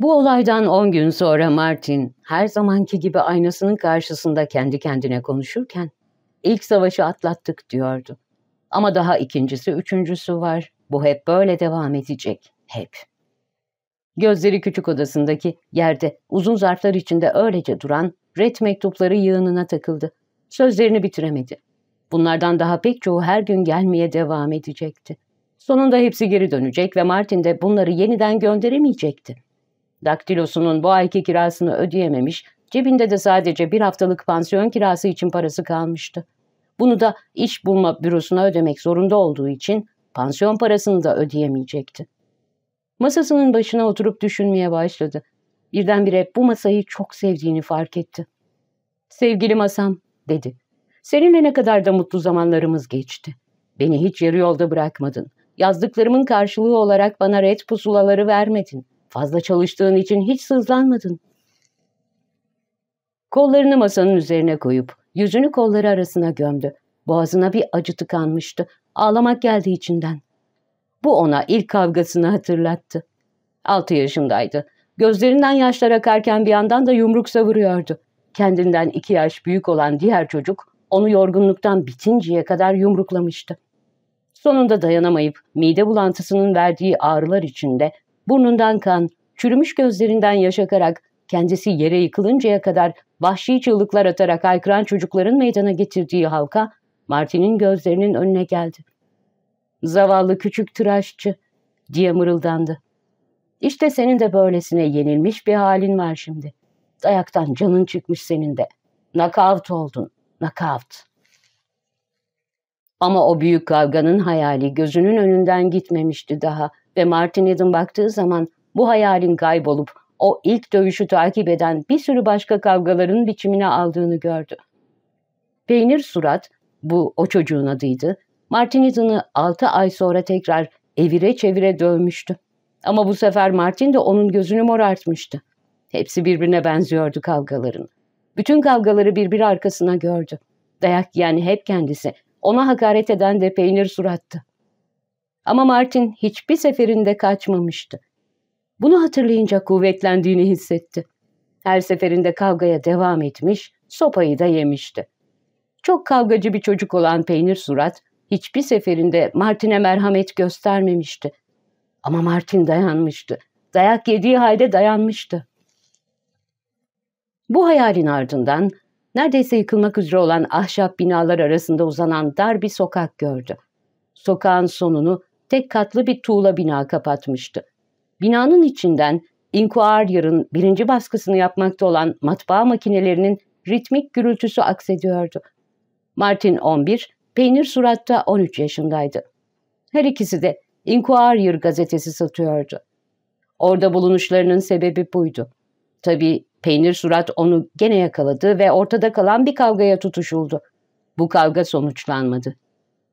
Bu olaydan 10 gün sonra Martin her zamanki gibi aynasının karşısında kendi kendine konuşurken ilk savaşı atlattık diyordu. Ama daha ikincisi, üçüncüsü var. Bu hep böyle devam edecek. Hep. Gözleri küçük odasındaki yerde uzun zarflar içinde öylece duran red mektupları yığınına takıldı. Sözlerini bitiremedi. Bunlardan daha pek çoğu her gün gelmeye devam edecekti. Sonunda hepsi geri dönecek ve Martin de bunları yeniden gönderemeyecekti. Daktilosunun bu ayki kirasını ödeyememiş, cebinde de sadece bir haftalık pansiyon kirası için parası kalmıştı. Bunu da iş bulma bürosuna ödemek zorunda olduğu için pansiyon parasını da ödeyemeyecekti. Masasının başına oturup düşünmeye başladı. Birdenbire bu masayı çok sevdiğini fark etti. ''Sevgili masam'' dedi. ''Seninle ne kadar da mutlu zamanlarımız geçti. Beni hiç yarı yolda bırakmadın. Yazdıklarımın karşılığı olarak bana red pusulaları vermedin. Fazla çalıştığın için hiç sızlanmadın. Kollarını masanın üzerine koyup yüzünü kolları arasına gömdü. Boğazına bir acı tıkanmıştı. Ağlamak geldi içinden. Bu ona ilk kavgasını hatırlattı. Altı yaşındaydı. Gözlerinden yaşlar akarken bir yandan da yumruk savuruyordu. Kendinden iki yaş büyük olan diğer çocuk onu yorgunluktan bitinceye kadar yumruklamıştı. Sonunda dayanamayıp mide bulantısının verdiği ağrılar içinde Burnundan kan, çürümüş gözlerinden yaş akarak, kendisi yere yıkılıncaya kadar vahşi çığlıklar atarak haykıran çocukların meydana getirdiği halka Martin'in gözlerinin önüne geldi. Zavallı küçük tıraşçı diye mırıldandı. İşte senin de böylesine yenilmiş bir halin var şimdi. Dayaktan canın çıkmış senin de. Knockout oldun, knockout. Ama o büyük kavganın hayali gözünün önünden gitmemişti daha. Ve Martin Eden baktığı zaman bu hayalin kaybolup o ilk dövüşü takip eden bir sürü başka kavgaların biçimini aldığını gördü. Peynir Surat, bu o çocuğun adıydı, Martin Eden'ı 6 ay sonra tekrar evire çevire dövmüştü. Ama bu sefer Martin de onun gözünü morartmıştı. Hepsi birbirine benziyordu kavgaların. Bütün kavgaları birbiri arkasına gördü. Dayak yani hep kendisi, ona hakaret eden de peynir surattı. Ama Martin hiçbir seferinde kaçmamıştı. Bunu hatırlayınca kuvvetlendiğini hissetti. Her seferinde kavgaya devam etmiş, sopayı da yemişti. Çok kavgacı bir çocuk olan peynir surat, hiçbir seferinde Martin'e merhamet göstermemişti. Ama Martin dayanmıştı. Dayak yediği halde dayanmıştı. Bu hayalin ardından neredeyse yıkılmak üzere olan ahşap binalar arasında uzanan dar bir sokak gördü. Sokağın sonunu tek katlı bir tuğla bina kapatmıştı. Binanın içinden Inquiry'ın birinci baskısını yapmakta olan matbaa makinelerinin ritmik gürültüsü aksediyordu. Martin 11, Peynir Surat'ta 13 yaşındaydı. Her ikisi de Inquirer gazetesi satıyordu. Orada bulunuşlarının sebebi buydu. Tabii Peynir Surat onu gene yakaladı ve ortada kalan bir kavgaya tutuşuldu. Bu kavga sonuçlanmadı.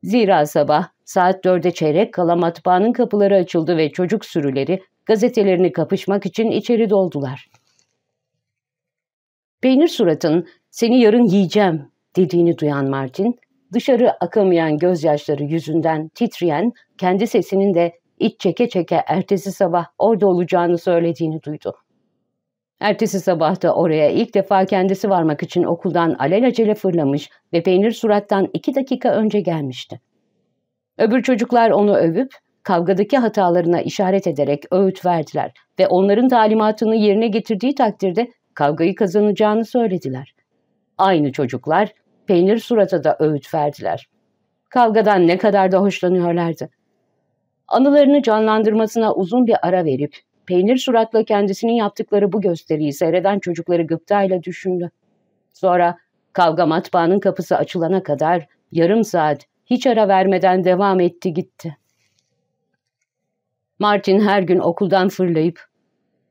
Zira sabah saat dörde çeyrek kala matbaanın kapıları açıldı ve çocuk sürüleri gazetelerini kapışmak için içeri doldular. Peynir suratın seni yarın yiyeceğim dediğini duyan Martin, dışarı akamayan gözyaşları yüzünden titreyen, kendi sesinin de iç çeke çeke ertesi sabah orada olacağını söylediğini duydu. Ertesi sabah oraya ilk defa kendisi varmak için okuldan alelacele fırlamış ve peynir surattan iki dakika önce gelmişti. Öbür çocuklar onu övüp kavgadaki hatalarına işaret ederek öğüt verdiler ve onların talimatını yerine getirdiği takdirde kavgayı kazanacağını söylediler. Aynı çocuklar peynir surata da öğüt verdiler. Kavgadan ne kadar da hoşlanıyorlardı. Anılarını canlandırmasına uzun bir ara verip peynir suratla kendisinin yaptıkları bu gösteriyi seyreden çocukları gıptayla düşündü. Sonra kavga matbaanın kapısı açılana kadar yarım saat hiç ara vermeden devam etti gitti. Martin her gün okuldan fırlayıp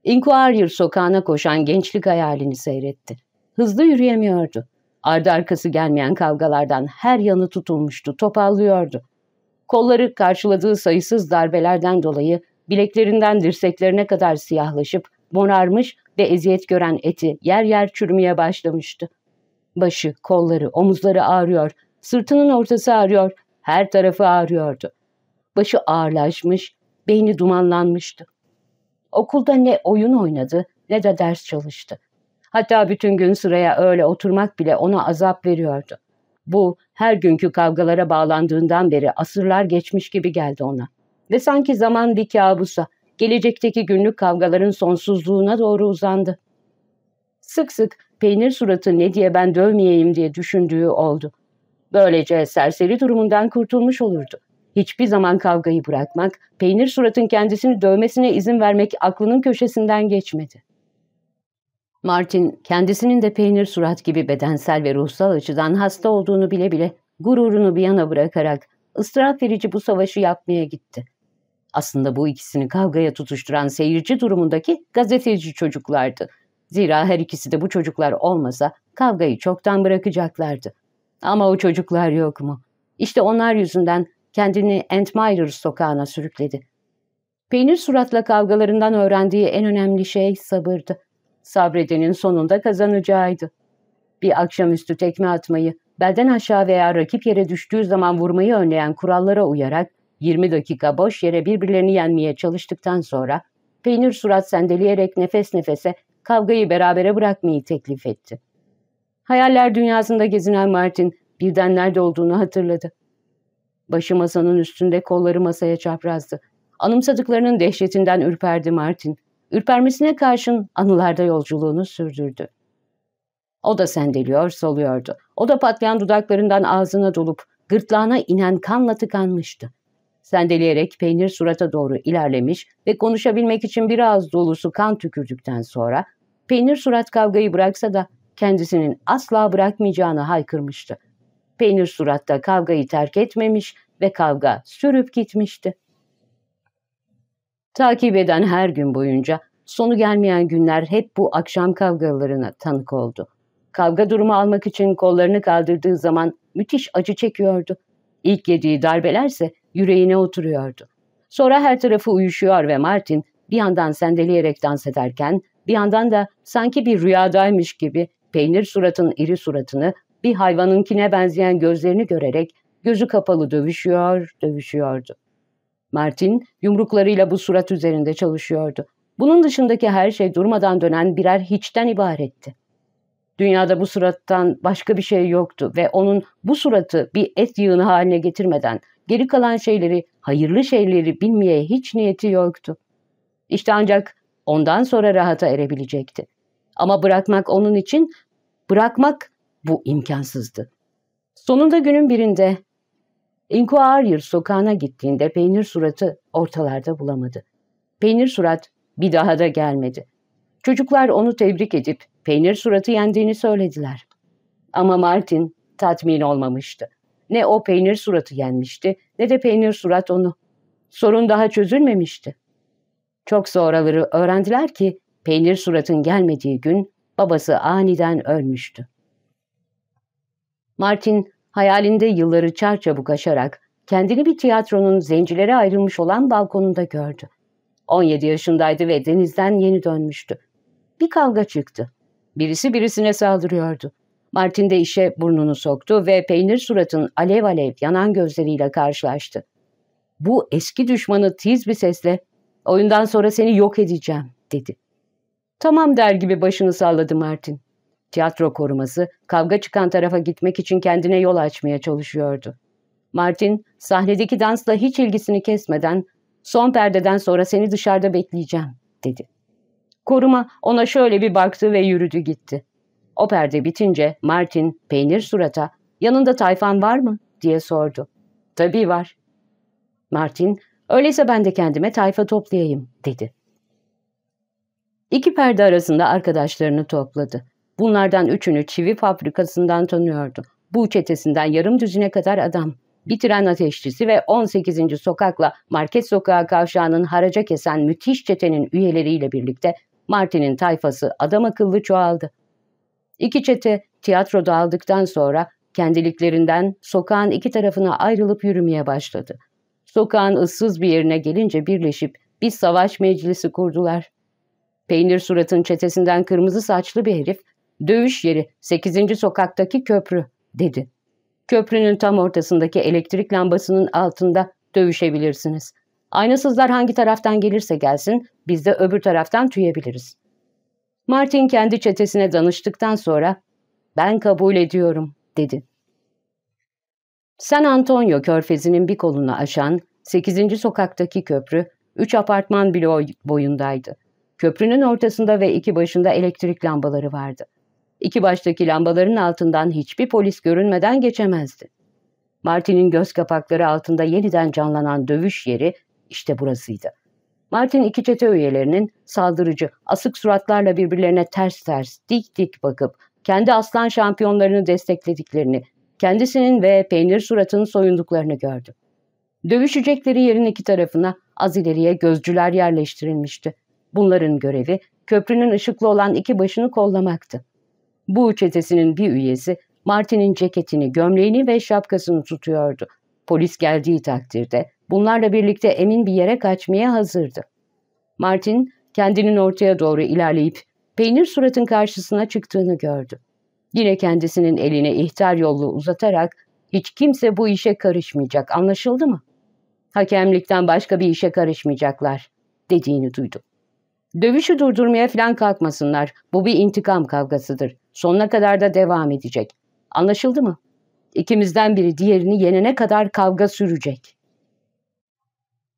Inquire sokağına koşan gençlik hayalini seyretti. Hızlı yürüyemiyordu. Ardı arkası gelmeyen kavgalardan her yanı tutulmuştu, topallıyordu. Kolları karşıladığı sayısız darbelerden dolayı Bileklerinden dirseklerine kadar siyahlaşıp bonarmış ve eziyet gören eti yer yer çürümeye başlamıştı. Başı, kolları, omuzları ağrıyor, sırtının ortası ağrıyor, her tarafı ağrıyordu. Başı ağırlaşmış, beyni dumanlanmıştı. Okulda ne oyun oynadı ne de ders çalıştı. Hatta bütün gün sıraya öyle oturmak bile ona azap veriyordu. Bu her günkü kavgalara bağlandığından beri asırlar geçmiş gibi geldi ona ve sanki zaman bir kabusa, gelecekteki günlük kavgaların sonsuzluğuna doğru uzandı. Sık sık peynir suratı ne diye ben dövmeyeyim diye düşündüğü oldu. Böylece serseri durumundan kurtulmuş olurdu. Hiçbir zaman kavgayı bırakmak, peynir suratın kendisini dövmesine izin vermek aklının köşesinden geçmedi. Martin, kendisinin de peynir surat gibi bedensel ve ruhsal açıdan hasta olduğunu bile bile gururunu bir yana bırakarak ıstırap verici bu savaşı yapmaya gitti. Aslında bu ikisini kavgaya tutuşturan seyirci durumundaki gazeteci çocuklardı. Zira her ikisi de bu çocuklar olmasa kavgayı çoktan bırakacaklardı. Ama o çocuklar yok mu? İşte onlar yüzünden kendini Entmeyer sokağına sürükledi. Peynir suratla kavgalarından öğrendiği en önemli şey sabırdı. Sabredenin sonunda kazanacağıydı. Bir akşamüstü tekme atmayı, belden aşağı veya rakip yere düştüğü zaman vurmayı önleyen kurallara uyarak 20 dakika boş yere birbirlerini yenmeye çalıştıktan sonra peynir surat sendeleyerek nefes nefese kavgayı berabere bırakmayı teklif etti. Hayaller dünyasında gezinen Martin birden nerede olduğunu hatırladı. Başı masanın üstünde kolları masaya çaprazdı. Anımsadıklarının dehşetinden ürperdi Martin. Ürpermesine karşın anılarda yolculuğunu sürdürdü. O da sendeliyor, soluyordu. O da patlayan dudaklarından ağzına dolup gırtlağına inen kanla tıkanmıştı. Sendeleyerek peynir surata doğru ilerlemiş ve konuşabilmek için biraz dolusu kan tükürdükten sonra peynir surat kavgayı bıraksa da kendisinin asla bırakmayacağını haykırmıştı. Peynir suratta kavgayı terk etmemiş ve kavga sürüp gitmişti. Takip eden her gün boyunca sonu gelmeyen günler hep bu akşam kavgalarına tanık oldu. Kavga durumu almak için kollarını kaldırdığı zaman müthiş acı çekiyordu. İlk yediği darbelerse yüreğine oturuyordu. Sonra her tarafı uyuşuyor ve Martin bir yandan sendeleyerek dans ederken bir yandan da sanki bir rüyadaymış gibi peynir suratın iri suratını bir hayvanınkine benzeyen gözlerini görerek gözü kapalı dövüşüyor, dövüşüyordu. Martin yumruklarıyla bu surat üzerinde çalışıyordu. Bunun dışındaki her şey durmadan dönen birer hiçten ibaretti. Dünyada bu surattan başka bir şey yoktu ve onun bu suratı bir et yığını haline getirmeden geri kalan şeyleri, hayırlı şeyleri bilmeye hiç niyeti yoktu. İşte ancak ondan sonra rahata erebilecekti. Ama bırakmak onun için, bırakmak bu imkansızdı. Sonunda günün birinde Inquire sokağına gittiğinde peynir suratı ortalarda bulamadı. Peynir surat bir daha da gelmedi. Çocuklar onu tebrik edip peynir suratı yendiğini söylediler. Ama Martin tatmin olmamıştı. Ne o peynir suratı yenmişti ne de peynir surat onu. Sorun daha çözülmemişti. Çok sonraları öğrendiler ki peynir suratın gelmediği gün babası aniden ölmüştü. Martin hayalinde yılları çarçabuk aşarak kendini bir tiyatronun zencilere ayrılmış olan balkonunda gördü. 17 yaşındaydı ve denizden yeni dönmüştü bir kavga çıktı. Birisi birisine saldırıyordu. Martin de işe burnunu soktu ve peynir suratın alev alev yanan gözleriyle karşılaştı. Bu eski düşmanı tiz bir sesle oyundan sonra seni yok edeceğim dedi. Tamam der gibi başını salladı Martin. Tiyatro koruması kavga çıkan tarafa gitmek için kendine yol açmaya çalışıyordu. Martin sahnedeki dansla hiç ilgisini kesmeden son perdeden sonra seni dışarıda bekleyeceğim dedi. Koruma ona şöyle bir baktı ve yürüdü gitti. O perde bitince Martin peynir surata yanında tayfan var mı diye sordu. Tabii var. Martin öyleyse ben de kendime tayfa toplayayım dedi. İki perde arasında arkadaşlarını topladı. Bunlardan üçünü çivi fabrikasından tanıyordu. Bu çetesinden yarım düzine kadar adam. bitiren ateşçisi ve 18. sokakla Market Sokağı kavşağının haraca kesen müthiş çetenin üyeleriyle birlikte Martin'in tayfası adam akıllı çoğaldı. İki çete tiyatro aldıktan sonra kendiliklerinden sokağın iki tarafına ayrılıp yürümeye başladı. Sokağın ıssız bir yerine gelince birleşip bir savaş meclisi kurdular. Peynir suratın çetesinden kırmızı saçlı bir herif, dövüş yeri 8. sokaktaki köprü dedi. Köprünün tam ortasındaki elektrik lambasının altında dövüşebilirsiniz.'' Aynasızlar hangi taraftan gelirse gelsin biz de öbür taraftan tüyebiliriz. Martin kendi çetesine danıştıktan sonra ben kabul ediyorum dedi. San Antonio körfezinin bir kolunu aşan 8. sokaktaki köprü 3 apartman bloğu boyundaydı. Köprünün ortasında ve iki başında elektrik lambaları vardı. İki baştaki lambaların altından hiçbir polis görünmeden geçemezdi. Martin'in göz kapakları altında yeniden canlanan dövüş yeri işte burasıydı. Martin iki çete üyelerinin saldırıcı, asık suratlarla birbirlerine ters ters, dik dik bakıp kendi aslan şampiyonlarını desteklediklerini, kendisinin ve peynir suratının soyunduklarını gördü. Dövüşecekleri yerin iki tarafına az ileriye gözcüler yerleştirilmişti. Bunların görevi köprünün ışıklı olan iki başını kollamaktı. Bu çetesinin bir üyesi Martin'in ceketini, gömleğini ve şapkasını tutuyordu. Polis geldiği takdirde bunlarla birlikte emin bir yere kaçmaya hazırdı. Martin kendinin ortaya doğru ilerleyip peynir suratın karşısına çıktığını gördü. Yine kendisinin eline ihtar yolu uzatarak hiç kimse bu işe karışmayacak anlaşıldı mı? Hakemlikten başka bir işe karışmayacaklar dediğini duydu. Dövüşü durdurmaya falan kalkmasınlar. Bu bir intikam kavgasıdır. Sonuna kadar da devam edecek. Anlaşıldı mı? İkimizden biri diğerini yenene kadar kavga sürecek.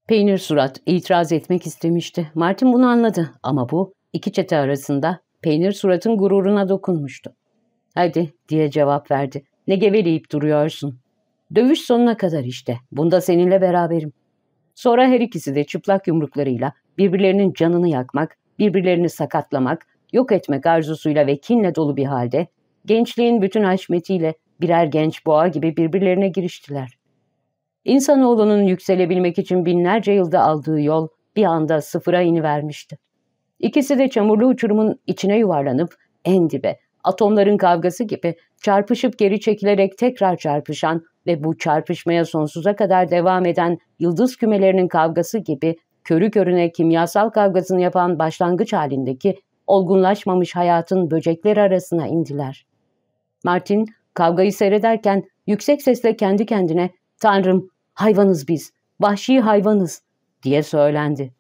Peynir surat itiraz etmek istemişti. Martin bunu anladı ama bu iki çete arasında peynir suratın gururuna dokunmuştu. Hadi diye cevap verdi. Ne geveleyip duruyorsun? Dövüş sonuna kadar işte. Bunda seninle beraberim. Sonra her ikisi de çıplak yumruklarıyla birbirlerinin canını yakmak, birbirlerini sakatlamak, yok etmek arzusuyla ve kinle dolu bir halde, gençliğin bütün haşmetiyle birer genç boğa gibi birbirlerine giriştiler. İnsanoğlunun yükselebilmek için binlerce yılda aldığı yol bir anda sıfıra inivermişti. İkisi de çamurlu uçurumun içine yuvarlanıp en dibe, atomların kavgası gibi çarpışıp geri çekilerek tekrar çarpışan ve bu çarpışmaya sonsuza kadar devam eden yıldız kümelerinin kavgası gibi körü körüne kimyasal kavgasını yapan başlangıç halindeki olgunlaşmamış hayatın böcekleri arasına indiler. Martin Kavgayı seyrederken yüksek sesle kendi kendine ''Tanrım, hayvanız biz, vahşi hayvanız.'' diye söylendi.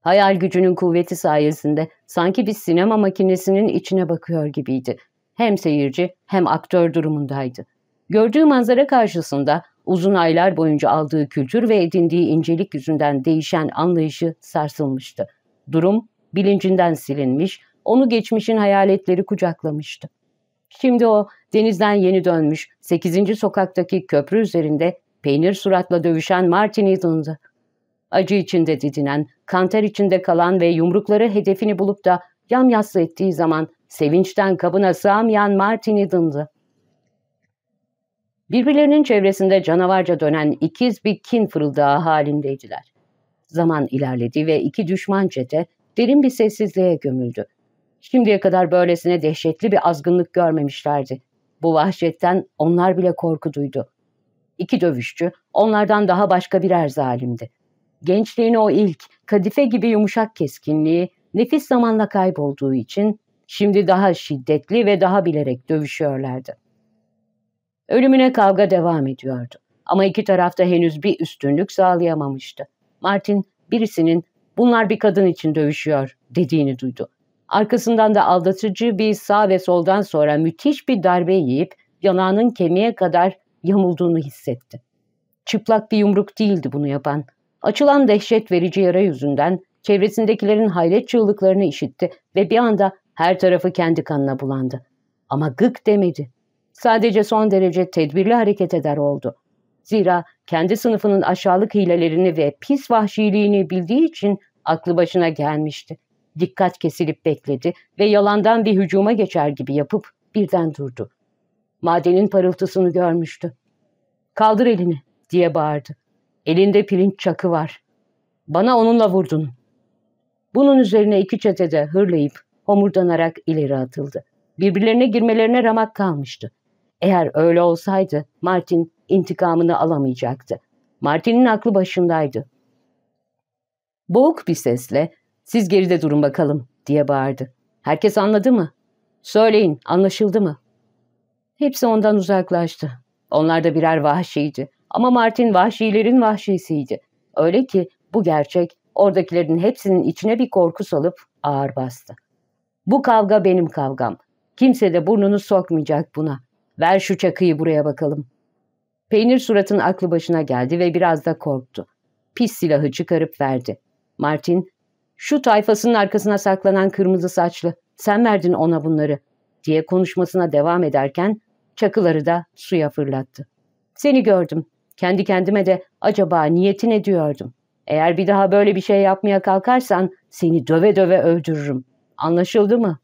Hayal gücünün kuvveti sayesinde sanki bir sinema makinesinin içine bakıyor gibiydi. Hem seyirci hem aktör durumundaydı. Gördüğü manzara karşısında uzun aylar boyunca aldığı kültür ve edindiği incelik yüzünden değişen anlayışı sarsılmıştı. Durum bilincinden silinmiş, onu geçmişin hayaletleri kucaklamıştı. Şimdi o denizden yeni dönmüş 8. sokaktaki köprü üzerinde peynir suratla dövüşen Martin Eden'dı. Acı içinde didinen, kanter içinde kalan ve yumrukları hedefini bulup da yamyaslı ettiği zaman sevinçten kabına sığamayan Martin Eden'dı. Birbirlerinin çevresinde canavarca dönen ikiz bir kin fırıldağı halindeydiler. Zaman ilerledi ve iki düşman çete derin bir sessizliğe gömüldü. Şimdiye kadar böylesine dehşetli bir azgınlık görmemişlerdi. Bu vahşetten onlar bile korku duydu. İki dövüşçü onlardan daha başka birer zalimdi. Gençliğin o ilk, kadife gibi yumuşak keskinliği nefis zamanla kaybolduğu için şimdi daha şiddetli ve daha bilerek dövüşüyorlardı. Ölümüne kavga devam ediyordu. Ama iki tarafta henüz bir üstünlük sağlayamamıştı. Martin birisinin bunlar bir kadın için dövüşüyor dediğini duydu. Arkasından da aldatıcı bir sağ ve soldan sonra müthiş bir darbe yiyip yanağının kemiğe kadar yamulduğunu hissetti. Çıplak bir yumruk değildi bunu yapan. Açılan dehşet verici yara yüzünden çevresindekilerin hayret çığlıklarını işitti ve bir anda her tarafı kendi kanına bulandı. Ama gık demedi. Sadece son derece tedbirli hareket eder oldu. Zira kendi sınıfının aşağılık hilelerini ve pis vahşiliğini bildiği için aklı başına gelmişti. Dikkat kesilip bekledi ve yalandan bir hücuma geçer gibi yapıp birden durdu. Madenin parıltısını görmüştü. ''Kaldır elini.'' diye bağırdı. ''Elinde pirinç çakı var. Bana onunla vurdun.'' Bunun üzerine iki çetede hırlayıp homurdanarak ileri atıldı. Birbirlerine girmelerine ramak kalmıştı. Eğer öyle olsaydı Martin intikamını alamayacaktı. Martin'in aklı başındaydı. Boğuk bir sesle siz geride durun bakalım diye bağırdı. Herkes anladı mı? Söyleyin anlaşıldı mı? Hepsi ondan uzaklaştı. Onlar da birer vahşiydi. Ama Martin vahşilerin vahşisiydi. Öyle ki bu gerçek oradakilerin hepsinin içine bir korku salıp ağır bastı. Bu kavga benim kavgam. Kimse de burnunu sokmayacak buna. Ver şu çakıyı buraya bakalım. Peynir suratın aklı başına geldi ve biraz da korktu. Pis silahı çıkarıp verdi. Martin şu tayfasının arkasına saklanan kırmızı saçlı, sen verdin ona bunları diye konuşmasına devam ederken çakıları da suya fırlattı. Seni gördüm. Kendi kendime de acaba niyeti ne diyordum. Eğer bir daha böyle bir şey yapmaya kalkarsan seni döve döve öldürürüm. Anlaşıldı mı?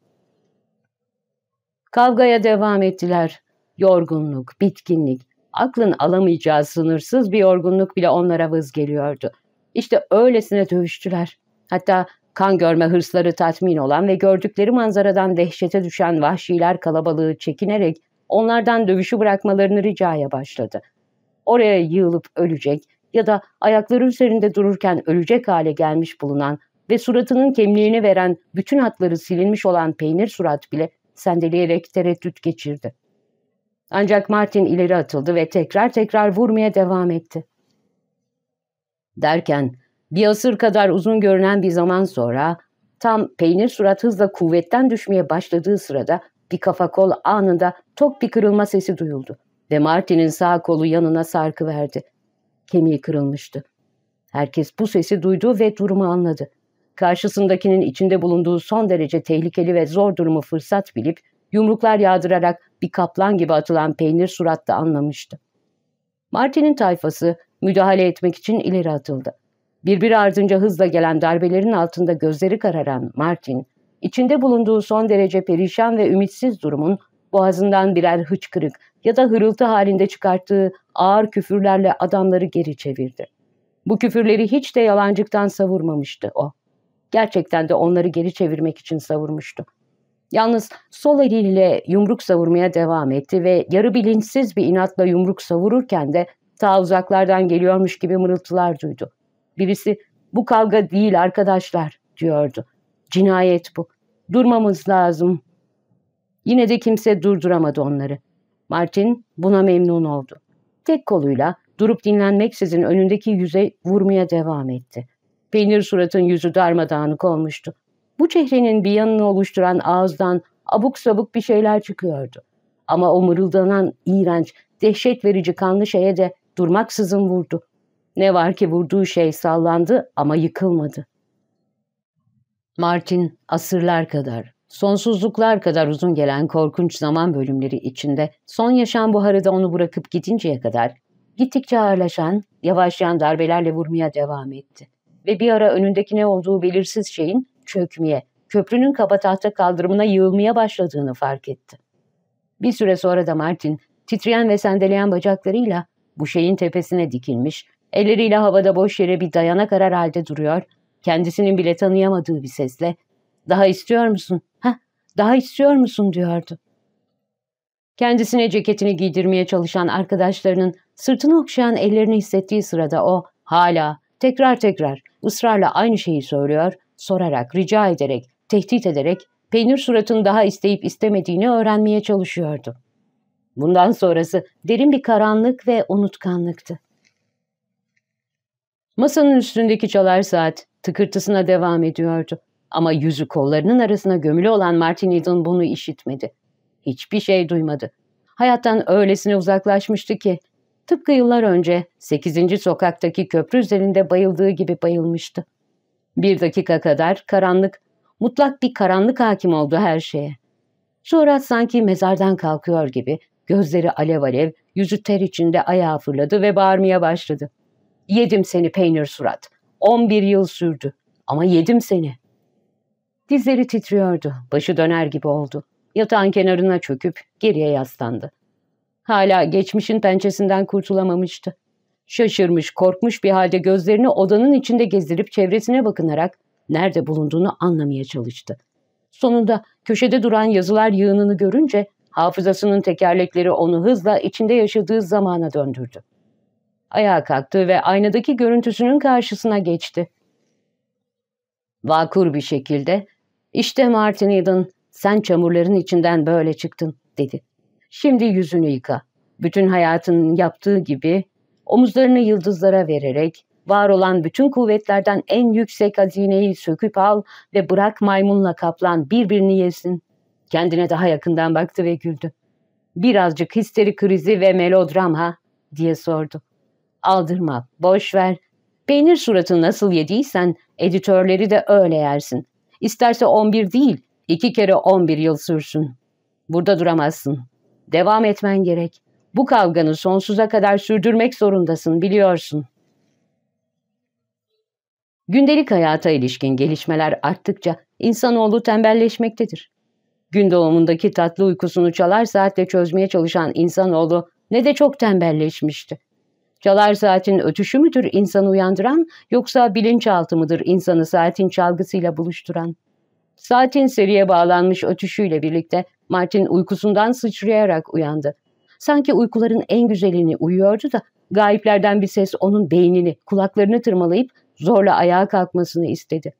Kavgaya devam ettiler. Yorgunluk, bitkinlik, aklın alamayacağı sınırsız bir yorgunluk bile onlara vız geliyordu. İşte öylesine dövüştüler. Hatta kan görme hırsları tatmin olan ve gördükleri manzaradan dehşete düşen vahşiler kalabalığı çekinerek onlardan dövüşü bırakmalarını ricaya başladı. Oraya yığılıp ölecek ya da ayakları üzerinde dururken ölecek hale gelmiş bulunan ve suratının kemliğini veren bütün hatları silinmiş olan peynir surat bile sendeleyerek tereddüt geçirdi. Ancak Martin ileri atıldı ve tekrar tekrar vurmaya devam etti. Derken bir asır kadar uzun görünen bir zaman sonra tam peynir surat hızla kuvvetten düşmeye başladığı sırada bir kafa kol anında tok bir kırılma sesi duyuldu ve Martin'in sağ kolu yanına sarkıverdi. Kemiği kırılmıştı. Herkes bu sesi duydu ve durumu anladı. Karşısındakinin içinde bulunduğu son derece tehlikeli ve zor durumu fırsat bilip yumruklar yağdırarak bir kaplan gibi atılan peynir surat da anlamıştı. Martin'in tayfası müdahale etmek için ileri atıldı. Birbir ardınca hızla gelen darbelerin altında gözleri kararan Martin, içinde bulunduğu son derece perişan ve ümitsiz durumun boğazından birer hıçkırık ya da hırıltı halinde çıkarttığı ağır küfürlerle adamları geri çevirdi. Bu küfürleri hiç de yalancıktan savurmamıştı o. Gerçekten de onları geri çevirmek için savurmuştu. Yalnız sol eliyle yumruk savurmaya devam etti ve yarı bilinçsiz bir inatla yumruk savururken de ta uzaklardan geliyormuş gibi mırıltılar duydu. Birisi bu kavga değil arkadaşlar diyordu. Cinayet bu. Durmamız lazım. Yine de kimse durduramadı onları. Martin buna memnun oldu. Tek koluyla durup dinlenmeksizin önündeki yüze vurmaya devam etti. Peynir suratın yüzü darmadağınık olmuştu. Bu çehrenin bir yanını oluşturan ağızdan abuk sabuk bir şeyler çıkıyordu. Ama o mırıldanan iğrenç, dehşet verici kanlı şeye de durmaksızın vurdu. Ne var ki vurduğu şey sallandı ama yıkılmadı. Martin asırlar kadar, sonsuzluklar kadar uzun gelen korkunç zaman bölümleri içinde son yaşam buharı da onu bırakıp gidinceye kadar gittikçe ağırlaşan, yavaşlayan darbelerle vurmaya devam etti. Ve bir ara önündeki ne olduğu belirsiz şeyin çökmeye, köprünün kaba tahta kaldırımına yığılmaya başladığını fark etti. Bir süre sonra da Martin titreyen ve sendeleyen bacaklarıyla bu şeyin tepesine dikilmiş Elleriyle havada boş yere bir dayana karar halde duruyor. Kendisinin bile tanıyamadığı bir sesle ''Daha istiyor musun? Ha, daha istiyor musun?'' diyordu. Kendisine ceketini giydirmeye çalışan arkadaşlarının sırtını okşayan ellerini hissettiği sırada o hala tekrar tekrar ısrarla aynı şeyi söylüyor, sorarak, rica ederek, tehdit ederek peynir suratını daha isteyip istemediğini öğrenmeye çalışıyordu. Bundan sonrası derin bir karanlık ve unutkanlıktı. Masanın üstündeki çalar saat tıkırtısına devam ediyordu. Ama yüzü kollarının arasına gömülü olan Martin Eden bunu işitmedi. Hiçbir şey duymadı. Hayattan öylesine uzaklaşmıştı ki tıpkı yıllar önce 8. sokaktaki köprü üzerinde bayıldığı gibi bayılmıştı. Bir dakika kadar karanlık, mutlak bir karanlık hakim oldu her şeye. Sonra sanki mezardan kalkıyor gibi gözleri alev alev, yüzü ter içinde ayağa fırladı ve bağırmaya başladı. Yedim seni peynir surat. On bir yıl sürdü ama yedim seni. Dizleri titriyordu, başı döner gibi oldu. Yatağın kenarına çöküp geriye yaslandı. Hala geçmişin pençesinden kurtulamamıştı. Şaşırmış, korkmuş bir halde gözlerini odanın içinde gezdirip çevresine bakınarak nerede bulunduğunu anlamaya çalıştı. Sonunda köşede duran yazılar yığınını görünce hafızasının tekerlekleri onu hızla içinde yaşadığı zamana döndürdü ayağa kalktı ve aynadaki görüntüsünün karşısına geçti. Vakur bir şekilde, işte Martin Eden, sen çamurların içinden böyle çıktın, dedi. Şimdi yüzünü yıka. Bütün hayatının yaptığı gibi, omuzlarını yıldızlara vererek, var olan bütün kuvvetlerden en yüksek hazineyi söküp al ve bırak maymunla kaplan birbirini yesin. Kendine daha yakından baktı ve güldü. Birazcık histeri krizi ve melodram ha, diye sordu aldırmak, boş ver. Peynir suratını nasıl yediysen editörleri de öyle yersin. İsterse 11 değil, iki kere 11 yıl sürsün. Burada duramazsın. Devam etmen gerek. Bu kavganı sonsuza kadar sürdürmek zorundasın biliyorsun. Gündelik hayata ilişkin gelişmeler arttıkça insanoğlu tembelleşmektedir. Gündoğumundaki tatlı uykusunu çalar saatle çözmeye çalışan insanoğlu ne de çok tembelleşmişti. Çalar saatin ötüşü müdür insanı uyandıran yoksa bilinçaltı mıdır insanı saatin çalgısıyla buluşturan? Saatin seriye bağlanmış ötüşüyle birlikte Martin uykusundan sıçrayarak uyandı. Sanki uykuların en güzelini uyuyordu da gayiplerden bir ses onun beynini, kulaklarını tırmalayıp zorla ayağa kalkmasını istedi.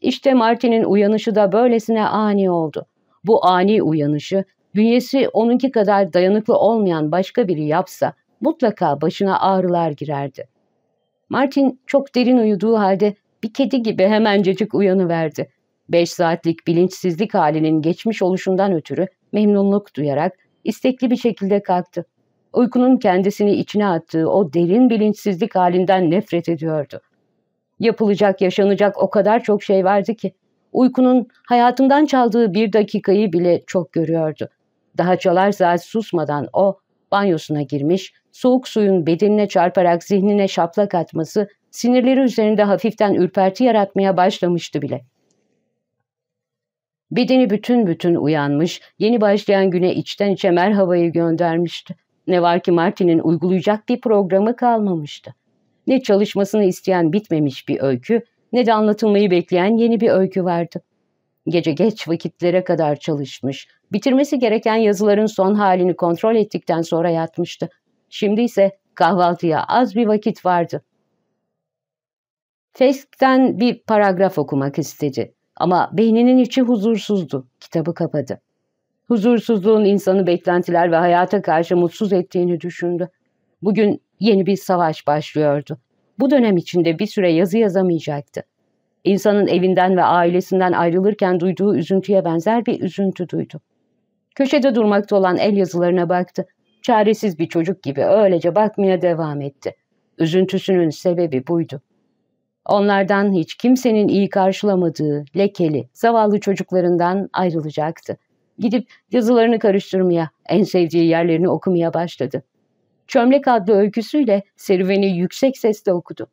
İşte Martin'in uyanışı da böylesine ani oldu. Bu ani uyanışı, bünyesi onunki kadar dayanıklı olmayan başka biri yapsa, mutlaka başına ağrılar girerdi. Martin çok derin uyuduğu halde bir kedi gibi hemencecik uyanıverdi. Beş saatlik bilinçsizlik halinin geçmiş oluşundan ötürü memnunluk duyarak istekli bir şekilde kalktı. Uykunun kendisini içine attığı o derin bilinçsizlik halinden nefret ediyordu. Yapılacak, yaşanacak o kadar çok şey vardı ki uykunun hayatından çaldığı bir dakikayı bile çok görüyordu. Daha çalar saat susmadan o banyosuna girmiş, soğuk suyun bedenine çarparak zihnine şaplak atması, sinirleri üzerinde hafiften ürperti yaratmaya başlamıştı bile. Bedeni bütün bütün uyanmış, yeni başlayan güne içten içe merhabayı göndermişti. Ne var ki Martin'in uygulayacak bir programı kalmamıştı. Ne çalışmasını isteyen bitmemiş bir öykü, ne de anlatılmayı bekleyen yeni bir öykü vardı. Gece geç vakitlere kadar çalışmış, bitirmesi gereken yazıların son halini kontrol ettikten sonra yatmıştı. Şimdi ise kahvaltıya az bir vakit vardı. Fesk'ten bir paragraf okumak istedi ama beyninin içi huzursuzdu. Kitabı kapadı. Huzursuzluğun insanı beklentiler ve hayata karşı mutsuz ettiğini düşündü. Bugün yeni bir savaş başlıyordu. Bu dönem içinde bir süre yazı yazamayacaktı. İnsanın evinden ve ailesinden ayrılırken duyduğu üzüntüye benzer bir üzüntü duydu. Köşede durmakta olan el yazılarına baktı çaresiz bir çocuk gibi öylece bakmaya devam etti. Üzüntüsünün sebebi buydu. Onlardan hiç kimsenin iyi karşılamadığı lekeli, zavallı çocuklarından ayrılacaktı. Gidip yazılarını karıştırmaya, en sevdiği yerlerini okumaya başladı. Çömlek adlı öyküsüyle serüveni yüksek sesle okudu.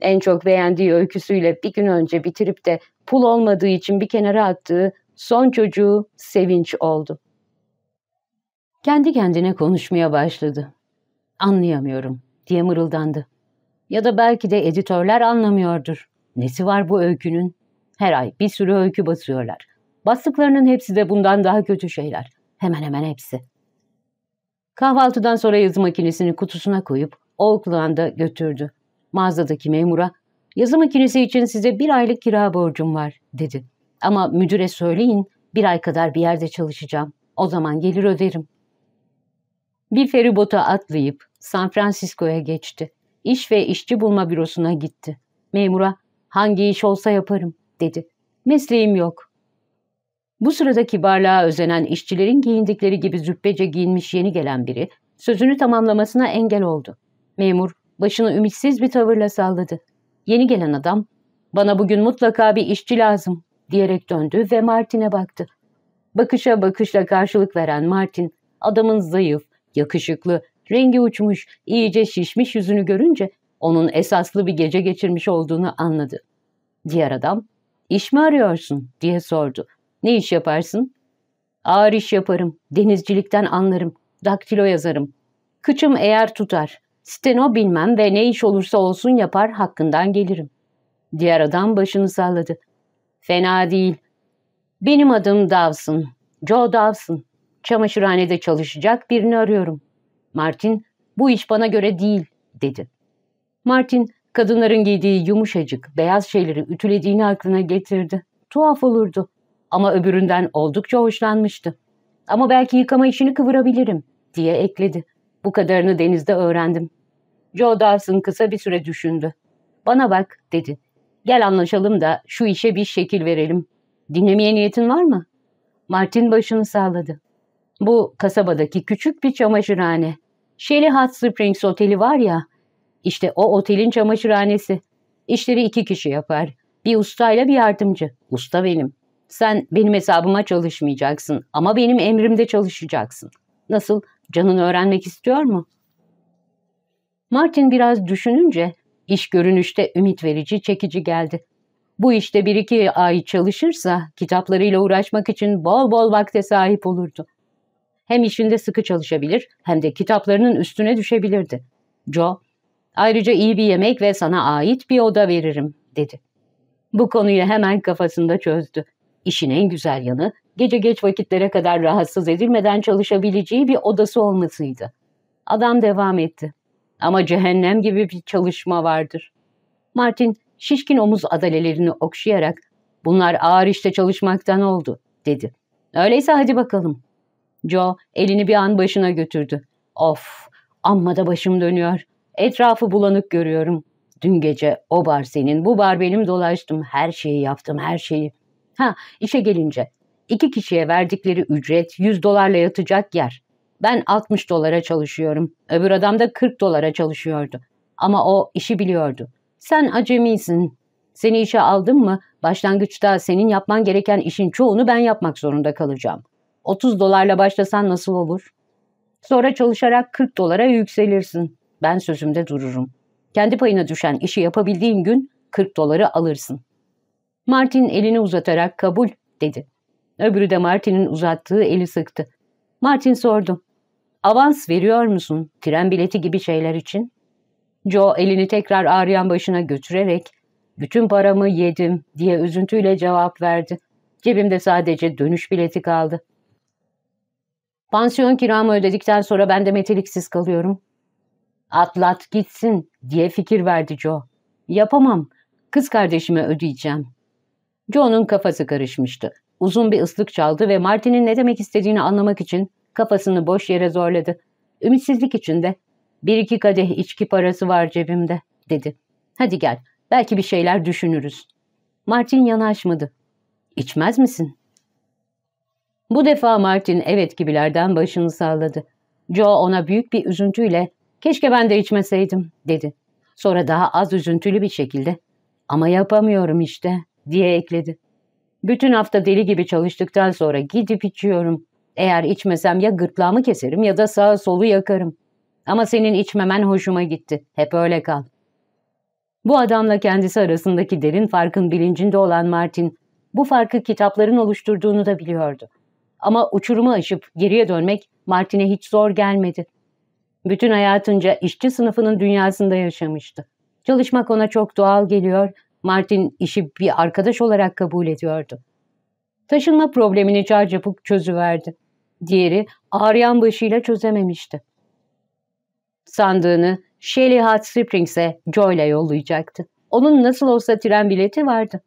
En çok beğendiği öyküsüyle bir gün önce bitirip de pul olmadığı için bir kenara attığı son çocuğu sevinç oldu. Kendi kendine konuşmaya başladı. Anlayamıyorum diye mırıldandı. Ya da belki de editörler anlamıyordur. Nesi var bu öykünün? Her ay bir sürü öykü basıyorlar. Bastıklarının hepsi de bundan daha kötü şeyler. Hemen hemen hepsi. Kahvaltıdan sonra yazı makinesini kutusuna koyup Oakland'a götürdü. Mağazadaki memura, yazı makinesi için size bir aylık kira borcum var dedi. Ama müdüre söyleyin bir ay kadar bir yerde çalışacağım. O zaman gelir öderim. Bir feribota atlayıp San Francisco'ya geçti. İş ve işçi bulma bürosuna gitti. Memura hangi iş olsa yaparım dedi. Mesleğim yok. Bu sırada kibarlığa özenen işçilerin giyindikleri gibi züppece giyinmiş yeni gelen biri sözünü tamamlamasına engel oldu. Memur başını ümitsiz bir tavırla salladı. Yeni gelen adam bana bugün mutlaka bir işçi lazım diyerek döndü ve Martin'e baktı. Bakışa bakışla karşılık veren Martin adamın zayıf, Yakışıklı, rengi uçmuş, iyice şişmiş yüzünü görünce onun esaslı bir gece geçirmiş olduğunu anladı. Diğer adam, iş mi arıyorsun diye sordu. Ne iş yaparsın? Ağır iş yaparım, denizcilikten anlarım, daktilo yazarım. Kıçım eğer tutar, steno bilmem ve ne iş olursa olsun yapar hakkından gelirim. Diğer adam başını salladı. Fena değil. Benim adım Davson. Joe Davson çamaşırhanede çalışacak birini arıyorum. Martin, bu iş bana göre değil, dedi. Martin, kadınların giydiği yumuşacık, beyaz şeyleri ütülediğini aklına getirdi. Tuhaf olurdu ama öbüründen oldukça hoşlanmıştı. Ama belki yıkama işini kıvırabilirim, diye ekledi. Bu kadarını denizde öğrendim. Joe Dawson kısa bir süre düşündü. Bana bak, dedi. Gel anlaşalım da şu işe bir şekil verelim. Dinlemeye niyetin var mı? Martin başını sağladı. Bu kasabadaki küçük bir çamaşırhane. Shelly Hot Springs Oteli var ya. İşte o otelin çamaşırhanesi. İşleri iki kişi yapar. Bir ustayla bir yardımcı. Usta benim. Sen benim hesabıma çalışmayacaksın ama benim emrimde çalışacaksın. Nasıl? Canın öğrenmek istiyor mu? Martin biraz düşününce iş görünüşte ümit verici, çekici geldi. Bu işte bir iki ay çalışırsa kitaplarıyla uğraşmak için bol bol vakte sahip olurdu hem işinde sıkı çalışabilir hem de kitaplarının üstüne düşebilirdi. Joe, ayrıca iyi bir yemek ve sana ait bir oda veririm, dedi. Bu konuyu hemen kafasında çözdü. İşin en güzel yanı gece geç vakitlere kadar rahatsız edilmeden çalışabileceği bir odası olmasıydı. Adam devam etti. Ama cehennem gibi bir çalışma vardır. Martin şişkin omuz adalelerini okşayarak bunlar ağır işte çalışmaktan oldu dedi. Öyleyse hadi bakalım Joe elini bir an başına götürdü. Of, amma da başım dönüyor. Etrafı bulanık görüyorum. Dün gece o bar senin, bu bar benim dolaştım. Her şeyi yaptım, her şeyi. Ha, işe gelince. iki kişiye verdikleri ücret 100 dolarla yatacak yer. Ben 60 dolara çalışıyorum. Öbür adam da 40 dolara çalışıyordu. Ama o işi biliyordu. Sen acemisin. Seni işe aldım mı başlangıçta senin yapman gereken işin çoğunu ben yapmak zorunda kalacağım. 30 dolarla başlasan nasıl olur? Sonra çalışarak 40 dolara yükselirsin. Ben sözümde dururum. Kendi payına düşen işi yapabildiğin gün 40 doları alırsın. Martin elini uzatarak kabul dedi. Öbürü de Martin'in uzattığı eli sıktı. Martin sordu. Avans veriyor musun tren bileti gibi şeyler için? Joe elini tekrar ağrıyan başına götürerek bütün paramı yedim diye üzüntüyle cevap verdi. Cebimde sadece dönüş bileti kaldı. Pansiyon kiramı ödedikten sonra ben de meteliksiz kalıyorum. Atlat gitsin diye fikir verdi Joe. Yapamam. Kız kardeşime ödeyeceğim. Joe'nun kafası karışmıştı. Uzun bir ıslık çaldı ve Martin'in ne demek istediğini anlamak için kafasını boş yere zorladı. Ümitsizlik içinde. Bir iki kadeh içki parası var cebimde dedi. Hadi gel belki bir şeyler düşünürüz. Martin yanaşmadı. İçmez misin? Bu defa Martin evet gibilerden başını salladı. Joe ona büyük bir üzüntüyle keşke ben de içmeseydim dedi. Sonra daha az üzüntülü bir şekilde ama yapamıyorum işte diye ekledi. Bütün hafta deli gibi çalıştıktan sonra gidip içiyorum. Eğer içmesem ya gırtlağımı keserim ya da sağ solu yakarım. Ama senin içmemen hoşuma gitti. Hep öyle kal. Bu adamla kendisi arasındaki derin farkın bilincinde olan Martin, bu farkı kitapların oluşturduğunu da biliyordu. Ama uçurumu aşıp geriye dönmek Martin'e hiç zor gelmedi. Bütün hayatınca işçi sınıfının dünyasında yaşamıştı. Çalışmak ona çok doğal geliyor, Martin işi bir arkadaş olarak kabul ediyordu. Taşınma problemini çarçabuk çözüverdi. Diğeri ağrıyan başıyla çözememişti. Sandığını Shelley Hot Springs'e Joy'la yollayacaktı. Onun nasıl olsa tren bileti vardı.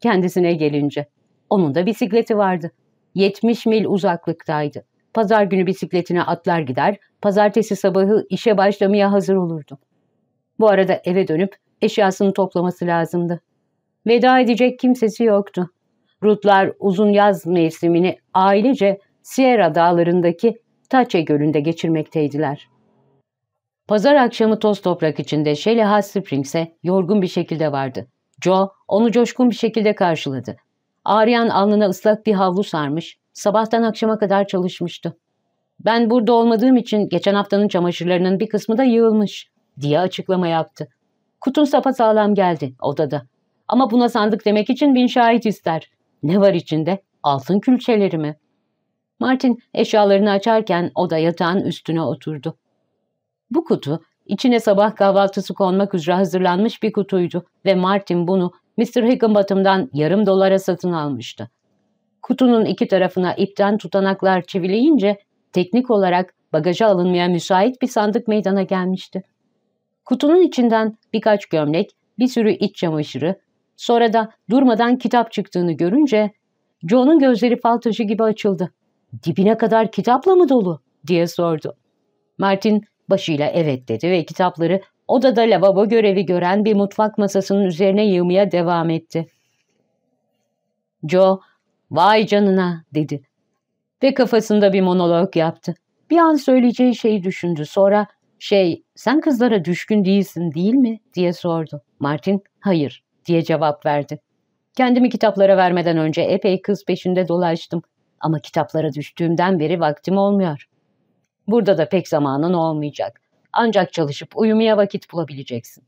Kendisine gelince. Onun da bisikleti vardı. 70 mil uzaklıktaydı. Pazar günü bisikletine atlar gider, pazartesi sabahı işe başlamaya hazır olurdu. Bu arada eve dönüp eşyasını toplaması lazımdı. Veda edecek kimsesi yoktu. Rutlar uzun yaz mevsimini ailece Sierra dağlarındaki Taçe Gölü'nde geçirmekteydiler. Pazar akşamı toz toprak içinde Shelley Hot Springs'e yorgun bir şekilde vardı. Joe onu coşkun bir şekilde karşıladı Ağrıyan alnına ıslak bir havlu sarmış, sabahtan akşama kadar çalışmıştı. Ben burada olmadığım için geçen haftanın çamaşırlarının bir kısmı da yığılmış diye açıklama yaptı. Kutun sağlam geldi odada. Ama buna sandık demek için bin şahit ister. Ne var içinde? Altın külçeleri mi? Martin eşyalarını açarken oda yatağın üstüne oturdu. Bu kutu içine sabah kahvaltısı konmak üzere hazırlanmış bir kutuydu ve Martin bunu Mr. Higginbottom'dan yarım dolara satın almıştı. Kutunun iki tarafına ipten tutanaklar çivileyince teknik olarak bagaja alınmaya müsait bir sandık meydana gelmişti. Kutunun içinden birkaç gömlek, bir sürü iç çamaşırı, sonra da durmadan kitap çıktığını görünce Joe'nun gözleri fal taşı gibi açıldı. Dibine kadar kitapla mı dolu? diye sordu. Martin başıyla evet dedi ve kitapları Odada lavabo görevi gören bir mutfak masasının üzerine yığmaya devam etti. Joe, vay canına dedi ve kafasında bir monolog yaptı. Bir an söyleyeceği şeyi düşündü. Sonra şey, sen kızlara düşkün değilsin değil mi diye sordu. Martin, hayır diye cevap verdi. Kendimi kitaplara vermeden önce epey kız peşinde dolaştım. Ama kitaplara düştüğümden beri vaktim olmuyor. Burada da pek zamanın olmayacak. Ancak çalışıp uyumaya vakit bulabileceksin.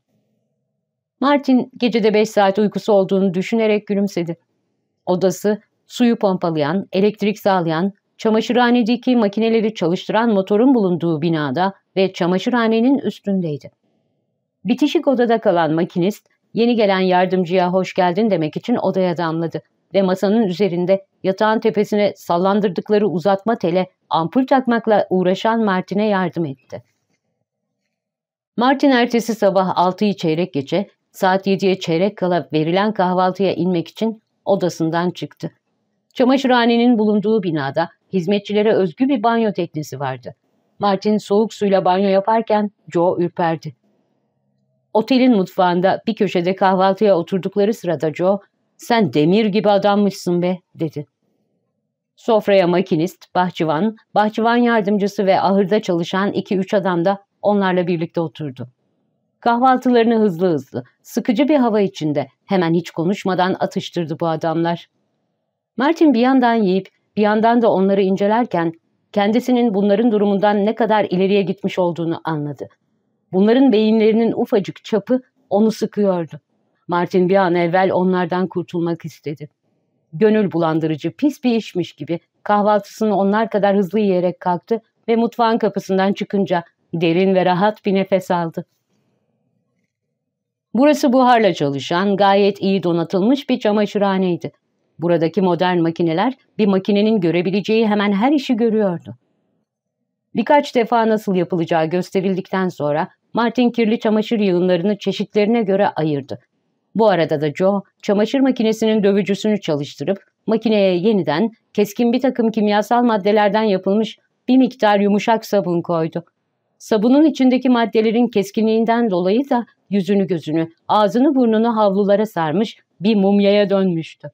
Martin gecede beş saat uykusu olduğunu düşünerek gülümsedi. Odası suyu pompalayan, elektrik sağlayan, çamaşırhanedeki makineleri çalıştıran motorun bulunduğu binada ve çamaşırhanenin üstündeydi. Bitişik odada kalan makinist, yeni gelen yardımcıya hoş geldin demek için odaya damladı ve masanın üzerinde yatağın tepesine sallandırdıkları uzatma tele ampul takmakla uğraşan Martin'e yardım etti. Martin ertesi sabah 6'yı çeyrek geçe, saat 7'ye çeyrek kala verilen kahvaltıya inmek için odasından çıktı. Çamaşırhanenin bulunduğu binada hizmetçilere özgü bir banyo teknesi vardı. Martin soğuk suyla banyo yaparken Joe ürperdi. Otelin mutfağında bir köşede kahvaltıya oturdukları sırada Joe, ''Sen demir gibi adammışsın be'' dedi. Sofraya makinist, bahçıvan, bahçıvan yardımcısı ve ahırda çalışan iki üç adam da onlarla birlikte oturdu. Kahvaltılarını hızlı hızlı, sıkıcı bir hava içinde hemen hiç konuşmadan atıştırdı bu adamlar. Martin bir yandan yiyip bir yandan da onları incelerken kendisinin bunların durumundan ne kadar ileriye gitmiş olduğunu anladı. Bunların beyinlerinin ufacık çapı onu sıkıyordu. Martin bir an evvel onlardan kurtulmak istedi. Gönül bulandırıcı pis bir işmiş gibi kahvaltısını onlar kadar hızlı yiyerek kalktı ve mutfağın kapısından çıkınca Derin ve rahat bir nefes aldı. Burası buharla çalışan, gayet iyi donatılmış bir çamaşırhaneydi. Buradaki modern makineler bir makinenin görebileceği hemen her işi görüyordu. Birkaç defa nasıl yapılacağı gösterildikten sonra Martin kirli çamaşır yığınlarını çeşitlerine göre ayırdı. Bu arada da Joe çamaşır makinesinin dövücüsünü çalıştırıp makineye yeniden keskin bir takım kimyasal maddelerden yapılmış bir miktar yumuşak sabun koydu. Sabunun içindeki maddelerin keskinliğinden dolayı da yüzünü gözünü, ağzını burnunu havlulara sarmış bir mumyaya dönmüştü.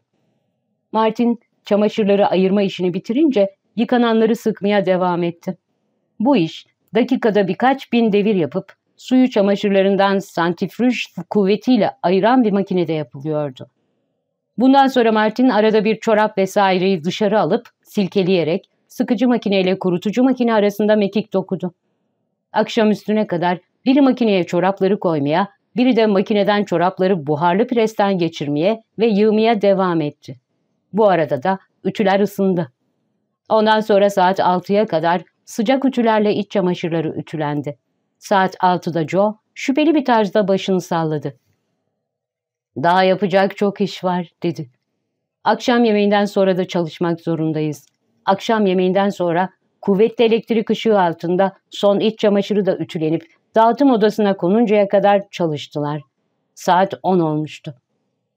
Martin çamaşırları ayırma işini bitirince yıkananları sıkmaya devam etti. Bu iş dakikada birkaç bin devir yapıp suyu çamaşırlarından santifriş kuvvetiyle ayıran bir makinede yapılıyordu. Bundan sonra Martin arada bir çorap vesaireyi dışarı alıp silkeleyerek sıkıcı makineyle kurutucu makine arasında mekik dokudu. Akşam üstüne kadar biri makineye çorapları koymaya, biri de makineden çorapları buharlı presten geçirmeye ve yığmaya devam etti. Bu arada da ütüler ısındı. Ondan sonra saat 6'ya kadar sıcak ütülerle iç çamaşırları ütülendi. Saat 6'da Joe şüpheli bir tarzda başını salladı. ''Daha yapacak çok iş var.'' dedi. ''Akşam yemeğinden sonra da çalışmak zorundayız. Akşam yemeğinden sonra Kuvvetli elektrik ışığı altında son iç çamaşırı da ütülenip dağıtım odasına konuncaya kadar çalıştılar. Saat 10 olmuştu.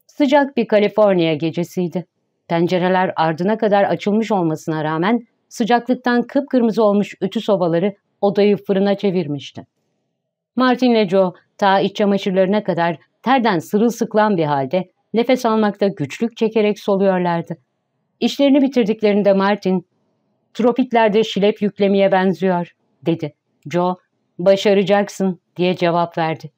Sıcak bir Kaliforniya gecesiydi. Pencereler ardına kadar açılmış olmasına rağmen sıcaklıktan kıpkırmızı olmuş ütü sobaları odayı fırına çevirmişti. Martin ve Joe ta iç çamaşırlarına kadar terden sırılsıklan bir halde nefes almakta güçlük çekerek soluyorlardı. İşlerini bitirdiklerinde Martin Tropiklerde şilep yüklemeye benziyor, dedi. Joe, başaracaksın diye cevap verdi.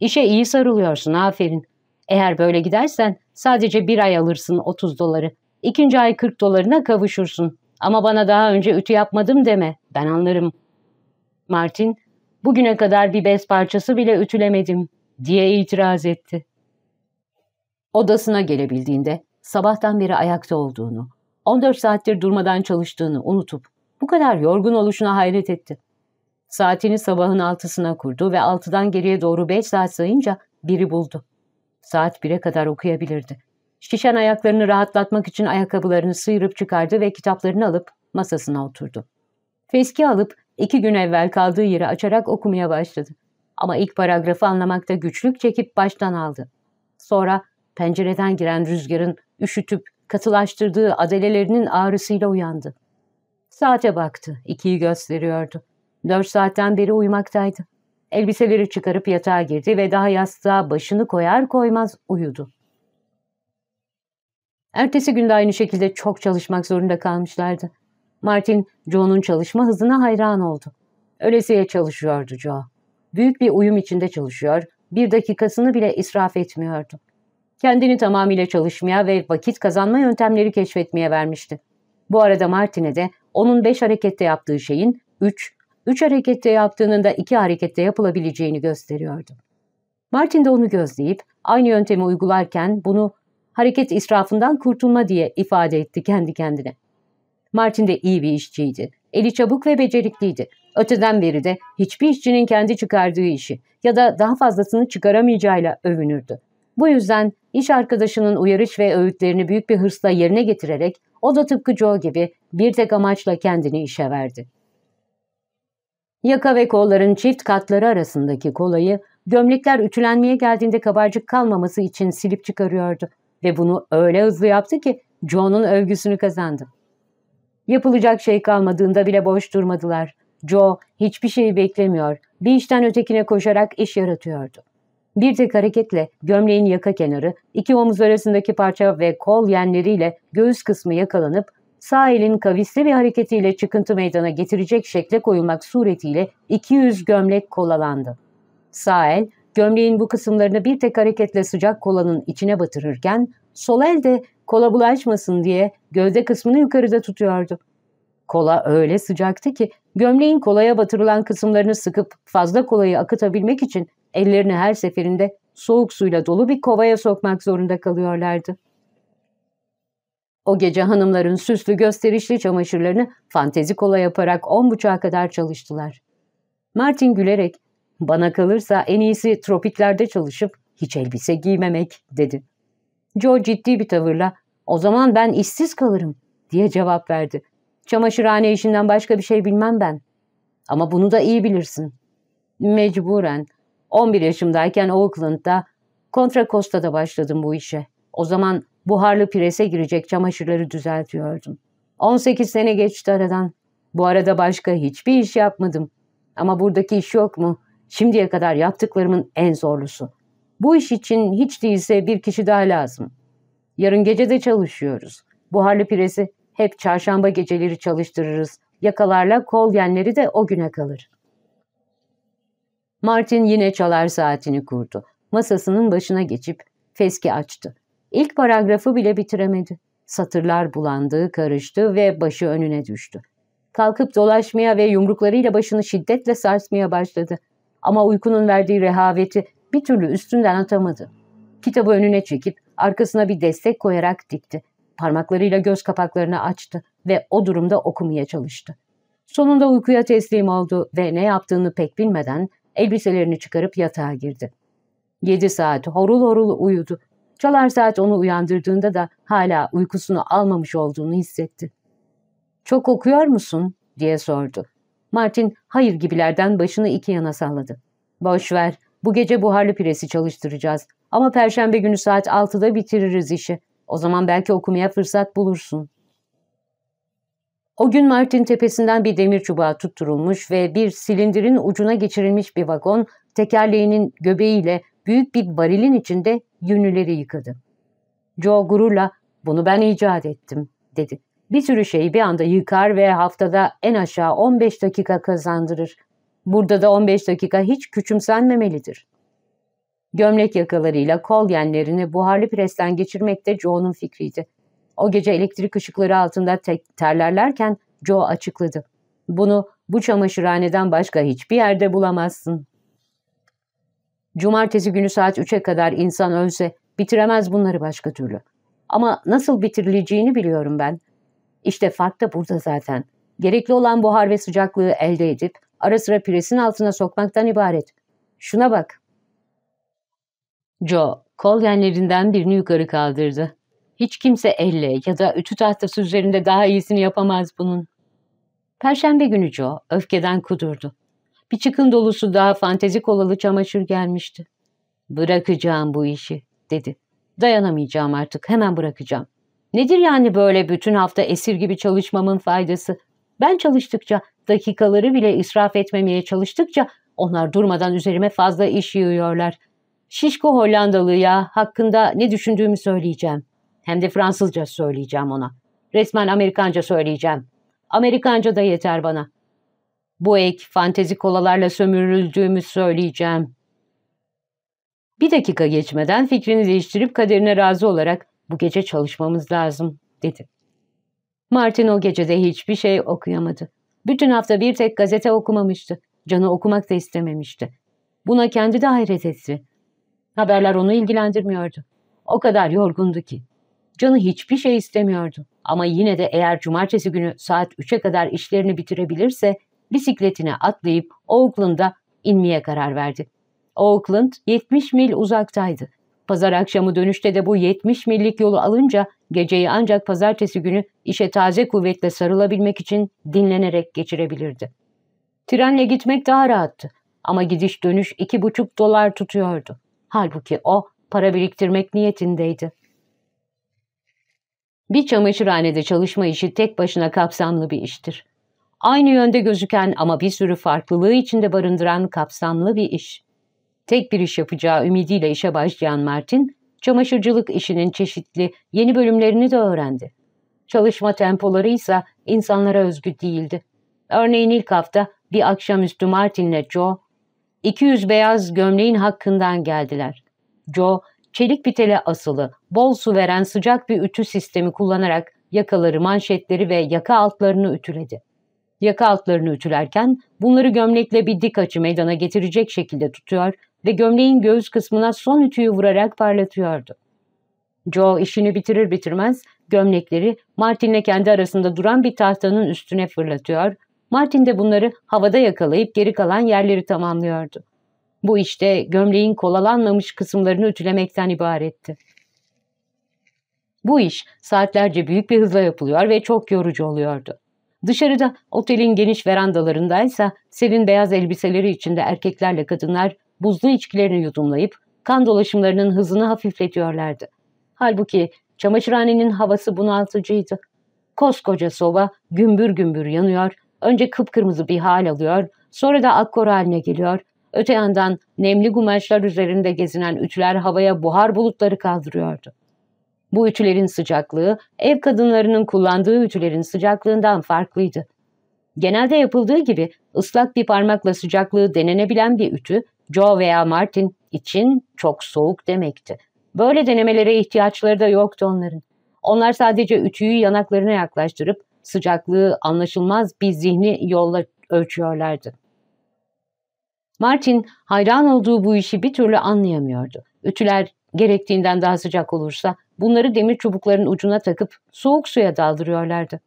İşe iyi sarılıyorsun, aferin. Eğer böyle gidersen sadece bir ay alırsın 30 doları. İkinci ay 40 dolarına kavuşursun. Ama bana daha önce ütü yapmadım deme, ben anlarım. Martin, bugüne kadar bir bez parçası bile ütülemedim diye itiraz etti. Odasına gelebildiğinde sabahtan beri ayakta olduğunu, 14 saattir durmadan çalıştığını unutup bu kadar yorgun oluşuna hayret etti. Saatini sabahın altısına kurdu ve altıdan geriye doğru 5 saat sayınca biri buldu. Saat 1'e kadar okuyabilirdi. Şişen ayaklarını rahatlatmak için ayakkabılarını sıyırıp çıkardı ve kitaplarını alıp masasına oturdu. Feski alıp iki gün evvel kaldığı yeri açarak okumaya başladı. Ama ilk paragrafı anlamakta güçlük çekip baştan aldı. Sonra pencereden giren rüzgarın üşütüp katılaştırdığı adelelerinin ağrısıyla uyandı. Saate baktı, ikiyi gösteriyordu. Dört saatten beri uyumaktaydı. Elbiseleri çıkarıp yatağa girdi ve daha yastığa başını koyar koymaz uyudu. Ertesi günde aynı şekilde çok çalışmak zorunda kalmışlardı. Martin, Joe'nun çalışma hızına hayran oldu. Ölesiye çalışıyordu Joe. Büyük bir uyum içinde çalışıyor, bir dakikasını bile israf etmiyordu kendini tamamıyla çalışmaya ve vakit kazanma yöntemleri keşfetmeye vermişti. Bu arada Martin'e de onun 5 harekette yaptığı şeyin 3, 3 harekette yaptığının da 2 harekette yapılabileceğini gösteriyordu. Martin de onu gözleyip aynı yöntemi uygularken bunu hareket israfından kurtulma diye ifade etti kendi kendine. Martin de iyi bir işçiydi. Eli çabuk ve becerikliydi. Öteden beri de hiçbir işçinin kendi çıkardığı işi ya da daha fazlasını çıkaramayacağıyla övünürdü. Bu yüzden iş arkadaşının uyarış ve öğütlerini büyük bir hırsla yerine getirerek o da tıpkı Joe gibi bir tek amaçla kendini işe verdi. Yaka ve kolların çift katları arasındaki kolayı gömlekler ütülenmeye geldiğinde kabarcık kalmaması için silip çıkarıyordu ve bunu öyle hızlı yaptı ki Joe'nun övgüsünü kazandı. Yapılacak şey kalmadığında bile boş durmadılar. Joe hiçbir şeyi beklemiyor, bir işten ötekine koşarak iş yaratıyordu. Bir tek hareketle gömleğin yaka kenarı, iki omuz arasındaki parça ve kol yenleriyle göğüs kısmı yakalanıp sağ elin kavisli bir hareketiyle çıkıntı meydana getirecek şekle koyulmak suretiyle 200 gömlek kolalandı. Sağ el gömleğin bu kısımlarını bir tek hareketle sıcak kolanın içine batırırken sol el de kola bulaşmasın diye gövde kısmını yukarıda tutuyordu. Kola öyle sıcaktı ki gömleğin kolaya batırılan kısımlarını sıkıp fazla kolayı akıtabilmek için ellerini her seferinde soğuk suyla dolu bir kovaya sokmak zorunda kalıyorlardı. O gece hanımların süslü gösterişli çamaşırlarını fantezi kola yaparak on buçuğa kadar çalıştılar. Martin gülerek, ''Bana kalırsa en iyisi tropiklerde çalışıp hiç elbise giymemek.'' dedi. Joe ciddi bir tavırla, ''O zaman ben işsiz kalırım.'' diye cevap verdi. ''Çamaşırhane işinden başka bir şey bilmem ben.'' Ama bunu da iyi bilirsin. Mecburen 11 yaşımdayken Oakland'da, Contra Costa'da başladım bu işe. O zaman buharlı prese girecek çamaşırları düzeltiyordum. 18 sene geçti aradan. Bu arada başka hiçbir iş yapmadım. Ama buradaki iş yok mu? Şimdiye kadar yaptıklarımın en zorlusu. Bu iş için hiç değilse bir kişi daha lazım. Yarın gece de çalışıyoruz. Buharlı presi hep çarşamba geceleri çalıştırırız. Yakalarla kol yenleri de o güne kalır.'' Martin yine çalar saatini kurdu. Masasının başına geçip feski açtı. İlk paragrafı bile bitiremedi. Satırlar bulandı, karıştı ve başı önüne düştü. Kalkıp dolaşmaya ve yumruklarıyla başını şiddetle sarsmaya başladı. Ama uykunun verdiği rehaveti bir türlü üstünden atamadı. Kitabı önüne çekip arkasına bir destek koyarak dikti. Parmaklarıyla göz kapaklarını açtı ve o durumda okumaya çalıştı. Sonunda uykuya teslim oldu ve ne yaptığını pek bilmeden elbiselerini çıkarıp yatağa girdi. Yedi saat horul horul uyudu. Çalar saat onu uyandırdığında da hala uykusunu almamış olduğunu hissetti. ''Çok okuyor musun?'' diye sordu. Martin hayır gibilerden başını iki yana salladı. ''Boş ver, bu gece buharlı piresi çalıştıracağız ama perşembe günü saat 6'da bitiririz işi. O zaman belki okumaya fırsat bulursun.'' O gün Martin tepesinden bir demir çubuğa tutturulmuş ve bir silindirin ucuna geçirilmiş bir vagon tekerleğinin göbeğiyle büyük bir barilin içinde yünüleri yıkadı. Joe gururla bunu ben icat ettim dedi. Bir sürü şeyi bir anda yıkar ve haftada en aşağı 15 dakika kazandırır. Burada da 15 dakika hiç küçümsenmemelidir. Gömlek yakalarıyla kol yenlerini buharlı presten geçirmek de Joe'nun fikriydi. O gece elektrik ışıkları altında terlerlerken Joe açıkladı. Bunu bu çamaşırhaneden başka hiçbir yerde bulamazsın. Cumartesi günü saat 3'e kadar insan ölse bitiremez bunları başka türlü. Ama nasıl bitirileceğini biliyorum ben. İşte fark da burada zaten. Gerekli olan buhar ve sıcaklığı elde edip ara sıra piresin altına sokmaktan ibaret. Şuna bak. Joe, kolyenlerinden birini yukarı kaldırdı. Hiç kimse elle ya da ütü tahtası üzerinde daha iyisini yapamaz bunun. Perşembe günü Joe öfkeden kudurdu. Bir çıkın dolusu daha fantezi kolalı çamaşır gelmişti. Bırakacağım bu işi dedi. Dayanamayacağım artık hemen bırakacağım. Nedir yani böyle bütün hafta esir gibi çalışmamın faydası? Ben çalıştıkça, dakikaları bile israf etmemeye çalıştıkça onlar durmadan üzerime fazla iş yığıyorlar. Şişko Hollandalı'ya hakkında ne düşündüğümü söyleyeceğim. Hem de Fransızca söyleyeceğim ona. Resmen Amerikanca söyleyeceğim. Amerikanca da yeter bana. Bu ek fantezi kolalarla sömürüldüğümü söyleyeceğim. Bir dakika geçmeden fikrini değiştirip kaderine razı olarak bu gece çalışmamız lazım dedi. Martin o gecede hiçbir şey okuyamadı. Bütün hafta bir tek gazete okumamıştı. Canı okumak da istememişti. Buna kendi de hayret etti. Haberler onu ilgilendirmiyordu. O kadar yorgundu ki. Canı hiçbir şey istemiyordu. Ama yine de eğer cumartesi günü saat 3'e kadar işlerini bitirebilirse bisikletine atlayıp Oakland'a inmeye karar verdi. Oakland 70 mil uzaktaydı. Pazar akşamı dönüşte de bu 70 millik yolu alınca geceyi ancak pazartesi günü işe taze kuvvetle sarılabilmek için dinlenerek geçirebilirdi. Trenle gitmek daha rahattı ama gidiş dönüş iki buçuk dolar tutuyordu. Halbuki o para biriktirmek niyetindeydi. Bir çamaşırhanede çalışma işi tek başına kapsamlı bir iştir. Aynı yönde gözüken ama bir sürü farklılığı içinde barındıran kapsamlı bir iş. Tek bir iş yapacağı ümidiyle işe başlayan Martin, çamaşırcılık işinin çeşitli yeni bölümlerini de öğrendi. Çalışma tempoları ise insanlara özgü değildi. Örneğin ilk hafta bir akşamüstü Martin'le Joe, 200 beyaz gömleğin hakkından geldiler. Joe, çelik pitele asılı, bol su veren sıcak bir ütü sistemi kullanarak yakaları, manşetleri ve yaka altlarını ütüledi. Yaka altlarını ütülerken bunları gömlekle bir dik açı meydana getirecek şekilde tutuyor ve gömleğin göğüs kısmına son ütüyü vurarak parlatıyordu. Joe işini bitirir bitirmez gömlekleri Martin'le kendi arasında duran bir tahtanın üstüne fırlatıyor, Martin de bunları havada yakalayıp geri kalan yerleri tamamlıyordu. Bu işte gömleğin kolalanmamış kısımlarını ütülemekten ibaretti. Bu iş saatlerce büyük bir hızla yapılıyor ve çok yorucu oluyordu. Dışarıda otelin geniş verandalarındaysa serin beyaz elbiseleri içinde erkeklerle kadınlar buzlu içkilerini yudumlayıp kan dolaşımlarının hızını hafifletiyorlardı. Halbuki çamaşırhanenin havası bunaltıcıydı. Koskoca soba gümbür gümbür yanıyor, önce kıpkırmızı bir hal alıyor, sonra da akkor haline geliyor, Öte yandan nemli kumaşlar üzerinde gezinen ütüler havaya buhar bulutları kaldırıyordu. Bu ütülerin sıcaklığı ev kadınlarının kullandığı ütülerin sıcaklığından farklıydı. Genelde yapıldığı gibi ıslak bir parmakla sıcaklığı denenebilen bir ütü Joe veya Martin için çok soğuk demekti. Böyle denemelere ihtiyaçları da yoktu onların. Onlar sadece ütüyü yanaklarına yaklaştırıp sıcaklığı anlaşılmaz bir zihni yolla ölçüyorlardı. Martin hayran olduğu bu işi bir türlü anlayamıyordu. Ütüler gerektiğinden daha sıcak olursa bunları demir çubukların ucuna takıp soğuk suya daldırıyorlardı.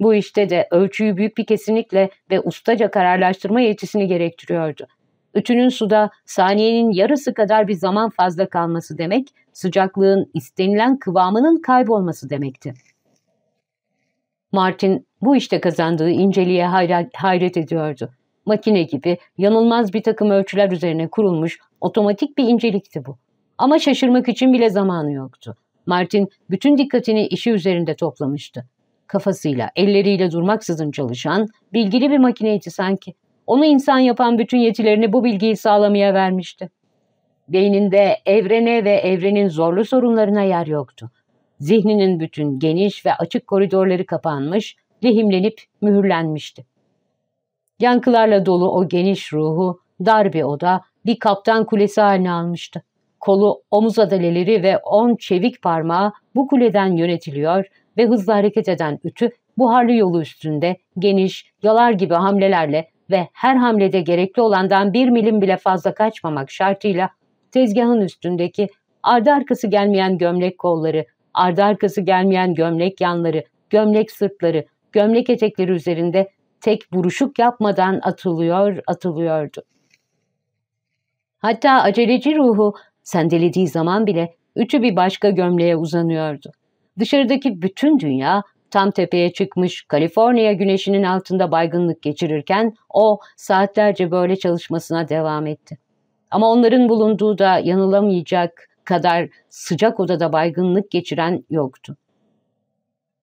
Bu işte de ölçüyü büyük bir kesinlikle ve ustaca kararlaştırma yetisini gerektiriyordu. Ütünün suda saniyenin yarısı kadar bir zaman fazla kalması demek, sıcaklığın istenilen kıvamının kaybolması demekti. Martin bu işte kazandığı inceliğe hayret ediyordu makine gibi yanılmaz bir takım ölçüler üzerine kurulmuş otomatik bir incelikti bu. Ama şaşırmak için bile zamanı yoktu. Martin bütün dikkatini işi üzerinde toplamıştı. Kafasıyla, elleriyle durmaksızın çalışan, bilgili bir makineydi sanki. Onu insan yapan bütün yetilerini bu bilgiyi sağlamaya vermişti. Beyninde evrene ve evrenin zorlu sorunlarına yer yoktu. Zihninin bütün geniş ve açık koridorları kapanmış, lehimlenip mühürlenmişti. Yankılarla dolu o geniş ruhu dar bir oda bir kaptan kulesi haline almıştı. Kolu, omuz adaleleri ve on çevik parmağı bu kuleden yönetiliyor ve hızlı hareket eden ütü buharlı yolu üstünde geniş, yalar gibi hamlelerle ve her hamlede gerekli olandan bir milim bile fazla kaçmamak şartıyla tezgahın üstündeki ardı arkası gelmeyen gömlek kolları, ardı arkası gelmeyen gömlek yanları, gömlek sırtları, gömlek etekleri üzerinde tek buruşuk yapmadan atılıyor, atılıyordu. Hatta aceleci ruhu sendelediği zaman bile üçü bir başka gömleğe uzanıyordu. Dışarıdaki bütün dünya tam tepeye çıkmış Kaliforniya güneşinin altında baygınlık geçirirken o saatlerce böyle çalışmasına devam etti. Ama onların bulunduğu da yanılamayacak kadar sıcak odada baygınlık geçiren yoktu.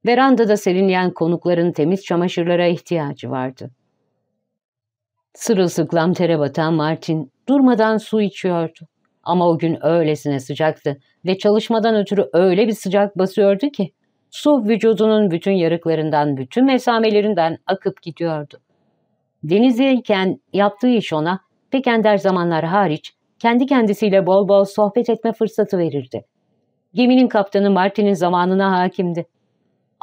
Verandada serinleyen konukların temiz çamaşırlara ihtiyacı vardı. Sırılsıklam tere batan Martin durmadan su içiyordu. Ama o gün öylesine sıcaktı ve çalışmadan ötürü öyle bir sıcak basıyordu ki su vücudunun bütün yarıklarından, bütün mesamelerinden akıp gidiyordu. Denizdeyken yaptığı iş ona pek ender zamanlar hariç kendi kendisiyle bol bol sohbet etme fırsatı verirdi. Geminin kaptanı Martin'in zamanına hakimdi.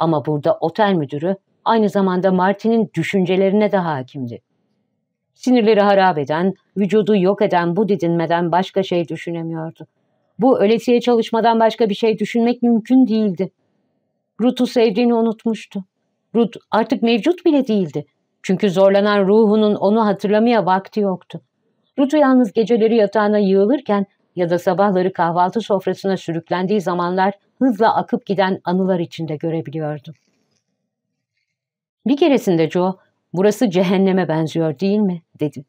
Ama burada otel müdürü aynı zamanda Martin'in düşüncelerine de hakimdi. Sinirleri harap eden, vücudu yok eden bu didinmeden başka şey düşünemiyordu. Bu ölesiye çalışmadan başka bir şey düşünmek mümkün değildi. Ruth'u sevdiğini unutmuştu. Ruth artık mevcut bile değildi. Çünkü zorlanan ruhunun onu hatırlamaya vakti yoktu. Ruth'u yalnız geceleri yatağına yığılırken ya da sabahları kahvaltı sofrasına sürüklendiği zamanlar hızla akıp giden anılar içinde görebiliyordum. Bir keresinde Joe, burası cehenneme benziyor değil mi? dedi.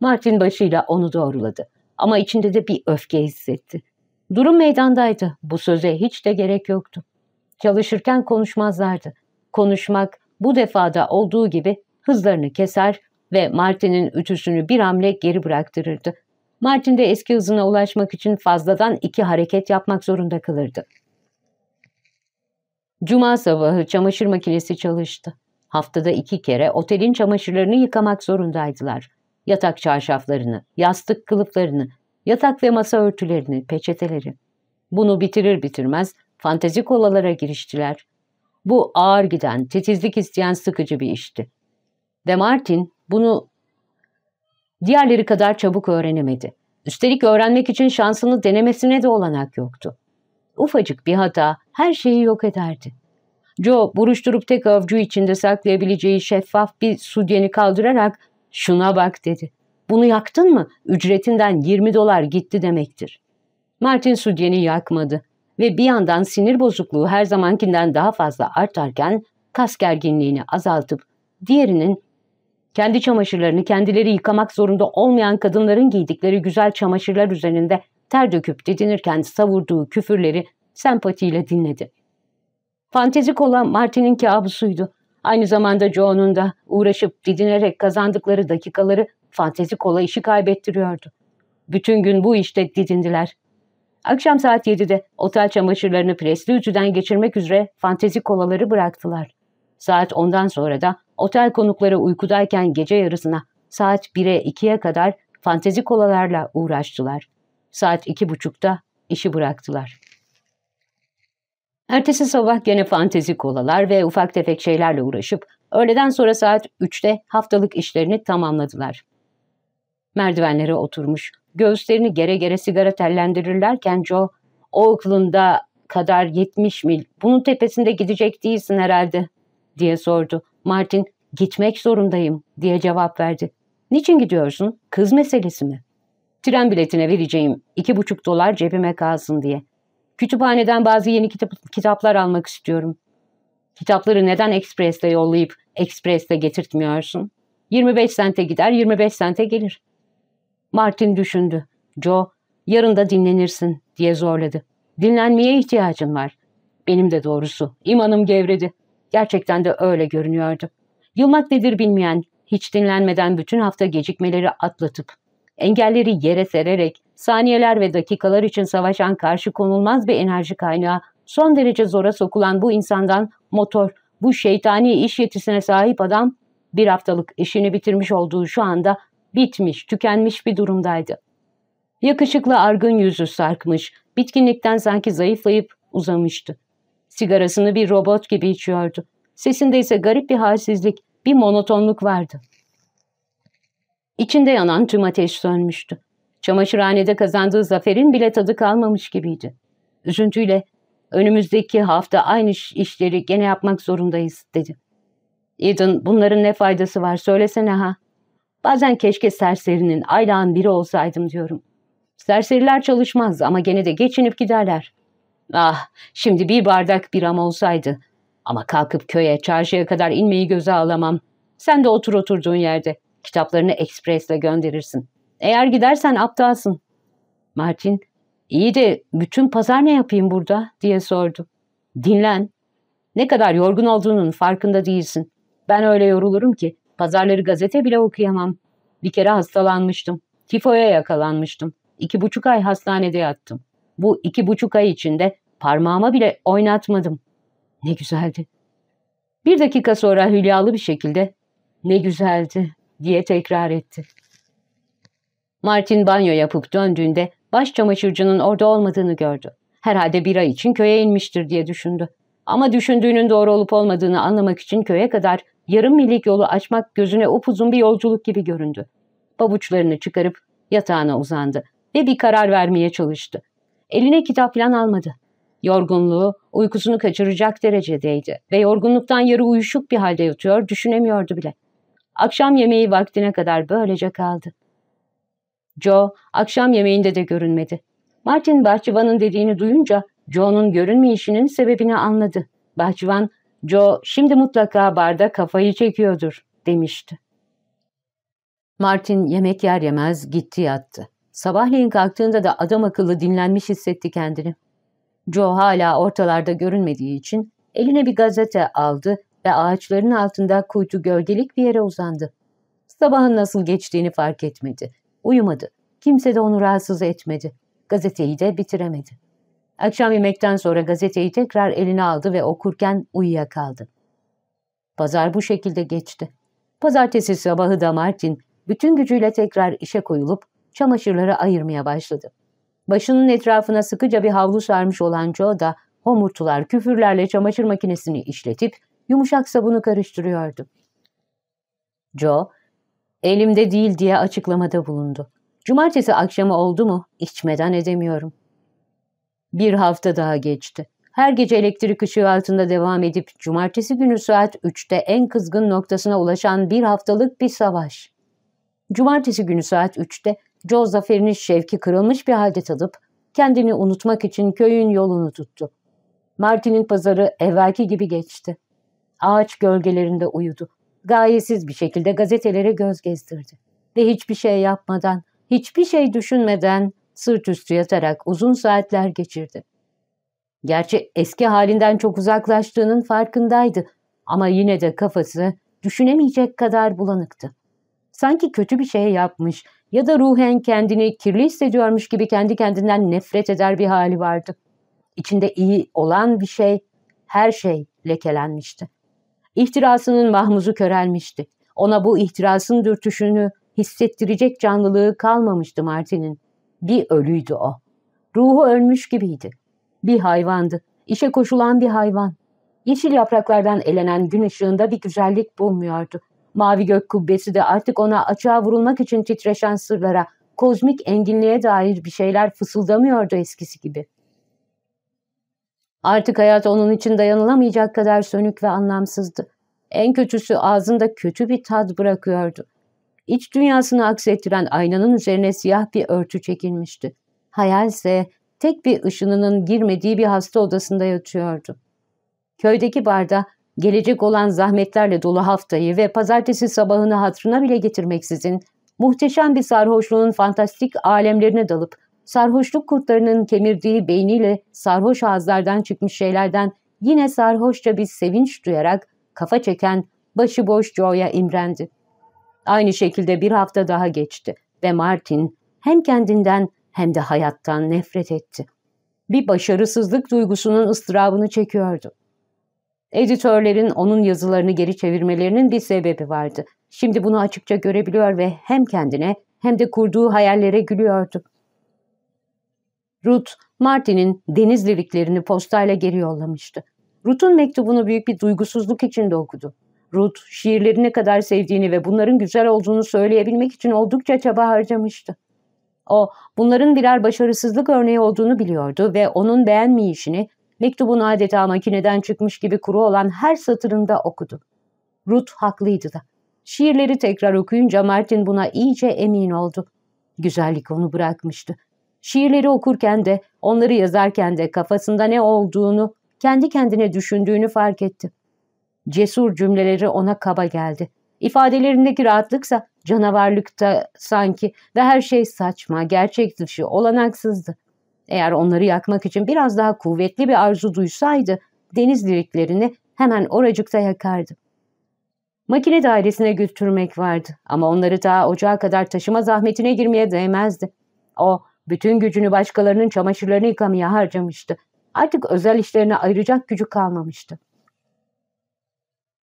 Martin başıyla onu doğruladı ama içinde de bir öfke hissetti. Durum meydandaydı, bu söze hiç de gerek yoktu. Çalışırken konuşmazlardı. Konuşmak bu defada olduğu gibi hızlarını keser ve Martin'in ütüsünü bir hamle geri bıraktırırdı. Martin de eski hızına ulaşmak için fazladan iki hareket yapmak zorunda kalırdı. Cuma sabahı çamaşır makinesi çalıştı. Haftada iki kere otelin çamaşırlarını yıkamak zorundaydılar. Yatak çarşaflarını, yastık kılıflarını, yatak ve masa örtülerini, peçeteleri. Bunu bitirir bitirmez fantezi kolalara giriştiler. Bu ağır giden, titizlik isteyen sıkıcı bir işti. De Martin bunu diğerleri kadar çabuk öğrenemedi. Üstelik öğrenmek için şansını denemesine de olanak yoktu. Ufacık bir hata her şeyi yok ederdi. Joe buruşturup tek avcı içinde saklayabileceği şeffaf bir sudyeni kaldırarak şuna bak dedi. Bunu yaktın mı ücretinden 20 dolar gitti demektir. Martin sudyeni yakmadı ve bir yandan sinir bozukluğu her zamankinden daha fazla artarken kas gerginliğini azaltıp diğerinin kendi çamaşırlarını kendileri yıkamak zorunda olmayan kadınların giydikleri güzel çamaşırlar üzerinde ter döküp didinirken savurduğu küfürleri sempatiyle dinledi. Fantezik olan Martin'in kabusuydu. Aynı zamanda John'un da uğraşıp didinerek kazandıkları dakikaları fantezi kola işi kaybettiriyordu. Bütün gün bu işte didindiler. Akşam saat 7'de otel çamaşırlarını presli ütüden geçirmek üzere fantezi kolaları bıraktılar. Saat 10'dan sonra da otel konukları uykudayken gece yarısına saat 1'e 2'ye kadar fantezi kolalarla uğraştılar. Saat iki buçukta işi bıraktılar. Ertesi sabah gene fantezi kolalar ve ufak tefek şeylerle uğraşıp öğleden sonra saat üçte haftalık işlerini tamamladılar. Merdivenlere oturmuş, göğüslerini gere gere sigara tellendirirlerken Joe, Oakland'a kadar 70 mil, bunun tepesinde gidecek değilsin herhalde, diye sordu. Martin, gitmek zorundayım, diye cevap verdi. Niçin gidiyorsun? Kız meselesi mi? Tren biletine vereceğim İki buçuk dolar cebime kalsın diye. Kütüphaneden bazı yeni kitap, kitaplar almak istiyorum. Kitapları neden ekspresle yollayıp ekspresle getirtmiyorsun? 25 sente gider 25 sente gelir. Martin düşündü. Joe yarın da dinlenirsin diye zorladı. Dinlenmeye ihtiyacın var. Benim de doğrusu İmanım gevredi. Gerçekten de öyle görünüyordu. Yılmak nedir bilmeyen, hiç dinlenmeden bütün hafta gecikmeleri atlatıp engelleri yere sererek saniyeler ve dakikalar için savaşan karşı konulmaz bir enerji kaynağı son derece zora sokulan bu insandan motor, bu şeytani iş yetisine sahip adam bir haftalık işini bitirmiş olduğu şu anda bitmiş, tükenmiş bir durumdaydı. Yakışıklı argın yüzü sarkmış, bitkinlikten sanki zayıflayıp uzamıştı. Sigarasını bir robot gibi içiyordu. Sesinde ise garip bir halsizlik, bir monotonluk vardı. İçinde yanan tüm ateş sönmüştü. Çamaşırhanede kazandığı zaferin bile tadı kalmamış gibiydi. Üzüntüyle önümüzdeki hafta aynı işleri gene yapmak zorundayız dedi. Eden bunların ne faydası var söylesene ha. Bazen keşke serserinin aylağın biri olsaydım diyorum. Serseriler çalışmaz ama gene de geçinip giderler. Ah şimdi bir bardak biram olsaydı. Ama kalkıp köye çarşıya kadar inmeyi göze alamam. Sen de otur oturduğun yerde. Kitaplarını ekspresle gönderirsin. Eğer gidersen aptalsın. Martin, iyi de bütün pazar ne yapayım burada diye sordu. Dinlen. Ne kadar yorgun olduğunun farkında değilsin. Ben öyle yorulurum ki pazarları gazete bile okuyamam. Bir kere hastalanmıştım. Tifoya yakalanmıştım. İki buçuk ay hastanede yattım. Bu iki buçuk ay içinde parmağıma bile oynatmadım. Ne güzeldi. Bir dakika sonra hülyalı bir şekilde ne güzeldi diye tekrar etti. Martin banyo yapıp döndüğünde baş çamaşırcının orada olmadığını gördü. Herhalde bir ay için köye inmiştir diye düşündü. Ama düşündüğünün doğru olup olmadığını anlamak için köye kadar yarım millik yolu açmak gözüne upuzun bir yolculuk gibi göründü. Babuçlarını çıkarıp yatağına uzandı ve bir karar vermeye çalıştı. Eline kitap falan almadı. Yorgunluğu uykusunu kaçıracak derecedeydi ve yorgunluktan yarı uyuşuk bir halde yatıyor düşünemiyordu bile. Akşam yemeği vaktine kadar böylece kaldı. Joe akşam yemeğinde de görünmedi. Martin bahçıvanın dediğini duyunca Joe'nun görünmeyişinin sebebini anladı. Bahçıvan, Joe şimdi mutlaka barda kafayı çekiyordur demişti. Martin yemek yer yemez gitti yattı. Sabahleyin kalktığında da adam akıllı dinlenmiş hissetti kendini. Joe hala ortalarda görünmediği için eline bir gazete aldı ve ağaçların altında kuytu gölgelik bir yere uzandı. Sabahın nasıl geçtiğini fark etmedi. Uyumadı. Kimse de onu rahatsız etmedi. Gazeteyi de bitiremedi. Akşam yemekten sonra gazeteyi tekrar eline aldı ve okurken uyuyakaldı. Pazar bu şekilde geçti. Pazartesi sabahı da Martin bütün gücüyle tekrar işe koyulup çamaşırları ayırmaya başladı. Başının etrafına sıkıca bir havlu sarmış olan Joe da homurtular küfürlerle çamaşır makinesini işletip yumuşak sabunu karıştırıyordum. Joe, elimde değil diye açıklamada bulundu. Cumartesi akşamı oldu mu içmeden edemiyorum. Bir hafta daha geçti. Her gece elektrik ışığı altında devam edip cumartesi günü saat 3'te en kızgın noktasına ulaşan bir haftalık bir savaş. Cumartesi günü saat 3'te Joe zaferinin şevki kırılmış bir halde tadıp kendini unutmak için köyün yolunu tuttu. Martin'in pazarı evvelki gibi geçti ağaç gölgelerinde uyudu. Gayesiz bir şekilde gazetelere göz gezdirdi. Ve hiçbir şey yapmadan, hiçbir şey düşünmeden sırt üstü yatarak uzun saatler geçirdi. Gerçi eski halinden çok uzaklaştığının farkındaydı ama yine de kafası düşünemeyecek kadar bulanıktı. Sanki kötü bir şey yapmış ya da ruhen kendini kirli hissediyormuş gibi kendi kendinden nefret eder bir hali vardı. İçinde iyi olan bir şey, her şey lekelenmişti. İhtirasının mahmuzu körelmişti. Ona bu ihtirasın dürtüşünü hissettirecek canlılığı kalmamıştı Martin'in. Bir ölüydü o. Ruhu ölmüş gibiydi. Bir hayvandı. İşe koşulan bir hayvan. Yeşil yapraklardan elenen gün ışığında bir güzellik bulmuyordu. Mavi gök kubbesi de artık ona açığa vurulmak için titreşen sırlara, kozmik enginliğe dair bir şeyler fısıldamıyordu eskisi gibi. Artık hayat onun için dayanılamayacak kadar sönük ve anlamsızdı. En kötüsü ağzında kötü bir tad bırakıyordu. İç dünyasını aksettiren aynanın üzerine siyah bir örtü çekilmişti. Hayal ise tek bir ışınının girmediği bir hasta odasında yatıyordu. Köydeki barda gelecek olan zahmetlerle dolu haftayı ve pazartesi sabahını hatırına bile getirmeksizin muhteşem bir sarhoşluğun fantastik alemlerine dalıp sarhoşluk kurtlarının kemirdiği beyniyle sarhoş ağızlardan çıkmış şeylerden yine sarhoşça bir sevinç duyarak kafa çeken başıboş Joe'ya imrendi. Aynı şekilde bir hafta daha geçti ve Martin hem kendinden hem de hayattan nefret etti. Bir başarısızlık duygusunun ıstırabını çekiyordu. Editörlerin onun yazılarını geri çevirmelerinin bir sebebi vardı. Şimdi bunu açıkça görebiliyor ve hem kendine hem de kurduğu hayallere gülüyordu. Ruth, Martin'in Denizliliklerini postayla geri yollamıştı. Ruth'un mektubunu büyük bir duygusuzluk içinde okudu. Ruth, şiirleri ne kadar sevdiğini ve bunların güzel olduğunu söyleyebilmek için oldukça çaba harcamıştı. O, bunların birer başarısızlık örneği olduğunu biliyordu ve onun beğenmeyişini mektubun adeta makineden çıkmış gibi kuru olan her satırında okudu. Ruth haklıydı da. Şiirleri tekrar okuyunca Martin buna iyice emin oldu. Güzellik onu bırakmıştı. Şiirleri okurken de, onları yazarken de kafasında ne olduğunu, kendi kendine düşündüğünü fark etti. Cesur cümleleri ona kaba geldi. İfadelerindeki rahatlıksa canavarlıkta sanki ve her şey saçma, gerçek dışı, olanaksızdı. Eğer onları yakmak için biraz daha kuvvetli bir arzu duysaydı, deniz liriklerini hemen oracıkta yakardı. Makine dairesine götürmek vardı ama onları daha ocağa kadar taşıma zahmetine girmeye değmezdi. O bütün gücünü başkalarının çamaşırlarını yıkamaya harcamıştı. Artık özel işlerine ayıracak gücü kalmamıştı.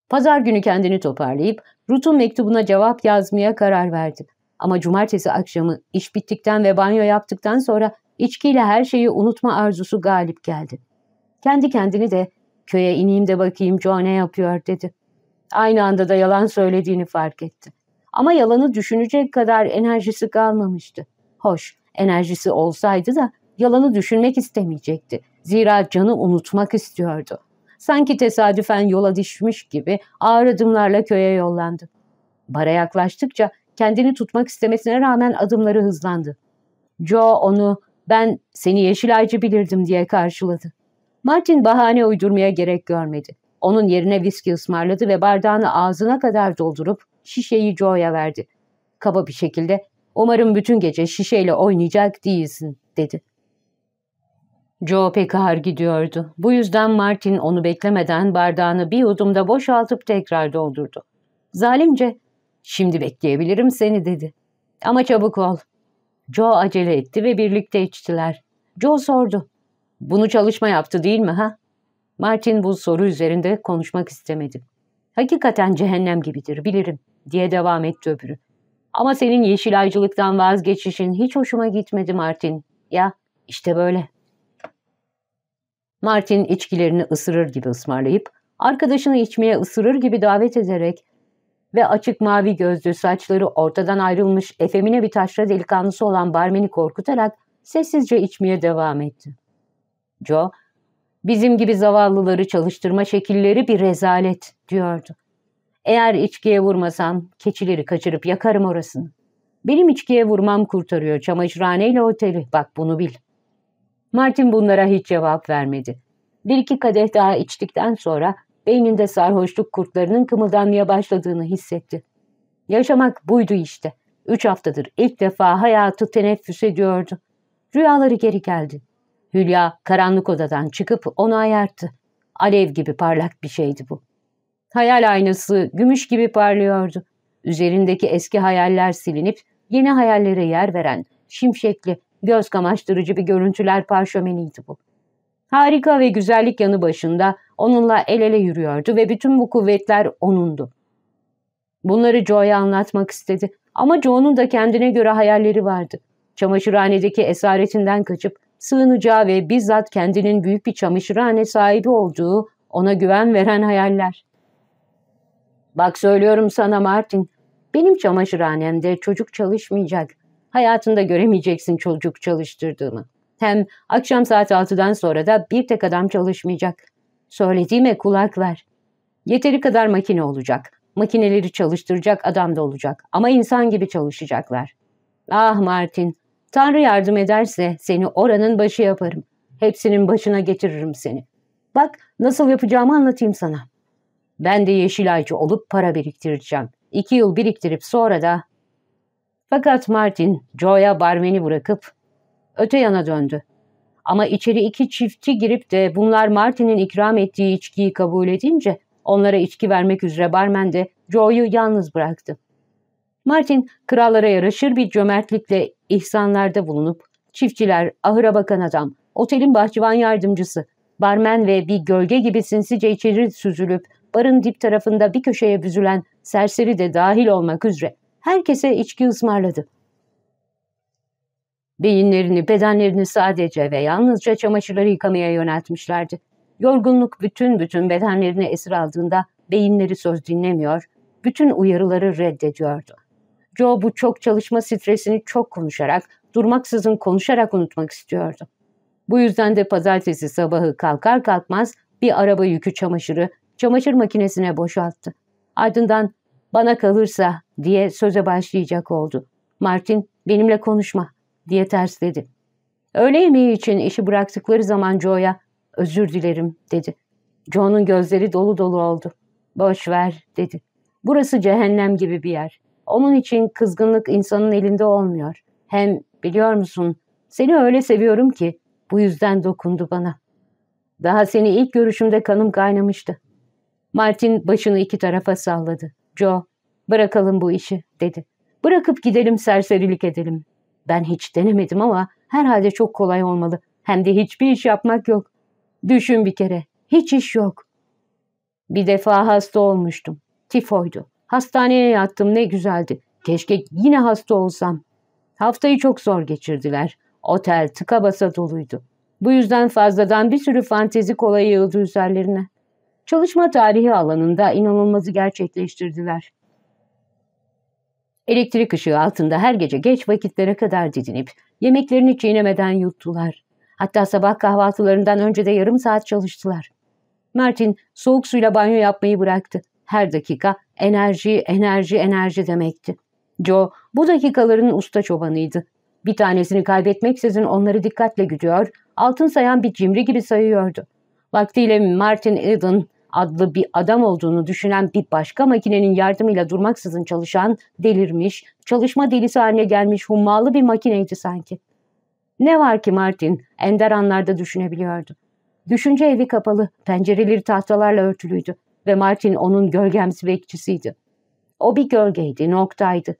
Pazar günü kendini toparlayıp Ruth'un mektubuna cevap yazmaya karar verdi. Ama cumartesi akşamı iş bittikten ve banyo yaptıktan sonra içkiyle her şeyi unutma arzusu galip geldi. Kendi kendini de köye ineyim de bakayım Joe ne yapıyor dedi. Aynı anda da yalan söylediğini fark etti. Ama yalanı düşünecek kadar enerjisi kalmamıştı. Hoş, enerjisi olsaydı da yalanı düşünmek istemeyecekti. Zira canı unutmak istiyordu. Sanki tesadüfen yola düşmüş gibi ağır adımlarla köye yollandı. Bara yaklaştıkça kendini tutmak istemesine rağmen adımları hızlandı. Joe onu ben seni yeşilaycı bilirdim diye karşıladı. Martin bahane uydurmaya gerek görmedi. Onun yerine viski ısmarladı ve bardağını ağzına kadar doldurup şişeyi Joe'ya verdi. Kaba bir şekilde Umarım bütün gece şişeyle oynayacak değilsin, dedi. Joe pek ağır gidiyordu. Bu yüzden Martin onu beklemeden bardağını bir yudumda boşaltıp tekrar doldurdu. Zalimce, şimdi bekleyebilirim seni dedi. Ama çabuk ol. Joe acele etti ve birlikte içtiler. Joe sordu. Bunu çalışma yaptı değil mi ha? Martin bu soru üzerinde konuşmak istemedi. Hakikaten cehennem gibidir bilirim diye devam etti öbürü. Ama senin yeşil yeşilaycılıktan vazgeçişin hiç hoşuma gitmedi Martin. Ya işte böyle. Martin içkilerini ısırır gibi ısmarlayıp, arkadaşını içmeye ısırır gibi davet ederek ve açık mavi gözlü saçları ortadan ayrılmış efemine bir taşra delikanlısı olan barmeni korkutarak sessizce içmeye devam etti. Joe, bizim gibi zavallıları çalıştırma şekilleri bir rezalet diyordu. Eğer içkiye vurmasam keçileri kaçırıp yakarım orasını. Benim içkiye vurmam kurtarıyor çamaşırhaneyle oteli. Bak bunu bil. Martin bunlara hiç cevap vermedi. Bir iki kadeh daha içtikten sonra beyninde sarhoşluk kurtlarının kımıldanmaya başladığını hissetti. Yaşamak buydu işte. Üç haftadır ilk defa hayatı teneffüs ediyordu. Rüyaları geri geldi. Hülya karanlık odadan çıkıp onu ayarttı. Alev gibi parlak bir şeydi bu. Hayal aynası gümüş gibi parlıyordu. Üzerindeki eski hayaller silinip yeni hayallere yer veren şimşekli, göz kamaştırıcı bir görüntüler parşömeniydi bu. Harika ve güzellik yanı başında onunla el ele yürüyordu ve bütün bu kuvvetler onundu. Bunları Joy'a anlatmak istedi ama Joe'nun da kendine göre hayalleri vardı. Çamaşırhanedeki esaretinden kaçıp sığınacağı ve bizzat kendinin büyük bir çamaşırhane sahibi olduğu ona güven veren hayaller. Bak söylüyorum sana Martin. Benim çamaşırhanemde çocuk çalışmayacak. Hayatında göremeyeceksin çocuk çalıştırdığımı. Hem akşam saat altıdan sonra da bir tek adam çalışmayacak. Söylediğime kulak ver. Yeteri kadar makine olacak. Makineleri çalıştıracak adam da olacak. Ama insan gibi çalışacaklar. Ah Martin, Tanrı yardım ederse seni oranın başı yaparım. Hepsinin başına getiririm seni. Bak nasıl yapacağımı anlatayım sana. Ben de Yeşilaycı olup para biriktireceğim. İki yıl biriktirip sonra da... Fakat Martin, Joe'ya barmeni bırakıp öte yana döndü. Ama içeri iki çifti girip de bunlar Martin'in ikram ettiği içkiyi kabul edince onlara içki vermek üzere barmen de Joe'yu yalnız bıraktı. Martin krallara yaraşır bir cömertlikle ihsanlarda bulunup çiftçiler, ahıra bakan adam, otelin bahçıvan yardımcısı, barmen ve bir gölge gibi sinsice içeri süzülüp barın dip tarafında bir köşeye büzülen serseri de dahil olmak üzere herkese içki ısmarladı. Beyinlerini, bedenlerini sadece ve yalnızca çamaşırları yıkamaya yöneltmişlerdi. Yorgunluk bütün bütün bedenlerini esir aldığında beyinleri söz dinlemiyor, bütün uyarıları reddediyordu. Joe bu çok çalışma stresini çok konuşarak, durmaksızın konuşarak unutmak istiyordu. Bu yüzden de pazartesi sabahı kalkar kalkmaz bir araba yükü çamaşırı çamaşır makinesine boşalttı. Ardından bana kalırsa diye söze başlayacak oldu. Martin benimle konuşma diye tersledi. Öğle yemeği için işi bıraktıkları zaman Joe'ya özür dilerim dedi. Joe'nun gözleri dolu dolu oldu. Boş ver dedi. Burası cehennem gibi bir yer. Onun için kızgınlık insanın elinde olmuyor. Hem biliyor musun seni öyle seviyorum ki bu yüzden dokundu bana. Daha seni ilk görüşümde kanım kaynamıştı. Martin başını iki tarafa salladı. Joe, bırakalım bu işi, dedi. Bırakıp gidelim serserilik edelim. Ben hiç denemedim ama herhalde çok kolay olmalı. Hem de hiçbir iş yapmak yok. Düşün bir kere, hiç iş yok. Bir defa hasta olmuştum. Tifoydu. Hastaneye yattım ne güzeldi. Keşke yine hasta olsam. Haftayı çok zor geçirdiler. Otel tıka basa doluydu. Bu yüzden fazladan bir sürü fantezi kolay yığıldı üzerlerine çalışma tarihi alanında inanılmazı gerçekleştirdiler. Elektrik ışığı altında her gece geç vakitlere kadar didinip yemeklerini çiğnemeden yuttular. Hatta sabah kahvaltılarından önce de yarım saat çalıştılar. Martin soğuk suyla banyo yapmayı bıraktı. Her dakika enerji, enerji, enerji demekti. Joe bu dakikaların usta çobanıydı. Bir tanesini kaybetmeksizin onları dikkatle güdüyor, altın sayan bir cimri gibi sayıyordu. Vaktiyle Martin Eden adlı bir adam olduğunu düşünen bir başka makinenin yardımıyla durmaksızın çalışan delirmiş, çalışma delisi haline gelmiş hummalı bir makineydi sanki. Ne var ki Martin ender anlarda düşünebiliyordu. Düşünce evi kapalı, pencereleri tahtalarla örtülüydü ve Martin onun gölgemsi bekçisiydi. O bir gölgeydi, noktaydı.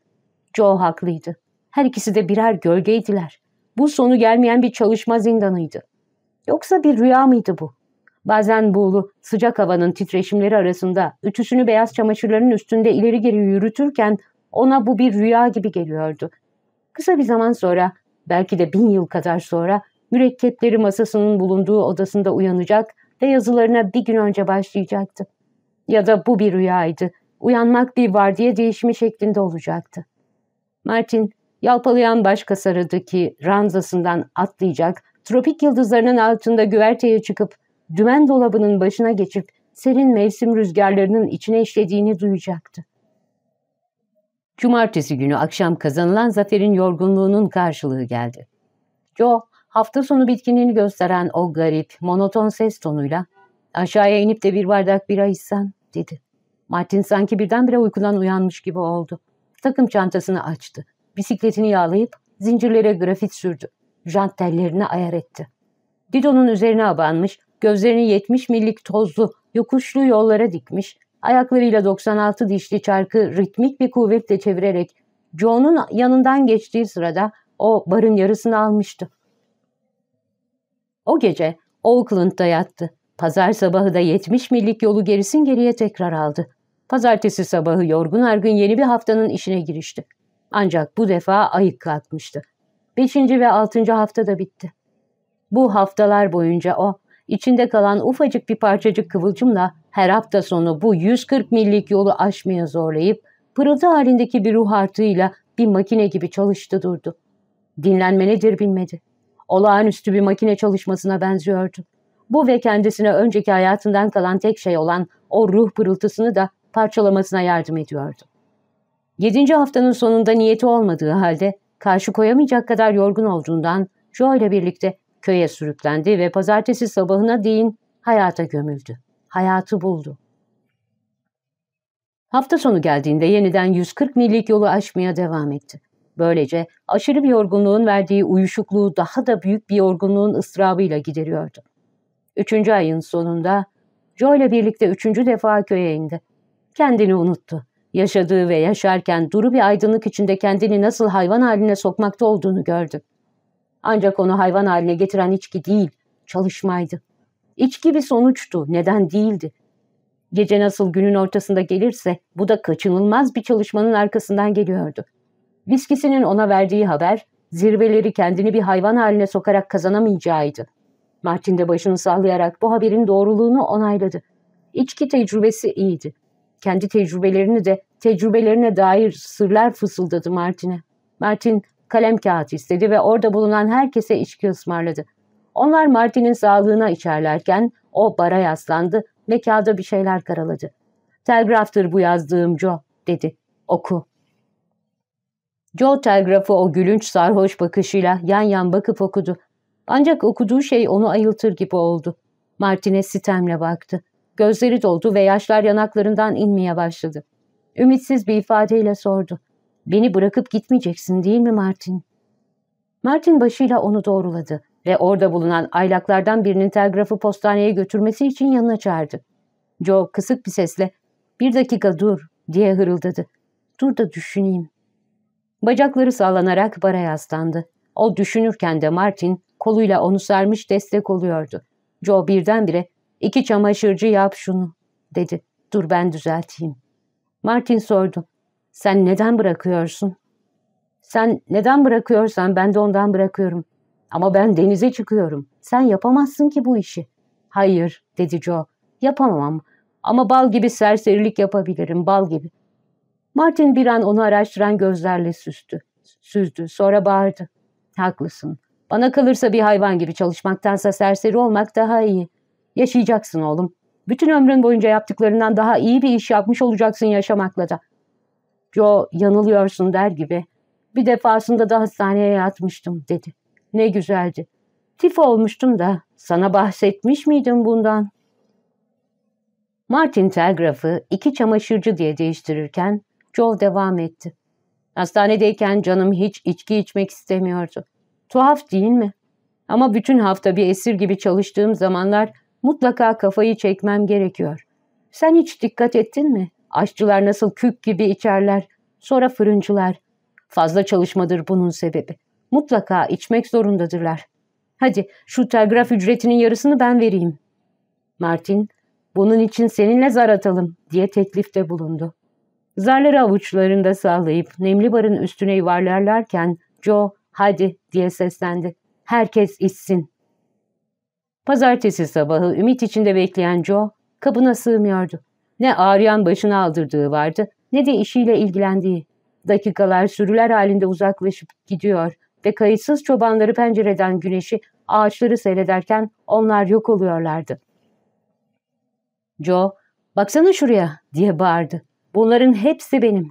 Joe haklıydı. Her ikisi de birer gölgeydiler. Bu sonu gelmeyen bir çalışma zindanıydı. Yoksa bir rüya mıydı bu? Bazen buğulu sıcak havanın titreşimleri arasında üçüsünü beyaz çamaşırların üstünde ileri geri yürütürken ona bu bir rüya gibi geliyordu. Kısa bir zaman sonra, belki de bin yıl kadar sonra mürekkepleri masasının bulunduğu odasında uyanacak ve yazılarına bir gün önce başlayacaktı. Ya da bu bir rüyaydı. Uyanmak bir vardiya değişimi şeklinde olacaktı. Martin, yalpalayan başka sarıdaki ranzasından atlayacak, tropik yıldızlarının altında güverteye çıkıp dümen dolabının başına geçip serin mevsim rüzgarlarının içine işlediğini duyacaktı. Cumartesi günü akşam kazanılan zaferin yorgunluğunun karşılığı geldi. Joe, hafta sonu bitkinliğini gösteren o garip, monoton ses tonuyla ''Aşağıya inip de bir bardak bira içsen'' dedi. Martin sanki birdenbire uykudan uyanmış gibi oldu. Takım çantasını açtı. Bisikletini yağlayıp zincirlere grafit sürdü. Jant tellerini ayar etti. Dido'nun üzerine abanmış, Gözlerini 70 millik tozlu, yokuşlu yollara dikmiş, ayaklarıyla 96 dişli çarkı ritmik bir kuvvetle çevirerek John'un yanından geçtiği sırada o barın yarısını almıştı. O gece Oakland'da yattı. Pazar sabahı da 70 millik yolu gerisin geriye tekrar aldı. Pazartesi sabahı yorgun argın yeni bir haftanın işine girişti. Ancak bu defa ayık kalkmıştı. Beşinci ve altıncı hafta da bitti. Bu haftalar boyunca o İçinde kalan ufacık bir parçacık kıvılcımla her hafta sonu bu 140 millik yolu aşmaya zorlayıp pırıltı halindeki bir ruh artığıyla bir makine gibi çalıştı durdu. Dinlenme nedir bilmedi. Olağanüstü bir makine çalışmasına benziyordu. Bu ve kendisine önceki hayatından kalan tek şey olan o ruh pırıltısını da parçalamasına yardım ediyordu. Yedinci haftanın sonunda niyeti olmadığı halde karşı koyamayacak kadar yorgun olduğundan Joe ile birlikte köye sürüklendi ve pazartesi sabahına değin hayata gömüldü. Hayatı buldu. Hafta sonu geldiğinde yeniden 140 millik yolu aşmaya devam etti. Böylece aşırı bir yorgunluğun verdiği uyuşukluğu daha da büyük bir yorgunluğun ısrabıyla gideriyordu. Üçüncü ayın sonunda Joe ile birlikte üçüncü defa köye indi. Kendini unuttu. Yaşadığı ve yaşarken duru bir aydınlık içinde kendini nasıl hayvan haline sokmakta olduğunu gördü. Ancak onu hayvan haline getiren içki değil, çalışmaydı. İçki bir sonuçtu, neden değildi. Gece nasıl günün ortasında gelirse bu da kaçınılmaz bir çalışmanın arkasından geliyordu. Viskisinin ona verdiği haber zirveleri kendini bir hayvan haline sokarak kazanamayacağıydı. Martin de başını sallayarak bu haberin doğruluğunu onayladı. İçki tecrübesi iyiydi. Kendi tecrübelerini de tecrübelerine dair sırlar fısıldadı Martin'e. Martin kalem kağıt istedi ve orada bulunan herkese içki ısmarladı. Onlar Martin'in sağlığına içerlerken o bara yaslandı ve kağıda bir şeyler karaladı. Telgraftır bu yazdığım Joe dedi. Oku. Joe telgrafı o gülünç sarhoş bakışıyla yan yan bakıp okudu. Ancak okuduğu şey onu ayıltır gibi oldu. Martin'e sitemle baktı. Gözleri doldu ve yaşlar yanaklarından inmeye başladı. Ümitsiz bir ifadeyle sordu. Beni bırakıp gitmeyeceksin değil mi Martin? Martin başıyla onu doğruladı ve orada bulunan aylaklardan birinin telgrafı postaneye götürmesi için yanına çağırdı. Joe kısık bir sesle ''Bir dakika dur'' diye hırıldadı. ''Dur da düşüneyim.'' Bacakları sallanarak bara yaslandı. O düşünürken de Martin koluyla onu sarmış destek oluyordu. Joe birdenbire ''İki çamaşırcı yap şunu'' dedi. ''Dur ben düzelteyim.'' Martin sordu. Sen neden bırakıyorsun? Sen neden bırakıyorsan ben de ondan bırakıyorum. Ama ben denize çıkıyorum. Sen yapamazsın ki bu işi. Hayır, dedi Joe. Yapamam. Ama bal gibi serserilik yapabilirim, bal gibi. Martin bir an onu araştıran gözlerle süzdü. Süzdü, sonra bağırdı. Haklısın. Bana kalırsa bir hayvan gibi çalışmaktansa serseri olmak daha iyi. Yaşayacaksın oğlum. Bütün ömrün boyunca yaptıklarından daha iyi bir iş yapmış olacaksın yaşamakla da. Joe yanılıyorsun der gibi. Bir defasında da hastaneye yatmıştım dedi. Ne güzeldi. Tif olmuştum da sana bahsetmiş miydim bundan? Martin telgrafı iki çamaşırcı diye değiştirirken Joe devam etti. Hastanedeyken canım hiç içki içmek istemiyordu. Tuhaf değil mi? Ama bütün hafta bir esir gibi çalıştığım zamanlar mutlaka kafayı çekmem gerekiyor. Sen hiç dikkat ettin mi? Aşçılar nasıl kük gibi içerler, sonra fırıncılar. Fazla çalışmadır bunun sebebi. Mutlaka içmek zorundadırlar. Hadi şu telgraf ücretinin yarısını ben vereyim. Martin, bunun için seninle zar atalım diye teklifte bulundu. Zarları avuçlarında sağlayıp nemli barın üstüne yuvarlarlarken Joe hadi diye seslendi. Herkes içsin. Pazartesi sabahı ümit içinde bekleyen Joe kabına sığmıyordu. Ne ağrıyan başını aldırdığı vardı ne de işiyle ilgilendiği. Dakikalar sürüler halinde uzaklaşıp gidiyor ve kayıtsız çobanları pencereden güneşi ağaçları seyrederken onlar yok oluyorlardı. Joe, baksana şuraya diye bağırdı. Bunların hepsi benim.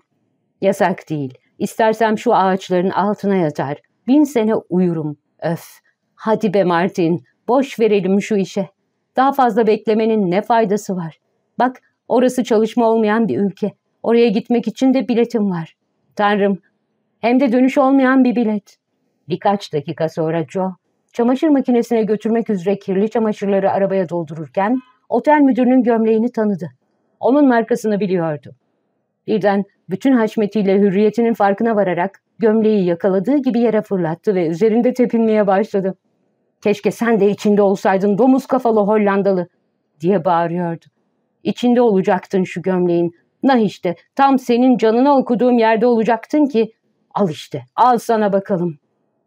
Yasak değil. İstersem şu ağaçların altına yatar. Bin sene uyurum. Öf. Hadi be Martin, boş verelim şu işe. Daha fazla beklemenin ne faydası var? Bak Orası çalışma olmayan bir ülke. Oraya gitmek için de biletim var. Tanrım, hem de dönüş olmayan bir bilet. Birkaç dakika sonra Joe, çamaşır makinesine götürmek üzere kirli çamaşırları arabaya doldururken otel müdürünün gömleğini tanıdı. Onun markasını biliyordu. Birden bütün haşmetiyle hürriyetinin farkına vararak gömleği yakaladığı gibi yere fırlattı ve üzerinde tepinmeye başladı. Keşke sen de içinde olsaydın domuz kafalı Hollandalı diye bağırıyordu. İçinde olacaktın şu gömleğin. Nah işte tam senin canına okuduğum yerde olacaktın ki. Al işte al sana bakalım.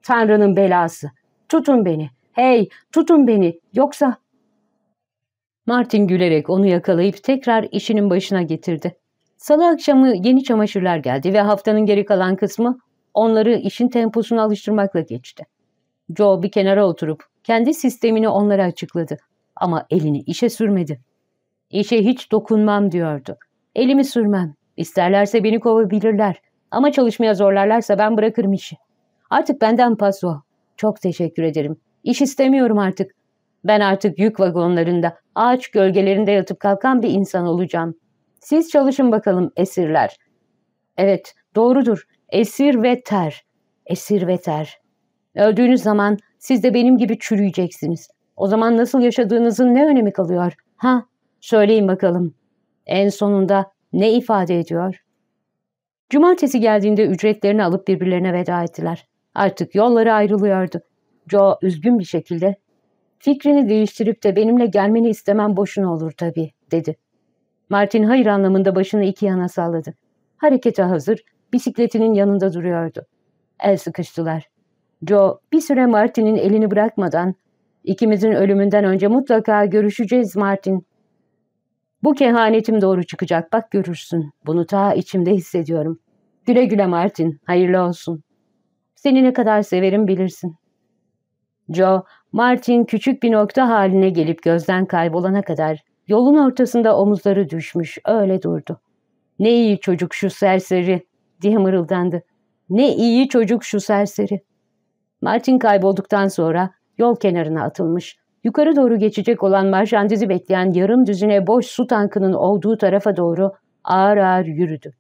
Tanrı'nın belası. Tutun beni. Hey tutun beni. Yoksa... Martin gülerek onu yakalayıp tekrar işinin başına getirdi. Salı akşamı yeni çamaşırlar geldi ve haftanın geri kalan kısmı onları işin temposuna alıştırmakla geçti. Joe bir kenara oturup kendi sistemini onlara açıkladı ama elini işe sürmedi. İşe hiç dokunmam diyordu. Elimi sürmem. İsterlerse beni kovabilirler. Ama çalışmaya zorlarlarsa ben bırakırım işi. Artık benden paso. Çok teşekkür ederim. İş istemiyorum artık. Ben artık yük vagonlarında, ağaç gölgelerinde yatıp kalkan bir insan olacağım. Siz çalışın bakalım esirler. Evet, doğrudur. Esir ve ter. Esir ve ter. Öldüğünüz zaman siz de benim gibi çürüyeceksiniz. O zaman nasıl yaşadığınızın ne önemi kalıyor? Ha, Söyleyin bakalım en sonunda ne ifade ediyor? Cumartesi geldiğinde ücretlerini alıp birbirlerine veda ettiler. Artık yolları ayrılıyordu. Joe üzgün bir şekilde fikrini değiştirip de benimle gelmeni istemem boşuna olur tabii dedi. Martin hayır anlamında başını iki yana salladı. Harekete hazır, bisikletinin yanında duruyordu. El sıkıştılar. Joe bir süre Martin'in elini bırakmadan ikimizin ölümünden önce mutlaka görüşeceğiz Martin bu kehanetim doğru çıkacak bak görürsün. Bunu ta içimde hissediyorum. Güle güle Martin, hayırlı olsun. Seni ne kadar severim bilirsin. Joe, Martin küçük bir nokta haline gelip gözden kaybolana kadar yolun ortasında omuzları düşmüş, öyle durdu. Ne iyi çocuk şu serseri diye mırıldandı. Ne iyi çocuk şu serseri. Martin kaybolduktan sonra yol kenarına atılmış. Yukarı doğru geçecek olan marşandizi bekleyen yarım düzine boş su tankının olduğu tarafa doğru ağır ağır yürüdü.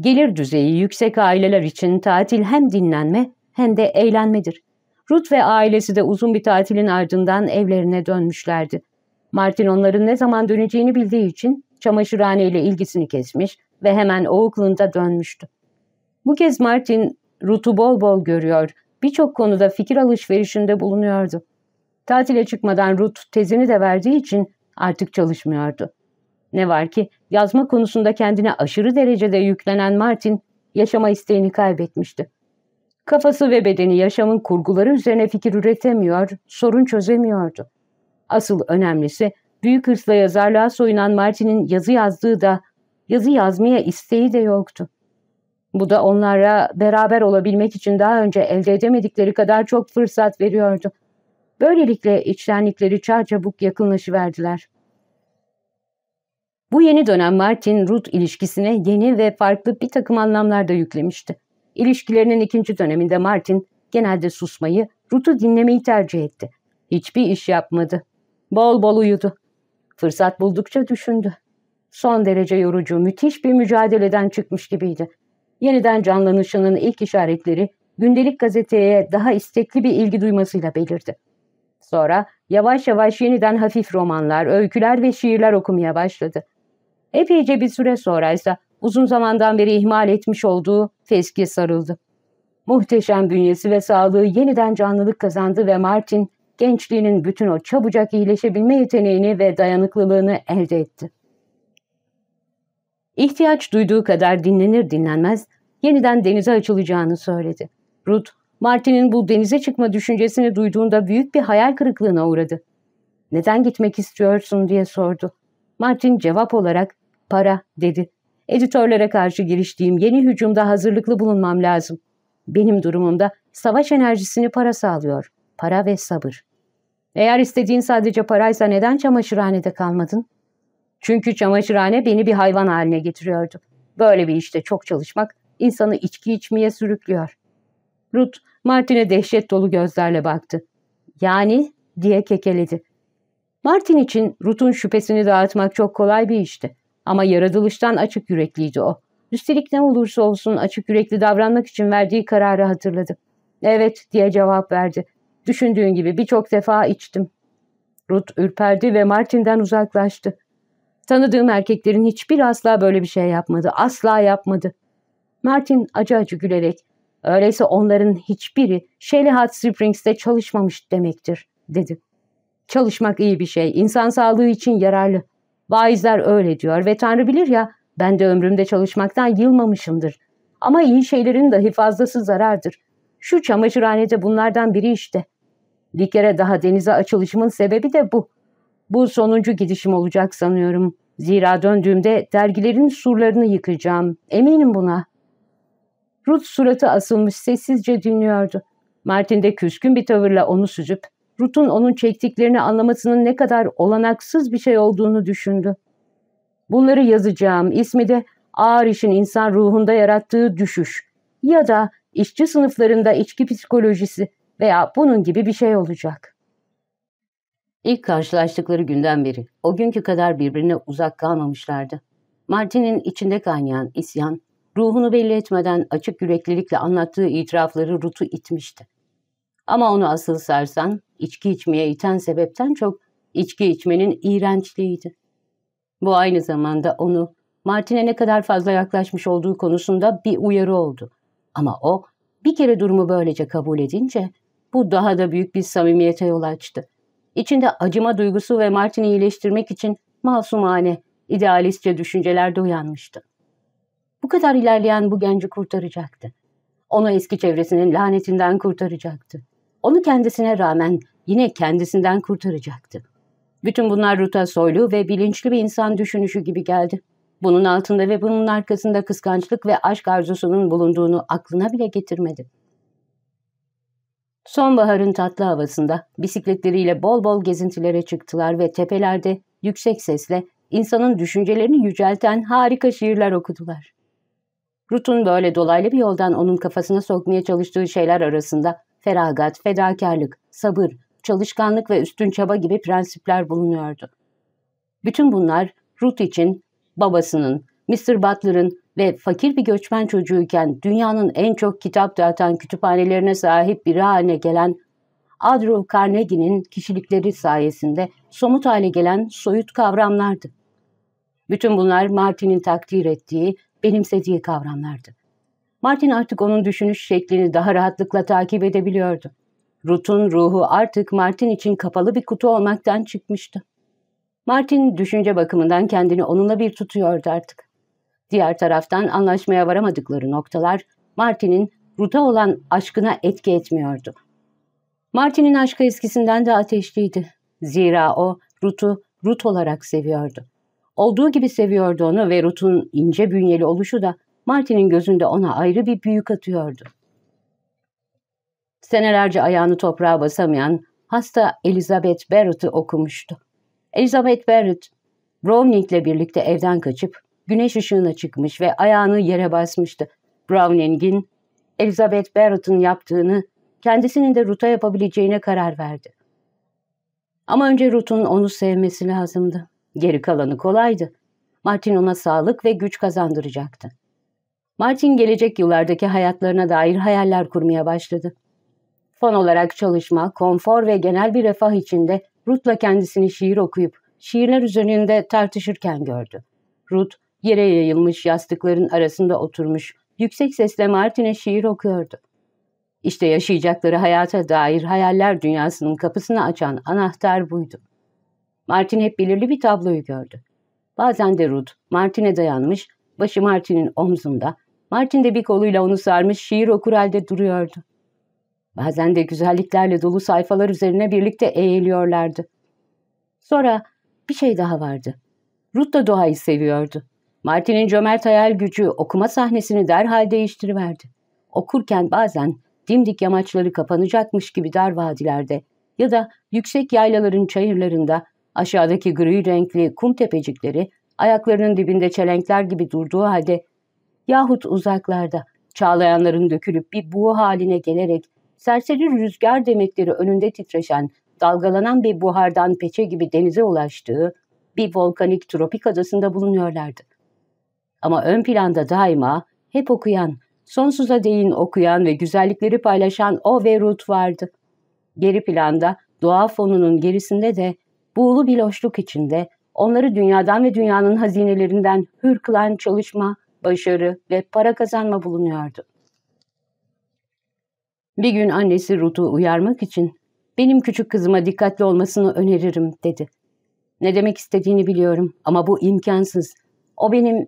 Gelir düzeyi yüksek aileler için tatil hem dinlenme hem de eğlenmedir. Ruth ve ailesi de uzun bir tatilin ardından evlerine dönmüşlerdi. Martin onların ne zaman döneceğini bildiği için çamaşırhane ile ilgisini kesmiş ve hemen Oakland'a dönmüştü. Bu kez Martin Ruth'u bol bol görüyor birçok konuda fikir alışverişinde bulunuyordu. Tatile çıkmadan Ruth tezini de verdiği için artık çalışmıyordu. Ne var ki yazma konusunda kendine aşırı derecede yüklenen Martin yaşama isteğini kaybetmişti. Kafası ve bedeni yaşamın kurguları üzerine fikir üretemiyor, sorun çözemiyordu. Asıl önemlisi büyük hırsla yazarlığa soyunan Martin'in yazı yazdığı da yazı yazmaya isteği de yoktu. Bu da onlara beraber olabilmek için daha önce elde edemedikleri kadar çok fırsat veriyordu. Böylelikle içtenlikleri çarçabuk yakınlaşıverdiler. Bu yeni dönem Martin-Ruth ilişkisine yeni ve farklı bir takım anlamlar da yüklemişti. İlişkilerinin ikinci döneminde Martin genelde susmayı, Ruth'u dinlemeyi tercih etti. Hiçbir iş yapmadı. Bol bol uyudu. Fırsat buldukça düşündü. Son derece yorucu, müthiş bir mücadeleden çıkmış gibiydi yeniden canlanışının ilk işaretleri gündelik gazeteye daha istekli bir ilgi duymasıyla belirdi. Sonra yavaş yavaş yeniden hafif romanlar, öyküler ve şiirler okumaya başladı. Epeyce bir süre sonra ise uzun zamandan beri ihmal etmiş olduğu feske sarıldı. Muhteşem bünyesi ve sağlığı yeniden canlılık kazandı ve Martin gençliğinin bütün o çabucak iyileşebilme yeteneğini ve dayanıklılığını elde etti. İhtiyaç duyduğu kadar dinlenir dinlenmez yeniden denize açılacağını söyledi. Ruth, Martin'in bu denize çıkma düşüncesini duyduğunda büyük bir hayal kırıklığına uğradı. ''Neden gitmek istiyorsun?'' diye sordu. Martin cevap olarak ''Para'' dedi. ''Editörlere karşı giriştiğim yeni hücumda hazırlıklı bulunmam lazım. Benim durumumda savaş enerjisini para sağlıyor. Para ve sabır.'' ''Eğer istediğin sadece paraysa neden çamaşırhanede kalmadın?'' ''Çünkü çamaşırhane beni bir hayvan haline getiriyordu. Böyle bir işte çok çalışmak insanı içki içmeye sürüklüyor. Ruth, Martin'e dehşet dolu gözlerle baktı. Yani diye kekeledi. Martin için Ruth'un şüphesini dağıtmak çok kolay bir işti. Ama yaratılıştan açık yürekliydi o. Üstelik ne olursa olsun açık yürekli davranmak için verdiği kararı hatırladı. Evet diye cevap verdi. Düşündüğün gibi birçok defa içtim. Ruth ürperdi ve Martin'den uzaklaştı. Tanıdığım erkeklerin hiçbir asla böyle bir şey yapmadı. Asla yapmadı. Martin acı acı gülerek ''Öyleyse onların hiçbiri Shelly Hot Springs'te çalışmamış demektir.'' dedi. ''Çalışmak iyi bir şey, insan sağlığı için yararlı. Vaizler öyle diyor ve Tanrı bilir ya, ben de ömrümde çalışmaktan yılmamışımdır. Ama iyi şeylerin dahi fazlası zarardır. Şu çamaşırhanede bunlardan biri işte. Bir kere daha denize açılışımın sebebi de bu. Bu sonuncu gidişim olacak sanıyorum. Zira döndüğümde dergilerin surlarını yıkacağım. Eminim buna.'' Ruth suratı asılmış sessizce dinliyordu. Martin de küskün bir tavırla onu süzüp Ruth'un onun çektiklerini anlamasının ne kadar olanaksız bir şey olduğunu düşündü. Bunları yazacağım. İsmi de ağır işin insan ruhunda yarattığı düşüş ya da işçi sınıflarında içki psikolojisi veya bunun gibi bir şey olacak. İlk karşılaştıkları günden beri o günkü kadar birbirine uzak kalmamışlardı. Martin'in içinde kaynayan isyan ruhunu belli etmeden açık yüreklilikle anlattığı itirafları Rut'u itmişti. Ama onu asıl sarsan, içki içmeye iten sebepten çok içki içmenin iğrençliğiydi. Bu aynı zamanda onu Martin'e ne kadar fazla yaklaşmış olduğu konusunda bir uyarı oldu. Ama o bir kere durumu böylece kabul edince bu daha da büyük bir samimiyete yol açtı. İçinde acıma duygusu ve Martin'i iyileştirmek için masumane, idealistçe düşünceler de uyanmıştı. Bu kadar ilerleyen bu genci kurtaracaktı. Onu eski çevresinin lanetinden kurtaracaktı. Onu kendisine rağmen yine kendisinden kurtaracaktı. Bütün bunlar Ruta soylu ve bilinçli bir insan düşünüşü gibi geldi. Bunun altında ve bunun arkasında kıskançlık ve aşk arzusunun bulunduğunu aklına bile getirmedi. Sonbaharın tatlı havasında bisikletleriyle bol bol gezintilere çıktılar ve tepelerde yüksek sesle insanın düşüncelerini yücelten harika şiirler okudular. Rut'un böyle dolaylı bir yoldan onun kafasına sokmaya çalıştığı şeyler arasında feragat, fedakarlık, sabır, çalışkanlık ve üstün çaba gibi prensipler bulunuyordu. Bütün bunlar Rut için babasının, Mr. Butler'ın ve fakir bir göçmen çocuğuyken dünyanın en çok kitap dağıtan kütüphanelerine sahip biri haline gelen Andrew Carnegie'nin kişilikleri sayesinde somut hale gelen soyut kavramlardı. Bütün bunlar Martin'in takdir ettiği benimsediği kavramlardı. Martin artık onun düşünüş şeklini daha rahatlıkla takip edebiliyordu. Ruth'un ruhu artık Martin için kapalı bir kutu olmaktan çıkmıştı. Martin düşünce bakımından kendini onunla bir tutuyordu artık. Diğer taraftan anlaşmaya varamadıkları noktalar Martin'in Ruth'a olan aşkına etki etmiyordu. Martin'in aşkı eskisinden de ateşliydi. Zira o Ruth'u Ruth olarak seviyordu. Olduğu gibi seviyordu onu ve Ruth'un ince bünyeli oluşu da Martin'in gözünde ona ayrı bir büyük atıyordu. Senelerce ayağını toprağa basamayan hasta Elizabeth Barrett'ı okumuştu. Elizabeth Barrett, Browning'le birlikte evden kaçıp güneş ışığına çıkmış ve ayağını yere basmıştı. Browning'in Elizabeth Barrett'ın yaptığını kendisinin de Ruth'a yapabileceğine karar verdi. Ama önce Ruth'un onu sevmesi lazımdı. Geri kalanı kolaydı. Martin ona sağlık ve güç kazandıracaktı. Martin gelecek yıllardaki hayatlarına dair hayaller kurmaya başladı. Fon olarak çalışma, konfor ve genel bir refah içinde Ruth'la kendisini şiir okuyup şiirler üzerinde tartışırken gördü. Ruth, yere yayılmış yastıkların arasında oturmuş, yüksek sesle Martin'e şiir okuyordu. İşte yaşayacakları hayata dair hayaller dünyasının kapısını açan anahtar buydu. Martin hep belirli bir tabloyu gördü. Bazen de Ruth, Martin'e dayanmış, başı Martin'in omzunda, Martin de bir koluyla onu sarmış şiir okur halde duruyordu. Bazen de güzelliklerle dolu sayfalar üzerine birlikte eğiliyorlardı. Sonra bir şey daha vardı. Ruth da doğayı seviyordu. Martin'in cömert hayal gücü okuma sahnesini derhal değiştiriverdi. Okurken bazen dimdik yamaçları kapanacakmış gibi dar vadilerde ya da yüksek yaylaların çayırlarında Aşağıdaki gri renkli kum tepecikleri ayaklarının dibinde çelenkler gibi durduğu halde yahut uzaklarda çağlayanların dökülüp bir buğu haline gelerek serseri rüzgar demetleri önünde titreşen, dalgalanan bir buhardan peçe gibi denize ulaştığı bir volkanik tropik adasında bulunuyorlardı. Ama ön planda daima hep okuyan, sonsuza değin okuyan ve güzellikleri paylaşan o ve Ruth vardı. Geri planda doğa fonunun gerisinde de buğulu bir loşluk içinde onları dünyadan ve dünyanın hazinelerinden hür kılan çalışma, başarı ve para kazanma bulunuyordu. Bir gün annesi Ruth'u uyarmak için benim küçük kızıma dikkatli olmasını öneririm dedi. Ne demek istediğini biliyorum ama bu imkansız. O benim...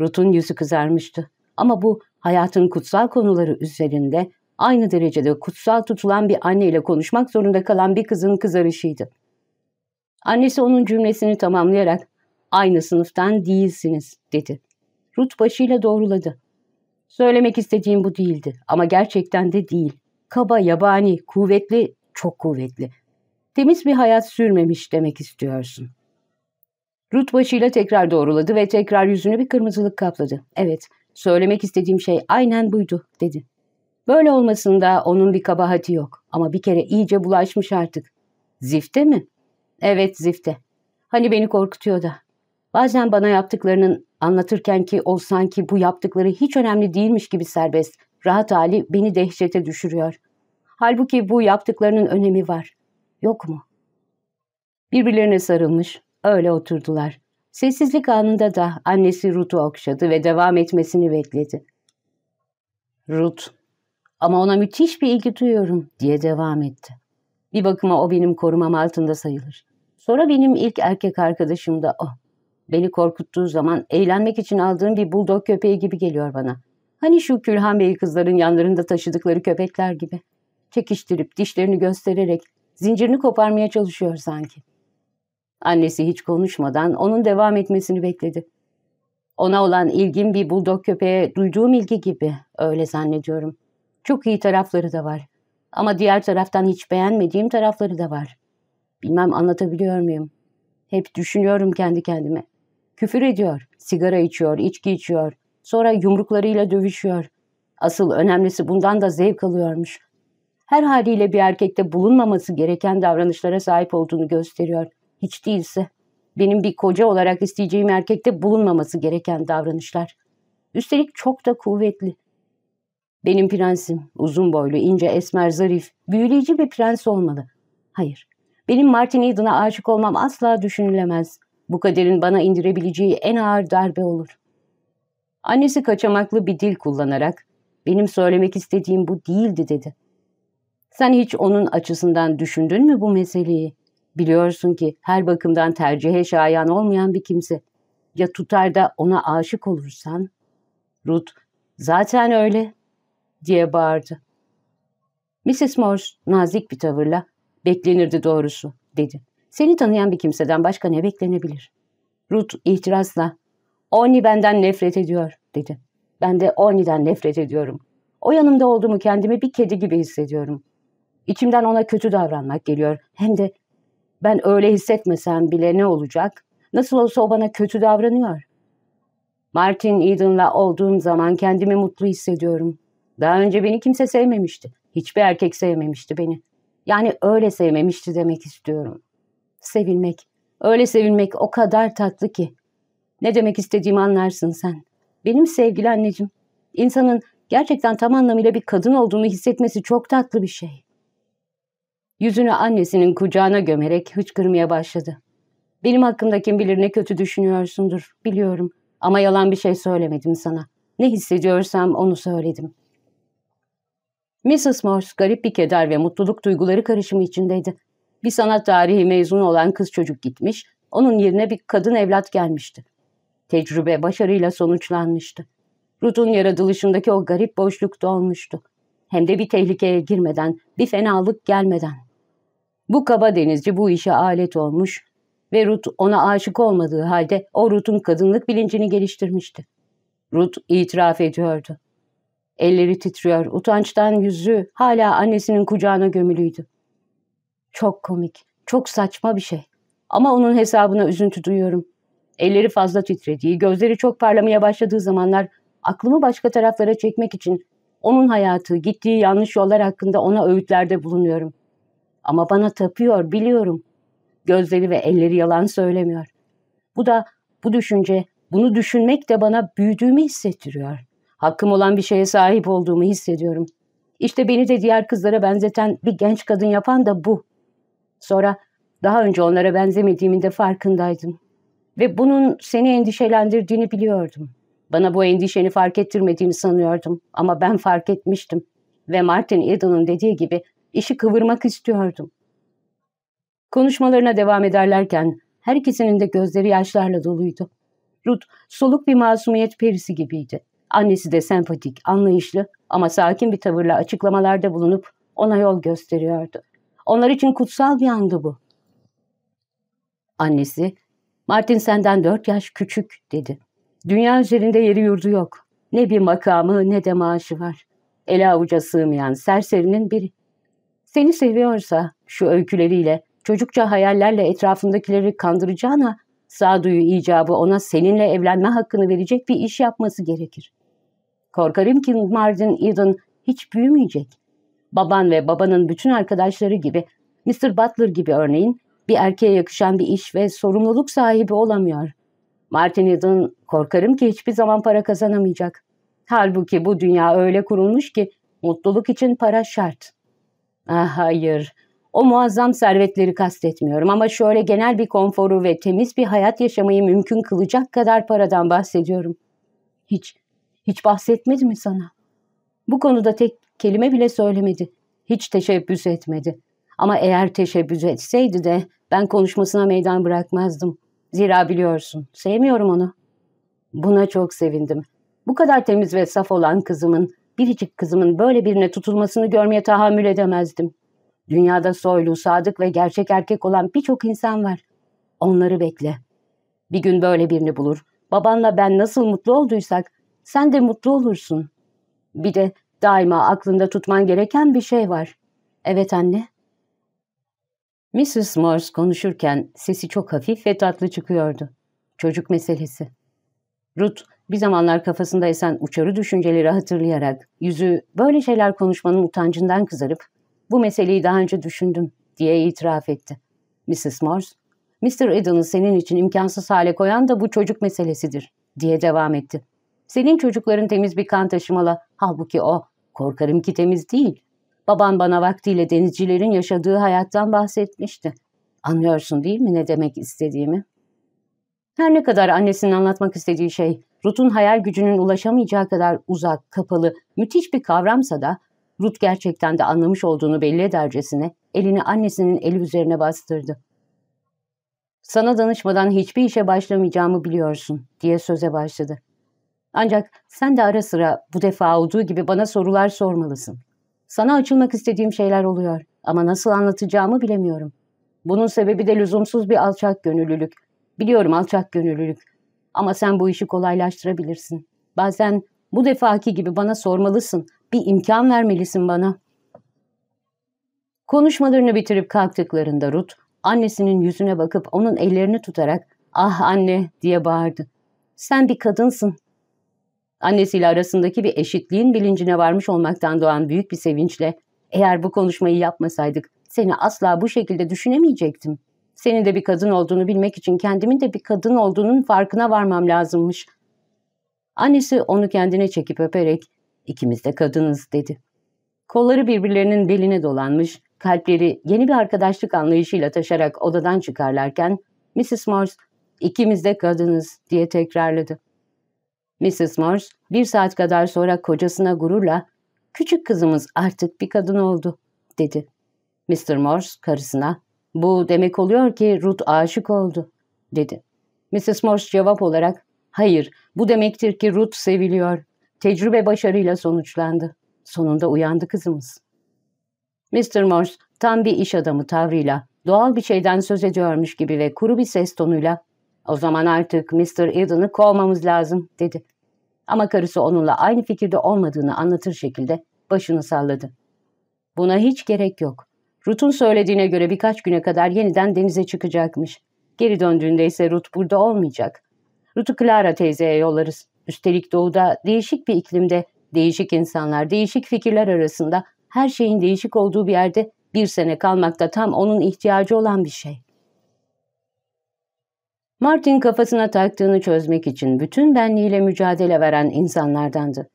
Ruth'un yüzü kızarmıştı ama bu hayatın kutsal konuları üzerinde aynı derecede kutsal tutulan bir anneyle konuşmak zorunda kalan bir kızın kızarışıydı. Annesi onun cümlesini tamamlayarak aynı sınıftan değilsiniz dedi. Rut başıyla doğruladı. Söylemek istediğim bu değildi ama gerçekten de değil. Kaba, yabani, kuvvetli, çok kuvvetli. Temiz bir hayat sürmemiş demek istiyorsun. Rut başıyla tekrar doğruladı ve tekrar yüzünü bir kırmızılık kapladı. Evet, söylemek istediğim şey aynen buydu dedi. Böyle olmasında onun bir kabahati yok ama bir kere iyice bulaşmış artık. Zifte mi? Evet zifte. Hani beni korkutuyor da. Bazen bana yaptıklarının anlatırken ki o sanki bu yaptıkları hiç önemli değilmiş gibi serbest, rahat hali beni dehşete düşürüyor. Halbuki bu yaptıklarının önemi var. Yok mu? Birbirlerine sarılmış, öyle oturdular. Sessizlik anında da annesi Ruth'u okşadı ve devam etmesini bekledi. Ruth, ama ona müthiş bir ilgi duyuyorum diye devam etti. Bir bakıma o benim korumam altında sayılır. Sonra benim ilk erkek arkadaşım da o. Oh, beni korkuttuğu zaman eğlenmek için aldığım bir buldog köpeği gibi geliyor bana. Hani şu Külhan bey kızların yanlarında taşıdıkları köpekler gibi. Çekiştirip dişlerini göstererek zincirini koparmaya çalışıyor sanki. Annesi hiç konuşmadan onun devam etmesini bekledi. Ona olan ilgim bir buldog köpeğe duyduğum ilgi gibi öyle zannediyorum. Çok iyi tarafları da var. Ama diğer taraftan hiç beğenmediğim tarafları da var. Bilmem anlatabiliyor muyum? Hep düşünüyorum kendi kendime. Küfür ediyor, sigara içiyor, içki içiyor. Sonra yumruklarıyla dövüşüyor. Asıl önemlisi bundan da zevk alıyormuş. Her haliyle bir erkekte bulunmaması gereken davranışlara sahip olduğunu gösteriyor. Hiç değilse benim bir koca olarak isteyeceğim erkekte bulunmaması gereken davranışlar. Üstelik çok da kuvvetli. Benim prensim uzun boylu, ince, esmer, zarif, büyüleyici bir prens olmalı. Hayır, benim Martin Eden'a aşık olmam asla düşünülemez. Bu kaderin bana indirebileceği en ağır darbe olur. Annesi kaçamaklı bir dil kullanarak benim söylemek istediğim bu değildi dedi. Sen hiç onun açısından düşündün mü bu meseleyi? Biliyorsun ki her bakımdan tercihe şayan olmayan bir kimse. Ya tutar da ona aşık olursan? Ruth, zaten öyle diye bağırdı. Mrs. Morse nazik bir tavırla Beklenirdi doğrusu, dedi. Seni tanıyan bir kimseden başka ne beklenebilir? Ruth ihtirasla. Oni benden nefret ediyor, dedi. Ben de Oni'den nefret ediyorum. O yanımda olduğumu kendimi bir kedi gibi hissediyorum. İçimden ona kötü davranmak geliyor. Hem de ben öyle hissetmesem bile ne olacak? Nasıl olsa o bana kötü davranıyor. Martin Eden'la olduğum zaman kendimi mutlu hissediyorum. Daha önce beni kimse sevmemişti. Hiçbir erkek sevmemişti beni. Yani öyle sevmemişti demek istiyorum. Sevilmek, öyle sevilmek o kadar tatlı ki. Ne demek istediğimi anlarsın sen. Benim sevgili anneciğim, insanın gerçekten tam anlamıyla bir kadın olduğunu hissetmesi çok tatlı bir şey. Yüzünü annesinin kucağına gömerek hıçkırmaya başladı. Benim hakkımda kim bilir ne kötü düşünüyorsundur, biliyorum. Ama yalan bir şey söylemedim sana. Ne hissediyorsam onu söyledim.'' Mrs. Morse garip bir keder ve mutluluk duyguları karışımı içindeydi. Bir sanat tarihi mezunu olan kız çocuk gitmiş, onun yerine bir kadın evlat gelmişti. Tecrübe başarıyla sonuçlanmıştı. Ruth'un yaratılışındaki o garip boşluk dolmuştu. Hem de bir tehlikeye girmeden, bir fenalık gelmeden. Bu kaba denizci bu işe alet olmuş ve Ruth ona aşık olmadığı halde o Ruth'un kadınlık bilincini geliştirmişti. Ruth itiraf ediyordu. Elleri titriyor, utançtan yüzü hala annesinin kucağına gömülüydü. Çok komik, çok saçma bir şey. Ama onun hesabına üzüntü duyuyorum. Elleri fazla titrediği, gözleri çok parlamaya başladığı zamanlar aklımı başka taraflara çekmek için onun hayatı, gittiği yanlış yollar hakkında ona öğütlerde bulunuyorum. Ama bana tapıyor, biliyorum. Gözleri ve elleri yalan söylemiyor. Bu da, bu düşünce, bunu düşünmek de bana büyüdüğümü hissettiriyor. Hakkım olan bir şeye sahip olduğumu hissediyorum. İşte beni de diğer kızlara benzeten bir genç kadın yapan da bu. Sonra daha önce onlara benzemediğimin de farkındaydım. Ve bunun seni endişelendirdiğini biliyordum. Bana bu endişeni fark ettirmediğini sanıyordum ama ben fark etmiştim. Ve Martin Eden'ın dediği gibi işi kıvırmak istiyordum. Konuşmalarına devam ederlerken her ikisinin de gözleri yaşlarla doluydu. Ruth soluk bir masumiyet perisi gibiydi. Annesi de sempatik, anlayışlı ama sakin bir tavırla açıklamalarda bulunup ona yol gösteriyordu. Onlar için kutsal bir andı bu. Annesi, Martin senden dört yaş küçük dedi. Dünya üzerinde yeri yurdu yok. Ne bir makamı ne de maaşı var. Ele avuca sığmayan serserinin biri. Seni seviyorsa şu öyküleriyle, çocukça hayallerle etrafındakileri kandıracağına sağduyu icabı ona seninle evlenme hakkını verecek bir iş yapması gerekir. Korkarım ki Martin Eden hiç büyümeyecek. Baban ve babanın bütün arkadaşları gibi, Mr. Butler gibi örneğin bir erkeğe yakışan bir iş ve sorumluluk sahibi olamıyor. Martin Eden korkarım ki hiçbir zaman para kazanamayacak. Halbuki bu dünya öyle kurulmuş ki mutluluk için para şart. Ah hayır, o muazzam servetleri kastetmiyorum ama şöyle genel bir konforu ve temiz bir hayat yaşamayı mümkün kılacak kadar paradan bahsediyorum. Hiç hiç bahsetmedi mi sana? Bu konuda tek kelime bile söylemedi. Hiç teşebbüs etmedi. Ama eğer teşebbüs etseydi de ben konuşmasına meydan bırakmazdım. Zira biliyorsun, sevmiyorum onu. Buna çok sevindim. Bu kadar temiz ve saf olan kızımın, biricik kızımın böyle birine tutulmasını görmeye tahammül edemezdim. Dünyada soylu, sadık ve gerçek erkek olan birçok insan var. Onları bekle. Bir gün böyle birini bulur. Babanla ben nasıl mutlu olduysak sen de mutlu olursun. Bir de daima aklında tutman gereken bir şey var. Evet anne. Mrs. Morse konuşurken sesi çok hafif ve tatlı çıkıyordu. Çocuk meselesi. Ruth bir zamanlar kafasında esen uçarı düşünceleri hatırlayarak yüzü böyle şeyler konuşmanın utancından kızarıp bu meseleyi daha önce düşündüm diye itiraf etti. Mrs. Morse, Mr. Eden'ı senin için imkansız hale koyan da bu çocuk meselesidir diye devam etti. Senin çocukların temiz bir kan taşımalı. Halbuki o. Korkarım ki temiz değil. Baban bana vaktiyle denizcilerin yaşadığı hayattan bahsetmişti. Anlıyorsun değil mi ne demek istediğimi? Her ne kadar annesinin anlatmak istediği şey Ruth'un hayal gücünün ulaşamayacağı kadar uzak, kapalı, müthiş bir kavramsa da Ruth gerçekten de anlamış olduğunu belli edercesine elini annesinin eli üzerine bastırdı. ''Sana danışmadan hiçbir işe başlamayacağımı biliyorsun.'' diye söze başladı. Ancak sen de ara sıra bu defa olduğu gibi bana sorular sormalısın. Sana açılmak istediğim şeyler oluyor ama nasıl anlatacağımı bilemiyorum. Bunun sebebi de lüzumsuz bir alçak gönüllülük. Biliyorum alçak gönüllülük. Ama sen bu işi kolaylaştırabilirsin. Bazen bu defaki gibi bana sormalısın. Bir imkan vermelisin bana. Konuşmalarını bitirip kalktıklarında Ruth, annesinin yüzüne bakıp onun ellerini tutarak ''Ah anne'' diye bağırdı. ''Sen bir kadınsın. Annesiyle arasındaki bir eşitliğin bilincine varmış olmaktan doğan büyük bir sevinçle eğer bu konuşmayı yapmasaydık seni asla bu şekilde düşünemeyecektim. Senin de bir kadın olduğunu bilmek için kendimin de bir kadın olduğunun farkına varmam lazımmış. Annesi onu kendine çekip öperek ikimiz de kadınız dedi. Kolları birbirlerinin beline dolanmış, kalpleri yeni bir arkadaşlık anlayışıyla taşarak odadan çıkarlarken Mrs. Morse ikimiz de kadınız diye tekrarladı. Mrs. Morse bir saat kadar sonra kocasına gururla ''Küçük kızımız artık bir kadın oldu.'' dedi. Mr. Morse karısına ''Bu demek oluyor ki Ruth aşık oldu.'' dedi. Mrs. Morse cevap olarak ''Hayır, bu demektir ki Ruth seviliyor. Tecrübe başarıyla sonuçlandı. Sonunda uyandı kızımız.'' Mr. Morse tam bir iş adamı tavrıyla, doğal bir şeyden söz ediyormuş gibi ve kuru bir ses tonuyla o zaman artık Mr. Eden'ı kovmamız lazım dedi. Ama karısı onunla aynı fikirde olmadığını anlatır şekilde başını salladı. Buna hiç gerek yok. Ruth'un söylediğine göre birkaç güne kadar yeniden denize çıkacakmış. Geri döndüğünde ise Ruth burada olmayacak. Ruth'u Clara teyzeye yollarız. Üstelik doğuda değişik bir iklimde, değişik insanlar, değişik fikirler arasında her şeyin değişik olduğu bir yerde bir sene kalmak da tam onun ihtiyacı olan bir şey. Martin kafasına taktığını çözmek için bütün benliğiyle mücadele veren insanlardandı.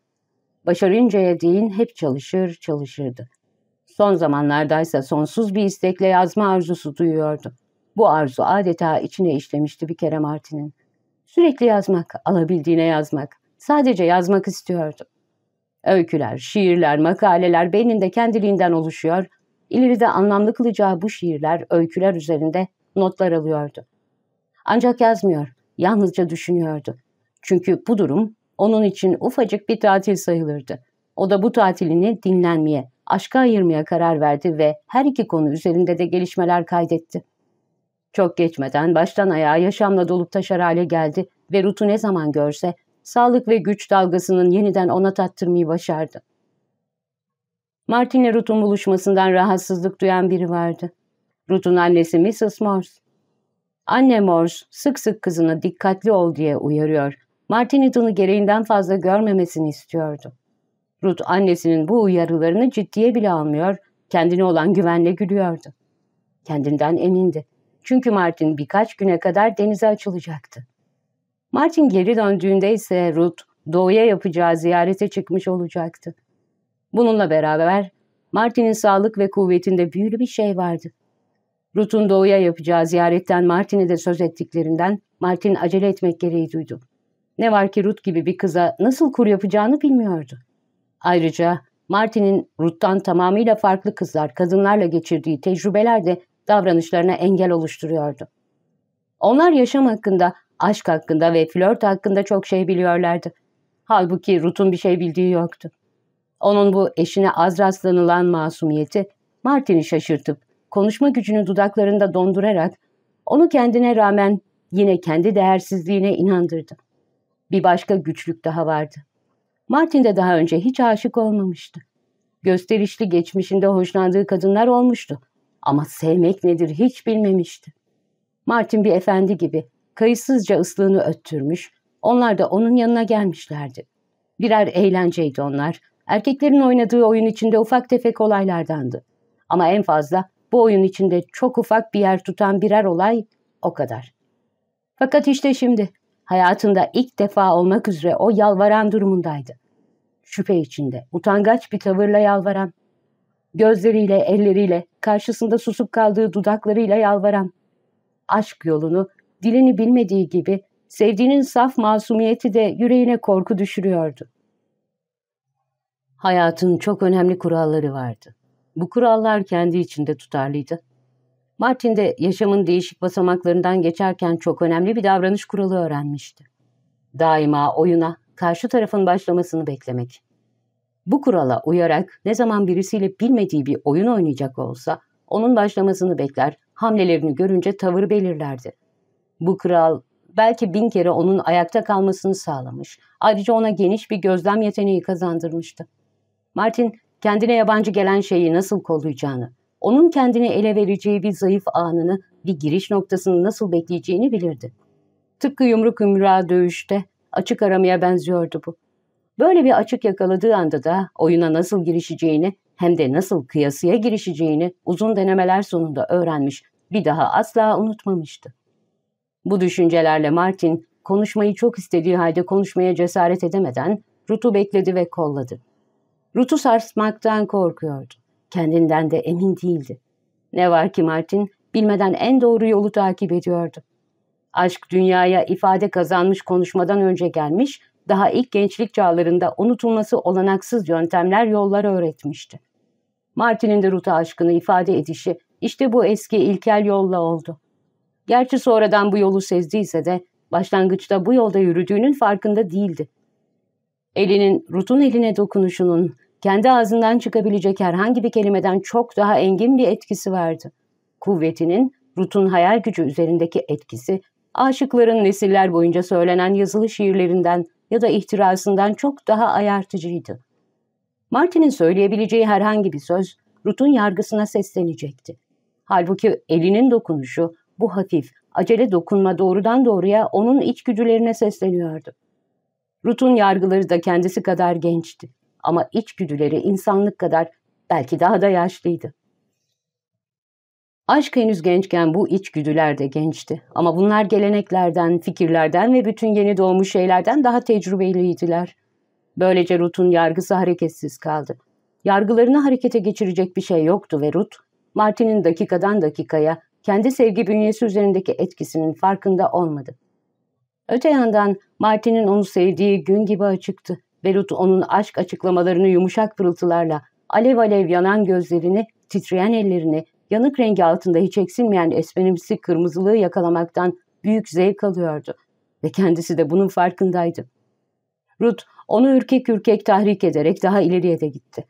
Başarıncaya değin hep çalışır çalışırdı. Son zamanlardaysa sonsuz bir istekle yazma arzusu duyuyordu. Bu arzu adeta içine işlemişti bir kere Martin'in. Sürekli yazmak, alabildiğine yazmak. Sadece yazmak istiyordu. Öyküler, şiirler, makaleler beyninde kendiliğinden oluşuyor, ileride anlamlı kılacağı bu şiirler, öyküler üzerinde notlar alıyordu. Ancak yazmıyor, yalnızca düşünüyordu. Çünkü bu durum onun için ufacık bir tatil sayılırdı. O da bu tatilini dinlenmeye, aşka ayırmaya karar verdi ve her iki konu üzerinde de gelişmeler kaydetti. Çok geçmeden baştan ayağa yaşamla dolup taşar hale geldi ve Rut'u ne zaman görse sağlık ve güç dalgasının yeniden ona tattırmayı başardı. Martin'le Rut'un buluşmasından rahatsızlık duyan biri vardı. Rut'un annesi Mrs. Morse. Anne Morse sık sık kızına dikkatli ol diye uyarıyor. Martinita'nı gereğinden fazla görmemesini istiyordu. Ruth annesinin bu uyarılarını ciddiye bile almıyor, kendine olan güvenle gülüyordu. Kendinden emindi. Çünkü Martin birkaç güne kadar denize açılacaktı. Martin geri döndüğünde ise Ruth doğuya yapacağı ziyarete çıkmış olacaktı. Bununla beraber Martin'in sağlık ve kuvvetinde büyülü bir şey vardı. Rut'un doğuya yapacağı ziyaretten Martin'e de söz ettiklerinden Martin acele etmek gereği duydu. Ne var ki Rut gibi bir kıza nasıl kur yapacağını bilmiyordu. Ayrıca Martin'in Rut'tan tamamıyla farklı kızlar, kadınlarla geçirdiği tecrübeler de davranışlarına engel oluşturuyordu. Onlar yaşam hakkında, aşk hakkında ve flört hakkında çok şey biliyorlardı. Halbuki Rut'un bir şey bildiği yoktu. Onun bu eşine az rastlanılan masumiyeti Martin'i şaşırtıp konuşma gücünü dudaklarında dondurarak onu kendine rağmen yine kendi değersizliğine inandırdı. Bir başka güçlük daha vardı. Martin de daha önce hiç aşık olmamıştı. Gösterişli geçmişinde hoşlandığı kadınlar olmuştu ama sevmek nedir hiç bilmemişti. Martin bir efendi gibi kayıtsızca ıslığını öttürmüş, onlar da onun yanına gelmişlerdi. Birer eğlenceydi onlar, erkeklerin oynadığı oyun içinde ufak tefek olaylardandı. Ama en fazla bu oyun içinde çok ufak bir yer tutan birer olay o kadar. Fakat işte şimdi hayatında ilk defa olmak üzere o yalvaran durumundaydı. Şüphe içinde, utangaç bir tavırla yalvaran, gözleriyle, elleriyle, karşısında susup kaldığı dudaklarıyla yalvaran, aşk yolunu, dilini bilmediği gibi sevdiğinin saf masumiyeti de yüreğine korku düşürüyordu. Hayatın çok önemli kuralları vardı. Bu kurallar kendi içinde tutarlıydı. Martin de yaşamın değişik basamaklarından geçerken çok önemli bir davranış kuralı öğrenmişti. Daima oyuna karşı tarafın başlamasını beklemek. Bu kurala uyarak ne zaman birisiyle bilmediği bir oyun oynayacak olsa onun başlamasını bekler, hamlelerini görünce tavır belirlerdi. Bu kural belki bin kere onun ayakta kalmasını sağlamış, ayrıca ona geniş bir gözlem yeteneği kazandırmıştı. Martin kendine yabancı gelen şeyi nasıl kollayacağını, onun kendini ele vereceği bir zayıf anını, bir giriş noktasını nasıl bekleyeceğini bilirdi. Tıpkı yumruk yumruğa dövüşte açık aramaya benziyordu bu. Böyle bir açık yakaladığı anda da oyuna nasıl girişeceğini hem de nasıl kıyasıya girişeceğini uzun denemeler sonunda öğrenmiş, bir daha asla unutmamıştı. Bu düşüncelerle Martin konuşmayı çok istediği halde konuşmaya cesaret edemeden Rutu bekledi ve kolladı. Ruth'u sarsmaktan korkuyordu. Kendinden de emin değildi. Ne var ki Martin bilmeden en doğru yolu takip ediyordu. Aşk dünyaya ifade kazanmış konuşmadan önce gelmiş, daha ilk gençlik çağlarında unutulması olanaksız yöntemler yollar öğretmişti. Martin'in de Ruth'a aşkını ifade edişi işte bu eski ilkel yolla oldu. Gerçi sonradan bu yolu sezdiyse de başlangıçta bu yolda yürüdüğünün farkında değildi. Elinin rutun eline dokunuşunun kendi ağzından çıkabilecek herhangi bir kelimeden çok daha engin bir etkisi vardı. Kuvvetinin, Rut'un hayal gücü üzerindeki etkisi, aşıkların nesiller boyunca söylenen yazılı şiirlerinden ya da ihtirasından çok daha ayartıcıydı. Martin'in söyleyebileceği herhangi bir söz, Rut'un yargısına seslenecekti. Halbuki elinin dokunuşu, bu hafif, acele dokunma doğrudan doğruya onun içgüdülerine sesleniyordu. Rut'un yargıları da kendisi kadar gençti ama içgüdüleri insanlık kadar belki daha da yaşlıydı. Aşk henüz gençken bu içgüdüler de gençti. Ama bunlar geleneklerden, fikirlerden ve bütün yeni doğmuş şeylerden daha tecrübeliydiler. Böylece Ruth'un yargısı hareketsiz kaldı. Yargılarını harekete geçirecek bir şey yoktu ve Ruth, Martin'in dakikadan dakikaya kendi sevgi bünyesi üzerindeki etkisinin farkında olmadı. Öte yandan Martin'in onu sevdiği gün gibi açıktı. Belut onun aşk açıklamalarını yumuşak pırıltılarla, alev alev yanan gözlerini, titreyen ellerini, yanık rengi altında hiç eksilmeyen esmenimsi kırmızılığı yakalamaktan büyük zevk alıyordu. Ve kendisi de bunun farkındaydı. Ruth onu ürkek ürkek tahrik ederek daha ileriye de gitti.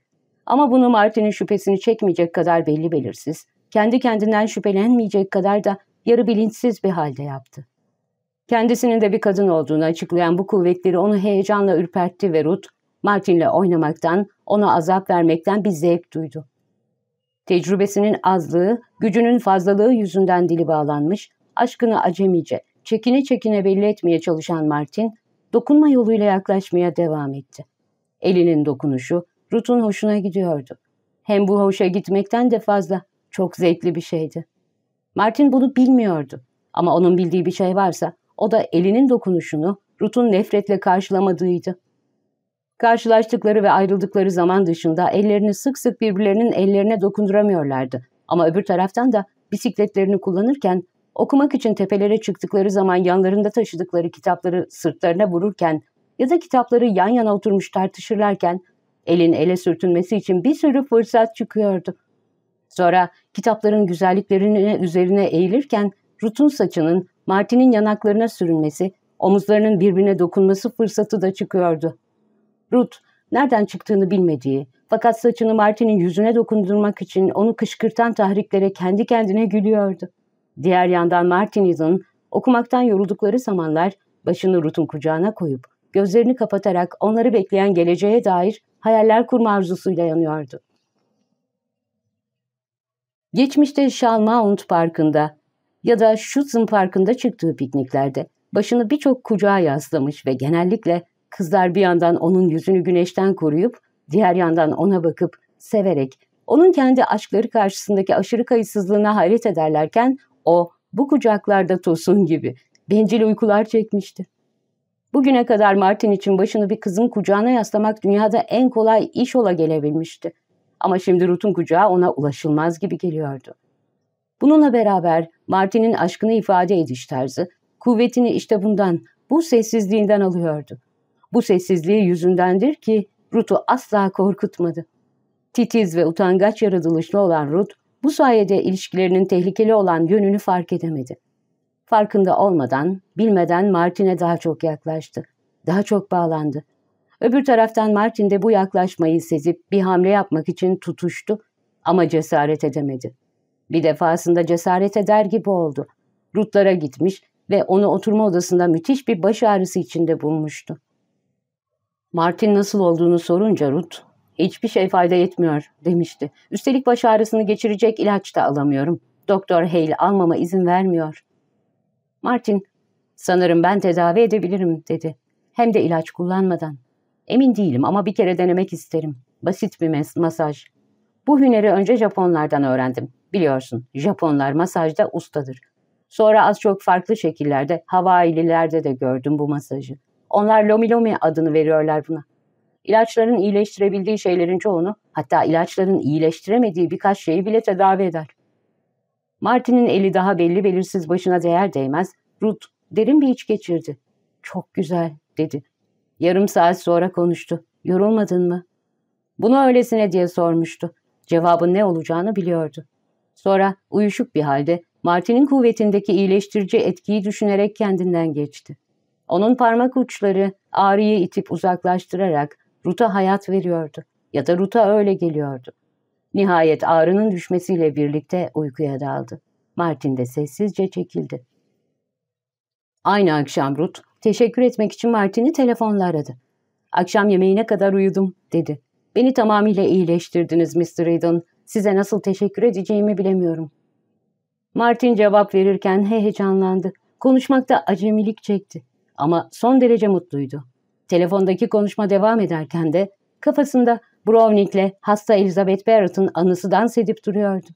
Ama bunu Martin'in şüphesini çekmeyecek kadar belli belirsiz, kendi kendinden şüphelenmeyecek kadar da yarı bilinçsiz bir halde yaptı. Kendisinin de bir kadın olduğunu açıklayan bu kuvvetleri onu heyecanla ürpertti ve Ruth, Martin'le oynamaktan, ona azap vermekten bir zevk duydu. Tecrübesinin azlığı, gücünün fazlalığı yüzünden dili bağlanmış, aşkını acemice, çekine çekine belli etmeye çalışan Martin, dokunma yoluyla yaklaşmaya devam etti. Elinin dokunuşu Ruth'un hoşuna gidiyordu. Hem bu hoşa gitmekten de fazla, çok zevkli bir şeydi. Martin bunu bilmiyordu ama onun bildiği bir şey varsa o da elinin dokunuşunu Rut'un nefretle karşılamadığıydı. Karşılaştıkları ve ayrıldıkları zaman dışında ellerini sık sık birbirlerinin ellerine dokunduramıyorlardı. Ama öbür taraftan da bisikletlerini kullanırken, okumak için tepelere çıktıkları zaman yanlarında taşıdıkları kitapları sırtlarına vururken ya da kitapları yan yana oturmuş tartışırlarken elin ele sürtünmesi için bir sürü fırsat çıkıyordu. Sonra kitapların güzelliklerine üzerine eğilirken Rut'un saçının Martin'in yanaklarına sürünmesi, omuzlarının birbirine dokunması fırsatı da çıkıyordu. Ruth, nereden çıktığını bilmediği fakat saçını Martin'in yüzüne dokundurmak için onu kışkırtan tahriklere kendi kendine gülüyordu. Diğer yandan Martiniz'in okumaktan yoruldukları zamanlar başını Ruth'un kucağına koyup gözlerini kapatarak onları bekleyen geleceğe dair hayaller kurma arzusuyla yanıyordu. Geçmişte Chalmount Parkı'nda ya da Schutzen Parkı'nda çıktığı pikniklerde başını birçok kucağa yaslamış ve genellikle kızlar bir yandan onun yüzünü güneşten koruyup diğer yandan ona bakıp severek onun kendi aşkları karşısındaki aşırı kayıtsızlığına hayret ederlerken o bu kucaklarda tosun gibi bencil uykular çekmişti. Bugüne kadar Martin için başını bir kızın kucağına yaslamak dünyada en kolay iş ola gelebilmişti. Ama şimdi Ruth'un kucağı ona ulaşılmaz gibi geliyordu. Bununla beraber Martin'in aşkını ifade ediş tarzı kuvvetini işte bundan, bu sessizliğinden alıyordu. Bu sessizliği yüzündendir ki Ruth'u asla korkutmadı. Titiz ve utangaç yaratılışlı olan Ruth, bu sayede ilişkilerinin tehlikeli olan yönünü fark edemedi. Farkında olmadan, bilmeden Martin'e daha çok yaklaştı. Daha çok bağlandı. Öbür taraftan Martin de bu yaklaşmayı sezip bir hamle yapmak için tutuştu ama cesaret edemedi. Bir defasında cesaret eder gibi oldu. Rutlara gitmiş ve onu oturma odasında müthiş bir baş ağrısı içinde bulmuştu. Martin nasıl olduğunu sorunca Rut, hiçbir şey fayda etmiyor demişti. Üstelik baş ağrısını geçirecek ilaç da alamıyorum. Doktor Hale almama izin vermiyor. Martin, sanırım ben tedavi edebilirim dedi. Hem de ilaç kullanmadan. Emin değilim ama bir kere denemek isterim. Basit bir masaj. Bu hüneri önce Japonlardan öğrendim. Biliyorsun Japonlar masajda ustadır. Sonra az çok farklı şekillerde Havaililerde de gördüm bu masajı. Onlar lomi lomi adını veriyorlar buna. İlaçların iyileştirebildiği şeylerin çoğunu hatta ilaçların iyileştiremediği birkaç şeyi bile tedavi eder. Martin'in eli daha belli belirsiz başına değer değmez Ruth derin bir iç geçirdi. Çok güzel dedi. Yarım saat sonra konuştu. Yorulmadın mı? Bunu öylesine diye sormuştu. Cevabın ne olacağını biliyordu. Sonra uyuşuk bir halde Martin'in kuvvetindeki iyileştirici etkiyi düşünerek kendinden geçti. Onun parmak uçları ağrıyı itip uzaklaştırarak Ruta hayat veriyordu ya da Ruta öyle geliyordu. Nihayet ağrının düşmesiyle birlikte uykuya daldı. Martin de sessizce çekildi. Aynı akşam Ruth teşekkür etmek için Martin'i telefonla aradı. Akşam yemeğine kadar uyudum dedi. Beni tamamıyla iyileştirdiniz Mr. Eden. Size nasıl teşekkür edeceğimi bilemiyorum. Martin cevap verirken heyecanlandı. Konuşmakta acemilik çekti. Ama son derece mutluydu. Telefondaki konuşma devam ederken de kafasında Browning'le hasta Elizabeth Barrett'ın anısı dans edip duruyordu.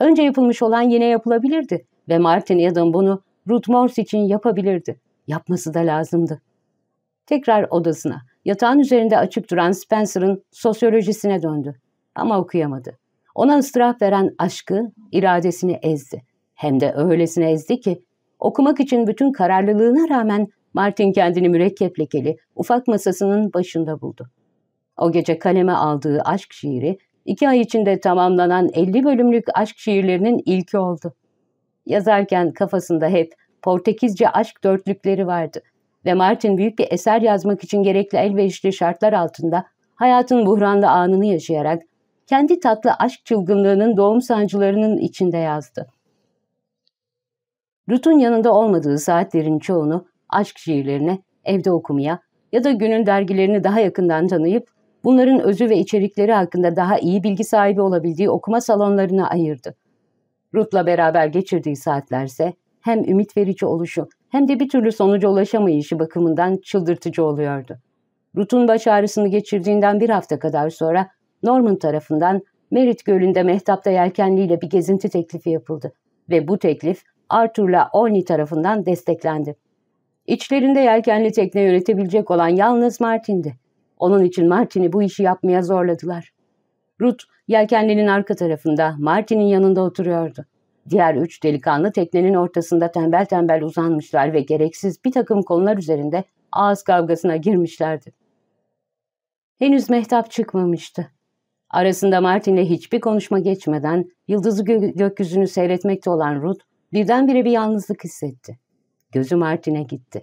Önce yapılmış olan yine yapılabilirdi ve Martin adam bunu Ruth Morse için yapabilirdi. Yapması da lazımdı. Tekrar odasına, yatağın üzerinde açık duran Spencer'ın sosyolojisine döndü. Ama okuyamadı. Ona ıstırap veren aşkı, iradesini ezdi. Hem de öylesine ezdi ki, okumak için bütün kararlılığına rağmen Martin kendini mürekkep lekeli, ufak masasının başında buldu. O gece kaleme aldığı aşk şiiri, iki ay içinde tamamlanan 50 bölümlük aşk şiirlerinin ilki oldu. Yazarken kafasında hep Portekizce aşk dörtlükleri vardı ve Martin büyük bir eser yazmak için gerekli elverişli şartlar altında hayatın buhranlı anını yaşayarak kendi tatlı aşk çılgınlığının doğum sancılarının içinde yazdı. Rut'un yanında olmadığı saatlerin çoğunu aşk şiirlerine, evde okumaya ya da günün dergilerini daha yakından tanıyıp bunların özü ve içerikleri hakkında daha iyi bilgi sahibi olabildiği okuma salonlarına ayırdı. Rut'la beraber geçirdiği saatlerse hem ümit verici oluşu hem de bir türlü sonuca ulaşamayışı bakımından çıldırtıcı oluyordu. Rut'un baş ağrısını geçirdiğinden bir hafta kadar sonra Norman tarafından Merit Gölü'nde Mehtap'ta yelkenliyle bir gezinti teklifi yapıldı ve bu teklif Arthur'la Orny tarafından desteklendi. İçlerinde yelkenli tekne yönetebilecek olan yalnız Martin'di. Onun için Martin'i bu işi yapmaya zorladılar. Ruth, yelkenlinin arka tarafında, Martin'in yanında oturuyordu. Diğer üç delikanlı teknenin ortasında tembel tembel uzanmışlar ve gereksiz bir takım konular üzerinde ağız kavgasına girmişlerdi. Henüz mehtap çıkmamıştı. Arasında Martin'le hiçbir konuşma geçmeden yıldızı gö gökyüzünü seyretmekte olan Ruth birdenbire bir yalnızlık hissetti. Gözü Martin'e gitti.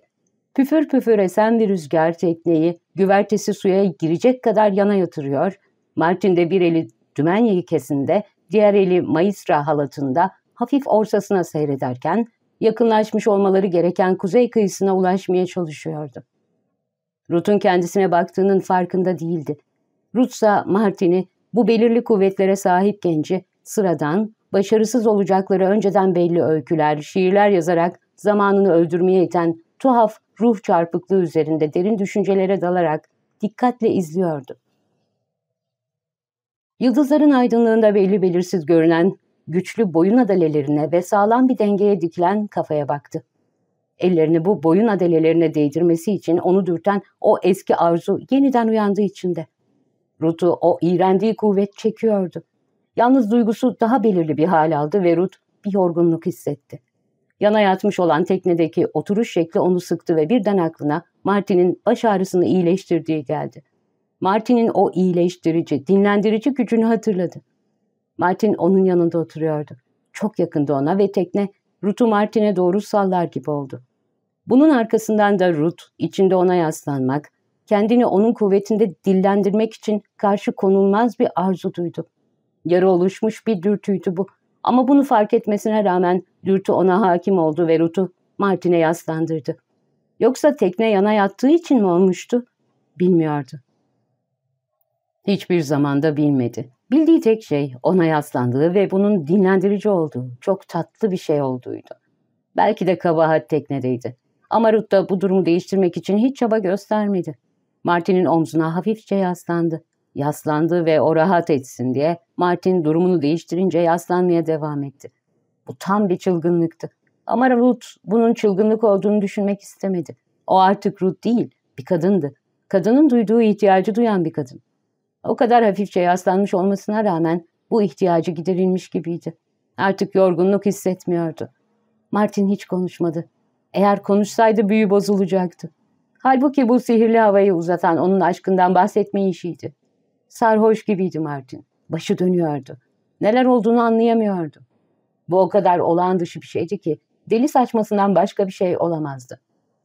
Püfür püfür esen bir rüzgar tekneyi güvertesi suya girecek kadar yana yatırıyor. Martin de bir eli dümen yelkesinde, diğer eli Mayısra halatında hafif orsasına seyrederken yakınlaşmış olmaları gereken kuzey kıyısına ulaşmaya çalışıyordu. Ruth'un kendisine baktığının farkında değildi. Ruth ise Martin'i bu belirli kuvvetlere sahip genci sıradan, başarısız olacakları önceden belli öyküler, şiirler yazarak zamanını öldürmeye iten tuhaf ruh çarpıklığı üzerinde derin düşüncelere dalarak dikkatle izliyordu. Yıldızların aydınlığında belli belirsiz görünen, güçlü boyun adalelerine ve sağlam bir dengeye dikilen kafaya baktı. Ellerini bu boyun adalelerine değdirmesi için onu dürten o eski arzu yeniden uyandı içinde. Ruth'u o iğrendiği kuvvet çekiyordu. Yalnız duygusu daha belirli bir hal aldı ve Ruth bir yorgunluk hissetti. Yana yatmış olan teknedeki oturuş şekli onu sıktı ve birden aklına Martin'in baş ağrısını iyileştirdiği geldi. Martin'in o iyileştirici, dinlendirici gücünü hatırladı. Martin onun yanında oturuyordu. Çok yakındı ona ve tekne Ruth'u Martin'e doğru sallar gibi oldu. Bunun arkasından da Ruth içinde ona yaslanmak, kendini onun kuvvetinde dillendirmek için karşı konulmaz bir arzu duydu. Yarı oluşmuş bir dürtüydü bu. Ama bunu fark etmesine rağmen dürtü ona hakim oldu ve Ruth'u Martin'e yaslandırdı. Yoksa tekne yana yattığı için mi olmuştu? Bilmiyordu. Hiçbir zamanda bilmedi. Bildiği tek şey ona yaslandığı ve bunun dinlendirici olduğu, çok tatlı bir şey olduğuydu. Belki de kabahat teknedeydi. Ama Ruth da bu durumu değiştirmek için hiç çaba göstermedi. Martin'in omzuna hafifçe yaslandı. Yaslandı ve o rahat etsin diye Martin durumunu değiştirince yaslanmaya devam etti. Bu tam bir çılgınlıktı. Ama Ruth bunun çılgınlık olduğunu düşünmek istemedi. O artık Ruth değil, bir kadındı. Kadının duyduğu ihtiyacı duyan bir kadın. O kadar hafifçe yaslanmış olmasına rağmen bu ihtiyacı giderilmiş gibiydi. Artık yorgunluk hissetmiyordu. Martin hiç konuşmadı. Eğer konuşsaydı büyü bozulacaktı. Halbuki bu sihirli havayı uzatan onun aşkından bahsetme işiydi. Sarhoş gibiydi Martin. Başı dönüyordu. Neler olduğunu anlayamıyordu. Bu o kadar olağan dışı bir şeydi ki deli saçmasından başka bir şey olamazdı.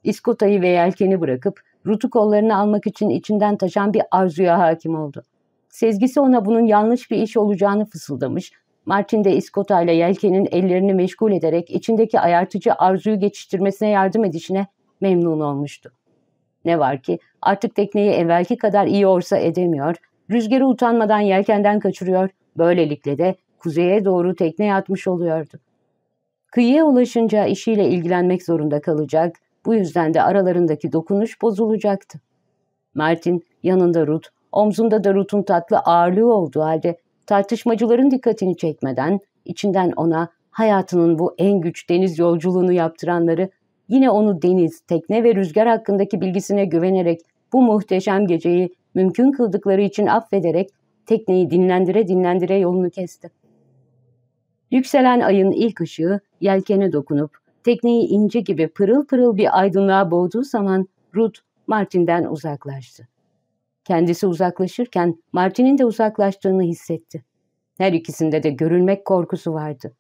İskotayı ve yelkeni bırakıp Rutu kollarını almak için içinden taşan bir arzuya hakim oldu. Sezgisi ona bunun yanlış bir iş olacağını fısıldamış, Martin de İskota ile yelkenin ellerini meşgul ederek içindeki ayartıcı arzuyu geçiştirmesine yardım edişine memnun olmuştu. Ne var ki artık tekneyi evvelki kadar iyi orsa edemiyor, rüzgarı utanmadan yelkenden kaçırıyor, böylelikle de kuzeye doğru tekne yatmış oluyordu. Kıyıya ulaşınca işiyle ilgilenmek zorunda kalacak, bu yüzden de aralarındaki dokunuş bozulacaktı. Mert'in yanında Ruth, omzunda da Ruth'un tatlı ağırlığı olduğu halde tartışmacıların dikkatini çekmeden içinden ona hayatının bu en güç deniz yolculuğunu yaptıranları Yine onu deniz, tekne ve rüzgar hakkındaki bilgisine güvenerek bu muhteşem geceyi mümkün kıldıkları için affederek tekneyi dinlendire dinlendire yolunu kesti. Yükselen ayın ilk ışığı yelkene dokunup tekneyi ince gibi pırıl pırıl bir aydınlığa boğduğu zaman Ruth Martin'den uzaklaştı. Kendisi uzaklaşırken Martin'in de uzaklaştığını hissetti. Her ikisinde de görülmek korkusu vardı.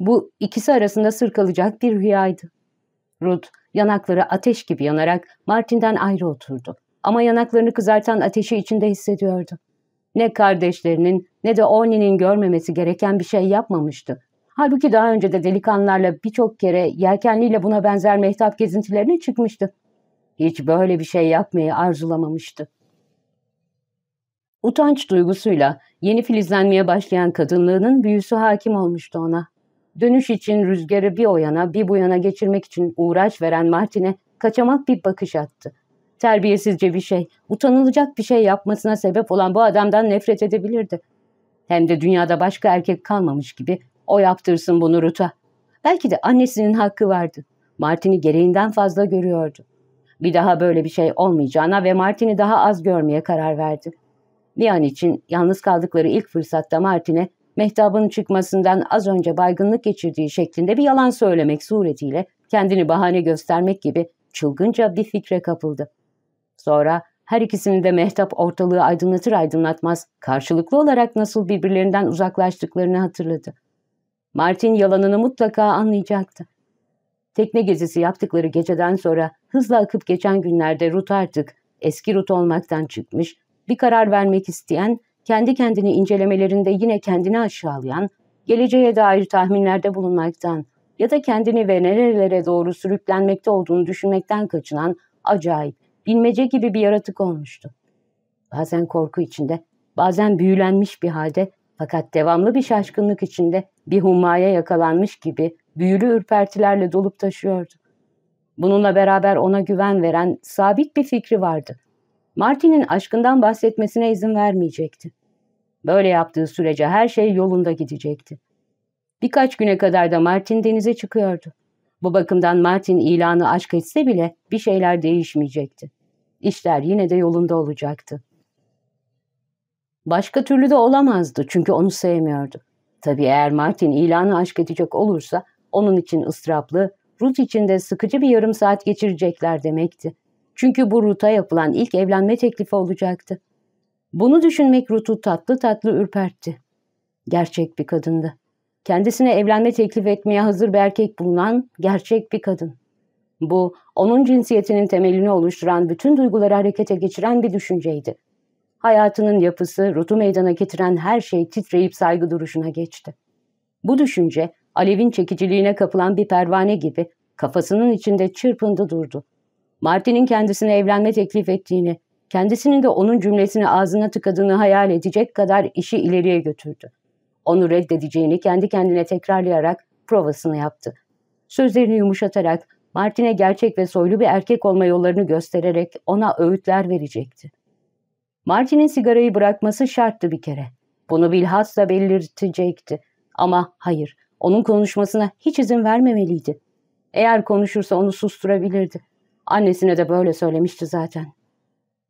Bu ikisi arasında kalacak bir rüyaydı. Ruth yanakları ateş gibi yanarak Martin'den ayrı oturdu. Ama yanaklarını kızartan ateşi içinde hissediyordu. Ne kardeşlerinin ne de Orni'nin görmemesi gereken bir şey yapmamıştı. Halbuki daha önce de delikanlarla birçok kere yelkenliyle buna benzer mehtap gezintilerine çıkmıştı. Hiç böyle bir şey yapmayı arzulamamıştı. Utanç duygusuyla yeni filizlenmeye başlayan kadınlığının büyüsü hakim olmuştu ona. Dönüş için rüzgarı bir o yana bir bu yana geçirmek için uğraş veren Martin'e kaçamak bir bakış attı. Terbiyesizce bir şey, utanılacak bir şey yapmasına sebep olan bu adamdan nefret edebilirdi. Hem de dünyada başka erkek kalmamış gibi o yaptırsın bunu Ruta. Belki de annesinin hakkı vardı. Martin'i gereğinden fazla görüyordu. Bir daha böyle bir şey olmayacağına ve Martin'i daha az görmeye karar verdi. Bir an için yalnız kaldıkları ilk fırsatta Martin'e Mehtab'ın çıkmasından az önce baygınlık geçirdiği şeklinde bir yalan söylemek suretiyle kendini bahane göstermek gibi çılgınca bir fikre kapıldı. Sonra her ikisinin de Mehtap ortalığı aydınlatır aydınlatmaz karşılıklı olarak nasıl birbirlerinden uzaklaştıklarını hatırladı. Martin yalanını mutlaka anlayacaktı. Tekne gezisi yaptıkları geceden sonra hızla akıp geçen günlerde Ruth artık eski Ruth olmaktan çıkmış, bir karar vermek isteyen kendi kendini incelemelerinde yine kendini aşağılayan, geleceğe dair tahminlerde bulunmaktan ya da kendini ve nerelere doğru sürüklenmekte olduğunu düşünmekten kaçınan acayip, bilmece gibi bir yaratık olmuştu. Bazen korku içinde, bazen büyülenmiş bir halde fakat devamlı bir şaşkınlık içinde bir humaya yakalanmış gibi büyülü ürpertilerle dolup taşıyordu. Bununla beraber ona güven veren sabit bir fikri vardı. Martin'in aşkından bahsetmesine izin vermeyecekti. Böyle yaptığı sürece her şey yolunda gidecekti. Birkaç güne kadar da Martin denize çıkıyordu. Bu bakımdan Martin ilanı aşk etse bile bir şeyler değişmeyecekti. İşler yine de yolunda olacaktı. Başka türlü de olamazdı çünkü onu sevmiyordu. Tabii eğer Martin ilanı aşk edecek olursa onun için ıstıraplı, Ruth için de sıkıcı bir yarım saat geçirecekler demekti. Çünkü bu Ruth'a yapılan ilk evlenme teklifi olacaktı. Bunu düşünmek Ruth'u tatlı tatlı ürpertti. Gerçek bir kadındı. Kendisine evlenme teklif etmeye hazır bir erkek bulunan gerçek bir kadın. Bu, onun cinsiyetinin temelini oluşturan bütün duyguları harekete geçiren bir düşünceydi. Hayatının yapısı, Ruth'u meydana getiren her şey titreyip saygı duruşuna geçti. Bu düşünce, Alev'in çekiciliğine kapılan bir pervane gibi kafasının içinde çırpındı durdu. Martin'in kendisine evlenme teklif ettiğini, kendisinin de onun cümlesini ağzına tıkadığını hayal edecek kadar işi ileriye götürdü. Onu reddedeceğini kendi kendine tekrarlayarak provasını yaptı. Sözlerini yumuşatarak Martin'e gerçek ve soylu bir erkek olma yollarını göstererek ona öğütler verecekti. Martin'in sigarayı bırakması şarttı bir kere. Bunu bilhassa belirtecekti. Ama hayır, onun konuşmasına hiç izin vermemeliydi. Eğer konuşursa onu susturabilirdi. Annesine de böyle söylemişti zaten.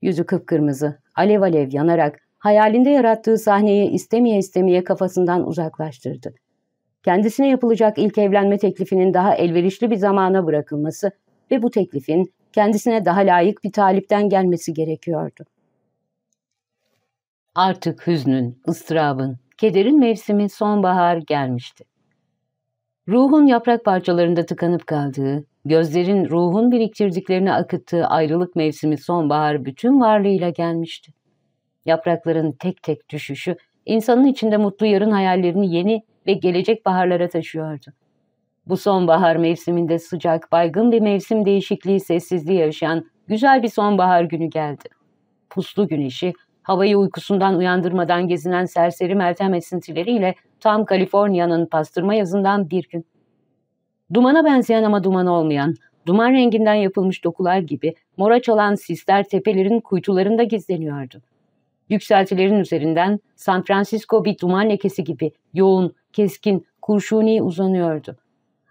Yüzü kıpkırmızı, alev alev yanarak hayalinde yarattığı sahneyi istemeye istemeye kafasından uzaklaştırdı. Kendisine yapılacak ilk evlenme teklifinin daha elverişli bir zamana bırakılması ve bu teklifin kendisine daha layık bir talipten gelmesi gerekiyordu. Artık hüznün, ıstırabın, kederin mevsimi sonbahar gelmişti. Ruhun yaprak parçalarında tıkanıp kaldığı, Gözlerin ruhun biriktirdiklerini akıttığı ayrılık mevsimi sonbahar bütün varlığıyla gelmişti. Yaprakların tek tek düşüşü insanın içinde mutlu yarın hayallerini yeni ve gelecek baharlara taşıyordu. Bu sonbahar mevsiminde sıcak, baygın bir mevsim değişikliği sessizliği yaşayan güzel bir sonbahar günü geldi. Puslu güneşi, havayı uykusundan uyandırmadan gezinen serseri Meltem esintileriyle tam Kaliforniya'nın pastırma yazından bir gün. Dumana benzeyen ama duman olmayan, duman renginden yapılmış dokular gibi mora çalan sisler tepelerin kuytularında gizleniyordu. Yükseltilerin üzerinden San Francisco bir duman lekesi gibi yoğun, keskin, kurşuni uzanıyordu.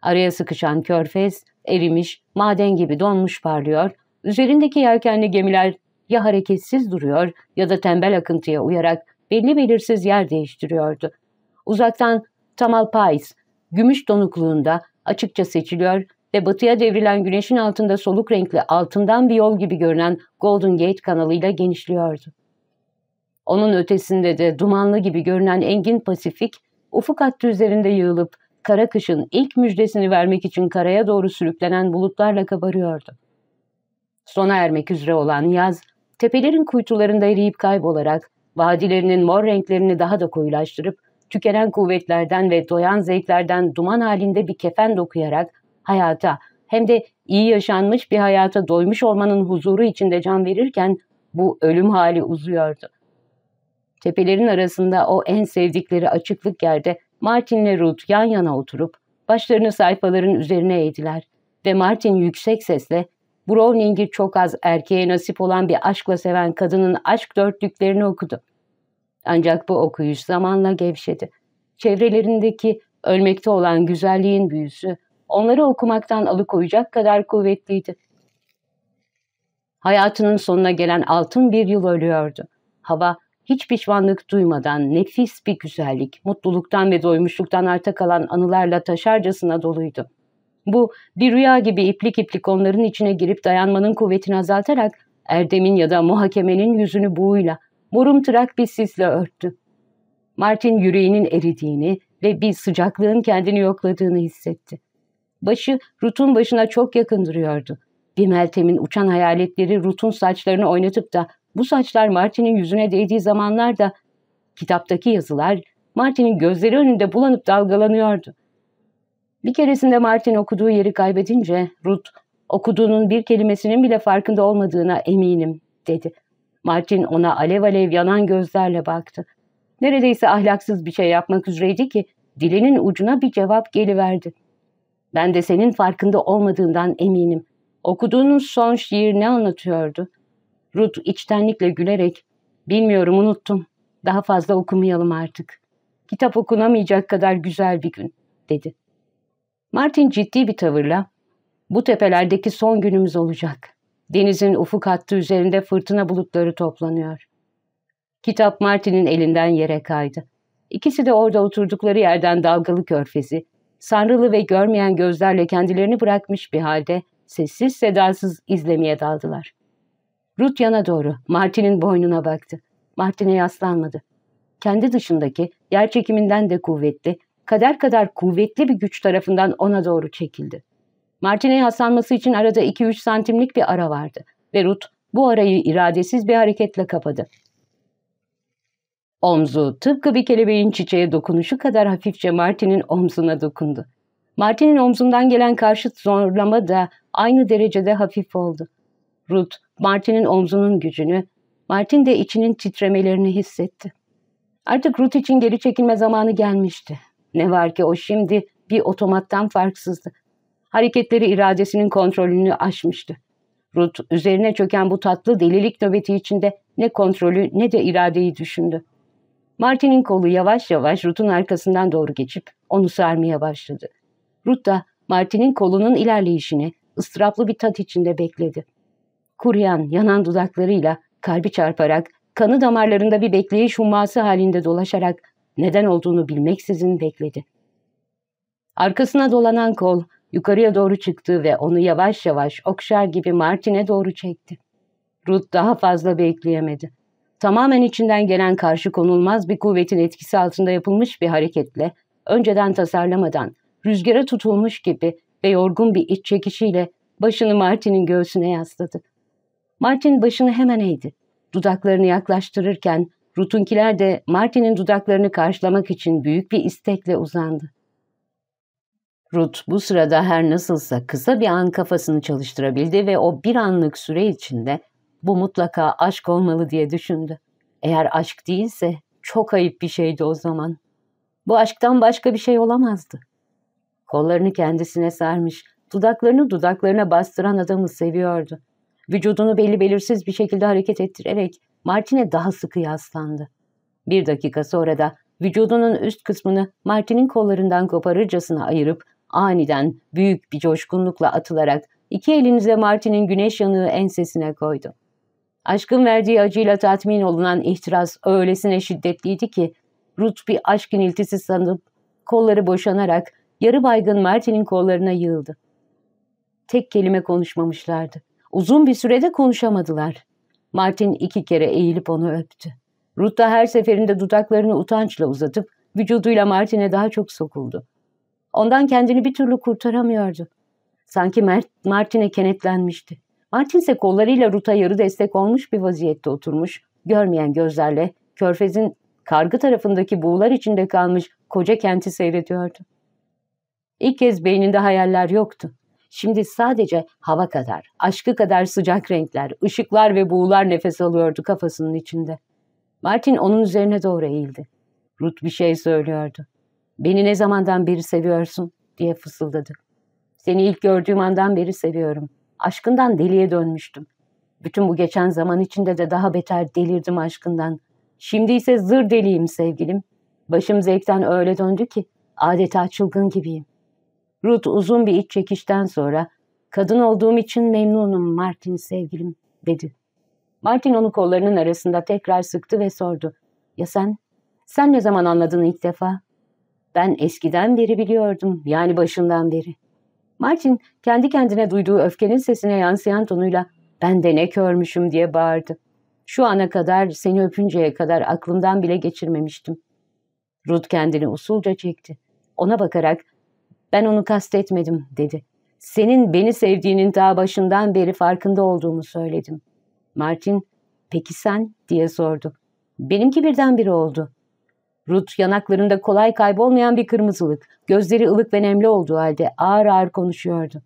Araya sıkışan körfez, erimiş, maden gibi donmuş parlıyor, üzerindeki yelkenli gemiler ya hareketsiz duruyor ya da tembel akıntıya uyarak belli belirsiz yer değiştiriyordu. Uzaktan Tamalpais, gümüş donukluğunda açıkça seçiliyor ve batıya devrilen güneşin altında soluk renkli altından bir yol gibi görünen Golden Gate kanalıyla genişliyordu. Onun ötesinde de dumanlı gibi görünen engin Pasifik, ufuk hattı üzerinde yığılıp kara kışın ilk müjdesini vermek için karaya doğru sürüklenen bulutlarla kabarıyordu. Sona ermek üzere olan yaz, tepelerin kuytularında eriyip kaybolarak, vadilerinin mor renklerini daha da koyulaştırıp tükenen kuvvetlerden ve doyan zevklerden duman halinde bir kefen dokuyarak hayata hem de iyi yaşanmış bir hayata doymuş olmanın huzuru içinde can verirken bu ölüm hali uzuyordu. Tepelerin arasında o en sevdikleri açıklık yerde Martin ve Ruth yan yana oturup başlarını sayfaların üzerine eğdiler ve Martin yüksek sesle Browning'i çok az erkeğe nasip olan bir aşkla seven kadının aşk dörtlüklerini okudu. Ancak bu okuyuş zamanla gevşedi. Çevrelerindeki ölmekte olan güzelliğin büyüsü onları okumaktan alıkoyacak kadar kuvvetliydi. Hayatının sonuna gelen altın bir yıl ölüyordu. Hava hiç pişmanlık duymadan nefis bir güzellik, mutluluktan ve doymuşluktan arta kalan anılarla taşarcasına doluydu. Bu bir rüya gibi iplik iplik onların içine girip dayanmanın kuvvetini azaltarak erdemin ya da muhakemenin yüzünü buğuyla, Borum tırak bir sisle örttü. Martin yüreğinin eridiğini ve bir sıcaklığın kendini yokladığını hissetti. Başı Rut'un başına çok yakın duruyordu. Bir Meltem'in uçan hayaletleri Rut'un saçlarını oynatıp da bu saçlar Martin'in yüzüne değdiği zamanlarda kitaptaki yazılar Martin'in gözleri önünde bulanıp dalgalanıyordu. Bir keresinde Martin okuduğu yeri kaybedince Rut okuduğunun bir kelimesinin bile farkında olmadığına eminim dedi. Martin ona alev alev yanan gözlerle baktı. Neredeyse ahlaksız bir şey yapmak üzereydi ki dilinin ucuna bir cevap geliverdi. Ben de senin farkında olmadığından eminim. Okuduğunun son şiir ne anlatıyordu? Ruth içtenlikle gülerek, bilmiyorum unuttum. Daha fazla okumayalım artık. Kitap okunamayacak kadar güzel bir gün, dedi. Martin ciddi bir tavırla, bu tepelerdeki son günümüz olacak. Denizin ufuk hattı üzerinde fırtına bulutları toplanıyor. Kitap Martin'in elinden yere kaydı. İkisi de orada oturdukları yerden dalgalı körfezi, sanrılı ve görmeyen gözlerle kendilerini bırakmış bir halde sessiz sedasız izlemeye daldılar. Ruth yana doğru Martin'in boynuna baktı. Martin'e yaslanmadı. Kendi dışındaki, yer çekiminden de kuvvetli, kader kadar kuvvetli bir güç tarafından ona doğru çekildi. Martin'e haslanması için arada 2-3 santimlik bir ara vardı ve Ruth bu arayı iradesiz bir hareketle kapadı. Omzu tıpkı bir kelebeğin çiçeğe dokunuşu kadar hafifçe Martin'in omzuna dokundu. Martin'in omzundan gelen karşıt zorlama da aynı derecede hafif oldu. Ruth, Martin'in omzunun gücünü, Martin de içinin titremelerini hissetti. Artık Ruth için geri çekilme zamanı gelmişti. Ne var ki o şimdi bir otomattan farksızdı hareketleri iradesinin kontrolünü aşmıştı. Ruth üzerine çöken bu tatlı delilik nöbeti içinde ne kontrolü ne de iradeyi düşündü. Martin'in kolu yavaş yavaş Ruth'un arkasından doğru geçip onu sarmaya başladı. Ruth da Martin'in kolunun ilerleyişini ıstıraplı bir tat içinde bekledi. Kuruyan, yanan dudaklarıyla kalbi çarparak, kanı damarlarında bir bekleyiş humması halinde dolaşarak neden olduğunu bilmeksizin bekledi. Arkasına dolanan kol yukarıya doğru çıktı ve onu yavaş yavaş okşar gibi Martin'e doğru çekti. Ruth daha fazla bekleyemedi. Tamamen içinden gelen karşı konulmaz bir kuvvetin etkisi altında yapılmış bir hareketle, önceden tasarlamadan, rüzgara tutulmuş gibi ve yorgun bir iç çekişiyle başını Martin'in göğsüne yasladı. Martin başını hemen eğdi. Dudaklarını yaklaştırırken Ruth'unkiler de Martin'in dudaklarını karşılamak için büyük bir istekle uzandı. Ruth bu sırada her nasılsa kısa bir an kafasını çalıştırabildi ve o bir anlık süre içinde bu mutlaka aşk olmalı diye düşündü. Eğer aşk değilse çok ayıp bir şeydi o zaman. Bu aşktan başka bir şey olamazdı. Kollarını kendisine sarmış, dudaklarını dudaklarına bastıran adamı seviyordu. Vücudunu belli belirsiz bir şekilde hareket ettirerek Martin'e daha sıkı yaslandı. Bir dakika sonra da vücudunun üst kısmını Martin'in kollarından koparırcasına ayırıp aniden büyük bir coşkunlukla atılarak iki elinize Martin'in güneş yanığı ensesine koydu. Aşkın verdiği acıyla tatmin olunan ihtiras öylesine şiddetliydi ki Ruth bir aşk iniltisi sanıp kolları boşanarak yarı baygın Martin'in kollarına yığıldı. Tek kelime konuşmamışlardı. Uzun bir sürede konuşamadılar. Martin iki kere eğilip onu öptü. Ruth da her seferinde dudaklarını utançla uzatıp vücuduyla Martin'e daha çok sokuldu. Ondan kendini bir türlü kurtaramıyordu. Sanki Mert, Martin'e kenetlenmişti. Martin ise kollarıyla Ruta yarı destek olmuş bir vaziyette oturmuş, görmeyen gözlerle körfezin kargı tarafındaki buğular içinde kalmış koca kenti seyrediyordu. İlk kez beyninde hayaller yoktu. Şimdi sadece hava kadar, aşkı kadar sıcak renkler, ışıklar ve buğular nefes alıyordu kafasının içinde. Martin onun üzerine doğru eğildi. Ruth bir şey söylüyordu. Beni ne zamandan beri seviyorsun diye fısıldadı. Seni ilk gördüğüm andan beri seviyorum. Aşkından deliye dönmüştüm. Bütün bu geçen zaman içinde de daha beter delirdim aşkından. Şimdi ise zır deliyim sevgilim. Başım zevkten öyle döndü ki adeta çılgın gibiyim. Ruth uzun bir iç çekişten sonra kadın olduğum için memnunum Martin sevgilim dedi. Martin onu kollarının arasında tekrar sıktı ve sordu. Ya sen? Sen ne zaman anladın ilk defa? Ben eskiden beri biliyordum, yani başından beri. Martin kendi kendine duyduğu öfkenin sesine yansıyan tonuyla ben de ne körmüşüm diye bağırdı. Şu ana kadar seni öpünceye kadar aklımdan bile geçirmemiştim. Ruth kendini usulca çekti. Ona bakarak ben onu kastetmedim dedi. Senin beni sevdiğinin daha başından beri farkında olduğumu söyledim. Martin peki sen diye sordu. Benimki birdenbire oldu. Ruth yanaklarında kolay kaybolmayan bir kırmızılık, gözleri ılık ve nemli olduğu halde ağır ağır konuşuyordu.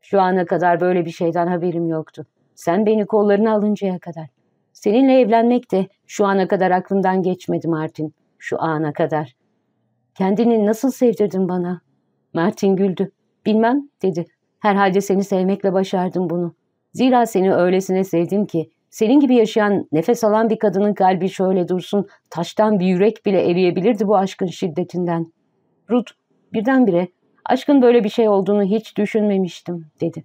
Şu ana kadar böyle bir şeyden haberim yoktu. Sen beni kollarına alıncaya kadar. Seninle evlenmek de şu ana kadar aklımdan geçmedi Martin. Şu ana kadar. Kendini nasıl sevdirdin bana? Martin güldü. Bilmem dedi. Herhalde seni sevmekle başardım bunu. Zira seni öylesine sevdim ki senin gibi yaşayan, nefes alan bir kadının kalbi şöyle dursun, taştan bir yürek bile eriyebilirdi bu aşkın şiddetinden. Ruth birdenbire aşkın böyle bir şey olduğunu hiç düşünmemiştim dedi.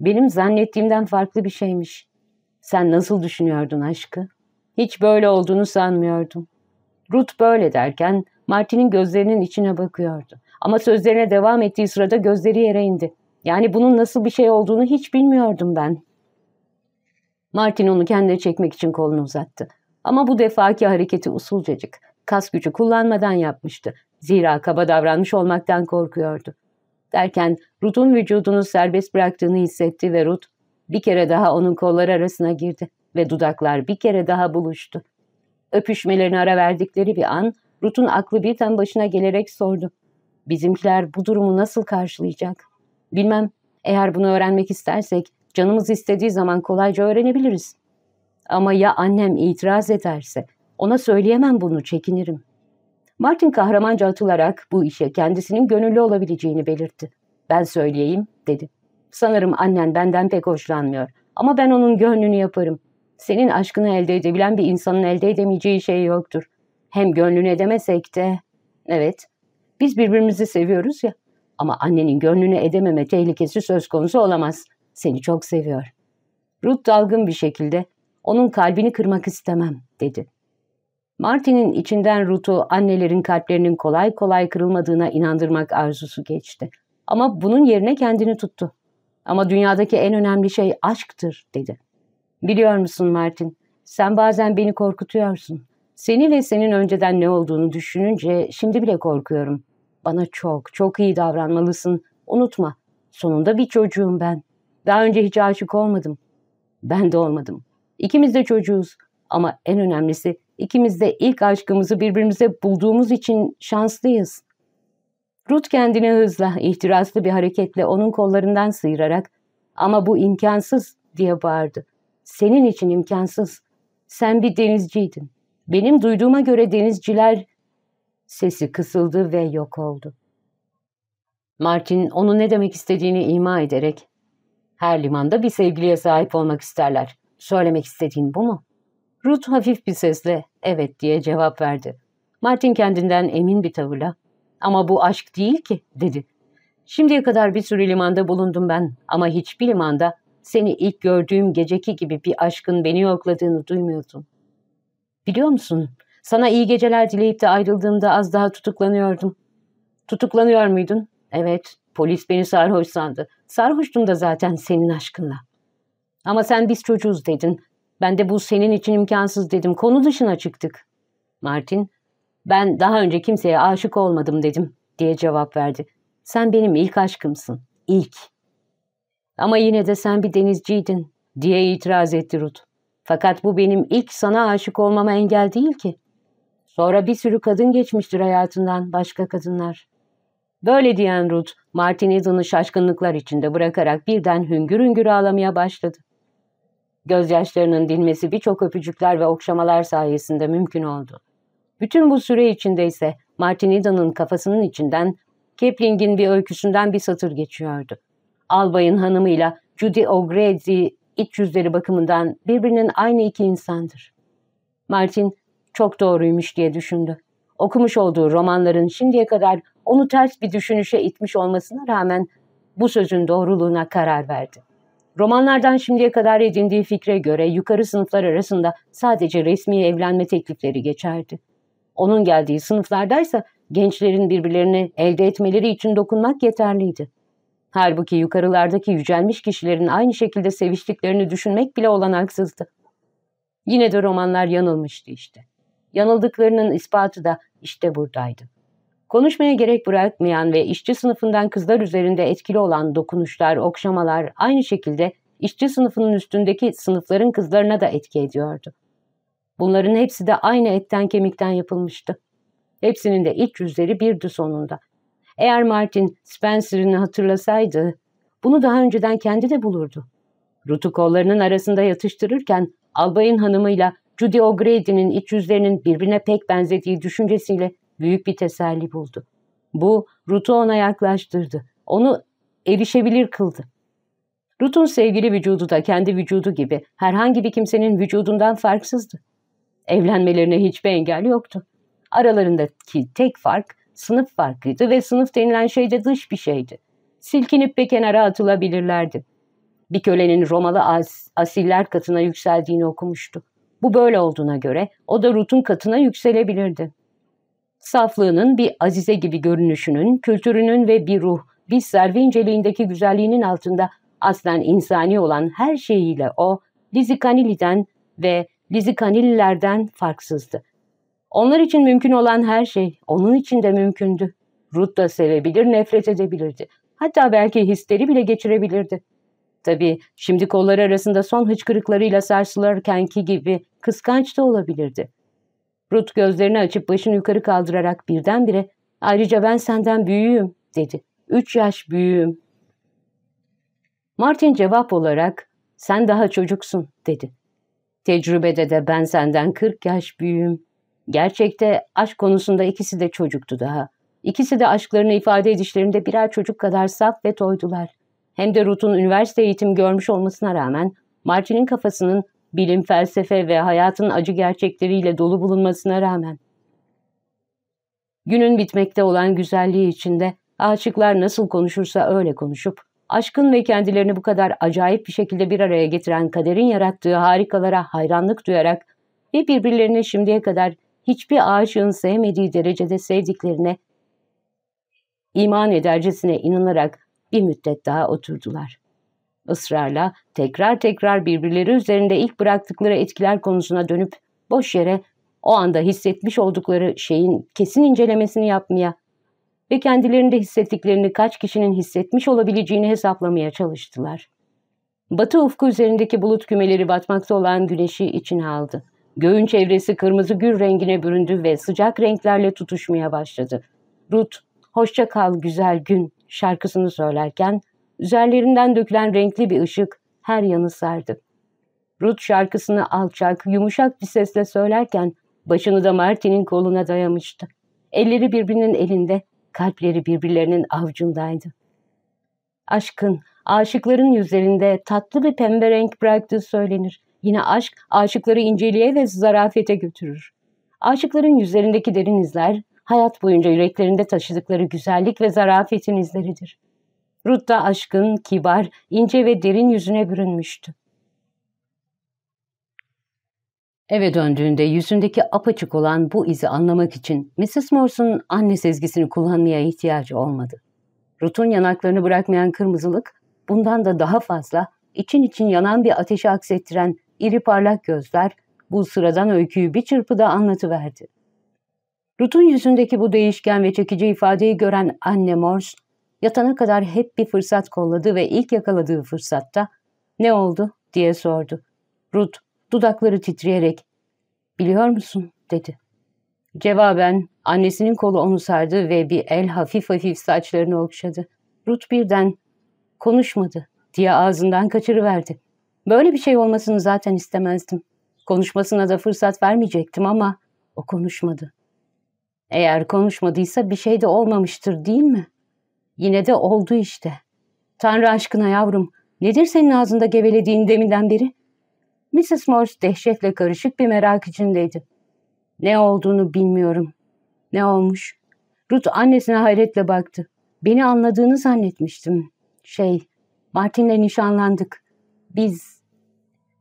Benim zannettiğimden farklı bir şeymiş. Sen nasıl düşünüyordun aşkı? Hiç böyle olduğunu sanmıyordum. Ruth böyle derken Martin'in gözlerinin içine bakıyordu. Ama sözlerine devam ettiği sırada gözleri yere indi. Yani bunun nasıl bir şey olduğunu hiç bilmiyordum ben. Martin onu kendine çekmek için kolunu uzattı. Ama bu defaki hareketi usulcacık, kas gücü kullanmadan yapmıştı. Zira kaba davranmış olmaktan korkuyordu. Derken Ruth'un vücudunu serbest bıraktığını hissetti ve Ruth bir kere daha onun kolları arasına girdi ve dudaklar bir kere daha buluştu. Öpüşmelerine ara verdikleri bir an Ruth'un aklı birden başına gelerek sordu. Bizimkiler bu durumu nasıl karşılayacak? Bilmem, eğer bunu öğrenmek istersek Canımız istediği zaman kolayca öğrenebiliriz. Ama ya annem itiraz ederse? Ona söyleyemem bunu, çekinirim. Martin kahramanca atılarak bu işe kendisinin gönüllü olabileceğini belirtti. Ben söyleyeyim, dedi. Sanırım annen benden pek hoşlanmıyor. Ama ben onun gönlünü yaparım. Senin aşkını elde edebilen bir insanın elde edemeyeceği şey yoktur. Hem gönlünü edemesek de... Evet, biz birbirimizi seviyoruz ya. Ama annenin gönlünü edememe tehlikesi söz konusu olamaz. Seni çok seviyor. Ruth dalgın bir şekilde onun kalbini kırmak istemem dedi. Martin'in içinden Ruth'u annelerin kalplerinin kolay kolay kırılmadığına inandırmak arzusu geçti. Ama bunun yerine kendini tuttu. Ama dünyadaki en önemli şey aşktır dedi. Biliyor musun Martin, sen bazen beni korkutuyorsun. Seni ve senin önceden ne olduğunu düşününce şimdi bile korkuyorum. Bana çok, çok iyi davranmalısın. Unutma, sonunda bir çocuğum ben. Daha önce hiç aşık olmadım. Ben de olmadım. İkimiz de çocuğuz ama en önemlisi ikimiz de ilk aşkımızı birbirimize bulduğumuz için şanslıyız. Ruth kendini hızla, ihtiraslı bir hareketle onun kollarından sıyırarak ama bu imkansız diye bağırdı. Senin için imkansız. Sen bir denizciydin. Benim duyduğuma göre denizciler sesi kısıldı ve yok oldu. Martin onu ne demek istediğini ima ederek her limanda bir sevgiliye sahip olmak isterler. Söylemek istediğin bu mu? Ruth hafif bir sesle evet diye cevap verdi. Martin kendinden emin bir tavırla. Ama bu aşk değil ki dedi. Şimdiye kadar bir sürü limanda bulundum ben ama hiçbir limanda seni ilk gördüğüm geceki gibi bir aşkın beni yokladığını duymuyordum. Biliyor musun sana iyi geceler dileyip de ayrıldığımda az daha tutuklanıyordum. Tutuklanıyor muydun? Evet. Polis beni sarhoş sandı. Sarhoştum da zaten senin aşkınla. Ama sen biz çocuğuz dedin. Ben de bu senin için imkansız dedim. Konu dışına çıktık. Martin, ben daha önce kimseye aşık olmadım dedim diye cevap verdi. Sen benim ilk aşkımsın. İlk. Ama yine de sen bir denizciydin diye itiraz etti Ruth. Fakat bu benim ilk sana aşık olmama engel değil ki. Sonra bir sürü kadın geçmiştir hayatından başka kadınlar. Böyle diyen Ruth Martinez onu şaşkınlıklar içinde bırakarak birden hüngür hüngür ağlamaya başladı. Gözyaşlarının dinmesi birçok öpücükler ve okşamalar sayesinde mümkün oldu. Bütün bu süre içinde ise Martinida'nın kafasının içinden Kipling'in bir öyküsünden bir satır geçiyordu. Albay'ın hanımıyla Judy O'Grady iç yüzleri bakımından birbirinin aynı iki insandır. Martin çok doğruymuş diye düşündü. Okumuş olduğu romanların şimdiye kadar onu ters bir düşünüşe itmiş olmasına rağmen bu sözün doğruluğuna karar verdi. Romanlardan şimdiye kadar edindiği fikre göre yukarı sınıflar arasında sadece resmi evlenme teklifleri geçerdi. Onun geldiği sınıflardaysa gençlerin birbirlerini elde etmeleri için dokunmak yeterliydi. Halbuki yukarılardaki yücelmiş kişilerin aynı şekilde seviştiklerini düşünmek bile olanaksızdı. Yine de romanlar yanılmıştı işte. Yanıldıklarının ispatı da işte buradaydı. Konuşmaya gerek bırakmayan ve işçi sınıfından kızlar üzerinde etkili olan dokunuşlar, okşamalar aynı şekilde işçi sınıfının üstündeki sınıfların kızlarına da etki ediyordu. Bunların hepsi de aynı etten kemikten yapılmıştı. Hepsinin de iç yüzleri birdi sonunda. Eğer Martin Spencer'ını hatırlasaydı, bunu daha önceden kendi de bulurdu. Rutu kollarının arasında yatıştırırken albayın hanımıyla Judy O'Grady'nin iç yüzlerinin birbirine pek benzediği düşüncesiyle büyük bir teselli buldu. Bu Ruth'u ona yaklaştırdı. Onu erişebilir kıldı. Ruth'un sevgili vücudu da kendi vücudu gibi herhangi bir kimsenin vücudundan farksızdı. Evlenmelerine hiçbir engel yoktu. Aralarındaki tek fark sınıf farkıydı ve sınıf denilen şey de dış bir şeydi. Silkinip bir kenara atılabilirlerdi. Bir kölenin Romalı as asiller katına yükseldiğini okumuştu. Bu böyle olduğuna göre o da Ruth'un katına yükselebilirdi. Saflığının bir azize gibi görünüşünün, kültürünün ve bir ruh, bir servi inceliğindeki güzelliğinin altında aslen insani olan her şeyiyle o, Lizikanili'den ve Lizikanililerden farksızdı. Onlar için mümkün olan her şey onun için de mümkündü. Ruth da sevebilir, nefret edebilirdi. Hatta belki hisleri bile geçirebilirdi. Tabii şimdi kolları arasında son hıçkırıklarıyla sarsılırkenki gibi kıskanç da olabilirdi. Ruth gözlerini açıp başını yukarı kaldırarak birdenbire ''Ayrıca ben senden büyüğüm'' dedi. ''Üç yaş büyüğüm.'' Martin cevap olarak ''Sen daha çocuksun'' dedi. ''Tecrübede de ben senden kırk yaş büyüğüm.'' Gerçekte aşk konusunda ikisi de çocuktu daha. İkisi de aşklarını ifade edişlerinde birer çocuk kadar saf ve toydular hem de Ruth'un üniversite eğitimi görmüş olmasına rağmen Martin'in kafasının bilim, felsefe ve hayatın acı gerçekleriyle dolu bulunmasına rağmen. Günün bitmekte olan güzelliği içinde aşıklar nasıl konuşursa öyle konuşup, aşkın ve kendilerini bu kadar acayip bir şekilde bir araya getiren kaderin yarattığı harikalara hayranlık duyarak ve birbirlerini şimdiye kadar hiçbir aşığın sevmediği derecede sevdiklerine, iman edercesine inanarak bir müddet daha oturdular. Israrla tekrar tekrar birbirleri üzerinde ilk bıraktıkları etkiler konusuna dönüp boş yere o anda hissetmiş oldukları şeyin kesin incelemesini yapmaya ve kendilerinde hissettiklerini kaç kişinin hissetmiş olabileceğini hesaplamaya çalıştılar. Batı ufku üzerindeki bulut kümeleri batmakta olan güneşi içine aldı. Göğün çevresi kırmızı gül rengine büründü ve sıcak renklerle tutuşmaya başladı. Rut, hoşça kal güzel gün şarkısını söylerken üzerlerinden dökülen renkli bir ışık her yanı sardı. Ruth şarkısını alçak, yumuşak bir sesle söylerken başını da Martin'in koluna dayamıştı. Elleri birbirinin elinde, kalpleri birbirlerinin avcundaydı. Aşkın, aşıkların yüzlerinde tatlı bir pembe renk bıraktığı söylenir. Yine aşk, aşıkları inceliğe ve zarafete götürür. Aşıkların yüzlerindeki derin izler, hayat boyunca yüreklerinde taşıdıkları güzellik ve zarafetin izleridir. Ruth da aşkın, kibar, ince ve derin yüzüne bürünmüştü. Eve döndüğünde yüzündeki apaçık olan bu izi anlamak için Mrs. Morse'un anne sezgisini kullanmaya ihtiyacı olmadı. Ruth'un yanaklarını bırakmayan kırmızılık, bundan da daha fazla için için yanan bir ateşi aksettiren iri parlak gözler bu sıradan öyküyü bir çırpıda anlatıverdi. Ruth'un yüzündeki bu değişken ve çekici ifadeyi gören anne Morse, yatana kadar hep bir fırsat kolladı ve ilk yakaladığı fırsatta ''Ne oldu?'' diye sordu. Ruth dudakları titreyerek ''Biliyor musun?'' dedi. Cevaben annesinin kolu onu sardı ve bir el hafif hafif saçlarını okşadı. Ruth birden ''Konuşmadı'' diye ağzından kaçırıverdi. Böyle bir şey olmasını zaten istemezdim. Konuşmasına da fırsat vermeyecektim ama o konuşmadı. Eğer konuşmadıysa bir şey de olmamıştır değil mi? Yine de oldu işte. Tanrı aşkına yavrum, nedir senin ağzında gevelediğin deminden beri? Mrs. Morse dehşetle karışık bir merak içindeydi. Ne olduğunu bilmiyorum. Ne olmuş? Ruth annesine hayretle baktı. Beni anladığını zannetmiştim. Şey, Martin'le nişanlandık. Biz...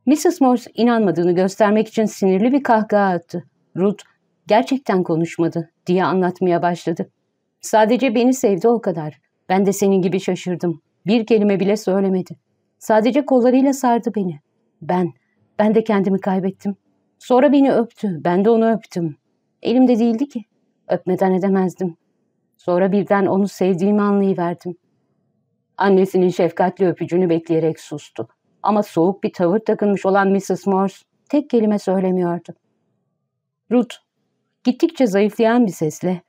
Mrs. Morse inanmadığını göstermek için sinirli bir kahkaha attı. Ruth gerçekten konuşmadı diye anlatmaya başladı. Sadece beni sevdi o kadar. Ben de senin gibi şaşırdım. Bir kelime bile söylemedi. Sadece kollarıyla sardı beni. Ben, ben de kendimi kaybettim. Sonra beni öptü, ben de onu öptüm. Elimde değildi ki. Öpmeden edemezdim. Sonra birden onu sevdiğimi anlayıverdim. Annesinin şefkatli öpücüğünü bekleyerek sustu. Ama soğuk bir tavır takınmış olan Mrs. Morse tek kelime söylemiyordu. Ruth, Gittikçe zayıflayan bir sesle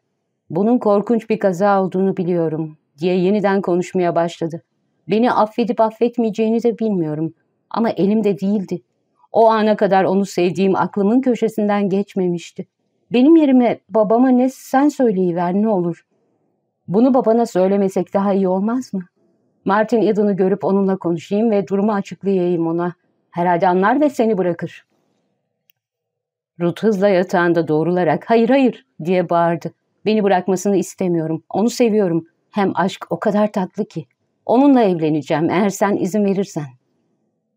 ''Bunun korkunç bir kaza olduğunu biliyorum.'' diye yeniden konuşmaya başladı. Beni affedip affetmeyeceğini de bilmiyorum ama elimde değildi. O ana kadar onu sevdiğim aklımın köşesinden geçmemişti. Benim yerime babama ne sen söyleyiver ne olur. Bunu babana söylemesek daha iyi olmaz mı? Martin Eden'ı görüp onunla konuşayım ve durumu açıklayayım ona. Herhalde anlar ve seni bırakır. Ruth hızla yatağında doğrularak hayır hayır diye bağırdı. Beni bırakmasını istemiyorum. Onu seviyorum. Hem aşk o kadar tatlı ki. Onunla evleneceğim eğer sen izin verirsen.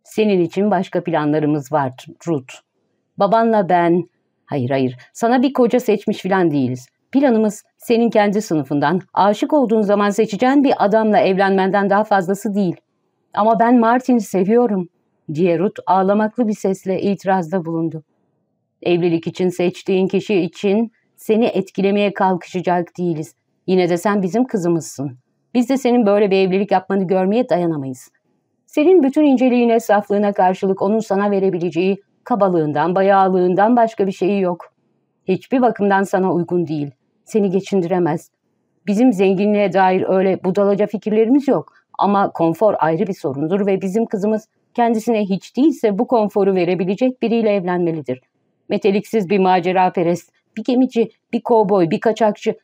Senin için başka planlarımız var Ruth. Babanla ben... Hayır hayır sana bir koca seçmiş filan değiliz. Planımız senin kendi sınıfından aşık olduğun zaman seçeceğin bir adamla evlenmenden daha fazlası değil. Ama ben Martin'i seviyorum diye Ruth ağlamaklı bir sesle itirazda bulundu. Evlilik için seçtiğin kişi için seni etkilemeye kalkışacak değiliz. Yine de sen bizim kızımızsın. Biz de senin böyle bir evlilik yapmanı görmeye dayanamayız. Senin bütün inceliğine, saflığına karşılık onun sana verebileceği kabalığından, bayağılığından başka bir şeyi yok. Hiçbir bakımdan sana uygun değil. Seni geçindiremez. Bizim zenginliğe dair öyle budalaca fikirlerimiz yok. Ama konfor ayrı bir sorundur ve bizim kızımız kendisine hiç değilse bu konforu verebilecek biriyle evlenmelidir.'' meteliksiz bir macera perest, bir gemici, bir kovboy, bir kaçakçı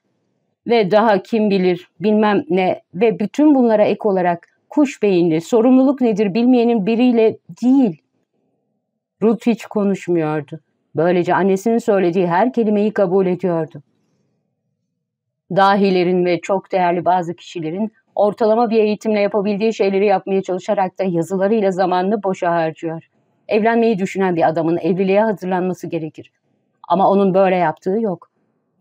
ve daha kim bilir bilmem ne ve bütün bunlara ek olarak kuş beyinli, sorumluluk nedir bilmeyenin biriyle değil. Ruth hiç konuşmuyordu. Böylece annesinin söylediği her kelimeyi kabul ediyordu. Dahilerin ve çok değerli bazı kişilerin ortalama bir eğitimle yapabildiği şeyleri yapmaya çalışarak da yazılarıyla zamanını boşa harcıyor. Evlenmeyi düşünen bir adamın evliliğe hazırlanması gerekir. Ama onun böyle yaptığı yok.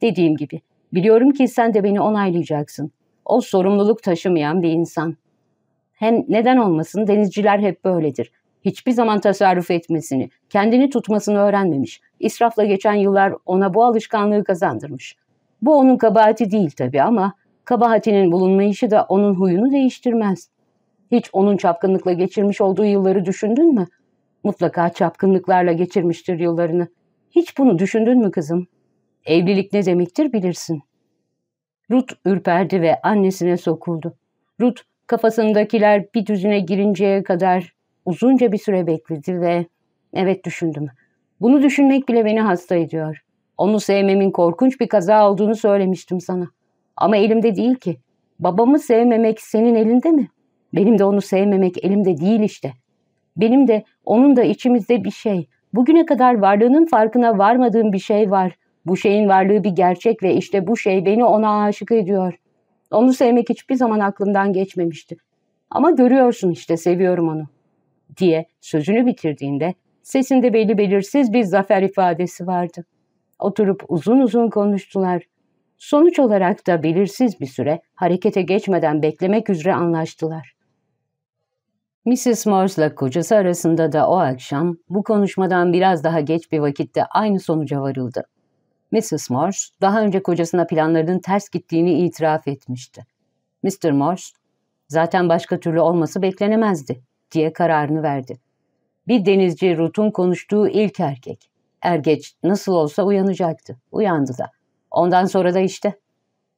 Dediğim gibi, biliyorum ki sen de beni onaylayacaksın. O sorumluluk taşımayan bir insan. Hem neden olmasın denizciler hep böyledir. Hiçbir zaman tasarruf etmesini, kendini tutmasını öğrenmemiş. İsrafla geçen yıllar ona bu alışkanlığı kazandırmış. Bu onun kabahati değil tabii ama kabahatinin bulunmayışı da onun huyunu değiştirmez. Hiç onun çapkınlıkla geçirmiş olduğu yılları düşündün mü? Mutlaka çapkınlıklarla geçirmiştir yıllarını. Hiç bunu düşündün mü kızım? Evlilik ne demektir bilirsin. Ruth ürperdi ve annesine sokuldu. Ruth kafasındakiler bir düzüne girinceye kadar uzunca bir süre bekledi ve evet düşündüm. Bunu düşünmek bile beni hasta ediyor. Onu sevmemin korkunç bir kaza olduğunu söylemiştim sana. Ama elimde değil ki. Babamı sevmemek senin elinde mi? Benim de onu sevmemek elimde değil işte. Benim de onun da içimizde bir şey, bugüne kadar varlığının farkına varmadığım bir şey var. Bu şeyin varlığı bir gerçek ve işte bu şey beni ona aşık ediyor. Onu sevmek hiçbir zaman aklımdan geçmemişti. Ama görüyorsun işte seviyorum onu." diye sözünü bitirdiğinde sesinde belli belirsiz bir zafer ifadesi vardı. Oturup uzun uzun konuştular. Sonuç olarak da belirsiz bir süre harekete geçmeden beklemek üzere anlaştılar. Mrs. Morse'la kocası arasında da o akşam bu konuşmadan biraz daha geç bir vakitte aynı sonuca varıldı. Mrs. Morse daha önce kocasına planlarının ters gittiğini itiraf etmişti. Mr. Morse zaten başka türlü olması beklenemezdi diye kararını verdi. Bir denizci Ruth'un konuştuğu ilk erkek. Ergeç nasıl olsa uyanacaktı. Uyandı da. Ondan sonra da işte.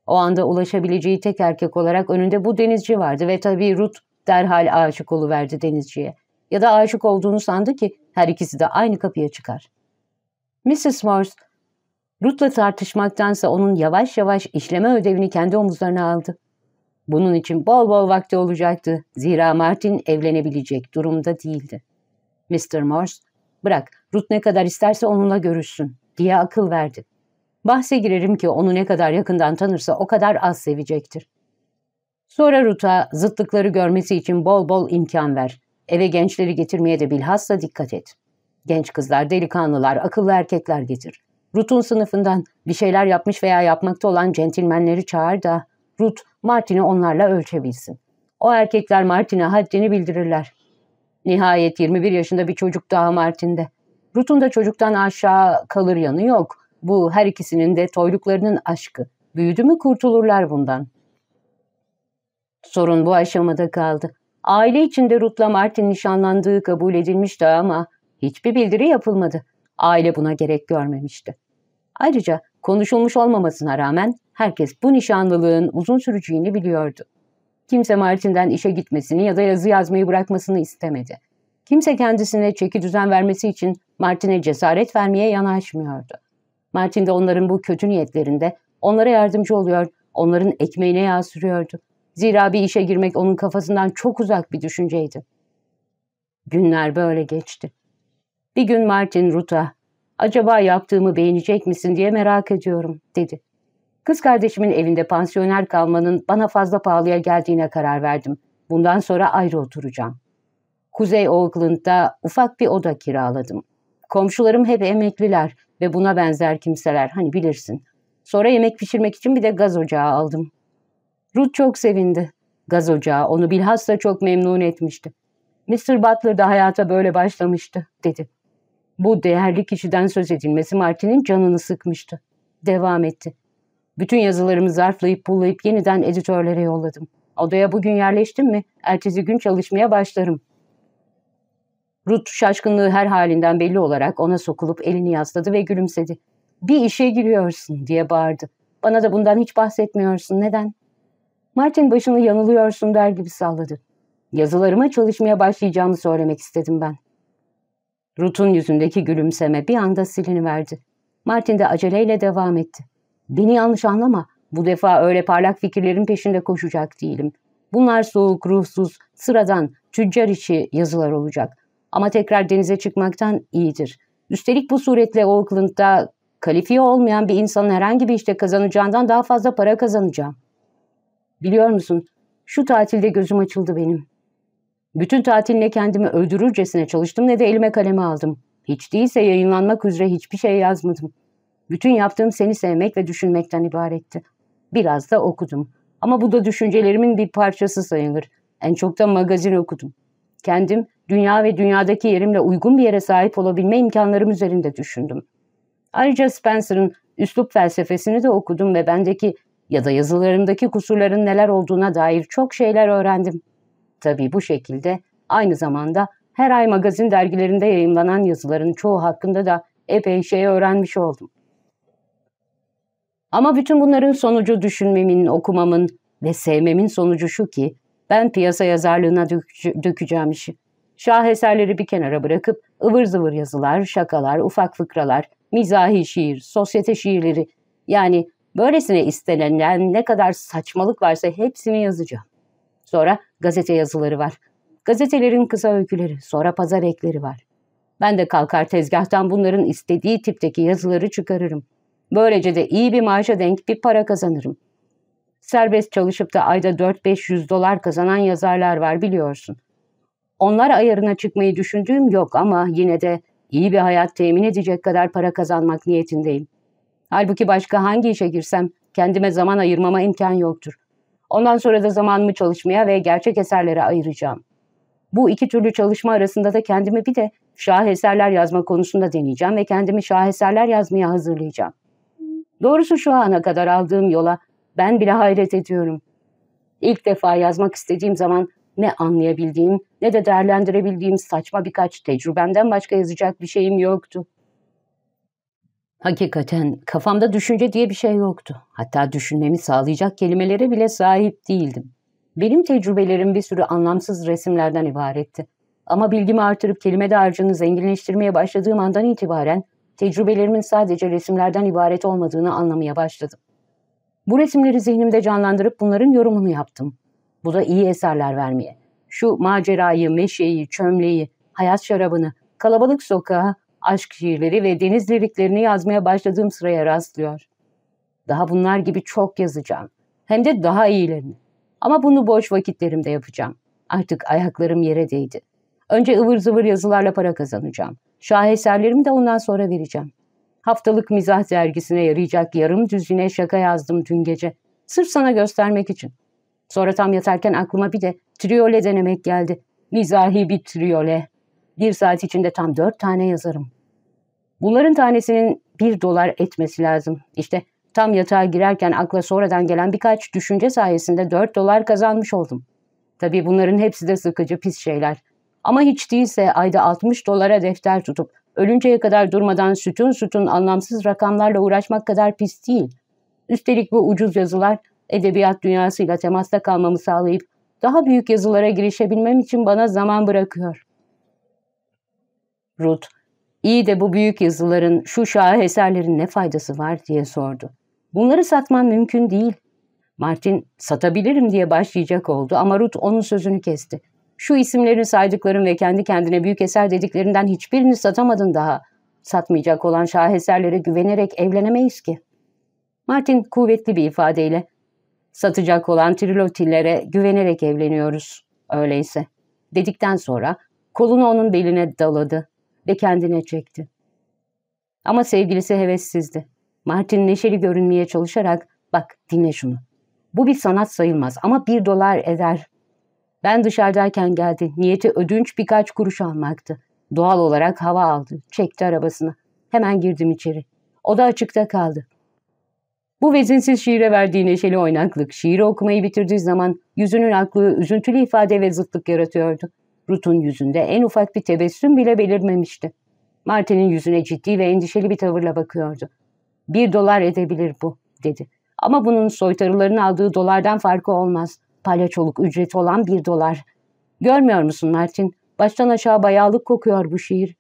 O anda ulaşabileceği tek erkek olarak önünde bu denizci vardı ve tabii Ruth Derhal aşık oluverdi denizciye. Ya da aşık olduğunu sandı ki her ikisi de aynı kapıya çıkar. Mrs. Morse, Ruth'la tartışmaktansa onun yavaş yavaş işleme ödevini kendi omuzlarına aldı. Bunun için bol bol vakti olacaktı. Zira Martin evlenebilecek durumda değildi. Mr. Morse, bırak Ruth ne kadar isterse onunla görüşsün diye akıl verdi. Bahse girerim ki onu ne kadar yakından tanırsa o kadar az sevecektir. Sonra Ruta zıtlıkları görmesi için bol bol imkan ver. Eve gençleri getirmeye de bilhassa dikkat et. Genç kızlar, delikanlılar, akıllı erkekler getir. Rut'un sınıfından bir şeyler yapmış veya yapmakta olan centilmenleri çağır da Rut, Martin'i onlarla ölçebilsin. O erkekler Martin'e haddini bildirirler. Nihayet 21 yaşında bir çocuk daha Martin'de. Rut'un da çocuktan aşağı kalır yanı yok. Bu her ikisinin de toyluklarının aşkı. Büyüdü mü kurtulurlar bundan.'' Sorun bu aşamada kaldı. Aile içinde Ruth'la Martin nişanlandığı kabul edilmişti ama hiçbir bildiri yapılmadı. Aile buna gerek görmemişti. Ayrıca konuşulmuş olmamasına rağmen herkes bu nişanlılığın uzun süreceğini biliyordu. Kimse Martin'den işe gitmesini ya da yazı yazmayı bırakmasını istemedi. Kimse kendisine çeki düzen vermesi için Martin'e cesaret vermeye yanaşmıyordu. Martin de onların bu kötü niyetlerinde onlara yardımcı oluyor, onların ekmeğine yağ sürüyordu. Zira bir işe girmek onun kafasından çok uzak bir düşünceydi. Günler böyle geçti. Bir gün Martin Ruta, acaba yaptığımı beğenecek misin diye merak ediyorum dedi. Kız kardeşimin evinde pansiyoner kalmanın bana fazla pahalıya geldiğine karar verdim. Bundan sonra ayrı oturacağım. Kuzey Oakland'da ufak bir oda kiraladım. Komşularım hep emekliler ve buna benzer kimseler hani bilirsin. Sonra yemek pişirmek için bir de gaz ocağı aldım. Ruth çok sevindi. Gaz ocağı onu bilhassa çok memnun etmişti. Mr. Butler da hayata böyle başlamıştı, dedi. Bu değerli kişiden söz edilmesi Martin'in canını sıkmıştı. Devam etti. Bütün yazılarımı zarflayıp pullayıp yeniden editörlere yolladım. Odaya bugün yerleştim mi, ertesi gün çalışmaya başlarım. Ruth şaşkınlığı her halinden belli olarak ona sokulup elini yasladı ve gülümsedi. Bir işe giriyorsun diye bağırdı. Bana da bundan hiç bahsetmiyorsun. Neden? Martin başını yanılıyorsun der gibi salladı. Yazılarıma çalışmaya başlayacağımı söylemek istedim ben. Ruth'un yüzündeki gülümseme bir anda siliniverdi. Martin de aceleyle devam etti. Beni yanlış anlama. Bu defa öyle parlak fikirlerin peşinde koşacak değilim. Bunlar soğuk, ruhsuz, sıradan, tüccar içi yazılar olacak. Ama tekrar denize çıkmaktan iyidir. Üstelik bu suretle Oakland'da kalifiye olmayan bir insanın herhangi bir işte kazanacağından daha fazla para kazanacağım. Biliyor musun? Şu tatilde gözüm açıldı benim. Bütün tatil kendimi öldürürcesine çalıştım ne de elime kaleme aldım. Hiç değilse yayınlanmak üzere hiçbir şey yazmadım. Bütün yaptığım seni sevmek ve düşünmekten ibaretti. Biraz da okudum. Ama bu da düşüncelerimin bir parçası sayılır. En çok da magazin okudum. Kendim dünya ve dünyadaki yerimle uygun bir yere sahip olabilme imkanlarım üzerinde düşündüm. Ayrıca Spencer'ın üslup felsefesini de okudum ve bendeki ya da yazılarımdaki kusurların neler olduğuna dair çok şeyler öğrendim. Tabii bu şekilde aynı zamanda her ay magazin dergilerinde yayımlanan yazıların çoğu hakkında da epey şey öğrenmiş oldum. Ama bütün bunların sonucu düşünmemin, okumamın ve sevmemin sonucu şu ki ben piyasa yazarlığına dökü dökeceğim işi. eserleri bir kenara bırakıp ıvır zıvır yazılar, şakalar, ufak fıkralar, mizahi şiir, sosyete şiirleri yani Böylesine istenilen ne kadar saçmalık varsa hepsini yazacağım. Sonra gazete yazıları var. Gazetelerin kısa öyküleri, sonra pazar ekleri var. Ben de kalkar tezgahtan bunların istediği tipteki yazıları çıkarırım. Böylece de iyi bir maaşa denk bir para kazanırım. Serbest çalışıp da ayda 4-500 dolar kazanan yazarlar var biliyorsun. Onlar ayarına çıkmayı düşündüğüm yok ama yine de iyi bir hayat temin edecek kadar para kazanmak niyetindeyim.'' Halbuki başka hangi işe girsem kendime zaman ayırmama imkan yoktur. Ondan sonra da zamanımı çalışmaya ve gerçek eserlere ayıracağım. Bu iki türlü çalışma arasında da kendimi bir de şah eserler yazma konusunda deneyeceğim ve kendimi şah eserler yazmaya hazırlayacağım. Doğrusu şu ana kadar aldığım yola ben bile hayret ediyorum. İlk defa yazmak istediğim zaman ne anlayabildiğim ne de değerlendirebildiğim saçma birkaç tecrübemden başka yazacak bir şeyim yoktu. Hakikaten kafamda düşünce diye bir şey yoktu. Hatta düşünmemi sağlayacak kelimelere bile sahip değildim. Benim tecrübelerim bir sürü anlamsız resimlerden ibaretti. Ama bilgimi artırıp kelime dağarcığını zenginleştirmeye başladığım andan itibaren tecrübelerimin sadece resimlerden ibaret olmadığını anlamaya başladım. Bu resimleri zihnimde canlandırıp bunların yorumunu yaptım. Bu da iyi eserler vermeye. Şu macerayı, meşeyi, çömleği, hayat şarabını, kalabalık sokağı, aşk şiirleri ve deniz liriklerini yazmaya başladığım sıraya rastlıyor. Daha bunlar gibi çok yazacağım. Hem de daha iyilerini. Ama bunu boş vakitlerimde yapacağım. Artık ayaklarım yere değdi. Önce ıvır zıvır yazılarla para kazanacağım. Şaheserlerimi de ondan sonra vereceğim. Haftalık mizah dergisine yarayacak yarım düzine şaka yazdım dün gece. Sırf sana göstermek için. Sonra tam yatarken aklıma bir de triyole denemek geldi. Mizahi bir triyole. Bir saat içinde tam dört tane yazarım. Bunların tanesinin bir dolar etmesi lazım. İşte tam yatağa girerken akla sonradan gelen birkaç düşünce sayesinde dört dolar kazanmış oldum. Tabii bunların hepsi de sıkıcı pis şeyler. Ama hiç değilse ayda 60 dolara defter tutup ölünceye kadar durmadan sütun sütun anlamsız rakamlarla uğraşmak kadar pis değil. Üstelik bu ucuz yazılar edebiyat dünyasıyla temasta kalmamı sağlayıp daha büyük yazılara girişebilmem için bana zaman bırakıyor. Ruth, iyi de bu büyük yazıların, şu şaheserlerin ne faydası var diye sordu. Bunları satman mümkün değil. Martin satabilirim diye başlayacak oldu ama Ruth onun sözünü kesti. Şu isimlerini saydıkların ve kendi kendine büyük eser dediklerinden hiçbirini satamadın daha. Satmayacak olan şaheserlere güvenerek evlenemeyiz ki. Martin kuvvetli bir ifadeyle satacak olan trilotillere güvenerek evleniyoruz. Öyleyse. Dedikten sonra kolunu onun beline daladı ve kendine çekti. Ama sevgilisi hevessizdi. Martin neşeli görünmeye çalışarak bak dinle şunu. Bu bir sanat sayılmaz ama bir dolar eder. Ben dışarıdayken geldi. Niyeti ödünç birkaç kuruş almaktı. Doğal olarak hava aldı. Çekti arabasını. Hemen girdim içeri. O da açıkta kaldı. Bu vezinsiz şiire verdiği neşeli oynaklık, şiiri okumayı bitirdiği zaman yüzünün aklı üzüntülü ifade ve zıtlık yaratıyordu. Ruth'un yüzünde en ufak bir tebessüm bile belirmemişti. Martin'in yüzüne ciddi ve endişeli bir tavırla bakıyordu. Bir dolar edebilir bu, dedi. Ama bunun soytarıların aldığı dolardan farkı olmaz. Palyaçoluk ücreti olan bir dolar. Görmüyor musun Martin? Baştan aşağı bayağılık kokuyor bu şiir.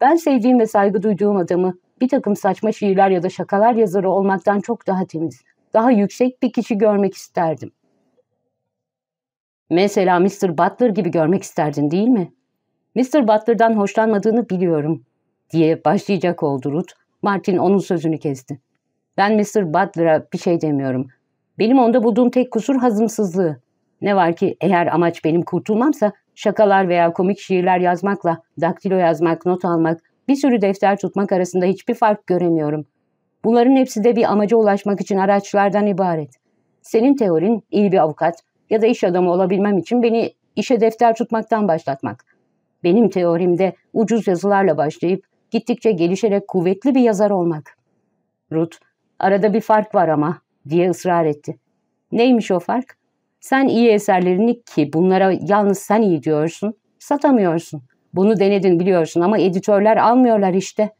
Ben sevdiğim ve saygı duyduğum adamı bir takım saçma şiirler ya da şakalar yazarı olmaktan çok daha temiz, daha yüksek bir kişi görmek isterdim.'' Mesela Mr. Butler gibi görmek isterdin değil mi? Mr. Butler'dan hoşlanmadığını biliyorum diye başlayacak oldu Ruth. Martin onun sözünü kesti. Ben Mr. Butler'a bir şey demiyorum. Benim onda bulduğum tek kusur hazımsızlığı. Ne var ki eğer amaç benim kurtulmamsa şakalar veya komik şiirler yazmakla, daktilo yazmak, not almak, bir sürü defter tutmak arasında hiçbir fark göremiyorum. Bunların hepsi de bir amaca ulaşmak için araçlardan ibaret. Senin teorin iyi bir avukat, ya da iş adamı olabilmem için beni işe defter tutmaktan başlatmak. Benim teorimde ucuz yazılarla başlayıp gittikçe gelişerek kuvvetli bir yazar olmak. Ruth, arada bir fark var ama diye ısrar etti. Neymiş o fark? Sen iyi eserlerini ki bunlara yalnız sen iyi diyorsun, satamıyorsun. Bunu denedin biliyorsun ama editörler almıyorlar işte.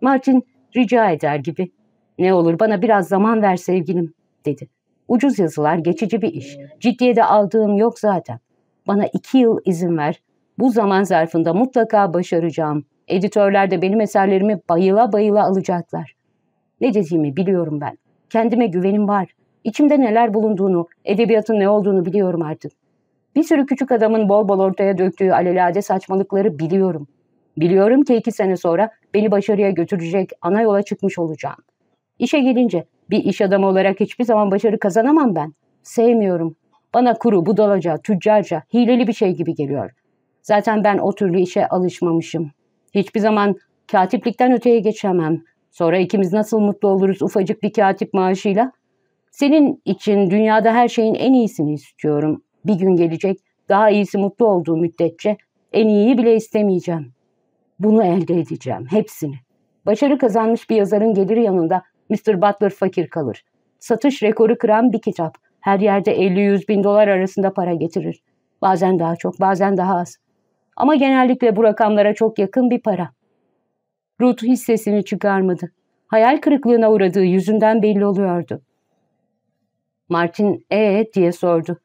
Martin rica eder gibi. Ne olur bana biraz zaman ver sevgilim dedi. Ucuz yazılar geçici bir iş. Ciddiye de aldığım yok zaten. Bana iki yıl izin ver. Bu zaman zarfında mutlaka başaracağım. Editörler de benim eserlerimi bayıla bayıla alacaklar. Ne dediğimi biliyorum ben. Kendime güvenim var. İçimde neler bulunduğunu, edebiyatın ne olduğunu biliyorum artık. Bir sürü küçük adamın bol bol ortaya döktüğü alelade saçmalıkları biliyorum. Biliyorum ki iki sene sonra beni başarıya götürecek ana yola çıkmış olacağım. İşe gelince bir iş adamı olarak hiçbir zaman başarı kazanamam ben. Sevmiyorum. Bana kuru, budalaca, tüccarca, hileli bir şey gibi geliyor. Zaten ben o türlü işe alışmamışım. Hiçbir zaman katiplikten öteye geçemem. Sonra ikimiz nasıl mutlu oluruz ufacık bir katip maaşıyla? Senin için dünyada her şeyin en iyisini istiyorum. Bir gün gelecek, daha iyisi mutlu olduğu müddetçe en iyiyi bile istemeyeceğim. Bunu elde edeceğim, hepsini. Başarı kazanmış bir yazarın geliri yanında Mr. Butler fakir kalır. Satış rekoru kıran bir kitap. Her yerde 50-100 bin dolar arasında para getirir. Bazen daha çok, bazen daha az. Ama genellikle bu rakamlara çok yakın bir para. Ruth hiç sesini çıkarmadı. Hayal kırıklığına uğradığı yüzünden belli oluyordu. Martin, ee diye sordu.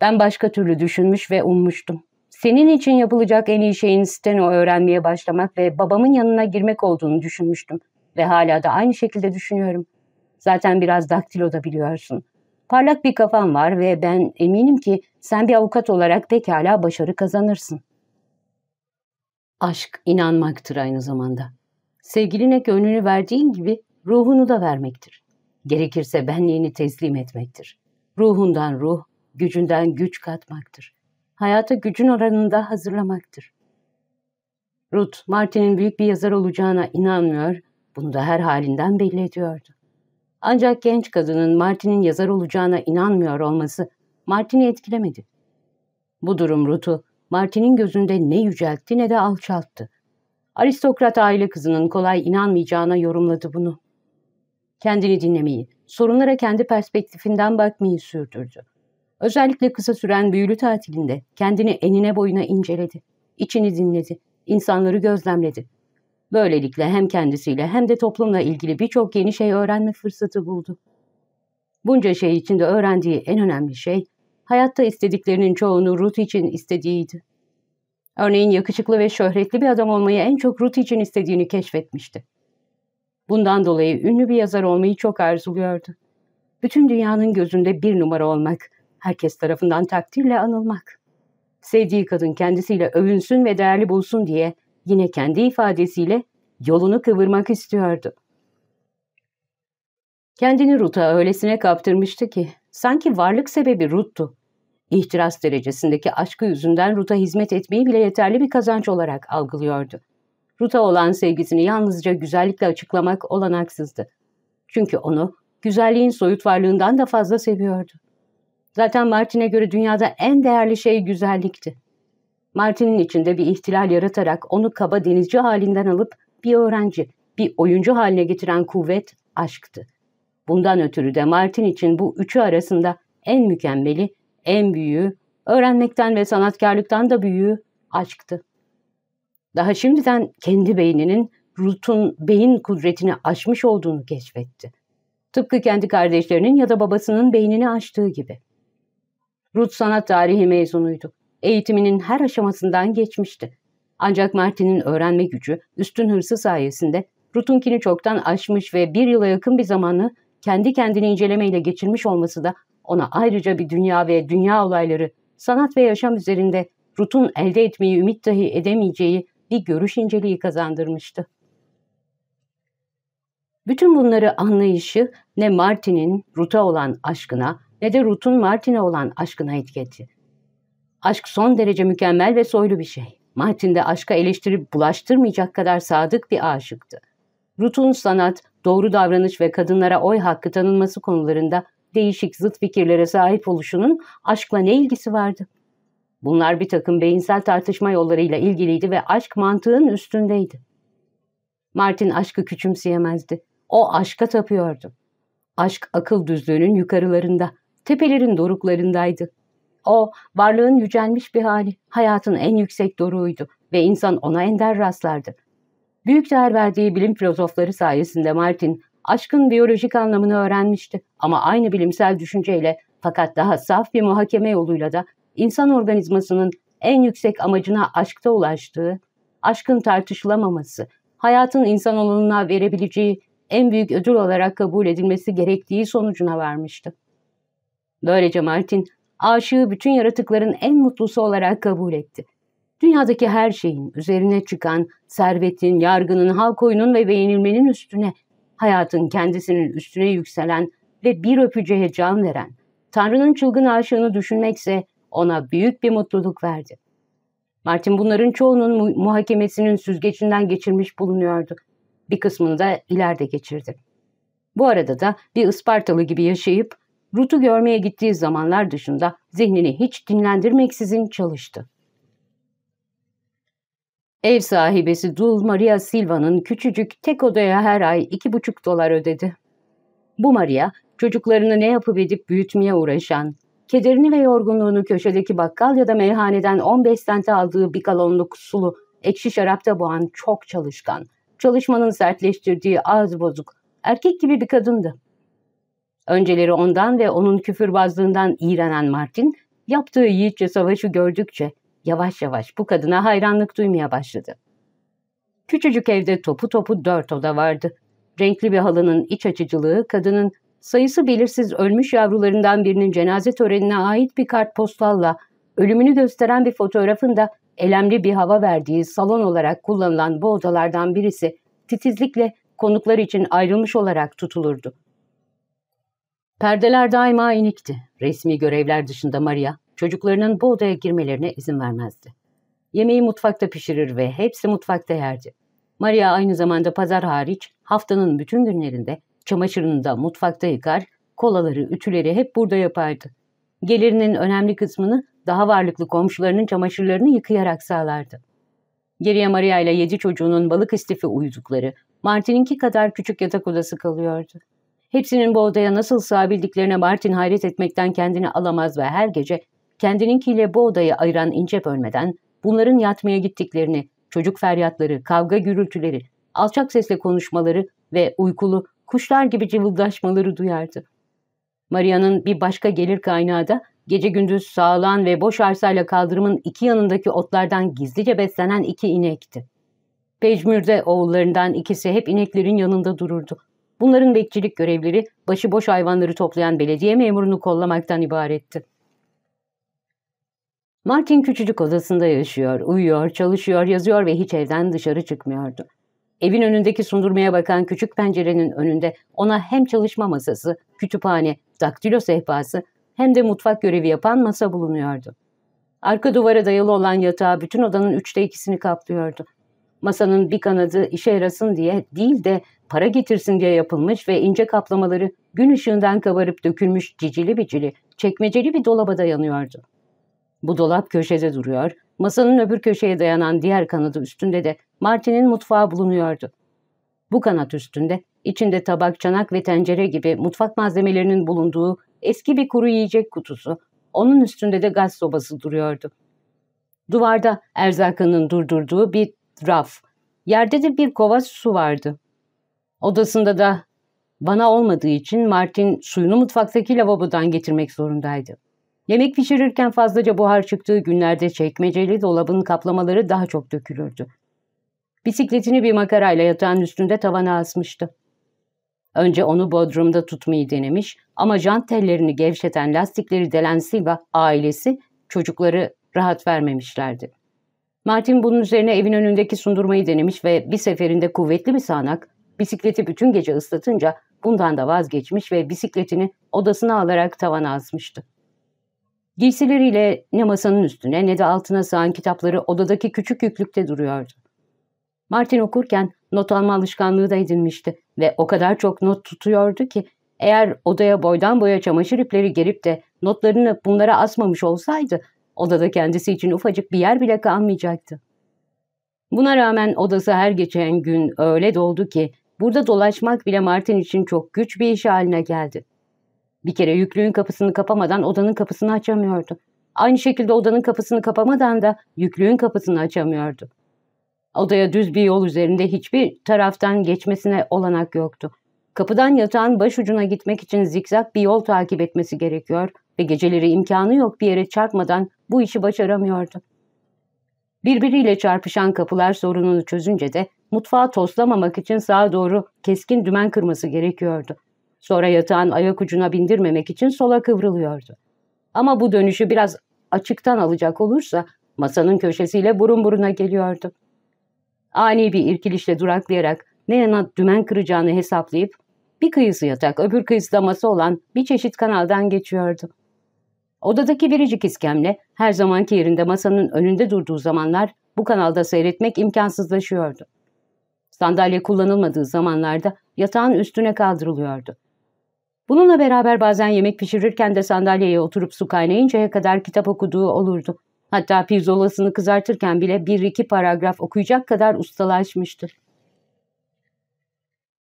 Ben başka türlü düşünmüş ve ummuştum. Senin için yapılacak en iyi şeyin Steno öğrenmeye başlamak ve babamın yanına girmek olduğunu düşünmüştüm. Ve hala da aynı şekilde düşünüyorum. Zaten biraz daktilo da biliyorsun. Parlak bir kafan var ve ben eminim ki sen bir avukat olarak pekala başarı kazanırsın. Aşk inanmaktır aynı zamanda. Sevgiline gönlünü verdiğin gibi ruhunu da vermektir. Gerekirse benliğini teslim etmektir. Ruhundan ruh, gücünden güç katmaktır. Hayata gücün oranında hazırlamaktır. Ruth, Martin'in büyük bir yazar olacağına inanmıyor bunu da her halinden belli ediyordu. Ancak genç kadının Martin'in yazar olacağına inanmıyor olması Martin'i etkilemedi. Bu durum Ruth'u Martin'in gözünde ne yüceltti ne de alçalttı. Aristokrat aile kızının kolay inanmayacağına yorumladı bunu. Kendini dinlemeyi, sorunlara kendi perspektifinden bakmayı sürdürdü. Özellikle kısa süren büyülü tatilinde kendini enine boyuna inceledi. İçini dinledi, insanları gözlemledi. Böylelikle hem kendisiyle hem de toplumla ilgili birçok yeni şey öğrenme fırsatı buldu. Bunca şey içinde öğrendiği en önemli şey, hayatta istediklerinin çoğunu Ruth için istediğiydi. Örneğin yakışıklı ve şöhretli bir adam olmayı en çok Ruth için istediğini keşfetmişti. Bundan dolayı ünlü bir yazar olmayı çok arzuluyordu. Bütün dünyanın gözünde bir numara olmak, herkes tarafından takdirle anılmak. Sevdiği kadın kendisiyle övünsün ve değerli bulsun diye yine kendi ifadesiyle yolunu kıvırmak istiyordu. Kendini Ruth'a öylesine kaptırmıştı ki sanki varlık sebebi Ruth'tu. İhtiras derecesindeki aşkı yüzünden Ruth'a hizmet etmeyi bile yeterli bir kazanç olarak algılıyordu. Ruth'a olan sevgisini yalnızca güzellikle açıklamak olanaksızdı. Çünkü onu güzelliğin soyut varlığından da fazla seviyordu. Zaten Martin'e göre dünyada en değerli şey güzellikti. Martin'in içinde bir ihtilal yaratarak onu kaba denizci halinden alıp bir öğrenci, bir oyuncu haline getiren kuvvet aşktı. Bundan ötürü de Martin için bu üçü arasında en mükemmeli, en büyüğü, öğrenmekten ve sanatkarlıktan da büyüğü aşktı. Daha şimdiden kendi beyninin Ruth'un beyin kudretini aşmış olduğunu keşfetti. Tıpkı kendi kardeşlerinin ya da babasının beynini aştığı gibi. Ruth sanat tarihi mezunuydu. Eğitiminin her aşamasından geçmişti. Ancak Martin'in öğrenme gücü, üstün hırsı sayesinde Rutunkini çoktan aşmış ve bir yıla yakın bir zamanı kendi kendini incelemeyle geçirmiş olması da ona ayrıca bir dünya ve dünya olayları, sanat ve yaşam üzerinde Rut'un elde etmeyi ümit dahi edemeyeceği bir görüş inceliği kazandırmıştı. Bütün bunları anlayışı ne Martin'in Rut'a olan aşkına ne de Rut'un Martin'e olan aşkına etki etti. Aşk son derece mükemmel ve soylu bir şey. Martin de aşka eleştirip bulaştırmayacak kadar sadık bir aşıktı. Rutun sanat, doğru davranış ve kadınlara oy hakkı tanınması konularında değişik zıt fikirlere sahip oluşunun aşkla ne ilgisi vardı? Bunlar bir takım beyinsel tartışma yollarıyla ilgiliydi ve aşk mantığın üstündeydi. Martin aşkı küçümseyemezdi. O aşka tapıyordu. Aşk akıl düzlüğünün yukarılarında, tepelerin doruklarındaydı. O varlığın yücelmiş bir hali, hayatın en yüksek doruğuydu ve insan ona ender rastlardı. Büyük değer verdiği bilim filozofları sayesinde Martin aşkın biyolojik anlamını öğrenmişti ama aynı bilimsel düşünceyle fakat daha saf bir muhakeme yoluyla da insan organizmasının en yüksek amacına aşkta ulaştığı, aşkın tartışılamaması, hayatın insanoğluna verebileceği en büyük ödül olarak kabul edilmesi gerektiği sonucuna varmıştı. Böylece Martin aşığı bütün yaratıkların en mutlusu olarak kabul etti. Dünyadaki her şeyin üzerine çıkan servetin, yargının, halk oyunun ve beğenilmenin üstüne, hayatın kendisinin üstüne yükselen ve bir öpüceye can veren, Tanrı'nın çılgın aşığını düşünmekse ona büyük bir mutluluk verdi. Martin bunların çoğunun mu muhakemesinin süzgecinden geçirmiş bulunuyordu. Bir kısmını da ileride geçirdi. Bu arada da bir Ispartalı gibi yaşayıp Rutu görmeye gittiği zamanlar dışında zihnini hiç dinlendirmeksizin çalıştı. Ev sahibesi Dul Maria Silva'nın küçücük tek odaya her ay iki buçuk dolar ödedi. Bu Maria, çocuklarını ne yapıp edip büyütmeye uğraşan, kederini ve yorgunluğunu köşedeki bakkal ya da meyhaneden 15 sente aldığı bir galonluk sulu, ekşi şarapta boğan çok çalışkan, çalışmanın sertleştirdiği ağız bozuk, erkek gibi bir kadındı. Önceleri ondan ve onun küfürbazlığından iğrenen Martin, yaptığı yiğitçe savaşı gördükçe yavaş yavaş bu kadına hayranlık duymaya başladı. Küçücük evde topu topu dört oda vardı. Renkli bir halının iç açıcılığı kadının sayısı belirsiz ölmüş yavrularından birinin cenaze törenine ait bir kartpostalla ölümünü gösteren bir fotoğrafın da elemli bir hava verdiği salon olarak kullanılan bu odalardan birisi titizlikle konuklar için ayrılmış olarak tutulurdu. Perdeler daima inikti. Resmi görevler dışında Maria, çocuklarının bu odaya girmelerine izin vermezdi. Yemeği mutfakta pişirir ve hepsi mutfakta yerdi. Maria aynı zamanda pazar hariç haftanın bütün günlerinde çamaşırını da mutfakta yıkar, kolaları, ütüleri hep burada yapardı. Gelirinin önemli kısmını daha varlıklı komşularının çamaşırlarını yıkayarak sağlardı. Geriye Maria ile yedi çocuğunun balık istifi uyudukları, Martin'inki kadar küçük yatak odası kalıyordu. Hepsinin bu odaya nasıl sığabildiklerine Martin hayret etmekten kendini alamaz ve her gece kendininkiyle bu odayı ayıran ince bölmeden bunların yatmaya gittiklerini, çocuk feryatları, kavga gürültüleri, alçak sesle konuşmaları ve uykulu kuşlar gibi cıvıldaşmaları duyardı. Maria'nın bir başka gelir kaynağı da gece gündüz sağlan ve boş arsayla kaldırımın iki yanındaki otlardan gizlice beslenen iki inekti. Pejmür'de oğullarından ikisi hep ineklerin yanında dururdu. Bunların bekçilik görevleri başıboş hayvanları toplayan belediye memurunu kollamaktan ibaretti. Martin küçücük odasında yaşıyor, uyuyor, çalışıyor, yazıyor ve hiç evden dışarı çıkmıyordu. Evin önündeki sundurmaya bakan küçük pencerenin önünde ona hem çalışma masası, kütüphane, daktilo sehpası hem de mutfak görevi yapan masa bulunuyordu. Arka duvara dayalı olan yatağı bütün odanın üçte ikisini kaplıyordu. Masanın bir kanadı işe yarasın diye değil de para getirsin diye yapılmış ve ince kaplamaları gün ışığından kabarıp dökülmüş cicili bicili, çekmeceli bir dolaba dayanıyordu. Bu dolap köşede duruyor, masanın öbür köşeye dayanan diğer kanadı üstünde de Martin'in mutfağı bulunuyordu. Bu kanat üstünde, içinde tabak, çanak ve tencere gibi mutfak malzemelerinin bulunduğu eski bir kuru yiyecek kutusu, onun üstünde de gaz sobası duruyordu. Duvarda Erzaka'nın durdurduğu bir raf, yerde de bir kova su vardı.'' Odasında da bana olmadığı için Martin suyunu mutfaktaki lavabodan getirmek zorundaydı. Yemek pişirirken fazlaca buhar çıktığı günlerde çekmeceli dolabın kaplamaları daha çok dökülürdü. Bisikletini bir makarayla yatağın üstünde tavana asmıştı. Önce onu bodrumda tutmayı denemiş ama jant tellerini gevşeten lastikleri delen Silva ailesi çocukları rahat vermemişlerdi. Martin bunun üzerine evin önündeki sundurmayı denemiş ve bir seferinde kuvvetli bir sağanak Bisikleti bütün gece ıslatınca bundan da vazgeçmiş ve bisikletini odasına alarak tavana asmıştı. Giysileriyle ne masanın üstüne ne de altına sığan kitapları odadaki küçük yüklükte duruyordu. Martin okurken not alma alışkanlığı da edinmişti ve o kadar çok not tutuyordu ki eğer odaya boydan boya çamaşır ipleri gerip de notlarını bunlara asmamış olsaydı odada kendisi için ufacık bir yer bile kalmayacaktı. Buna rağmen odası her geçen gün öyle doldu ki Burada dolaşmak bile Martin için çok güç bir iş haline geldi. Bir kere yüklüğün kapısını kapamadan odanın kapısını açamıyordu. Aynı şekilde odanın kapısını kapamadan da yüklüğün kapısını açamıyordu. Odaya düz bir yol üzerinde hiçbir taraftan geçmesine olanak yoktu. Kapıdan yatağın baş ucuna gitmek için zikzak bir yol takip etmesi gerekiyor ve geceleri imkanı yok bir yere çarpmadan bu işi başaramıyordu. Birbiriyle çarpışan kapılar sorununu çözünce de Mutfağı toslamamak için sağa doğru keskin dümen kırması gerekiyordu. Sonra yatağın ayak ucuna bindirmemek için sola kıvrılıyordu. Ama bu dönüşü biraz açıktan alacak olursa masanın köşesiyle burun buruna geliyordu. Ani bir irkilişle duraklayarak ne yana dümen kıracağını hesaplayıp bir kıyısı yatak öbür kıyısı da masa olan bir çeşit kanaldan geçiyordu. Odadaki biricik iskemle her zamanki yerinde masanın önünde durduğu zamanlar bu kanalda seyretmek imkansızlaşıyordu. Sandalye kullanılmadığı zamanlarda yatağın üstüne kaldırılıyordu. Bununla beraber bazen yemek pişirirken de sandalyeye oturup su kaynayıncaya kadar kitap okuduğu olurdu. Hatta pirzolasını kızartırken bile bir iki paragraf okuyacak kadar ustalaşmıştı.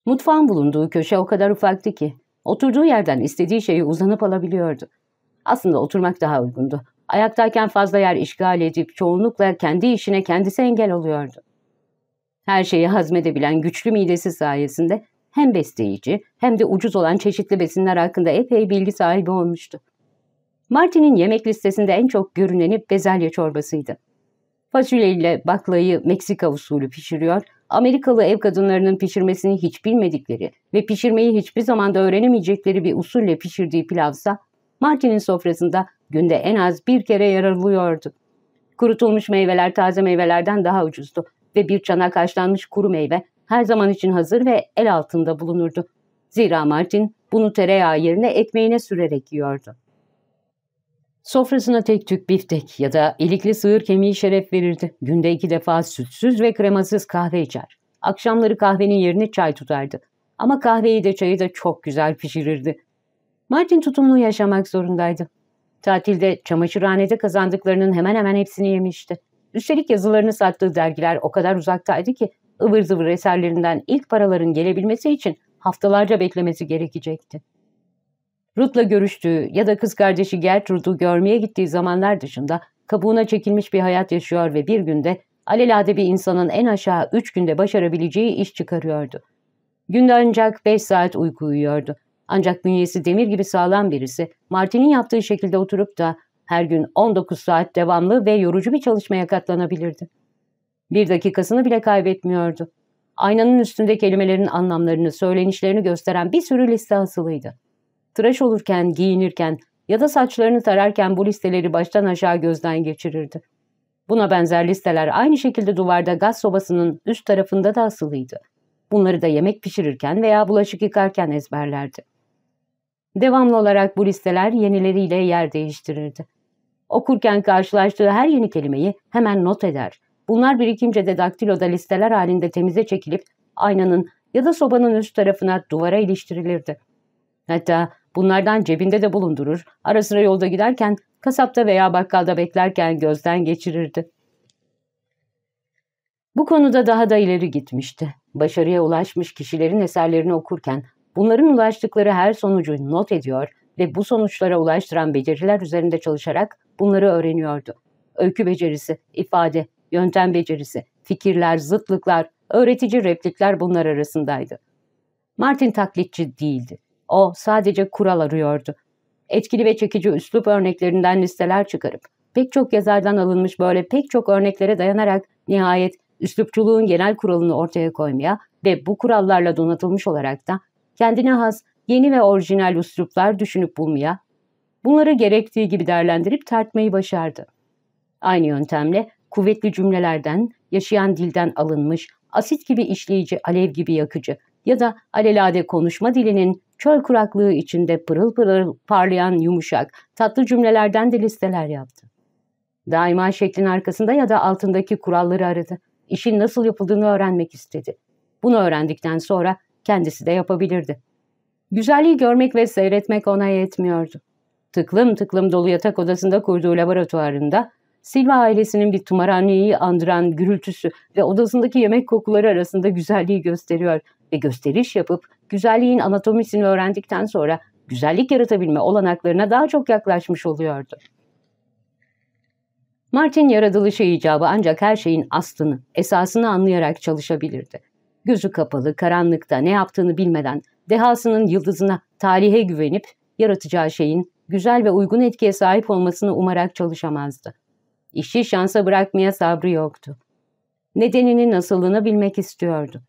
Mutfağın bulunduğu köşe o kadar ufaktı ki oturduğu yerden istediği şeyi uzanıp alabiliyordu. Aslında oturmak daha uygundu. Ayaktayken fazla yer işgal edip çoğunlukla kendi işine kendisi engel oluyordu. Her şeyi hazmedebilen güçlü midesi sayesinde hem besleyici hem de ucuz olan çeşitli besinler hakkında epey bilgi sahibi olmuştu. Martin'in yemek listesinde en çok görüneni bezelye çorbasıydı. Fasulye ile baklayı Meksika usulü pişiriyor, Amerikalı ev kadınlarının pişirmesini hiç bilmedikleri ve pişirmeyi hiçbir zaman da öğrenemeyecekleri bir usulle pişirdiği pilavsa Martin'in sofrasında günde en az bir kere yer alıyordu. Kurutulmuş meyveler taze meyvelerden daha ucuzdu ve bir çanak haşlanmış kuru meyve her zaman için hazır ve el altında bulunurdu. Zira Martin bunu tereyağı yerine ekmeğine sürerek yiyordu. Sofrasına tek tük biftek ya da ilikli sığır kemiği şeref verirdi. Günde iki defa sütsüz ve kremasız kahve içer. Akşamları kahvenin yerine çay tutardı. Ama kahveyi de çayı da çok güzel pişirirdi. Martin tutumlu yaşamak zorundaydı. Tatilde çamaşırhanede kazandıklarının hemen hemen hepsini yemişti. Üstelik yazılarını sattığı dergiler o kadar uzaktaydı ki ıvır zıvır eserlerinden ilk paraların gelebilmesi için haftalarca beklemesi gerekecekti. Ruth'la görüştüğü ya da kız kardeşi Gertrude'u görmeye gittiği zamanlar dışında kabuğuna çekilmiş bir hayat yaşıyor ve bir günde alelade bir insanın en aşağı üç günde başarabileceği iş çıkarıyordu. Günde ancak beş saat uyku uyuyordu. Ancak bünyesi demir gibi sağlam birisi Martin'in yaptığı şekilde oturup da her gün 19 saat devamlı ve yorucu bir çalışmaya katlanabilirdi. Bir dakikasını bile kaybetmiyordu. Aynanın üstünde kelimelerin anlamlarını, söylenişlerini gösteren bir sürü liste asılıydı. Tıraş olurken, giyinirken ya da saçlarını tararken bu listeleri baştan aşağı gözden geçirirdi. Buna benzer listeler aynı şekilde duvarda gaz sobasının üst tarafında da asılıydı. Bunları da yemek pişirirken veya bulaşık yıkarken ezberlerdi. Devamlı olarak bu listeler yenileriyle yer değiştirirdi. Okurken karşılaştığı her yeni kelimeyi hemen not eder. Bunlar birikimce de listeler halinde temize çekilip aynanın ya da sobanın üst tarafına duvara iliştirilirdi. Hatta bunlardan cebinde de bulundurur, ara sıra yolda giderken kasapta veya bakkalda beklerken gözden geçirirdi. Bu konuda daha da ileri gitmişti. Başarıya ulaşmış kişilerin eserlerini okurken bunların ulaştıkları her sonucu not ediyor ve bu sonuçlara ulaştıran beceriler üzerinde çalışarak bunları öğreniyordu. Öykü becerisi, ifade, yöntem becerisi, fikirler, zıtlıklar, öğretici replikler bunlar arasındaydı. Martin taklitçi değildi. O sadece kural arıyordu. Etkili ve çekici üslup örneklerinden listeler çıkarıp, pek çok yazardan alınmış böyle pek çok örneklere dayanarak nihayet üslupçuluğun genel kuralını ortaya koymaya ve bu kurallarla donatılmış olarak da kendine has yeni ve orijinal üsluplar düşünüp bulmaya, bunları gerektiği gibi değerlendirip tartmayı başardı. Aynı yöntemle kuvvetli cümlelerden, yaşayan dilden alınmış, asit gibi işleyici, alev gibi yakıcı ya da alelade konuşma dilinin çöl kuraklığı içinde pırıl pırıl parlayan yumuşak, tatlı cümlelerden de listeler yaptı. Daima şeklin arkasında ya da altındaki kuralları aradı. İşin nasıl yapıldığını öğrenmek istedi. Bunu öğrendikten sonra kendisi de yapabilirdi. Güzelliği görmek ve seyretmek ona yetmiyordu. Tıklım tıklım dolu yatak odasında kurduğu laboratuvarında Silva ailesinin bir tımarhaneyi andıran gürültüsü ve odasındaki yemek kokuları arasında güzelliği gösteriyor ve gösteriş yapıp güzelliğin anatomisini öğrendikten sonra güzellik yaratabilme olanaklarına daha çok yaklaşmış oluyordu. Martin yaratılışı icabı ancak her şeyin aslını, esasını anlayarak çalışabilirdi. Gözü kapalı, karanlıkta ne yaptığını bilmeden dehasının yıldızına, talihe güvenip yaratacağı şeyin güzel ve uygun etkiye sahip olmasını umarak çalışamazdı. İşi şansa bırakmaya sabrı yoktu. Nedenini nasılını bilmek istiyordu.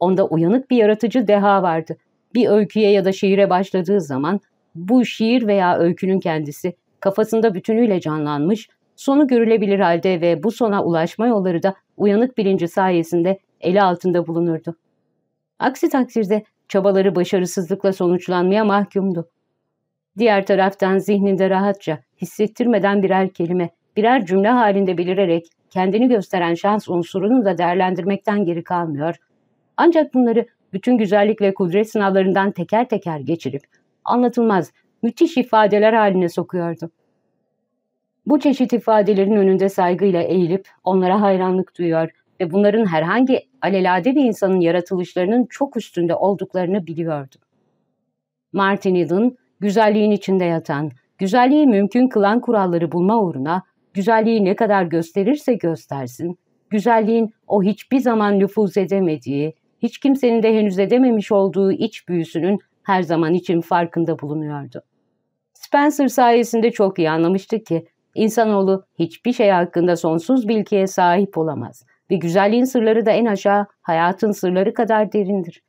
Onda uyanık bir yaratıcı deha vardı. Bir öyküye ya da şiire başladığı zaman bu şiir veya öykünün kendisi kafasında bütünüyle canlanmış, sonu görülebilir halde ve bu sona ulaşma yolları da uyanık bilinci sayesinde eli altında bulunurdu. Aksi takdirde Çabaları başarısızlıkla sonuçlanmaya mahkumdu. Diğer taraftan zihninde rahatça, hissettirmeden birer kelime, birer cümle halinde belirerek kendini gösteren şans unsurunu da değerlendirmekten geri kalmıyor. Ancak bunları bütün güzellik ve kudret sınavlarından teker teker geçirip anlatılmaz, müthiş ifadeler haline sokuyordu. Bu çeşit ifadelerin önünde saygıyla eğilip onlara hayranlık duyuyor ve bunların herhangi alelade bir insanın yaratılışlarının çok üstünde olduklarını biliyordu. Martin Eden, güzelliğin içinde yatan, güzelliği mümkün kılan kuralları bulma uğruna, güzelliği ne kadar gösterirse göstersin, güzelliğin o hiçbir zaman nüfuz edemediği, hiç kimsenin de henüz edememiş olduğu iç büyüsünün her zaman için farkında bulunuyordu. Spencer sayesinde çok iyi anlamıştı ki, insanoğlu hiçbir şey hakkında sonsuz bilgiye sahip olamaz. Ve güzelliğin sırları da en aşağı hayatın sırları kadar derindir.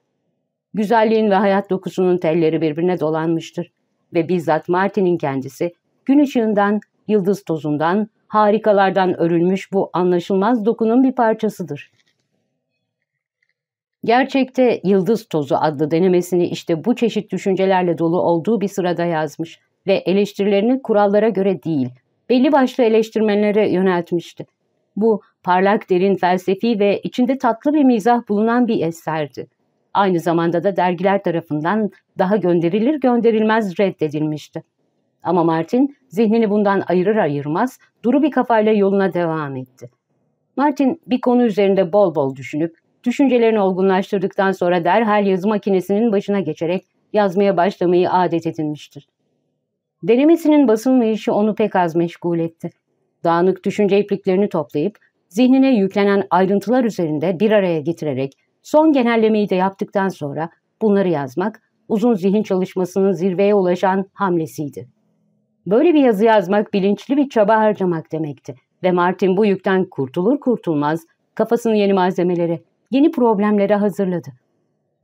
Güzelliğin ve hayat dokusunun telleri birbirine dolanmıştır. Ve bizzat Martin'in kendisi gün ışığından, yıldız tozundan, harikalardan örülmüş bu anlaşılmaz dokunun bir parçasıdır. Gerçekte Yıldız Tozu adlı denemesini işte bu çeşit düşüncelerle dolu olduğu bir sırada yazmış ve eleştirilerini kurallara göre değil, belli başlı eleştirmenlere yöneltmişti. Bu Parlak, derin, felsefi ve içinde tatlı bir mizah bulunan bir eserdi. Aynı zamanda da dergiler tarafından daha gönderilir gönderilmez reddedilmişti. Ama Martin zihnini bundan ayırır ayırmaz duru bir kafayla yoluna devam etti. Martin bir konu üzerinde bol bol düşünüp, düşüncelerini olgunlaştırdıktan sonra derhal yazı makinesinin başına geçerek yazmaya başlamayı adet edinmiştir. Denemesinin basılmayışı onu pek az meşgul etti. Dağınık düşünce ipliklerini toplayıp zihnine yüklenen ayrıntılar üzerinde bir araya getirerek son genellemeyi de yaptıktan sonra bunları yazmak uzun zihin çalışmasının zirveye ulaşan hamlesiydi. Böyle bir yazı yazmak bilinçli bir çaba harcamak demekti ve Martin bu yükten kurtulur kurtulmaz kafasını yeni malzemelere, yeni problemlere hazırladı.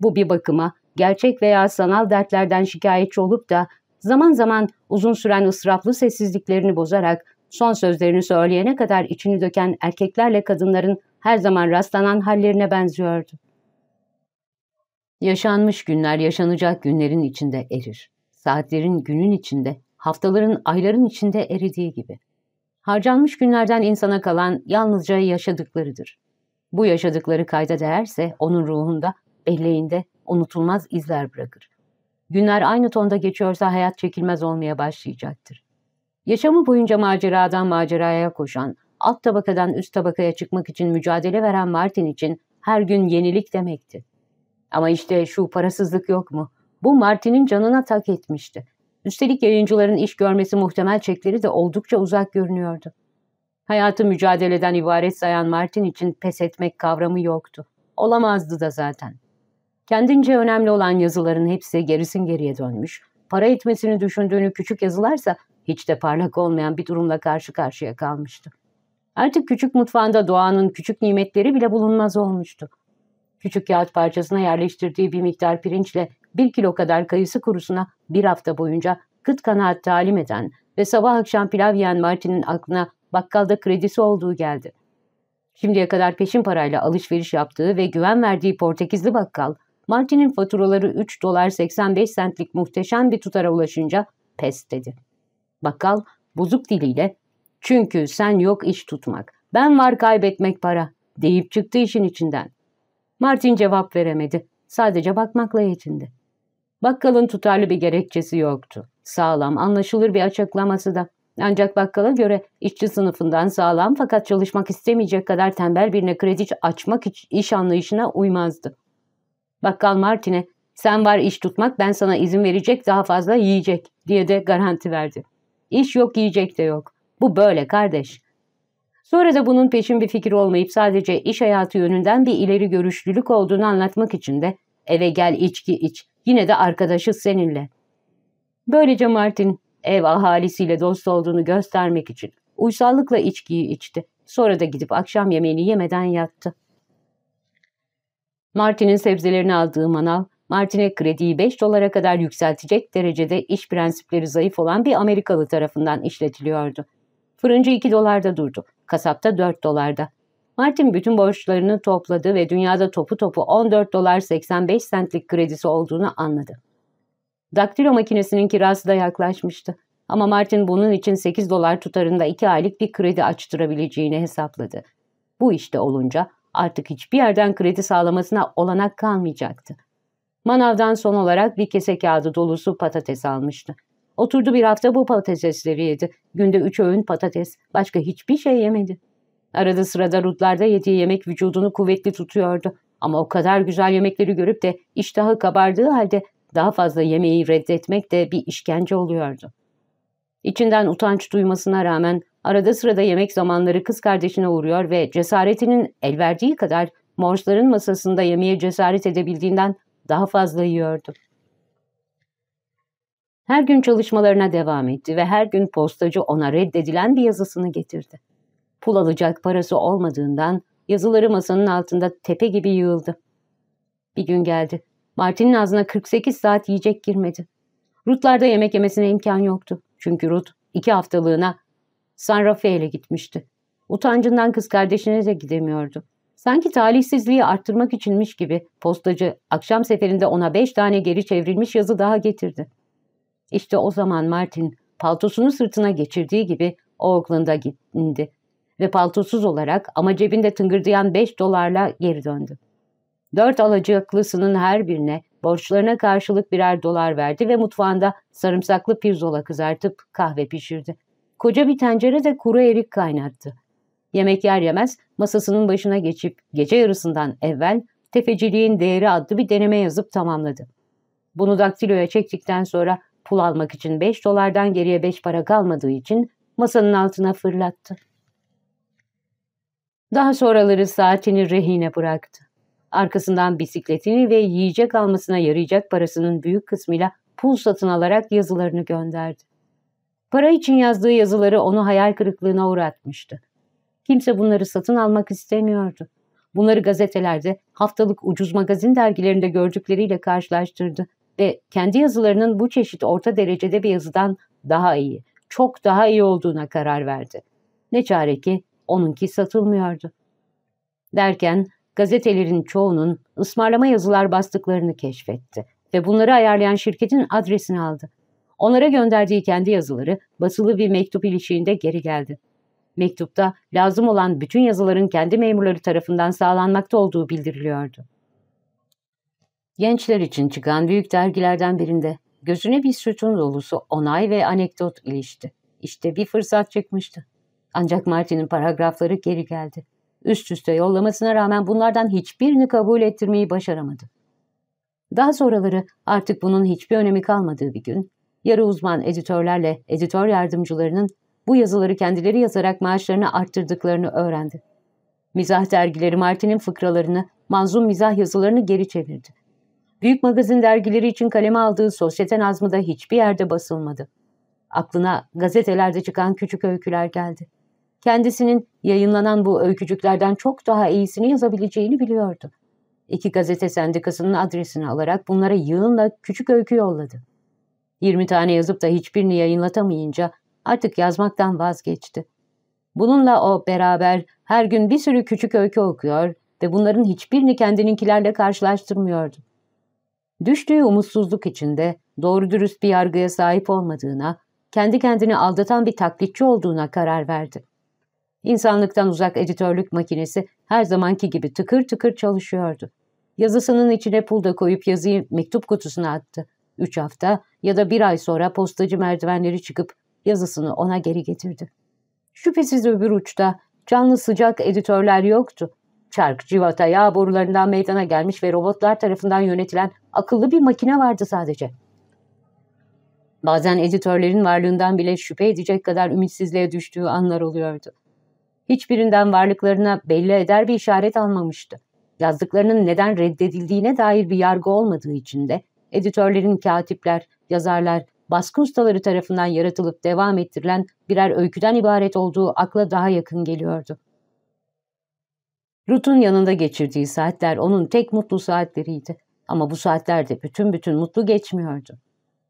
Bu bir bakıma gerçek veya sanal dertlerden şikayetçi olup da zaman zaman uzun süren ısraflı sessizliklerini bozarak son sözlerini söyleyene kadar içini döken erkeklerle kadınların her zaman rastlanan hallerine benziyordu. Yaşanmış günler yaşanacak günlerin içinde erir. Saatlerin günün içinde, haftaların ayların içinde eridiği gibi. Harcanmış günlerden insana kalan yalnızca yaşadıklarıdır. Bu yaşadıkları kayda değerse onun ruhunda, belleğinde unutulmaz izler bırakır. Günler aynı tonda geçiyorsa hayat çekilmez olmaya başlayacaktır. Yaşamı boyunca maceradan maceraya koşan, alt tabakadan üst tabakaya çıkmak için mücadele veren Martin için her gün yenilik demekti. Ama işte şu parasızlık yok mu? Bu Martin'in canına tak etmişti. Üstelik yayıncıların iş görmesi muhtemel çekleri de oldukça uzak görünüyordu. Hayatı mücadeleden ibaret sayan Martin için pes etmek kavramı yoktu. Olamazdı da zaten. Kendince önemli olan yazıların hepsi gerisin geriye dönmüş. Para etmesini düşündüğünü küçük yazılarsa hiç de parlak olmayan bir durumla karşı karşıya kalmıştı. Artık küçük mutfağında doğanın küçük nimetleri bile bulunmaz olmuştu. Küçük kağıt parçasına yerleştirdiği bir miktar pirinçle bir kilo kadar kayısı kurusuna bir hafta boyunca kıt kanaat talim eden ve sabah akşam pilav yiyen Martin'in aklına bakkalda kredisi olduğu geldi. Şimdiye kadar peşin parayla alışveriş yaptığı ve güven verdiği Portekizli bakkal, Martin'in faturaları 3 dolar 85 centlik muhteşem bir tutara ulaşınca pes dedi. Bakkal bozuk diliyle çünkü sen yok iş tutmak, ben var kaybetmek para deyip çıktı işin içinden. Martin cevap veremedi. Sadece bakmakla yetindi. Bakkalın tutarlı bir gerekçesi yoktu. Sağlam, anlaşılır bir açıklaması da. Ancak bakkala göre işçi sınıfından sağlam fakat çalışmak istemeyecek kadar tembel birine kredi açmak iş anlayışına uymazdı. Bakkal Martin'e sen var iş tutmak ben sana izin verecek daha fazla yiyecek diye de garanti verdi. İş yok yiyecek de yok. Bu böyle kardeş. Sonra da bunun peşin bir fikir olmayıp sadece iş hayatı yönünden bir ileri görüşlülük olduğunu anlatmak için de eve gel içki iç, yine de arkadaşız seninle. Böylece Martin ev ahalisiyle dost olduğunu göstermek için uysallıkla içkiyi içti. Sonra da gidip akşam yemeğini yemeden yattı. Martin'in sebzelerini aldığı manav Martine krediyi 5 dolara kadar yükseltecek derecede iş prensipleri zayıf olan bir Amerikalı tarafından işletiliyordu. Fırıncı 2 dolarda durdu, kasapta 4 dolarda. Martin bütün borçlarını topladı ve dünyada topu topu 14 dolar 85 centlik kredisi olduğunu anladı. Daktilo makinesinin kirası da yaklaşmıştı. Ama Martin bunun için 8 dolar tutarında 2 aylık bir kredi açtırabileceğini hesapladı. Bu işte olunca artık hiçbir yerden kredi sağlamasına olanak kalmayacaktı. Manavdan son olarak bir kese kağıdı dolusu patates almıştı. Oturdu bir hafta bu patatesleri yedi. Günde üç öğün patates. Başka hiçbir şey yemedi. Arada sırada rutlarda yediği yemek vücudunu kuvvetli tutuyordu. Ama o kadar güzel yemekleri görüp de iştahı kabardığı halde daha fazla yemeği reddetmek de bir işkence oluyordu. İçinden utanç duymasına rağmen arada sırada yemek zamanları kız kardeşine uğruyor ve cesaretinin elverdiği kadar Morse'ların masasında yemeğe cesaret edebildiğinden daha fazla yiyordu. Her gün çalışmalarına devam etti ve her gün postacı ona reddedilen bir yazısını getirdi. Pul alacak parası olmadığından yazıları masanın altında tepe gibi yığıldı. Bir gün geldi. Martin'in ağzına 48 saat yiyecek girmedi. Rutlarda yemek yemesine imkan yoktu. Çünkü Rut iki haftalığına San Rafael'e gitmişti. Utancından kız kardeşine de gidemiyordu. Sanki talihsizliği arttırmak içinmiş gibi postacı akşam seferinde ona beş tane geri çevrilmiş yazı daha getirdi. İşte o zaman Martin paltosunu sırtına geçirdiği gibi Oakland'a gitti ve paltosuz olarak ama cebinde tıngırdayan beş dolarla geri döndü. Dört alacaklısının her birine borçlarına karşılık birer dolar verdi ve mutfağında sarımsaklı pirzola kızartıp kahve pişirdi. Koca bir tencere de kuru erik kaynattı. Yemek yer yemez masasının başına geçip gece yarısından evvel Tefeciliğin Değeri adlı bir deneme yazıp tamamladı. Bunu daktiloya çektikten sonra pul almak için 5 dolardan geriye 5 para kalmadığı için masanın altına fırlattı. Daha sonraları saatini rehine bıraktı. Arkasından bisikletini ve yiyecek almasına yarayacak parasının büyük kısmıyla pul satın alarak yazılarını gönderdi. Para için yazdığı yazıları onu hayal kırıklığına uğratmıştı. Kimse bunları satın almak istemiyordu. Bunları gazetelerde, haftalık ucuz magazin dergilerinde gördükleriyle karşılaştırdı ve kendi yazılarının bu çeşit orta derecede bir yazıdan daha iyi, çok daha iyi olduğuna karar verdi. Ne çare ki onunki satılmıyordu. Derken gazetelerin çoğunun ısmarlama yazılar bastıklarını keşfetti ve bunları ayarlayan şirketin adresini aldı. Onlara gönderdiği kendi yazıları basılı bir mektup ilişiğinde geri geldi. Mektupta lazım olan bütün yazıların kendi memurları tarafından sağlanmakta olduğu bildiriliyordu. Gençler için çıkan büyük dergilerden birinde gözüne bir sütun dolusu onay ve anekdot ilişti. İşte bir fırsat çıkmıştı. Ancak Martin'in paragrafları geri geldi. Üst üste yollamasına rağmen bunlardan hiçbirini kabul ettirmeyi başaramadı. Daha sonraları artık bunun hiçbir önemi kalmadığı bir gün, yarı uzman editörlerle editör yardımcılarının bu yazıları kendileri yazarak maaşlarını arttırdıklarını öğrendi. Mizah dergileri Martin'in fıkralarını, manzum mizah yazılarını geri çevirdi. Büyük magazin dergileri için kaleme aldığı sosyete nazmı da hiçbir yerde basılmadı. Aklına gazetelerde çıkan küçük öyküler geldi. Kendisinin yayınlanan bu öykücüklerden çok daha iyisini yazabileceğini biliyordu. İki gazete sendikasının adresini alarak bunlara yığınla küçük öykü yolladı. 20 tane yazıp da hiçbirini yayınlatamayınca artık yazmaktan vazgeçti. Bununla o beraber her gün bir sürü küçük öykü okuyor ve bunların hiçbirini kendininkilerle karşılaştırmıyordu. Düştüğü umutsuzluk içinde doğru dürüst bir yargıya sahip olmadığına, kendi kendini aldatan bir taklitçi olduğuna karar verdi. İnsanlıktan uzak editörlük makinesi her zamanki gibi tıkır tıkır çalışıyordu. Yazısının içine pulda koyup yazıyı mektup kutusuna attı. Üç hafta ya da bir ay sonra postacı merdivenleri çıkıp yazısını ona geri getirdi. Şüphesiz öbür uçta canlı sıcak editörler yoktu. Çark, civata, yağ borularından meydana gelmiş ve robotlar tarafından yönetilen akıllı bir makine vardı sadece. Bazen editörlerin varlığından bile şüphe edecek kadar ümitsizliğe düştüğü anlar oluyordu. Hiçbirinden varlıklarına belli eder bir işaret almamıştı. Yazdıklarının neden reddedildiğine dair bir yargı olmadığı için de editörlerin katipler, yazarlar baskı ustaları tarafından yaratılıp devam ettirilen birer öyküden ibaret olduğu akla daha yakın geliyordu. Ruth'un yanında geçirdiği saatler onun tek mutlu saatleriydi. Ama bu saatlerde bütün bütün mutlu geçmiyordu.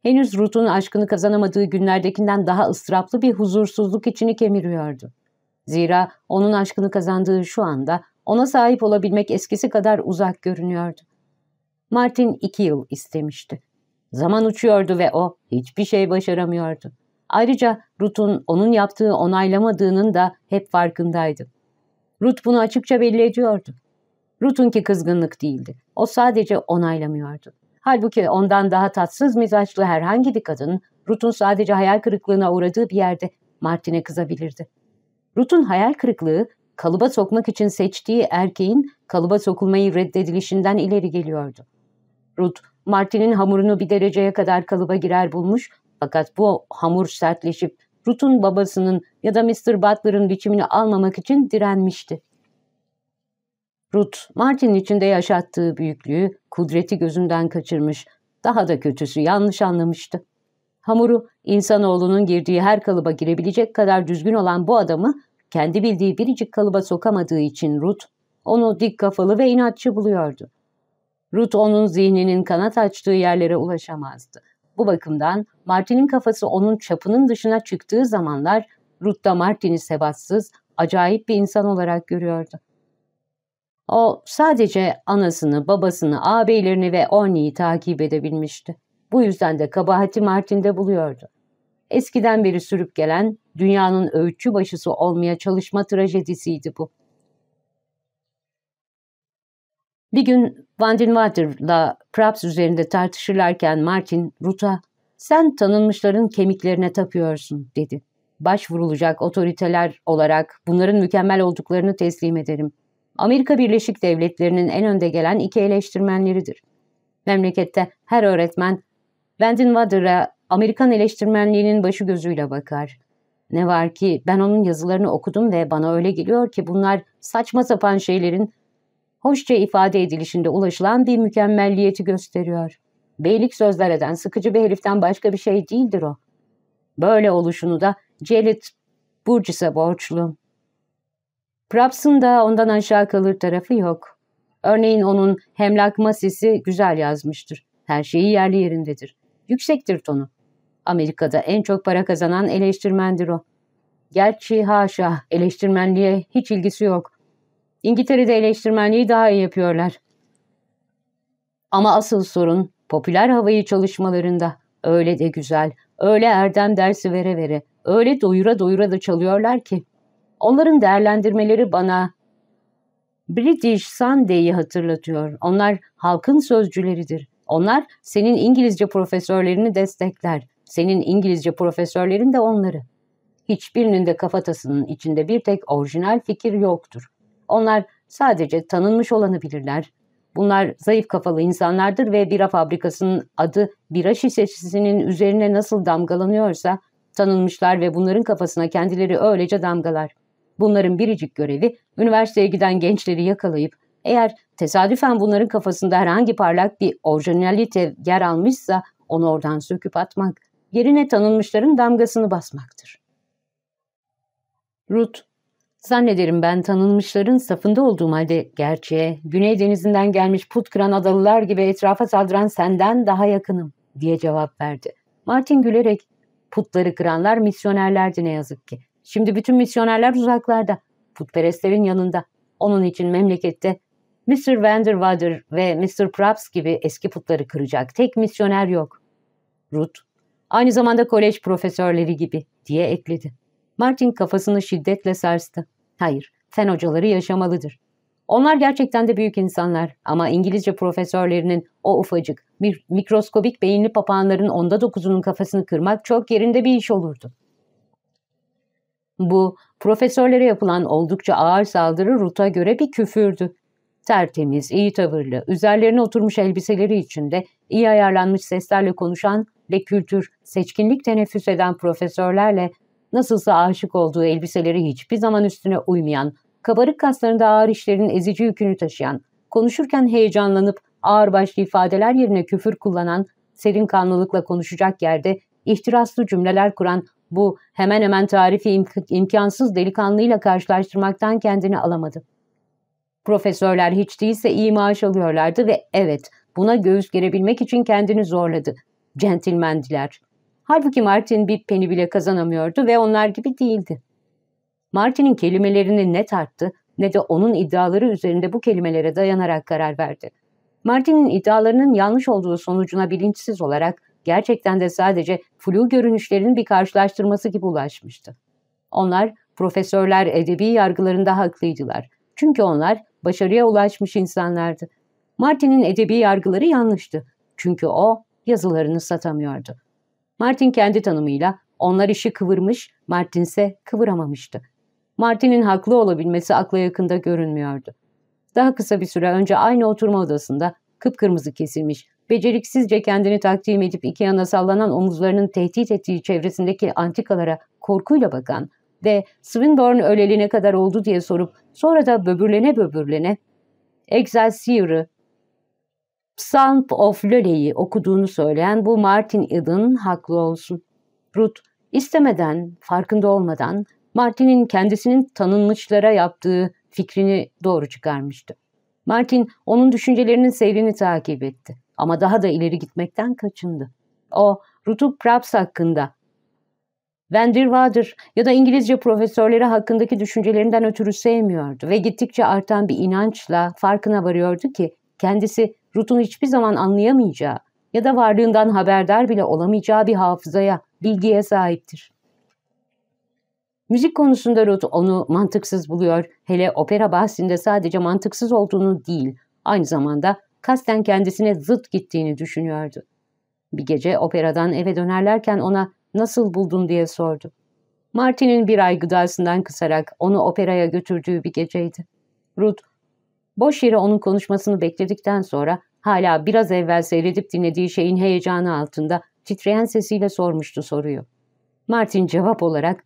Henüz Ruth'un aşkını kazanamadığı günlerdekinden daha ıstıraplı bir huzursuzluk içini kemiriyordu. Zira onun aşkını kazandığı şu anda ona sahip olabilmek eskisi kadar uzak görünüyordu. Martin iki yıl istemişti. Zaman uçuyordu ve o hiçbir şey başaramıyordu. Ayrıca Ruth'un onun yaptığı onaylamadığının da hep farkındaydı. Ruth bunu açıkça belli ediyordu. ki kızgınlık değildi. O sadece onaylamıyordu. Halbuki ondan daha tatsız mizaçlı herhangi bir kadın Ruth'un sadece hayal kırıklığına uğradığı bir yerde Martin'e kızabilirdi. Ruth'un hayal kırıklığı kalıba sokmak için seçtiği erkeğin kalıba sokulmayı reddedilişinden ileri geliyordu. Ruth Martin'in hamurunu bir dereceye kadar kalıba girer bulmuş fakat bu hamur sertleşip Ruth'un babasının ya da Mr. Butler'ın biçimini almamak için direnmişti. Ruth, Martin'in içinde yaşattığı büyüklüğü, kudreti gözünden kaçırmış, daha da kötüsü yanlış anlamıştı. Hamuru, insanoğlunun girdiği her kalıba girebilecek kadar düzgün olan bu adamı, kendi bildiği biricik kalıba sokamadığı için Ruth, onu dik kafalı ve inatçı buluyordu. Ruth onun zihninin kanat açtığı yerlere ulaşamazdı. Bu bakımdan Martin'in kafası onun çapının dışına çıktığı zamanlar Ruth da Martin'i sebatsız, acayip bir insan olarak görüyordu. O sadece anasını, babasını, ağabeylerini ve Orni'yi takip edebilmişti. Bu yüzden de kabahati Martin'de buluyordu. Eskiden beri sürüp gelen dünyanın öğütçü başısı olmaya çalışma trajedisiydi bu. Bir gün Van den Water'la Praps üzerinde tartışırlarken Martin, Ruta, sen tanınmışların kemiklerine tapıyorsun dedi. Başvurulacak otoriteler olarak bunların mükemmel olduklarını teslim ederim. Amerika Birleşik Devletleri'nin en önde gelen iki eleştirmenleridir. Memlekette her öğretmen Van den Water'a Amerikan eleştirmenliğinin başı gözüyle bakar. Ne var ki ben onun yazılarını okudum ve bana öyle geliyor ki bunlar saçma sapan şeylerin hoşça ifade edilişinde ulaşılan bir mükemmelliyeti gösteriyor. Beylik sözler eden sıkıcı bir heriften başka bir şey değildir o. Böyle oluşunu da Celit Burcis'e borçlu. Praps'ın da ondan aşağı kalır tarafı yok. Örneğin onun Hemlak Masisi güzel yazmıştır. Her şeyi yerli yerindedir. Yüksektir tonu. Amerika'da en çok para kazanan eleştirmendir o. Gerçi haşa eleştirmenliğe hiç ilgisi yok. İngiltere'de eleştirmenliği daha iyi yapıyorlar. Ama asıl sorun popüler havayı çalışmalarında. Öyle de güzel, öyle erdem dersi vere vere, öyle doyura doyura da çalıyorlar ki. Onların değerlendirmeleri bana British Sunday'i hatırlatıyor. Onlar halkın sözcüleridir. Onlar senin İngilizce profesörlerini destekler. Senin İngilizce profesörlerin de onları. Hiçbirinin de kafatasının içinde bir tek orijinal fikir yoktur. Onlar sadece tanınmış olanı bilirler. Bunlar zayıf kafalı insanlardır ve bira fabrikasının adı bira şişesinin üzerine nasıl damgalanıyorsa tanınmışlar ve bunların kafasına kendileri öylece damgalar. Bunların biricik görevi üniversiteye giden gençleri yakalayıp eğer tesadüfen bunların kafasında herhangi parlak bir orijinalite yer almışsa onu oradan söküp atmak, yerine tanınmışların damgasını basmaktır. Ruth Zannederim ben tanınmışların safında olduğum halde gerçeğe, Güney Denizi'nden gelmiş put kıran adalılar gibi etrafa saldıran senden daha yakınım diye cevap verdi. Martin gülerek putları kıranlar misyonerlerdi ne yazık ki. Şimdi bütün misyonerler uzaklarda, putperestlerin yanında. Onun için memlekette Mr. Vanderwater ve Mr. Props gibi eski putları kıracak tek misyoner yok. Ruth, aynı zamanda kolej profesörleri gibi diye ekledi. Martin kafasını şiddetle sarstı. Hayır, fen hocaları yaşamalıdır. Onlar gerçekten de büyük insanlar ama İngilizce profesörlerinin o ufacık, bir mikroskobik beyinli papağanların onda dokuzunun kafasını kırmak çok yerinde bir iş olurdu. Bu, profesörlere yapılan oldukça ağır saldırı Ruth'a göre bir küfürdü. Tertemiz, iyi tavırlı, üzerlerine oturmuş elbiseleri içinde iyi ayarlanmış seslerle konuşan ve kültür, seçkinlik teneffüs eden profesörlerle Nasılsa aşık olduğu elbiseleri hiçbir zaman üstüne uymayan, kabarık kaslarında ağır işlerin ezici yükünü taşıyan, konuşurken heyecanlanıp ağırbaşlı ifadeler yerine küfür kullanan, serin kanlılıkla konuşacak yerde ihtiraslı cümleler kuran bu hemen hemen tarifi imk imkansız delikanlıyla karşılaştırmaktan kendini alamadı. Profesörler hiç değilse iyi maaş alıyorlardı ve evet buna göğüs gerebilmek için kendini zorladı. Centilmendiler. Halbuki Martin bir peni bile kazanamıyordu ve onlar gibi değildi. Martin'in kelimelerini ne tarttı ne de onun iddiaları üzerinde bu kelimelere dayanarak karar verdi. Martin'in iddialarının yanlış olduğu sonucuna bilinçsiz olarak gerçekten de sadece flu görünüşlerinin bir karşılaştırması gibi ulaşmıştı. Onlar profesörler edebi yargılarında haklıydılar. Çünkü onlar başarıya ulaşmış insanlardı. Martin'in edebi yargıları yanlıştı. Çünkü o yazılarını satamıyordu. Martin kendi tanımıyla onlar işi kıvırmış, Martin ise kıvıramamıştı. Martin'in haklı olabilmesi akla yakında görünmüyordu. Daha kısa bir süre önce aynı oturma odasında kıpkırmızı kesilmiş, beceriksizce kendini takdim edip iki yana sallanan omuzlarının tehdit ettiği çevresindeki antikalara korkuyla bakan ve Swinburne öleli ne kadar oldu diye sorup sonra da böbürlene böbürlene Excelsior'ı Psalm of Lole'yi okuduğunu söyleyen bu Martin Eden haklı olsun. Ruth istemeden, farkında olmadan Martin'in kendisinin tanınmışlara yaptığı fikrini doğru çıkarmıştı. Martin onun düşüncelerinin seyrini takip etti ama daha da ileri gitmekten kaçındı. O Ruth'u Praps hakkında Van ya da İngilizce profesörleri hakkındaki düşüncelerinden ötürü sevmiyordu ve gittikçe artan bir inançla farkına varıyordu ki kendisi Ruth'un hiçbir zaman anlayamayacağı ya da varlığından haberdar bile olamayacağı bir hafızaya, bilgiye sahiptir. Müzik konusunda Ruth onu mantıksız buluyor. Hele opera bahsinde sadece mantıksız olduğunu değil, aynı zamanda kasten kendisine zıt gittiğini düşünüyordu. Bir gece operadan eve dönerlerken ona nasıl buldun diye sordu. Martin'in bir ay gıdasından kısarak onu operaya götürdüğü bir geceydi. Ruth Boş yere onun konuşmasını bekledikten sonra hala biraz evvel seyredip dinlediği şeyin heyecanı altında titreyen sesiyle sormuştu soruyu. Martin cevap olarak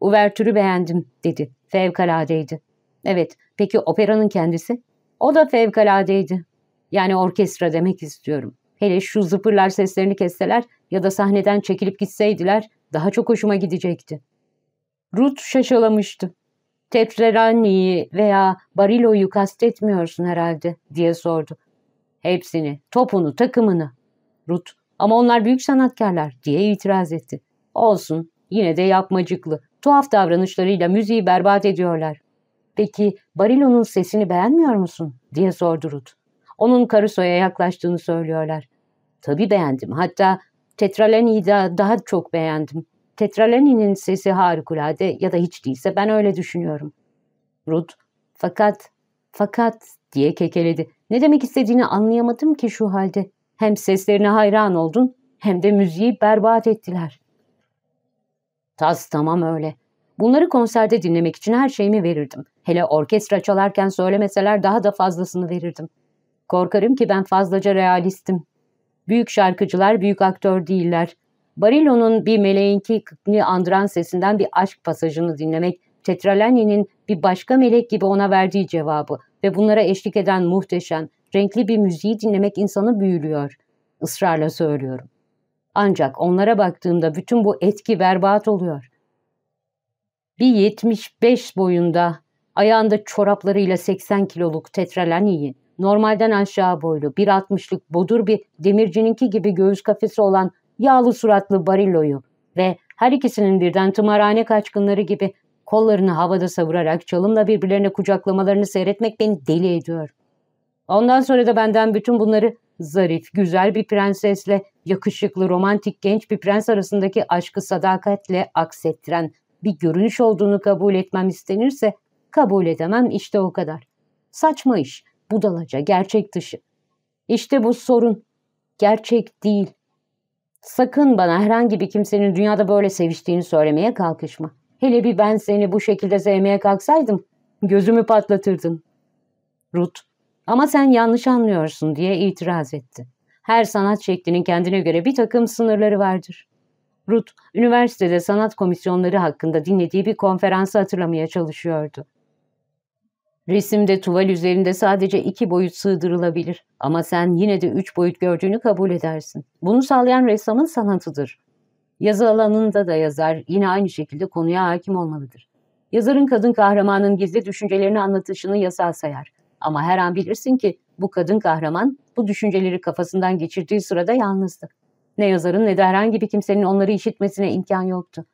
''Uvertürü beğendim'' dedi. Fevkaladeydi. Evet, peki operanın kendisi? O da fevkaladeydi. Yani orkestra demek istiyorum. Hele şu zıpırlar seslerini kesseler ya da sahneden çekilip gitseydiler daha çok hoşuma gidecekti. Ruth şaşalamıştı. Tetrerani'yi veya Barilo'yu kastetmiyorsun herhalde diye sordu. Hepsini, topunu, takımını. Rut, ama onlar büyük sanatkarlar diye itiraz etti. Olsun, yine de yapmacıklı. Tuhaf davranışlarıyla müziği berbat ediyorlar. Peki Barilo'nun sesini beğenmiyor musun? diye sordu Rut. Onun Caruso'ya yaklaştığını söylüyorlar. Tabii beğendim. Hatta Tetraleni'yi de daha çok beğendim. Tetralani'nin sesi harikulade ya da hiç değilse ben öyle düşünüyorum. Rud. fakat, fakat diye kekeledi. Ne demek istediğini anlayamadım ki şu halde. Hem seslerine hayran oldun hem de müziği berbat ettiler. Tas tamam öyle. Bunları konserde dinlemek için her şeyimi verirdim. Hele orkestra çalarken söylemeseler daha da fazlasını verirdim. Korkarım ki ben fazlaca realistim. Büyük şarkıcılar büyük aktör değiller. Barillo'nun bir meleğinki andıran sesinden bir aşk pasajını dinlemek, Tetralani'nin bir başka melek gibi ona verdiği cevabı ve bunlara eşlik eden muhteşem, renkli bir müziği dinlemek insanı büyülüyor. Israrla söylüyorum. Ancak onlara baktığımda bütün bu etki berbat oluyor. Bir 75 boyunda, ayağında çoraplarıyla 80 kiloluk Tetralani'yi, normalden aşağı boylu, 1.60'lık bodur bir demircininki gibi göğüs kafesi olan yağlı suratlı Barillo'yu ve her ikisinin birden tımarhane kaçkınları gibi kollarını havada savurarak çalımla birbirlerine kucaklamalarını seyretmek beni deli ediyor. Ondan sonra da benden bütün bunları zarif, güzel bir prensesle yakışıklı, romantik genç bir prens arasındaki aşkı sadakatle aksettiren bir görünüş olduğunu kabul etmem istenirse kabul edemem işte o kadar. Saçma iş, budalaca, gerçek dışı. İşte bu sorun. Gerçek değil, Sakın bana herhangi bir kimsenin dünyada böyle seviştiğini söylemeye kalkışma. Hele bir ben seni bu şekilde sevmeye kalksaydım gözümü patlatırdın. Ruth, ama sen yanlış anlıyorsun diye itiraz etti. Her sanat şeklinin kendine göre bir takım sınırları vardır. Ruth, üniversitede sanat komisyonları hakkında dinlediği bir konferansı hatırlamaya çalışıyordu. Resimde tuval üzerinde sadece iki boyut sığdırılabilir ama sen yine de üç boyut gördüğünü kabul edersin. Bunu sağlayan ressamın sanatıdır. Yazı alanında da yazar yine aynı şekilde konuya hakim olmalıdır. Yazarın kadın kahramanın gizli düşüncelerini anlatışını yasal sayar. Ama her an bilirsin ki bu kadın kahraman bu düşünceleri kafasından geçirdiği sırada yalnızdı. Ne yazarın ne de herhangi bir kimsenin onları işitmesine imkan yoktu.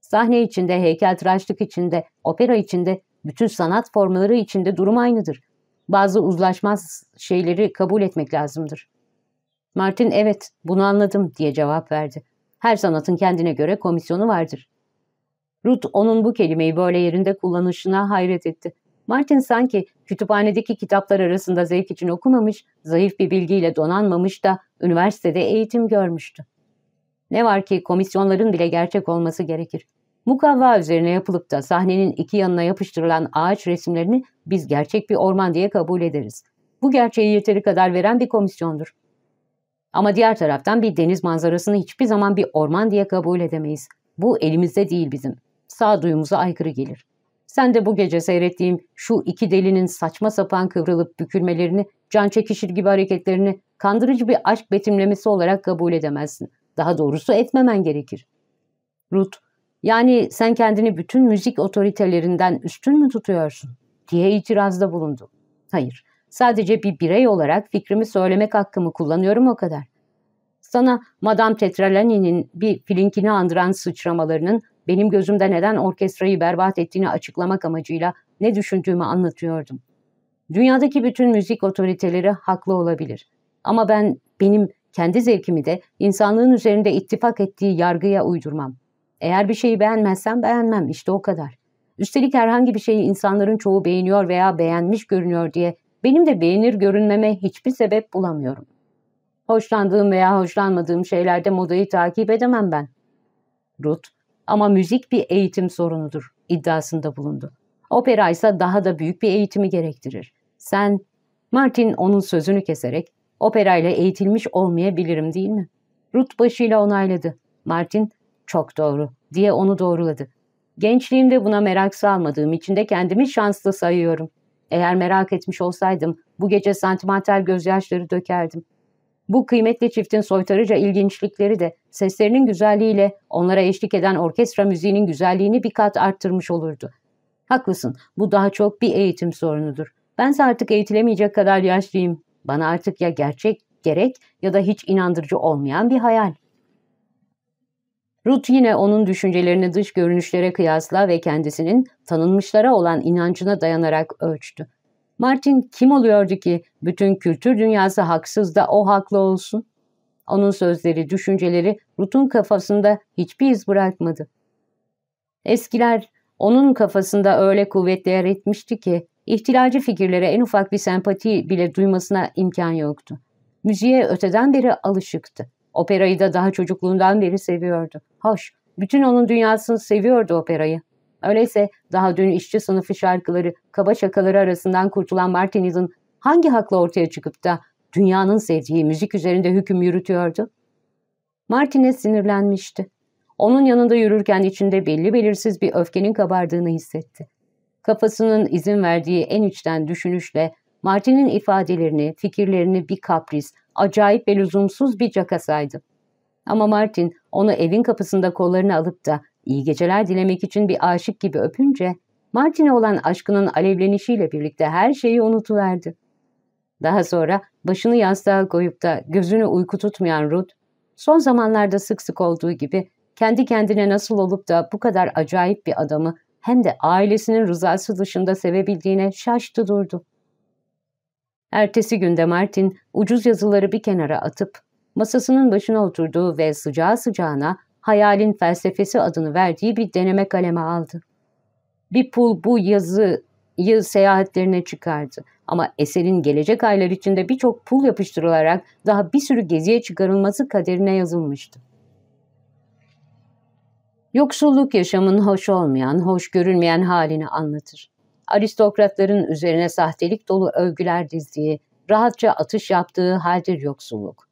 Sahne içinde, heykeltıraşlık içinde, opera içinde bütün sanat formları içinde durum aynıdır. Bazı uzlaşmaz şeyleri kabul etmek lazımdır. Martin evet bunu anladım diye cevap verdi. Her sanatın kendine göre komisyonu vardır. Ruth onun bu kelimeyi böyle yerinde kullanışına hayret etti. Martin sanki kütüphanedeki kitaplar arasında zevk için okumamış, zayıf bir bilgiyle donanmamış da üniversitede eğitim görmüştü. Ne var ki komisyonların bile gerçek olması gerekir. Mukavva üzerine yapılıp da sahnenin iki yanına yapıştırılan ağaç resimlerini biz gerçek bir orman diye kabul ederiz. Bu gerçeği yeteri kadar veren bir komisyondur. Ama diğer taraftan bir deniz manzarasını hiçbir zaman bir orman diye kabul edemeyiz. Bu elimizde değil bizim. Sağ Sağduyumuza aykırı gelir. Sen de bu gece seyrettiğim şu iki delinin saçma sapan kıvrılıp bükülmelerini, can çekişir gibi hareketlerini kandırıcı bir aşk betimlemesi olarak kabul edemezsin. Daha doğrusu etmemen gerekir. Ruth, yani sen kendini bütün müzik otoritelerinden üstün mü tutuyorsun diye itirazda bulundu. Hayır, sadece bir birey olarak fikrimi söylemek hakkımı kullanıyorum o kadar. Sana Madame Tetralani'nin bir filinkini andıran sıçramalarının benim gözümde neden orkestrayı berbat ettiğini açıklamak amacıyla ne düşündüğümü anlatıyordum. Dünyadaki bütün müzik otoriteleri haklı olabilir. Ama ben benim kendi zevkimi de insanlığın üzerinde ittifak ettiği yargıya uydurmam. Eğer bir şeyi beğenmezsem beğenmem işte o kadar. Üstelik herhangi bir şeyi insanların çoğu beğeniyor veya beğenmiş görünüyor diye benim de beğenir görünmeme hiçbir sebep bulamıyorum. Hoşlandığım veya hoşlanmadığım şeylerde modayı takip edemem ben. Ruth, ama müzik bir eğitim sorunudur iddiasında bulundu. Opera ise daha da büyük bir eğitimi gerektirir. Sen, Martin onun sözünü keserek, operayla eğitilmiş olmayabilirim değil mi? Ruth başıyla onayladı. Martin, çok doğru diye onu doğruladı. Gençliğimde buna merak salmadığım için de kendimi şanslı sayıyorum. Eğer merak etmiş olsaydım bu gece santimantal gözyaşları dökerdim. Bu kıymetli çiftin soytarıca ilginçlikleri de seslerinin güzelliğiyle onlara eşlik eden orkestra müziğinin güzelliğini bir kat arttırmış olurdu. Haklısın, bu daha çok bir eğitim sorunudur. Bense artık eğitilemeyecek kadar yaşlıyım. Bana artık ya gerçek gerek ya da hiç inandırıcı olmayan bir hayal. Ruth yine onun düşüncelerini dış görünüşlere kıyasla ve kendisinin tanınmışlara olan inancına dayanarak ölçtü. Martin kim oluyordu ki bütün kültür dünyası haksız da o haklı olsun? Onun sözleri, düşünceleri Ruth'un kafasında hiçbir iz bırakmadı. Eskiler onun kafasında öyle kuvvetle yer etmişti ki ihtilacı fikirlere en ufak bir sempati bile duymasına imkan yoktu. Müziğe öteden beri alışıktı. Operayı da daha çocukluğundan beri seviyordu. Hoş, bütün onun dünyasını seviyordu operayı. Öyleyse daha dün işçi sınıfı şarkıları, kaba şakaları arasından kurtulan Martiniz'in hangi hakla ortaya çıkıp da dünyanın sevdiği müzik üzerinde hüküm yürütüyordu? Martinez sinirlenmişti. Onun yanında yürürken içinde belli belirsiz bir öfkenin kabardığını hissetti. Kafasının izin verdiği en içten düşünüşle Martin'in ifadelerini, fikirlerini bir kapris, acayip ve lüzumsuz bir cakasaydı. Ama Martin onu evin kapısında kollarını alıp da iyi geceler dilemek için bir aşık gibi öpünce Martin'e olan aşkının alevlenişiyle birlikte her şeyi unutuverdi. Daha sonra başını yastığa koyup da gözünü uyku tutmayan Ruth, son zamanlarda sık sık olduğu gibi kendi kendine nasıl olup da bu kadar acayip bir adamı hem de ailesinin rızası dışında sevebildiğine şaştı durdu. Ertesi günde Martin ucuz yazıları bir kenara atıp masasının başına oturduğu ve sıcağı sıcağına Hayalin Felsefesi adını verdiği bir deneme kaleme aldı. Bir pul bu yazı yazıyı seyahatlerine çıkardı ama eserin gelecek aylar içinde birçok pul yapıştırılarak daha bir sürü geziye çıkarılması kaderine yazılmıştı. Yoksulluk yaşamın hoş olmayan, hoş görünmeyen halini anlatır aristokratların üzerine sahtelik dolu övgüler dizdiği, rahatça atış yaptığı haldir yoksulluk.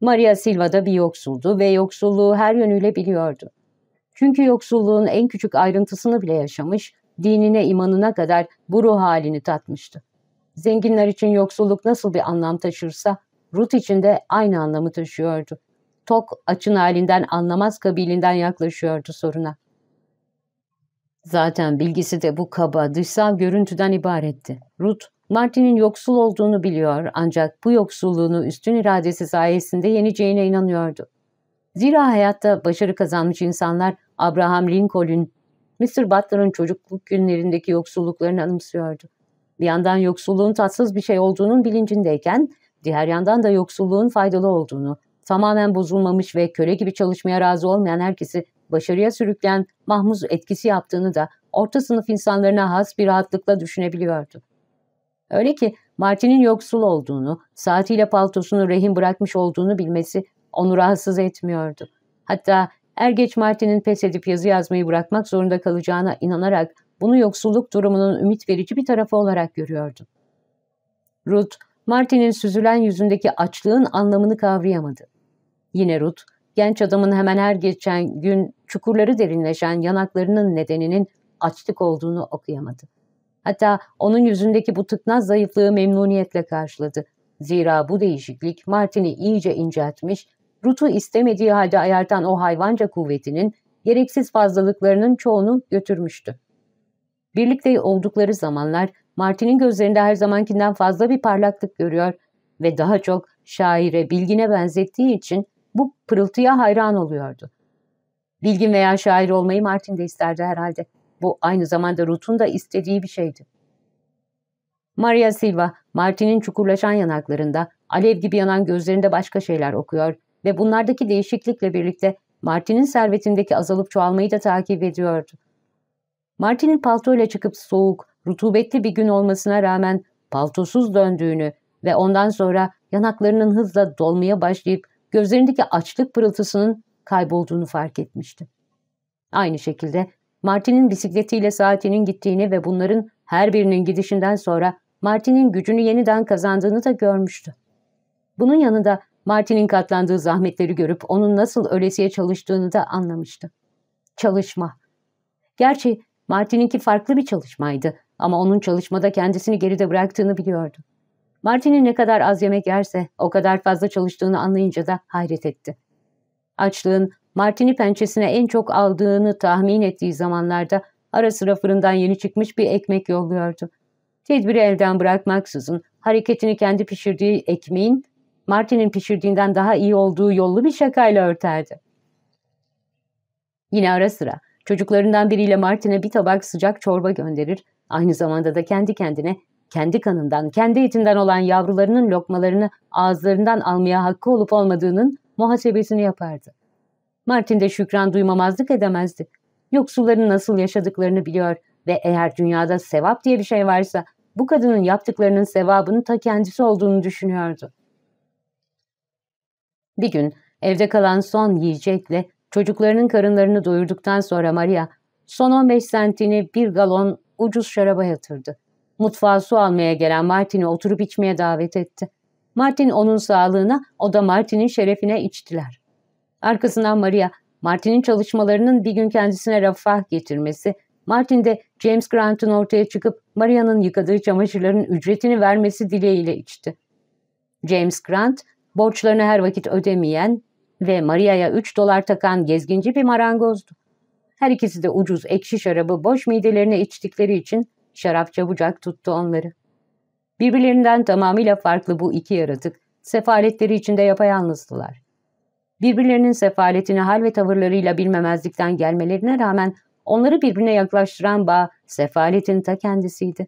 Maria Silva da bir yoksuldu ve yoksulluğu her yönüyle biliyordu. Çünkü yoksulluğun en küçük ayrıntısını bile yaşamış, dinine imanına kadar bu ruh halini tatmıştı. Zenginler için yoksulluk nasıl bir anlam taşırsa, Ruth için de aynı anlamı taşıyordu. Tok, açın halinden anlamaz kabilinden yaklaşıyordu soruna. Zaten bilgisi de bu kaba, dışsal görüntüden ibaretti. Ruth, Martin'in yoksul olduğunu biliyor ancak bu yoksulluğunu üstün iradesi sayesinde yeneceğine inanıyordu. Zira hayatta başarı kazanmış insanlar Abraham Lincoln, Mr. Butler'ın çocukluk günlerindeki yoksulluklarını anımsıyordu. Bir yandan yoksulluğun tatsız bir şey olduğunun bilincindeyken, diğer yandan da yoksulluğun faydalı olduğunu, tamamen bozulmamış ve köle gibi çalışmaya razı olmayan herkesi başarıya sürükleyen mahmuz etkisi yaptığını da orta sınıf insanlarına has bir rahatlıkla düşünebiliyordu. Öyle ki Martin'in yoksul olduğunu, saatiyle paltosunu rehin bırakmış olduğunu bilmesi onu rahatsız etmiyordu. Hatta er geç Martin'in pes edip yazı yazmayı bırakmak zorunda kalacağına inanarak bunu yoksulluk durumunun ümit verici bir tarafı olarak görüyordu. Ruth, Martin'in süzülen yüzündeki açlığın anlamını kavrayamadı. Yine Ruth, Genç adamın hemen her geçen gün çukurları derinleşen yanaklarının nedeninin açlık olduğunu okuyamadı. Hatta onun yüzündeki bu tıknaz zayıflığı memnuniyetle karşıladı. Zira bu değişiklik Martin'i iyice inceltmiş, Rutu istemediği halde ayartan o hayvanca kuvvetinin gereksiz fazlalıklarının çoğunu götürmüştü. Birlikte oldukları zamanlar Martin'in gözlerinde her zamankinden fazla bir parlaklık görüyor ve daha çok şaire, bilgine benzettiği için bu pırıltıya hayran oluyordu. Bilgin veya şair olmayı Martin de isterdi herhalde. Bu aynı zamanda Ruth'un da istediği bir şeydi. Maria Silva, Martin'in çukurlaşan yanaklarında, alev gibi yanan gözlerinde başka şeyler okuyor ve bunlardaki değişiklikle birlikte Martin'in servetindeki azalıp çoğalmayı da takip ediyordu. Martin'in paltoyla çıkıp soğuk, rutubetli bir gün olmasına rağmen paltosuz döndüğünü ve ondan sonra yanaklarının hızla dolmaya başlayıp gözlerindeki açlık pırıltısının kaybolduğunu fark etmişti. Aynı şekilde Martin'in bisikletiyle saatinin gittiğini ve bunların her birinin gidişinden sonra Martin'in gücünü yeniden kazandığını da görmüştü. Bunun yanında Martin'in katlandığı zahmetleri görüp onun nasıl ölesiye çalıştığını da anlamıştı. Çalışma. Gerçi Martin'inki farklı bir çalışmaydı ama onun çalışmada kendisini geride bıraktığını biliyordu. Martin'in ne kadar az yemek yerse o kadar fazla çalıştığını anlayınca da hayret etti. Açlığın Martin'i pençesine en çok aldığını tahmin ettiği zamanlarda ara sıra fırından yeni çıkmış bir ekmek yolluyordu. Tedbiri elden bırakmaksızın hareketini kendi pişirdiği ekmeğin Martin'in pişirdiğinden daha iyi olduğu yollu bir şakayla örterdi. Yine ara sıra çocuklarından biriyle Martin'e bir tabak sıcak çorba gönderir, aynı zamanda da kendi kendine kendi kanından, kendi itinden olan yavrularının lokmalarını ağızlarından almaya hakkı olup olmadığının muhasebesini yapardı. Martin de şükran duymamazlık edemezdi. Yoksulların nasıl yaşadıklarını biliyor ve eğer dünyada sevap diye bir şey varsa bu kadının yaptıklarının sevabının ta kendisi olduğunu düşünüyordu. Bir gün evde kalan son yiyecekle çocuklarının karınlarını doyurduktan sonra Maria son 15 sentini bir galon ucuz şaraba yatırdı. Mutfağa su almaya gelen Martin'i oturup içmeye davet etti. Martin onun sağlığına, o da Martin'in şerefine içtiler. Arkasından Maria, Martin'in çalışmalarının bir gün kendisine refah getirmesi, Martin de James Grant'ın ortaya çıkıp Maria'nın yıkadığı çamaşırların ücretini vermesi dileğiyle içti. James Grant, borçlarını her vakit ödemeyen ve Maria'ya 3 dolar takan gezginci bir marangozdu. Her ikisi de ucuz ekşi şarabı boş midelerine içtikleri için şarap çabucak tuttu onları. Birbirlerinden tamamıyla farklı bu iki yaratık, sefaletleri içinde yapayalnızdılar. Birbirlerinin sefaletini hal ve tavırlarıyla bilmemezlikten gelmelerine rağmen onları birbirine yaklaştıran bağ sefaletin ta kendisiydi.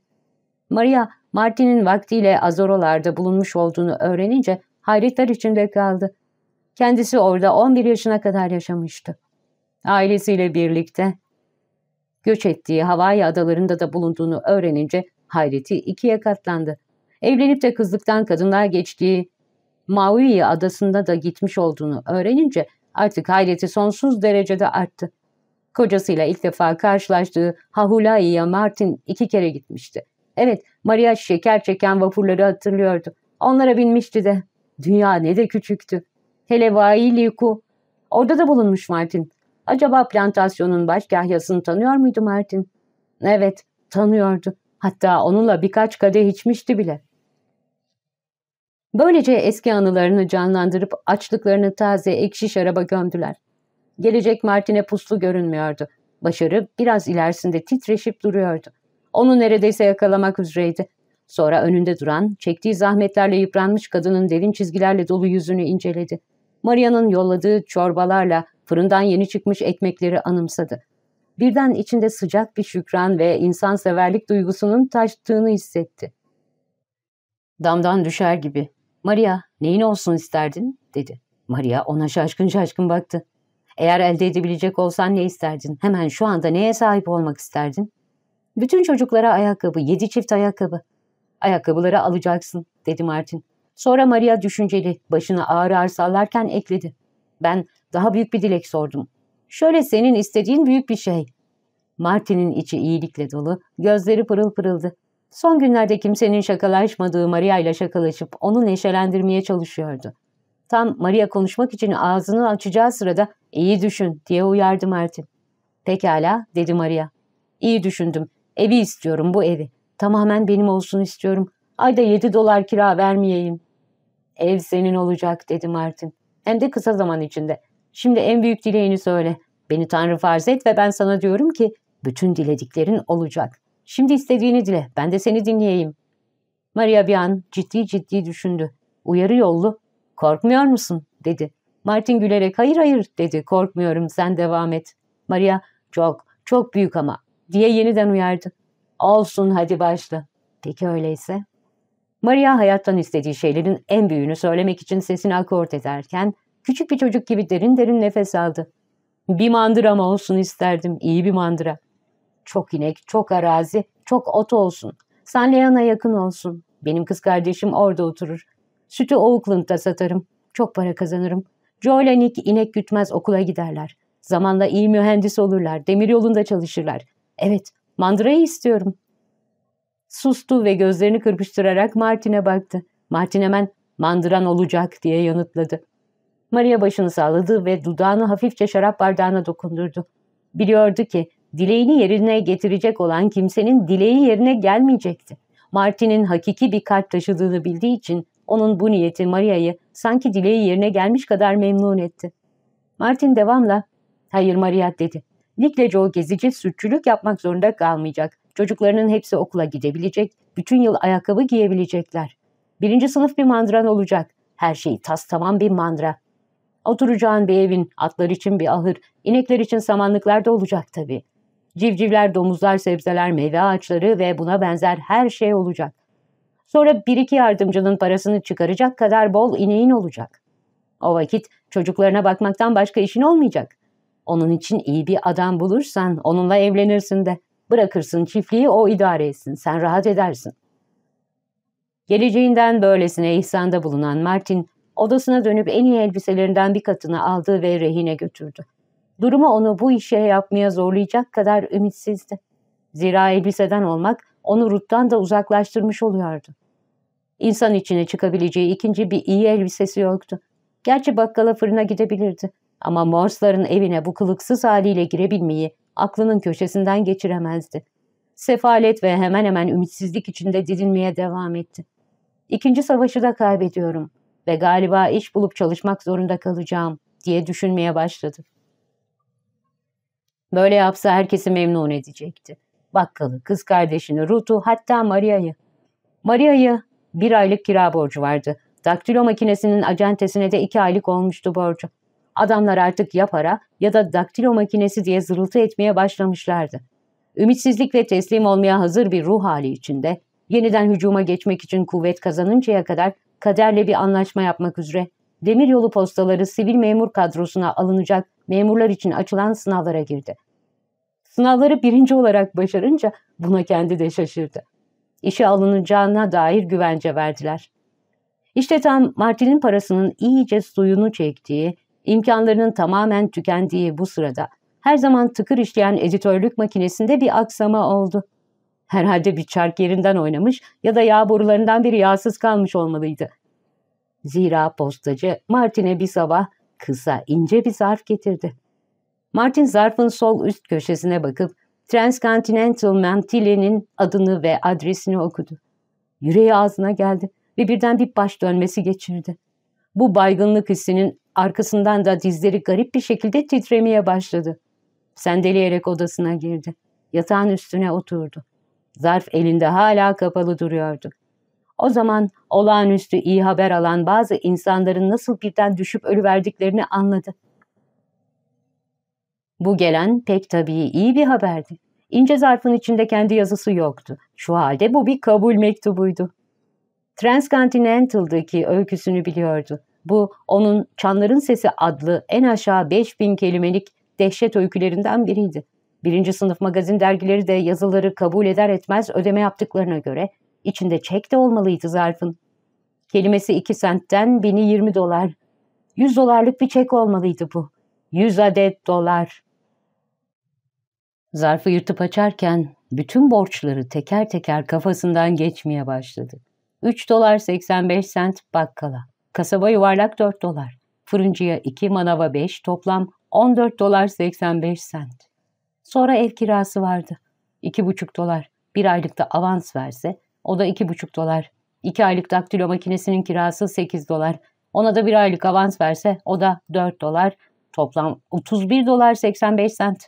Maria, Martin'in vaktiyle Azorolarda bulunmuş olduğunu öğrenince hayretler içinde kaldı. Kendisi orada 11 yaşına kadar yaşamıştı. Ailesiyle birlikte göç ettiği Hawaii adalarında da bulunduğunu öğrenince hayreti ikiye katlandı. Evlenip de kızlıktan kadınlar geçtiği Maui adasında da gitmiş olduğunu öğrenince artık hayreti sonsuz derecede arttı. Kocasıyla ilk defa karşılaştığı Hahulai'ye Martin iki kere gitmişti. Evet, Maria şeker çeken vapurları hatırlıyordu. Onlara binmişti de. Dünya ne de küçüktü. Hele Vailiku. Orada da bulunmuş Martin. Acaba plantasyonun baş kahyasını tanıyor muydu Martin? Evet, tanıyordu. Hatta onunla birkaç kadeh içmişti bile. Böylece eski anılarını canlandırıp açlıklarını taze ekşi şaraba gömdüler. Gelecek Martin'e puslu görünmüyordu. Başarı biraz ilerisinde titreşip duruyordu. Onu neredeyse yakalamak üzereydi. Sonra önünde duran, çektiği zahmetlerle yıpranmış kadının derin çizgilerle dolu yüzünü inceledi. Maria'nın yolladığı çorbalarla Fırından yeni çıkmış ekmekleri anımsadı. Birden içinde sıcak bir şükran ve insanseverlik duygusunun taştığını hissetti. Damdan düşer gibi. Maria neyin olsun isterdin dedi. Maria ona şaşkın şaşkın baktı. Eğer elde edebilecek olsan ne isterdin? Hemen şu anda neye sahip olmak isterdin? Bütün çocuklara ayakkabı, yedi çift ayakkabı. Ayakkabıları alacaksın, dedi Martin. Sonra Maria düşünceli, başını ağır ağır sallarken ekledi. Ben daha büyük bir dilek sordum. Şöyle senin istediğin büyük bir şey. Martin'in içi iyilikle dolu, gözleri pırıl pırıldı. Son günlerde kimsenin şakalaşmadığı Maria ile şakalaşıp onu neşelendirmeye çalışıyordu. Tam Maria konuşmak için ağzını açacağı sırada iyi düşün diye uyardı Martin. Pekala dedi Maria. İyi düşündüm. Evi istiyorum bu evi. Tamamen benim olsun istiyorum. Ayda yedi dolar kira vermeyeyim. Ev senin olacak dedi Martin. Hem de kısa zaman içinde. Şimdi en büyük dileğini söyle. Beni Tanrı farz et ve ben sana diyorum ki bütün dilediklerin olacak. Şimdi istediğini dile, ben de seni dinleyeyim. Maria bir an ciddi ciddi düşündü. Uyarı yollu, korkmuyor musun dedi. Martin gülerek hayır hayır dedi, korkmuyorum sen devam et. Maria çok, çok büyük ama diye yeniden uyardı. Olsun hadi başla. Peki öyleyse. Maria hayattan istediği şeylerin en büyüğünü söylemek için sesini akort ederken Küçük bir çocuk gibi derin derin nefes aldı. Bir mandıram olsun isterdim, iyi bir mandıra. Çok inek, çok arazi, çok ot olsun. Sanleyan'a yakın olsun. Benim kız kardeşim orada oturur. Sütü Oakland'da satarım. Çok para kazanırım. Joe, Joelanik inek gütmez okula giderler. Zamanla iyi mühendis olurlar. Demir yolunda çalışırlar. Evet, mandırayı istiyorum. Sustu ve gözlerini kırpıştırarak Martin'e baktı. Martin hemen mandıran olacak diye yanıtladı. Maria başını salladı ve dudağını hafifçe şarap bardağına dokundurdu. Biliyordu ki dileğini yerine getirecek olan kimsenin dileği yerine gelmeyecekti. Martin'in hakiki bir kalp taşıdığını bildiği için onun bu niyeti Maria'yı sanki dileği yerine gelmiş kadar memnun etti. Martin devamla ''Hayır Maria'' dedi. Nick'le Joe gezici sütçülük yapmak zorunda kalmayacak. Çocuklarının hepsi okula gidebilecek, bütün yıl ayakkabı giyebilecekler. Birinci sınıf bir mandran olacak. Her şey tas tamam bir mandra. Oturacağın bir evin, atlar için bir ahır, inekler için samanlıklar da olacak tabii. Civcivler, domuzlar, sebzeler, meyve ağaçları ve buna benzer her şey olacak. Sonra bir iki yardımcının parasını çıkaracak kadar bol ineğin olacak. O vakit çocuklarına bakmaktan başka işin olmayacak. Onun için iyi bir adam bulursan onunla evlenirsin de. Bırakırsın çiftliği o idare etsin, sen rahat edersin. Geleceğinden böylesine ihsanda bulunan Martin odasına dönüp en iyi elbiselerinden bir katını aldı ve rehine götürdü. Durumu onu bu işe yapmaya zorlayacak kadar ümitsizdi. Zira elbiseden olmak onu Rut'tan da uzaklaştırmış oluyordu. İnsan içine çıkabileceği ikinci bir iyi elbisesi yoktu. Gerçi bakkala fırına gidebilirdi. Ama Morse'ların evine bu kılıksız haliyle girebilmeyi aklının köşesinden geçiremezdi. Sefalet ve hemen hemen ümitsizlik içinde didinmeye devam etti. İkinci savaşı da kaybediyorum ve galiba iş bulup çalışmak zorunda kalacağım diye düşünmeye başladı. Böyle yapsa herkesi memnun edecekti. Bakkalı, kız kardeşini, Ruth'u hatta Maria'yı. Maria'yı bir aylık kira borcu vardı. Daktilo makinesinin acentesine de iki aylık olmuştu borcu. Adamlar artık ya para ya da daktilo makinesi diye zırıltı etmeye başlamışlardı. Ümitsizlik ve teslim olmaya hazır bir ruh hali içinde Yeniden hücuma geçmek için kuvvet kazanıncaya kadar kaderle bir anlaşma yapmak üzere demiryolu postaları sivil memur kadrosuna alınacak memurlar için açılan sınavlara girdi. Sınavları birinci olarak başarınca buna kendi de şaşırdı. İşe alınacağına dair güvence verdiler. İşte tam Martin'in parasının iyice suyunu çektiği, imkanlarının tamamen tükendiği bu sırada her zaman tıkır işleyen editörlük makinesinde bir aksama oldu. Herhalde bir çark yerinden oynamış ya da yağ borularından biri yağsız kalmış olmalıydı. Zira postacı Martin'e bir sabah kısa ince bir zarf getirdi. Martin zarfın sol üst köşesine bakıp Transcontinental Mantile'nin adını ve adresini okudu. Yüreği ağzına geldi ve birden bir baş dönmesi geçirdi. Bu baygınlık hissinin arkasından da dizleri garip bir şekilde titremeye başladı. Sendeleyerek odasına girdi. Yatağın üstüne oturdu. Zarf elinde hala kapalı duruyordu. O zaman olağanüstü iyi haber alan bazı insanların nasıl birden düşüp ölüverdiklerini anladı. Bu gelen pek tabii iyi bir haberdi. İnce zarfın içinde kendi yazısı yoktu. Şu halde bu bir kabul mektubuydu. Transcontinental'daki öyküsünü biliyordu. Bu onun Çanların Sesi adlı en aşağı 5000 kelimelik dehşet öykülerinden biriydi. Birinci sınıf magazin dergileri de yazıları kabul eder etmez ödeme yaptıklarına göre içinde çek de olmalıydı zarfın. Kelimesi iki sentten bini yirmi dolar. Yüz dolarlık bir çek olmalıydı bu. Yüz adet dolar. Zarfı yırtıp açarken bütün borçları teker teker kafasından geçmeye başladı. Üç dolar seksen beş sent bakkala, kasaba yuvarlak dört dolar, fırıncıya iki manava beş toplam on dört dolar seksen beş sent. Sonra ev kirası vardı. İki buçuk dolar. Bir aylıkta avans verse o da iki buçuk dolar. İki aylık daktilo makinesinin kirası sekiz dolar. Ona da bir aylık avans verse o da dört dolar. Toplam otuz bir dolar 85 sent.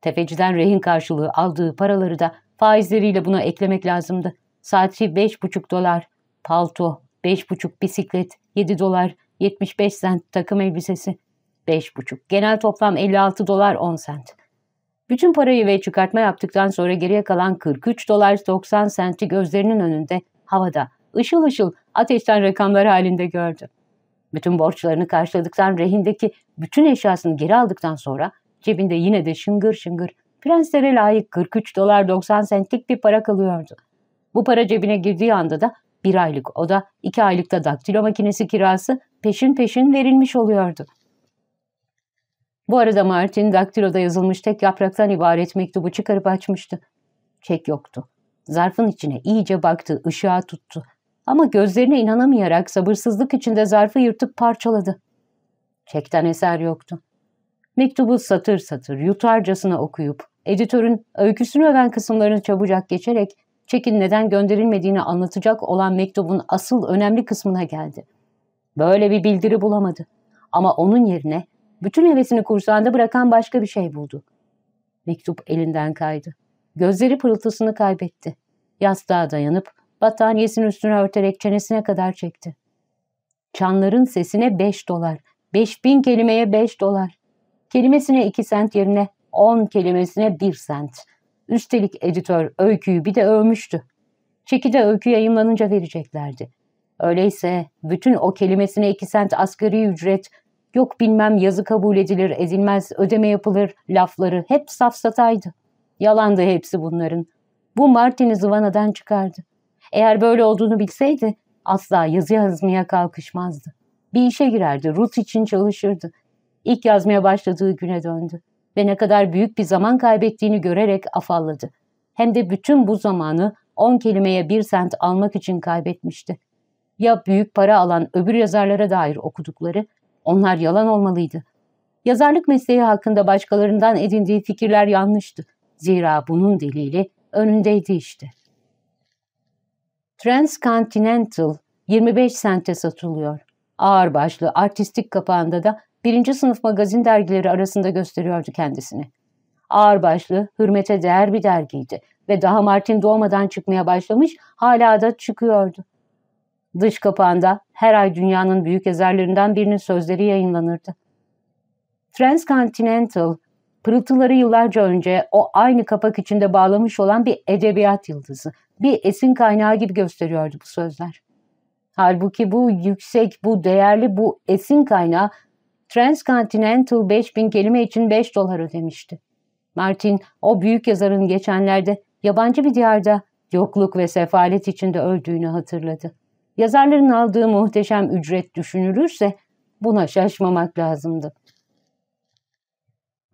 Tefeciden rehin karşılığı aldığı paraları da faizleriyle buna eklemek lazımdı. Saati beş buçuk dolar. Palto, beş buçuk bisiklet, yedi dolar, yetmiş beş sent takım elbisesi. beş buçuk. Genel toplam elli altı dolar on sent. Bütün parayı ve çıkartma yaptıktan sonra geriye kalan 43 dolar 90 senti gözlerinin önünde havada ışıl ışıl ateşten rakamlar halinde gördü. Bütün borçlarını karşıladıktan rehindeki bütün eşyasını geri aldıktan sonra cebinde yine de şıngır şıngır prenslere layık 43 dolar 90 sentlik bir para kalıyordu. Bu para cebine girdiği anda da bir aylık o da iki aylıkta daktilo makinesi kirası peşin peşin verilmiş oluyordu. Bu arada Martin daktiloda yazılmış tek yapraktan ibaret mektubu çıkarıp açmıştı. Çek yoktu. Zarfın içine iyice baktı, ışığa tuttu. Ama gözlerine inanamayarak sabırsızlık içinde zarfı yırtıp parçaladı. Çekten eser yoktu. Mektubu satır satır, yutarcasına okuyup, editörün öyküsünü öven kısımlarını çabucak geçerek, çekin neden gönderilmediğini anlatacak olan mektubun asıl önemli kısmına geldi. Böyle bir bildiri bulamadı. Ama onun yerine bütün hevesini kursağında bırakan başka bir şey buldu. Mektup elinden kaydı. Gözleri pırıltısını kaybetti. Yastığa dayanıp battaniyesinin üstüne örterek çenesine kadar çekti. Çanların sesine beş dolar, beş bin kelimeye beş dolar. Kelimesine iki sent yerine on kelimesine bir sent. Üstelik editör öyküyü bir de övmüştü. Çeki de öykü yayınlanınca vereceklerdi. Öyleyse bütün o kelimesine iki sent asgari ücret yok bilmem yazı kabul edilir, edilmez, ödeme yapılır lafları hep safsataydı. Yalandı hepsi bunların. Bu Martin'i zıvanadan çıkardı. Eğer böyle olduğunu bilseydi asla yazı yazmaya kalkışmazdı. Bir işe girerdi, Ruth için çalışırdı. İlk yazmaya başladığı güne döndü ve ne kadar büyük bir zaman kaybettiğini görerek afalladı. Hem de bütün bu zamanı on kelimeye bir sent almak için kaybetmişti. Ya büyük para alan öbür yazarlara dair okudukları onlar yalan olmalıydı. Yazarlık mesleği hakkında başkalarından edindiği fikirler yanlıştı. Zira bunun delili önündeydi işte. Transcontinental 25 sente satılıyor. Ağır başlı, artistik kapağında da birinci sınıf magazin dergileri arasında gösteriyordu kendisini. Ağır başlı, hürmete değer bir dergiydi ve daha Martin doğmadan çıkmaya başlamış, hala da çıkıyordu. Dış kapağında her ay dünyanın büyük yazarlarından birinin sözleri yayınlanırdı. Transcontinental, pırıltıları yıllarca önce o aynı kapak içinde bağlamış olan bir edebiyat yıldızı, bir esin kaynağı gibi gösteriyordu bu sözler. Halbuki bu yüksek, bu değerli, bu esin kaynağı Transcontinental 5000 kelime için 5 dolar ödemişti. Martin, o büyük yazarın geçenlerde yabancı bir diyarda yokluk ve sefalet içinde öldüğünü hatırladı. Yazarların aldığı muhteşem ücret düşünülürse buna şaşmamak lazımdı.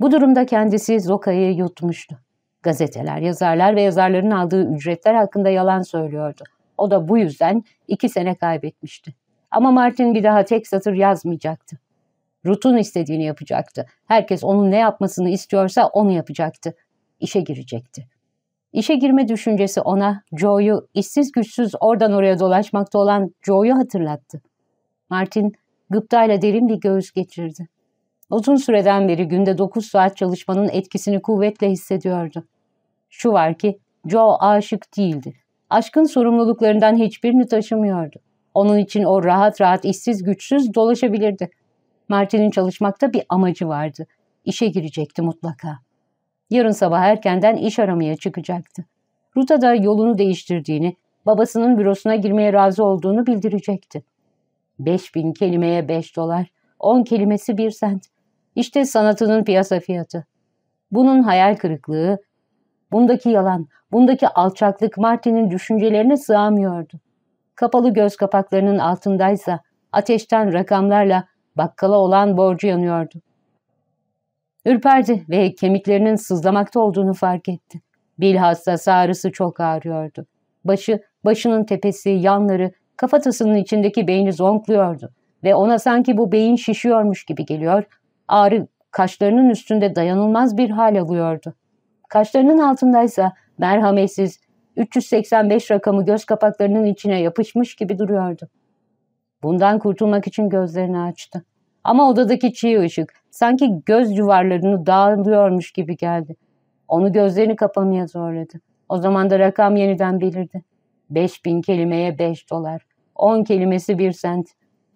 Bu durumda kendisi Zoka'yı yutmuştu. Gazeteler, yazarlar ve yazarların aldığı ücretler hakkında yalan söylüyordu. O da bu yüzden iki sene kaybetmişti. Ama Martin bir daha tek satır yazmayacaktı. Rut'un istediğini yapacaktı. Herkes onun ne yapmasını istiyorsa onu yapacaktı. İşe girecekti. İşe girme düşüncesi ona Joe'yu işsiz güçsüz oradan oraya dolaşmakta olan Joe'yu hatırlattı. Martin gıptayla derin bir göğüs geçirdi. Uzun süreden beri günde 9 saat çalışmanın etkisini kuvvetle hissediyordu. Şu var ki Joe aşık değildi. Aşkın sorumluluklarından hiçbirini taşımıyordu. Onun için o rahat rahat işsiz güçsüz dolaşabilirdi. Martin'in çalışmakta bir amacı vardı. İşe girecekti mutlaka. Yarın sabah erkenden iş aramaya çıkacaktı. Ruta da yolunu değiştirdiğini, babasının bürosuna girmeye razı olduğunu bildirecekti. Beş bin kelimeye beş dolar, on kelimesi bir sent. İşte sanatının piyasa fiyatı. Bunun hayal kırıklığı, bundaki yalan, bundaki alçaklık Martin'in düşüncelerine sığamıyordu. Kapalı göz kapaklarının altındaysa ateşten rakamlarla bakkala olan borcu yanıyordu. Ürperdi ve kemiklerinin sızlamakta olduğunu fark etti. Bilhassa sağrısı çok ağrıyordu. Başı, başının tepesi, yanları, kafatasının içindeki beyni zonkluyordu ve ona sanki bu beyin şişiyormuş gibi geliyor, ağrı kaşlarının üstünde dayanılmaz bir hal alıyordu. Kaşlarının altındaysa merhametsiz 385 rakamı göz kapaklarının içine yapışmış gibi duruyordu. Bundan kurtulmak için gözlerini açtı. Ama odadaki çiğ ışık sanki göz yuvarlarını dağılıyormuş gibi geldi. Onu gözlerini kapamaya zorladı. O zaman da rakam yeniden belirdi. Beş bin kelimeye beş dolar. On kelimesi bir sent.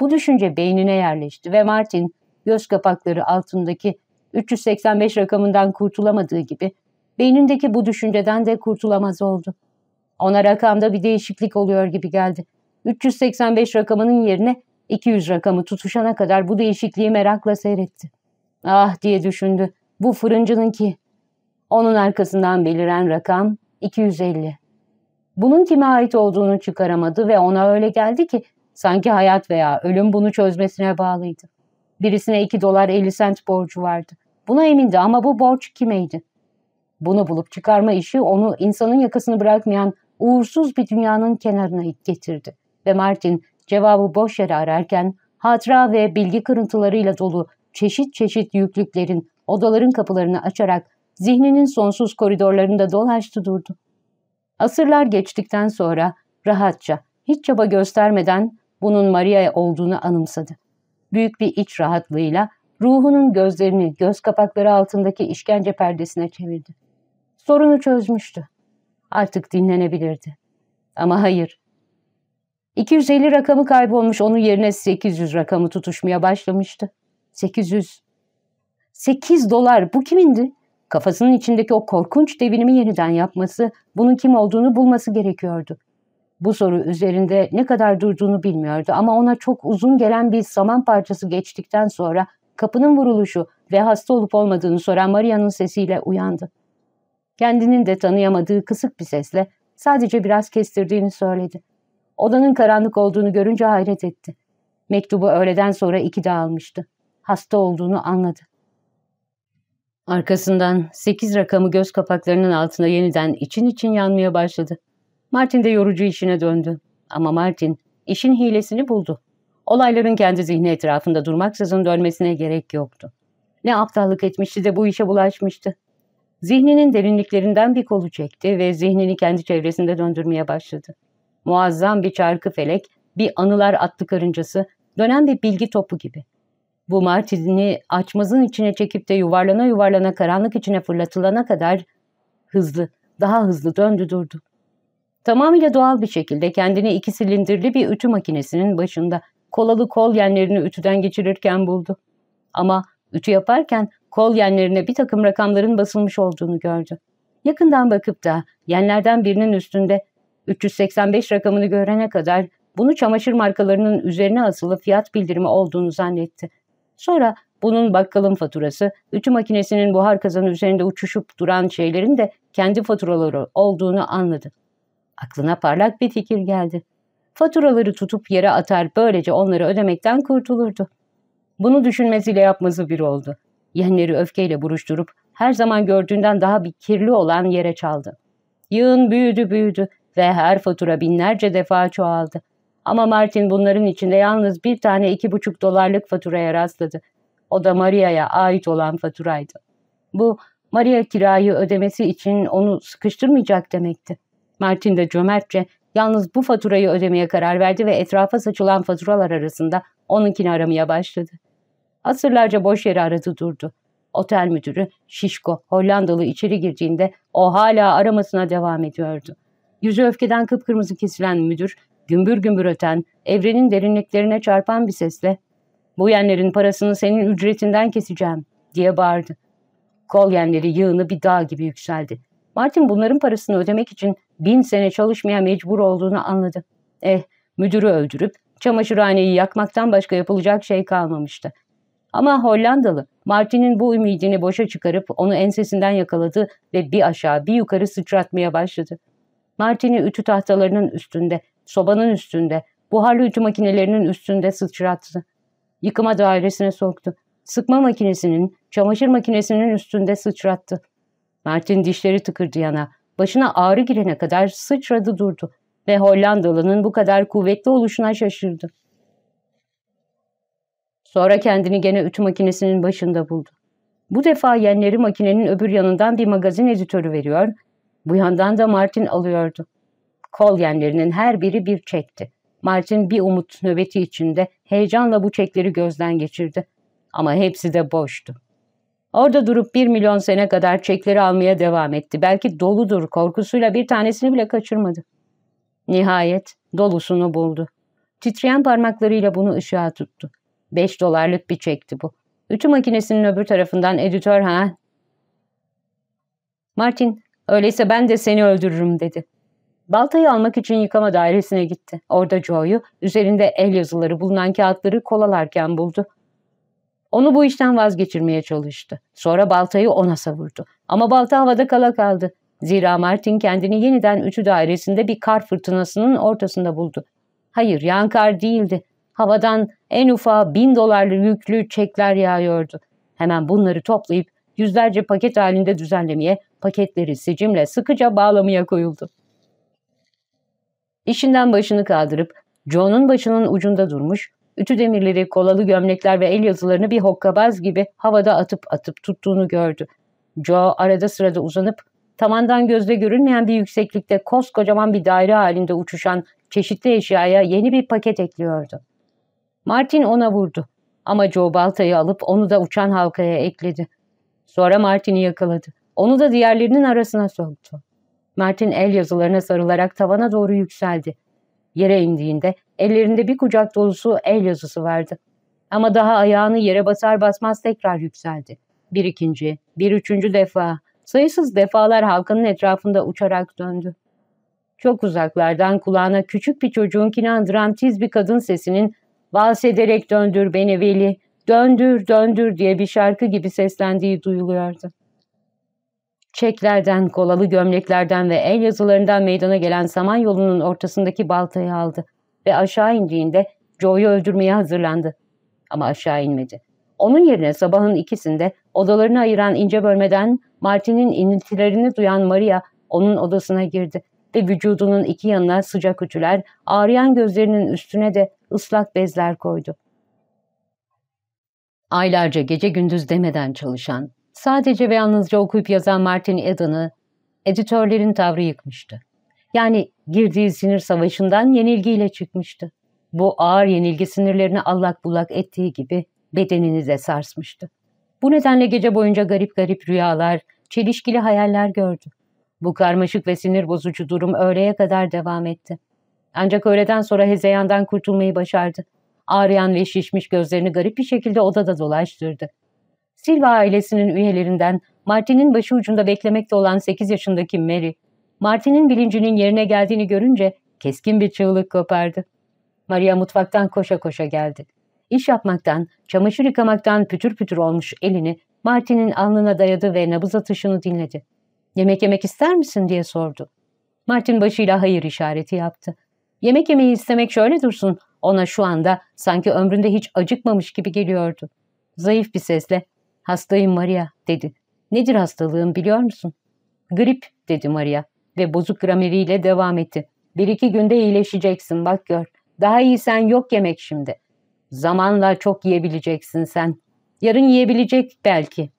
Bu düşünce beynine yerleşti ve Martin göz kapakları altındaki 385 rakamından kurtulamadığı gibi beynindeki bu düşünceden de kurtulamaz oldu. Ona rakamda bir değişiklik oluyor gibi geldi. 385 rakamının yerine 200 rakamı tutuşana kadar bu değişikliği merakla seyretti. Ah diye düşündü. Bu fırıncının ki. Onun arkasından beliren rakam 250. Bunun kime ait olduğunu çıkaramadı ve ona öyle geldi ki sanki hayat veya ölüm bunu çözmesine bağlıydı. Birisine 2 dolar 50 sent borcu vardı. Buna emindi ama bu borç kimeydi? Bunu bulup çıkarma işi onu insanın yakasını bırakmayan uğursuz bir dünyanın kenarına getirdi. Ve Martin cevabı boş yere ararken hatıra ve bilgi kırıntılarıyla dolu çeşit çeşit yüklüklerin odaların kapılarını açarak zihninin sonsuz koridorlarında dolaştı durdu. Asırlar geçtikten sonra rahatça, hiç çaba göstermeden bunun Maria olduğunu anımsadı. Büyük bir iç rahatlığıyla ruhunun gözlerini göz kapakları altındaki işkence perdesine çevirdi. Sorunu çözmüştü. Artık dinlenebilirdi. Ama hayır, 250 rakamı kaybolmuş onun yerine 800 rakamı tutuşmaya başlamıştı. 800. 8 dolar bu kimindi? Kafasının içindeki o korkunç devinimi yeniden yapması, bunun kim olduğunu bulması gerekiyordu. Bu soru üzerinde ne kadar durduğunu bilmiyordu ama ona çok uzun gelen bir saman parçası geçtikten sonra kapının vuruluşu ve hasta olup olmadığını soran Maria'nın sesiyle uyandı. Kendinin de tanıyamadığı kısık bir sesle sadece biraz kestirdiğini söyledi. Odanın karanlık olduğunu görünce hayret etti. Mektubu öğleden sonra iki de almıştı. Hasta olduğunu anladı. Arkasından sekiz rakamı göz kapaklarının altına yeniden için için yanmaya başladı. Martin de yorucu işine döndü. Ama Martin işin hilesini buldu. Olayların kendi zihni etrafında durmaksızın dönmesine gerek yoktu. Ne aptallık etmişti de bu işe bulaşmıştı. Zihninin derinliklerinden bir kolu çekti ve zihnini kendi çevresinde döndürmeye başladı muazzam bir çarkı felek, bir anılar atlı karıncası, dönen bir bilgi topu gibi. Bu martizini açmazın içine çekip de yuvarlana yuvarlana karanlık içine fırlatılana kadar hızlı, daha hızlı döndü durdu. Tamamıyla doğal bir şekilde kendini iki silindirli bir ütü makinesinin başında kolalı kol yenlerini ütüden geçirirken buldu. Ama ütü yaparken kol yenlerine bir takım rakamların basılmış olduğunu gördü. Yakından bakıp da yenlerden birinin üstünde 385 rakamını görene kadar bunu çamaşır markalarının üzerine asılı fiyat bildirimi olduğunu zannetti. Sonra bunun bakkalın faturası, ütü makinesinin buhar kazanı üzerinde uçuşup duran şeylerin de kendi faturaları olduğunu anladı. Aklına parlak bir fikir geldi. Faturaları tutup yere atar böylece onları ödemekten kurtulurdu. Bunu düşünmesiyle yapması bir oldu. Yenleri öfkeyle buruşturup her zaman gördüğünden daha bir kirli olan yere çaldı. Yığın büyüdü büyüdü ve her fatura binlerce defa çoğaldı. Ama Martin bunların içinde yalnız bir tane iki buçuk dolarlık faturaya rastladı. O da Maria'ya ait olan faturaydı. Bu Maria kirayı ödemesi için onu sıkıştırmayacak demekti. Martin de cömertçe yalnız bu faturayı ödemeye karar verdi ve etrafa saçılan faturalar arasında onunkini aramaya başladı. Asırlarca boş yeri aradı durdu. Otel müdürü Şişko Hollandalı içeri girdiğinde o hala aramasına devam ediyordu. Yüzü öfkeden kıpkırmızı kesilen müdür, gümbür gümbür öten, evrenin derinliklerine çarpan bir sesle ''Bu yenlerin parasını senin ücretinden keseceğim.'' diye bağırdı. Kol yenleri yığını bir dağ gibi yükseldi. Martin bunların parasını ödemek için bin sene çalışmaya mecbur olduğunu anladı. Eh, müdürü öldürüp çamaşırhaneyi yakmaktan başka yapılacak şey kalmamıştı. Ama Hollandalı Martin'in bu ümidini boşa çıkarıp onu ensesinden yakaladı ve bir aşağı bir yukarı sıçratmaya başladı. Martini ütü tahtalarının üstünde, sobanın üstünde, buharlı ütü makinelerinin üstünde sıçrattı. Yıkıma dairesine soktu. Sıkma makinesinin, çamaşır makinesinin üstünde sıçrattı. Mert'in dişleri yana, başına ağrı girene kadar sıçradı durdu ve Hollandalı'nın bu kadar kuvvetli oluşuna şaşırdı. Sonra kendini gene ütü makinesinin başında buldu. Bu defa yenleri makinenin öbür yanından bir magazin editörü veriyor bu yandan da Martin alıyordu. Kol yenlerinin her biri bir çekti. Martin bir umut nöbeti içinde heyecanla bu çekleri gözden geçirdi. Ama hepsi de boştu. Orada durup bir milyon sene kadar çekleri almaya devam etti. Belki doludur korkusuyla bir tanesini bile kaçırmadı. Nihayet dolusunu buldu. Titreyen parmaklarıyla bunu ışığa tuttu. Beş dolarlık bir çekti bu. Ütü makinesinin öbür tarafından editör ha? Martin Öyleyse ben de seni öldürürüm dedi. Baltayı almak için yıkama dairesine gitti. Orada Joe'yu üzerinde el yazıları bulunan kağıtları kolalarken buldu. Onu bu işten vazgeçirmeye çalıştı. Sonra baltayı ona savurdu. Ama balta havada kala kaldı. Zira Martin kendini yeniden üçü dairesinde bir kar fırtınasının ortasında buldu. Hayır, yan kar değildi. Havadan en ufa bin dolarlı yüklü çekler yağıyordu. Hemen bunları toplayıp yüzlerce paket halinde düzenlemeye, paketleri sicimle sıkıca bağlamaya koyuldu. İşinden başını kaldırıp John'un başının ucunda durmuş, ütü demirleri, kolalı gömlekler ve el yazılarını bir hokkabaz gibi havada atıp atıp tuttuğunu gördü. Joe arada sırada uzanıp tamandan gözle görünmeyen bir yükseklikte koskocaman bir daire halinde uçuşan çeşitli eşyaya yeni bir paket ekliyordu. Martin ona vurdu ama Joe baltayı alıp onu da uçan halkaya ekledi. Sonra Martin'i yakaladı. Onu da diğerlerinin arasına soktu. Mert'in el yazılarına sarılarak tavana doğru yükseldi. Yere indiğinde ellerinde bir kucak dolusu el yazısı vardı. Ama daha ayağını yere basar basmaz tekrar yükseldi. Bir ikinci, bir üçüncü defa, sayısız defalar halkanın etrafında uçarak döndü. Çok uzaklardan kulağına küçük bir çocuğun andıran tiz bir kadın sesinin bahsederek döndür beni veli, döndür döndür diye bir şarkı gibi seslendiği duyuluyordu. Çeklerden, kolalı gömleklerden ve el yazılarından meydana gelen samanyolunun ortasındaki baltayı aldı ve aşağı indiğinde Joe'yu öldürmeye hazırlandı. Ama aşağı inmedi. Onun yerine sabahın ikisinde odalarını ayıran ince bölmeden Martin'in iniltilerini duyan Maria onun odasına girdi ve vücudunun iki yanına sıcak ütüler, ağrıyan gözlerinin üstüne de ıslak bezler koydu. Aylarca gece gündüz demeden çalışan, Sadece ve yalnızca okuyup yazan Martin Eden'ı editörlerin tavrı yıkmıştı. Yani girdiği sinir savaşından yenilgiyle çıkmıştı. Bu ağır yenilgi sinirlerini allak bullak ettiği gibi bedenini de sarsmıştı. Bu nedenle gece boyunca garip garip rüyalar, çelişkili hayaller gördü. Bu karmaşık ve sinir bozucu durum öğleye kadar devam etti. Ancak öğleden sonra hezeyandan kurtulmayı başardı. Ağrıyan ve şişmiş gözlerini garip bir şekilde odada dolaştırdı. Silva ailesinin üyelerinden Martin'in başı ucunda beklemekte olan 8 yaşındaki Mary, Martin'in bilincinin yerine geldiğini görünce keskin bir çığlık kopardı. Maria mutfaktan koşa koşa geldi. İş yapmaktan, çamaşır yıkamaktan pütür pütür olmuş elini Martin'in alnına dayadı ve nabız atışını dinledi. ''Yemek yemek ister misin?'' diye sordu. Martin başıyla hayır işareti yaptı. Yemek yemeyi istemek şöyle dursun, ona şu anda sanki ömründe hiç acıkmamış gibi geliyordu. Zayıf bir sesle Hastayım Maria dedi. Nedir hastalığın biliyor musun? Grip dedi Maria ve bozuk grameriyle devam etti. Bir iki günde iyileşeceksin bak gör. Daha iyi sen yok yemek şimdi. Zamanla çok yiyebileceksin sen. Yarın yiyebilecek belki.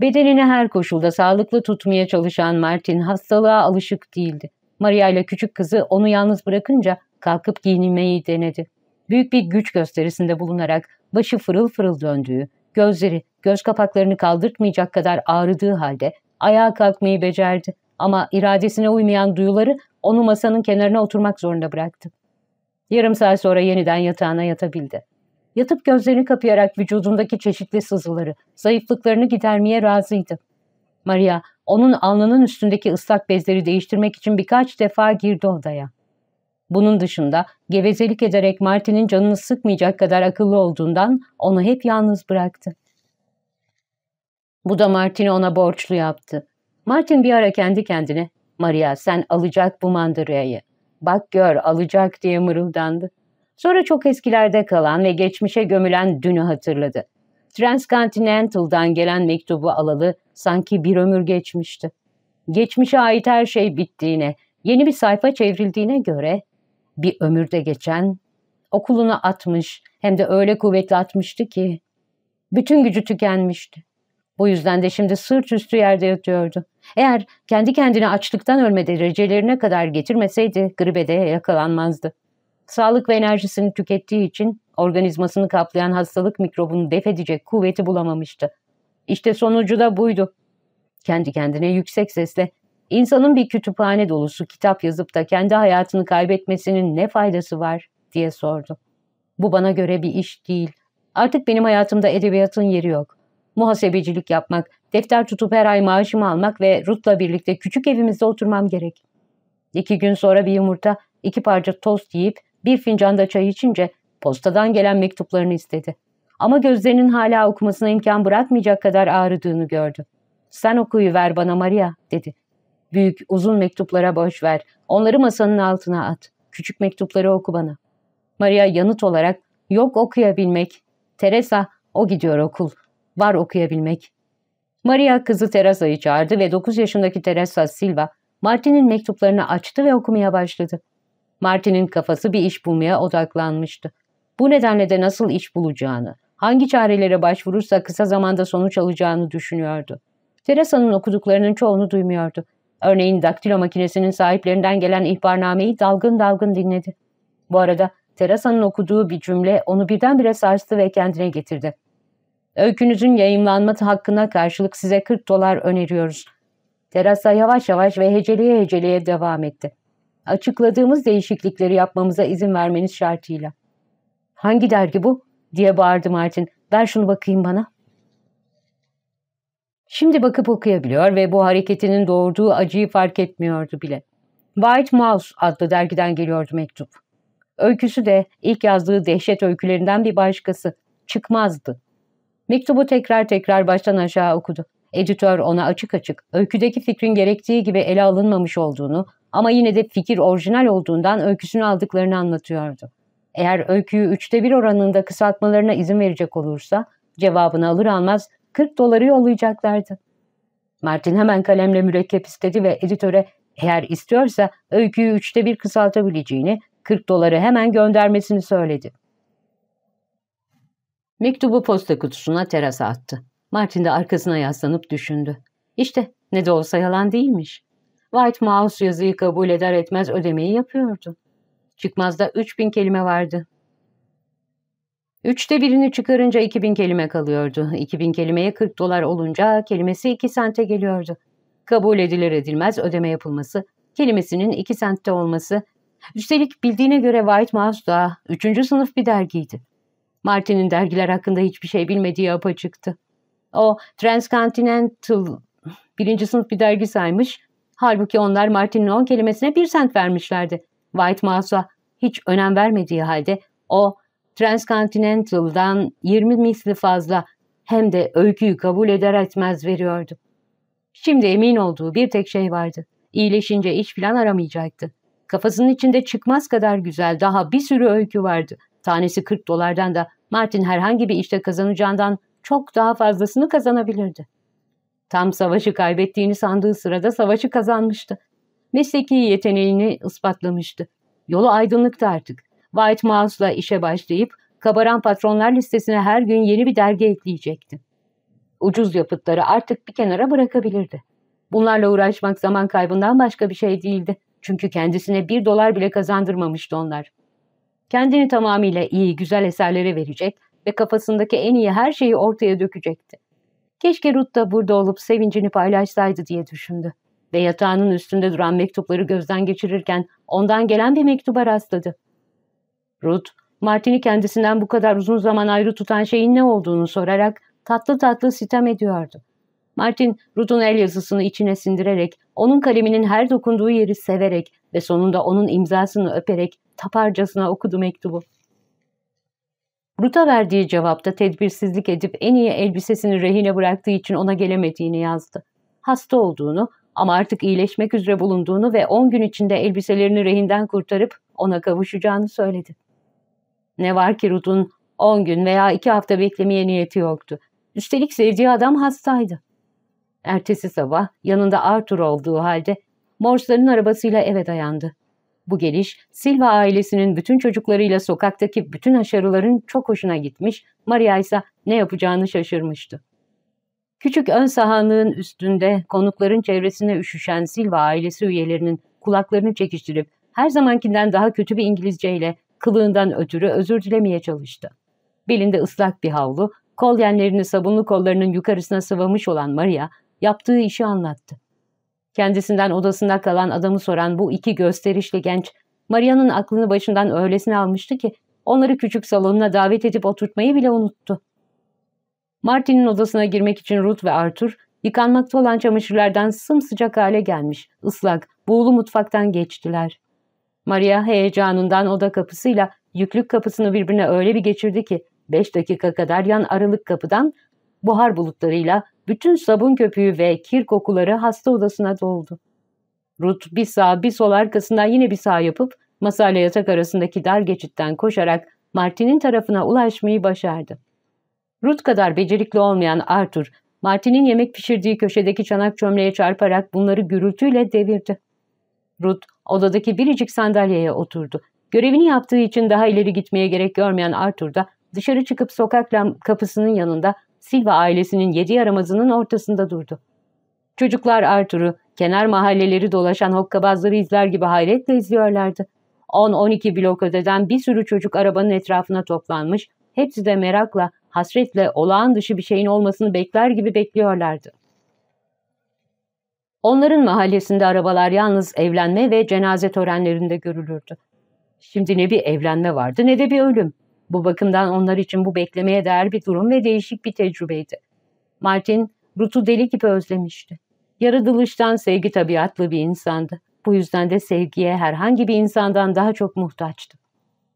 Bedenini her koşulda sağlıklı tutmaya çalışan Martin hastalığa alışık değildi. Maria ile küçük kızı onu yalnız bırakınca kalkıp giyinmeyi denedi. Büyük bir güç gösterisinde bulunarak başı fırıl fırıl döndüğü, Gözleri göz kapaklarını kaldırtmayacak kadar ağrıdığı halde ayağa kalkmayı becerdi ama iradesine uymayan duyuları onu masanın kenarına oturmak zorunda bıraktı. Yarım saat sonra yeniden yatağına yatabildi. Yatıp gözlerini kapayarak vücudundaki çeşitli sızıları, zayıflıklarını gidermeye razıydı. Maria, onun alnının üstündeki ıslak bezleri değiştirmek için birkaç defa girdi odaya. Bunun dışında gevezelik ederek Martin'in canını sıkmayacak kadar akıllı olduğundan onu hep yalnız bıraktı. Bu da Martin'i ona borçlu yaptı. Martin bir ara kendi kendine ''Maria sen alacak bu mandırayı. Bak gör alacak.'' diye mırıldandı. Sonra çok eskilerde kalan ve geçmişe gömülen dünü hatırladı. Transcontinental'dan gelen mektubu alalı sanki bir ömür geçmişti. Geçmişe ait her şey bittiğine, yeni bir sayfa çevrildiğine göre bir ömürde geçen, okulunu atmış hem de öyle kuvvetli atmıştı ki bütün gücü tükenmişti. Bu yüzden de şimdi sırt üstü yerde yatıyordu. Eğer kendi kendine açlıktan ölme derecelerine kadar getirmeseydi gribede yakalanmazdı. Sağlık ve enerjisini tükettiği için organizmasını kaplayan hastalık mikrobunu def edecek kuvveti bulamamıştı. İşte sonucu da buydu. Kendi kendine yüksek sesle İnsanın bir kütüphane dolusu kitap yazıp da kendi hayatını kaybetmesinin ne faydası var diye sordu. Bu bana göre bir iş değil. Artık benim hayatımda edebiyatın yeri yok. Muhasebecilik yapmak, defter tutup her ay maaşımı almak ve Ruth'la birlikte küçük evimizde oturmam gerek. İki gün sonra bir yumurta, iki parça tost yiyip bir fincanda çay içince postadan gelen mektuplarını istedi. Ama gözlerinin hala okumasına imkan bırakmayacak kadar ağrıdığını gördü. ''Sen okuyu ver bana Maria'' dedi. Büyük, uzun mektuplara boş ver. Onları masanın altına at. Küçük mektupları oku bana. Maria yanıt olarak yok okuyabilmek. Teresa o gidiyor okul. Var okuyabilmek. Maria kızı Teresa'yı çağırdı ve 9 yaşındaki Teresa Silva Martin'in mektuplarını açtı ve okumaya başladı. Martin'in kafası bir iş bulmaya odaklanmıştı. Bu nedenle de nasıl iş bulacağını, hangi çarelere başvurursa kısa zamanda sonuç alacağını düşünüyordu. Teresa'nın okuduklarının çoğunu duymuyordu. Örneğin daktilo makinesinin sahiplerinden gelen ihbarnameyi dalgın dalgın dinledi. Bu arada terasa'nın okuduğu bir cümle onu birdenbire sarstı ve kendine getirdi. Öykünüzün yayımlanma hakkına karşılık size 40 dolar öneriyoruz. Terasa yavaş yavaş ve heceleye heceleye devam etti. Açıkladığımız değişiklikleri yapmamıza izin vermeniz şartıyla. Hangi dergi bu? diye bağırdı Martin. Ver şunu bakayım bana. Şimdi bakıp okuyabiliyor ve bu hareketinin doğurduğu acıyı fark etmiyordu bile. White Mouse adlı dergiden geliyordu mektup. Öyküsü de ilk yazdığı dehşet öykülerinden bir başkası. Çıkmazdı. Mektubu tekrar tekrar baştan aşağı okudu. Editör ona açık açık öyküdeki fikrin gerektiği gibi ele alınmamış olduğunu ama yine de fikir orijinal olduğundan öyküsünü aldıklarını anlatıyordu. Eğer öyküyü üçte bir oranında kısaltmalarına izin verecek olursa cevabını alır almaz 40 doları yollayacaklardı. Martin hemen kalemle mürekkep istedi ve editöre eğer istiyorsa öyküyü üçte bir kısaltabileceğini, 40 doları hemen göndermesini söyledi. Mektubu posta kutusuna terasa attı. Martin de arkasına yaslanıp düşündü. İşte ne de olsa yalan değilmiş. White Mouse yazıyı kabul eder etmez ödemeyi yapıyordu. Çıkmazda 3000 kelime vardı. Üçte birini çıkarınca 2000 kelime kalıyordu. 2000 kelimeye 40 dolar olunca kelimesi 2 sente geliyordu. Kabul edilir edilmez ödeme yapılması, kelimesinin 2 sentte olması. Üstelik bildiğine göre White Mouse da 3. sınıf bir dergiydi. Martin'in dergiler hakkında hiçbir şey bilmediği apaçıktı. O Transcontinental birinci sınıf bir dergi saymış. Halbuki onlar Martin'in 10 kelimesine bir sent vermişlerdi. White Mouse'a hiç önem vermediği halde o Transcontinental'dan 20 misli fazla hem de öyküyü kabul eder etmez veriyordu. Şimdi emin olduğu bir tek şey vardı. İyileşince iş plan aramayacaktı. Kafasının içinde çıkmaz kadar güzel daha bir sürü öykü vardı. Tanesi 40 dolardan da Martin herhangi bir işte kazanacağından çok daha fazlasını kazanabilirdi. Tam savaşı kaybettiğini sandığı sırada savaşı kazanmıştı. Mesleki yeteneğini ispatlamıştı. Yolu aydınlıktı artık. White Mouse'la işe başlayıp kabaran patronlar listesine her gün yeni bir dergi ekleyecekti. Ucuz yapıtları artık bir kenara bırakabilirdi. Bunlarla uğraşmak zaman kaybından başka bir şey değildi. Çünkü kendisine bir dolar bile kazandırmamıştı onlar. Kendini tamamıyla iyi, güzel eserlere verecek ve kafasındaki en iyi her şeyi ortaya dökecekti. Keşke Ruth da burada olup sevincini paylaşsaydı diye düşündü. Ve yatağının üstünde duran mektupları gözden geçirirken ondan gelen bir mektuba rastladı. Ruth, Martin'i kendisinden bu kadar uzun zaman ayrı tutan şeyin ne olduğunu sorarak tatlı tatlı sitem ediyordu. Martin, Ruth'un el yazısını içine sindirerek, onun kaleminin her dokunduğu yeri severek ve sonunda onun imzasını öperek taparcasına okudu mektubu. Ruth'a verdiği cevapta tedbirsizlik edip en iyi elbisesini rehine bıraktığı için ona gelemediğini yazdı. Hasta olduğunu ama artık iyileşmek üzere bulunduğunu ve 10 gün içinde elbiselerini rehinden kurtarıp ona kavuşacağını söyledi. Ne var ki Ruth'un 10 gün veya 2 hafta beklemeye niyeti yoktu. Üstelik sevdiği adam hastaydı. Ertesi sabah yanında Arthur olduğu halde Morse'ların arabasıyla eve dayandı. Bu geliş Silva ailesinin bütün çocuklarıyla sokaktaki bütün aşarıların çok hoşuna gitmiş, Maria ise ne yapacağını şaşırmıştı. Küçük ön sahanlığın üstünde konukların çevresine üşüşen Silva ailesi üyelerinin kulaklarını çekiştirip her zamankinden daha kötü bir İngilizceyle kılığından ötürü özür dilemeye çalıştı. Belinde ıslak bir havlu, kolyenlerini sabunlu kollarının yukarısına sıvamış olan Maria yaptığı işi anlattı. Kendisinden odasında kalan adamı soran bu iki gösterişli genç, Maria'nın aklını başından öylesine almıştı ki onları küçük salonuna davet edip oturtmayı bile unuttu. Martin'in odasına girmek için Ruth ve Arthur, yıkanmakta olan çamaşırlardan sımsıcak hale gelmiş, ıslak, buğulu mutfaktan geçtiler. Maria heyecanından oda kapısıyla yüklük kapısını birbirine öyle bir geçirdi ki 5 dakika kadar yan aralık kapıdan buhar bulutlarıyla bütün sabun köpüğü ve kir kokuları hasta odasına doldu. Ruth bir sağ bir sol arkasından yine bir sağ yapıp masayla yatak arasındaki dar geçitten koşarak Martin'in tarafına ulaşmayı başardı. Ruth kadar becerikli olmayan Arthur, Martin'in yemek pişirdiği köşedeki çanak çömleğe çarparak bunları gürültüyle devirdi. Ruth Odadaki biricik sandalyeye oturdu. Görevini yaptığı için daha ileri gitmeye gerek görmeyen Arthur da dışarı çıkıp sokak kapısının yanında Silva ailesinin yedi yaramazının ortasında durdu. Çocuklar Arthur'u kenar mahalleleri dolaşan hokkabazları izler gibi hayretle izliyorlardı. 10-12 blok öteden bir sürü çocuk arabanın etrafına toplanmış, hepsi de merakla, hasretle olağan dışı bir şeyin olmasını bekler gibi bekliyorlardı. Onların mahallesinde arabalar yalnız evlenme ve cenaze törenlerinde görülürdü. Şimdi ne bir evlenme vardı ne de bir ölüm. Bu bakımdan onlar için bu beklemeye değer bir durum ve değişik bir tecrübeydi. Martin, Ruth'u deli gibi özlemişti. Yaradılıştan sevgi tabiatlı bir insandı. Bu yüzden de sevgiye herhangi bir insandan daha çok muhtaçtı.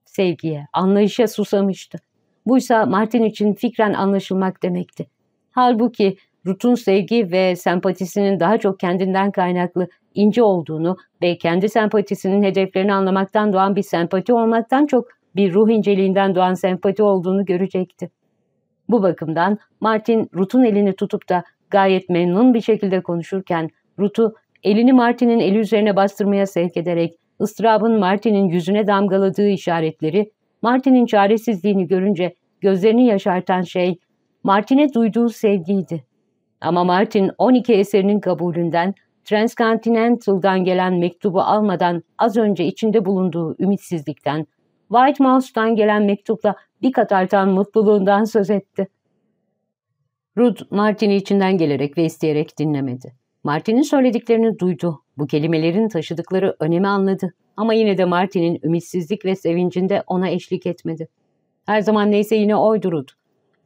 Sevgiye, anlayışa susamıştı. Buysa Martin için fikren anlaşılmak demekti. Halbuki Rutun sevgi ve sempatisinin daha çok kendinden kaynaklı ince olduğunu ve kendi sempatisinin hedeflerini anlamaktan doğan bir sempati olmaktan çok bir ruh inceliğinden doğan sempati olduğunu görecekti. Bu bakımdan Martin Rutun elini tutup da gayet memnun bir şekilde konuşurken Rutu elini Martin'in eli üzerine bastırmaya sevk ederek ıstırabın Martin'in yüzüne damgaladığı işaretleri, Martin'in çaresizliğini görünce gözlerini yaşartan şey Martin'e duyduğu sevgiydi. Ama Martin 12 eserinin kabulünden Transcontinental'dan gelen mektubu almadan az önce içinde bulunduğu ümitsizlikten, White Mouse'dan gelen mektupla bir kat artan mutluluğundan söz etti. Ruth Martin'i içinden gelerek ve isteyerek dinlemedi. Martin'in söylediklerini duydu. Bu kelimelerin taşıdıkları önemi anladı. Ama yine de Martin'in ümitsizlik ve sevincinde ona eşlik etmedi. Her zaman neyse yine oydu Ruth.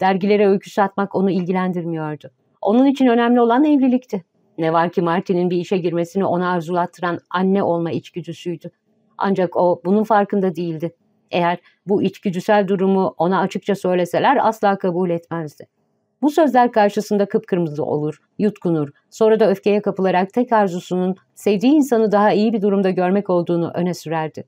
Dergilere öykü satmak onu ilgilendirmiyordu. Onun için önemli olan evlilikti. Ne var ki Martin'in bir işe girmesini ona arzulattıran anne olma içgüdüsüydü. Ancak o bunun farkında değildi. Eğer bu içgüdüsel durumu ona açıkça söyleseler asla kabul etmezdi. Bu sözler karşısında kıpkırmızı olur, yutkunur, sonra da öfkeye kapılarak tek arzusunun sevdiği insanı daha iyi bir durumda görmek olduğunu öne sürerdi.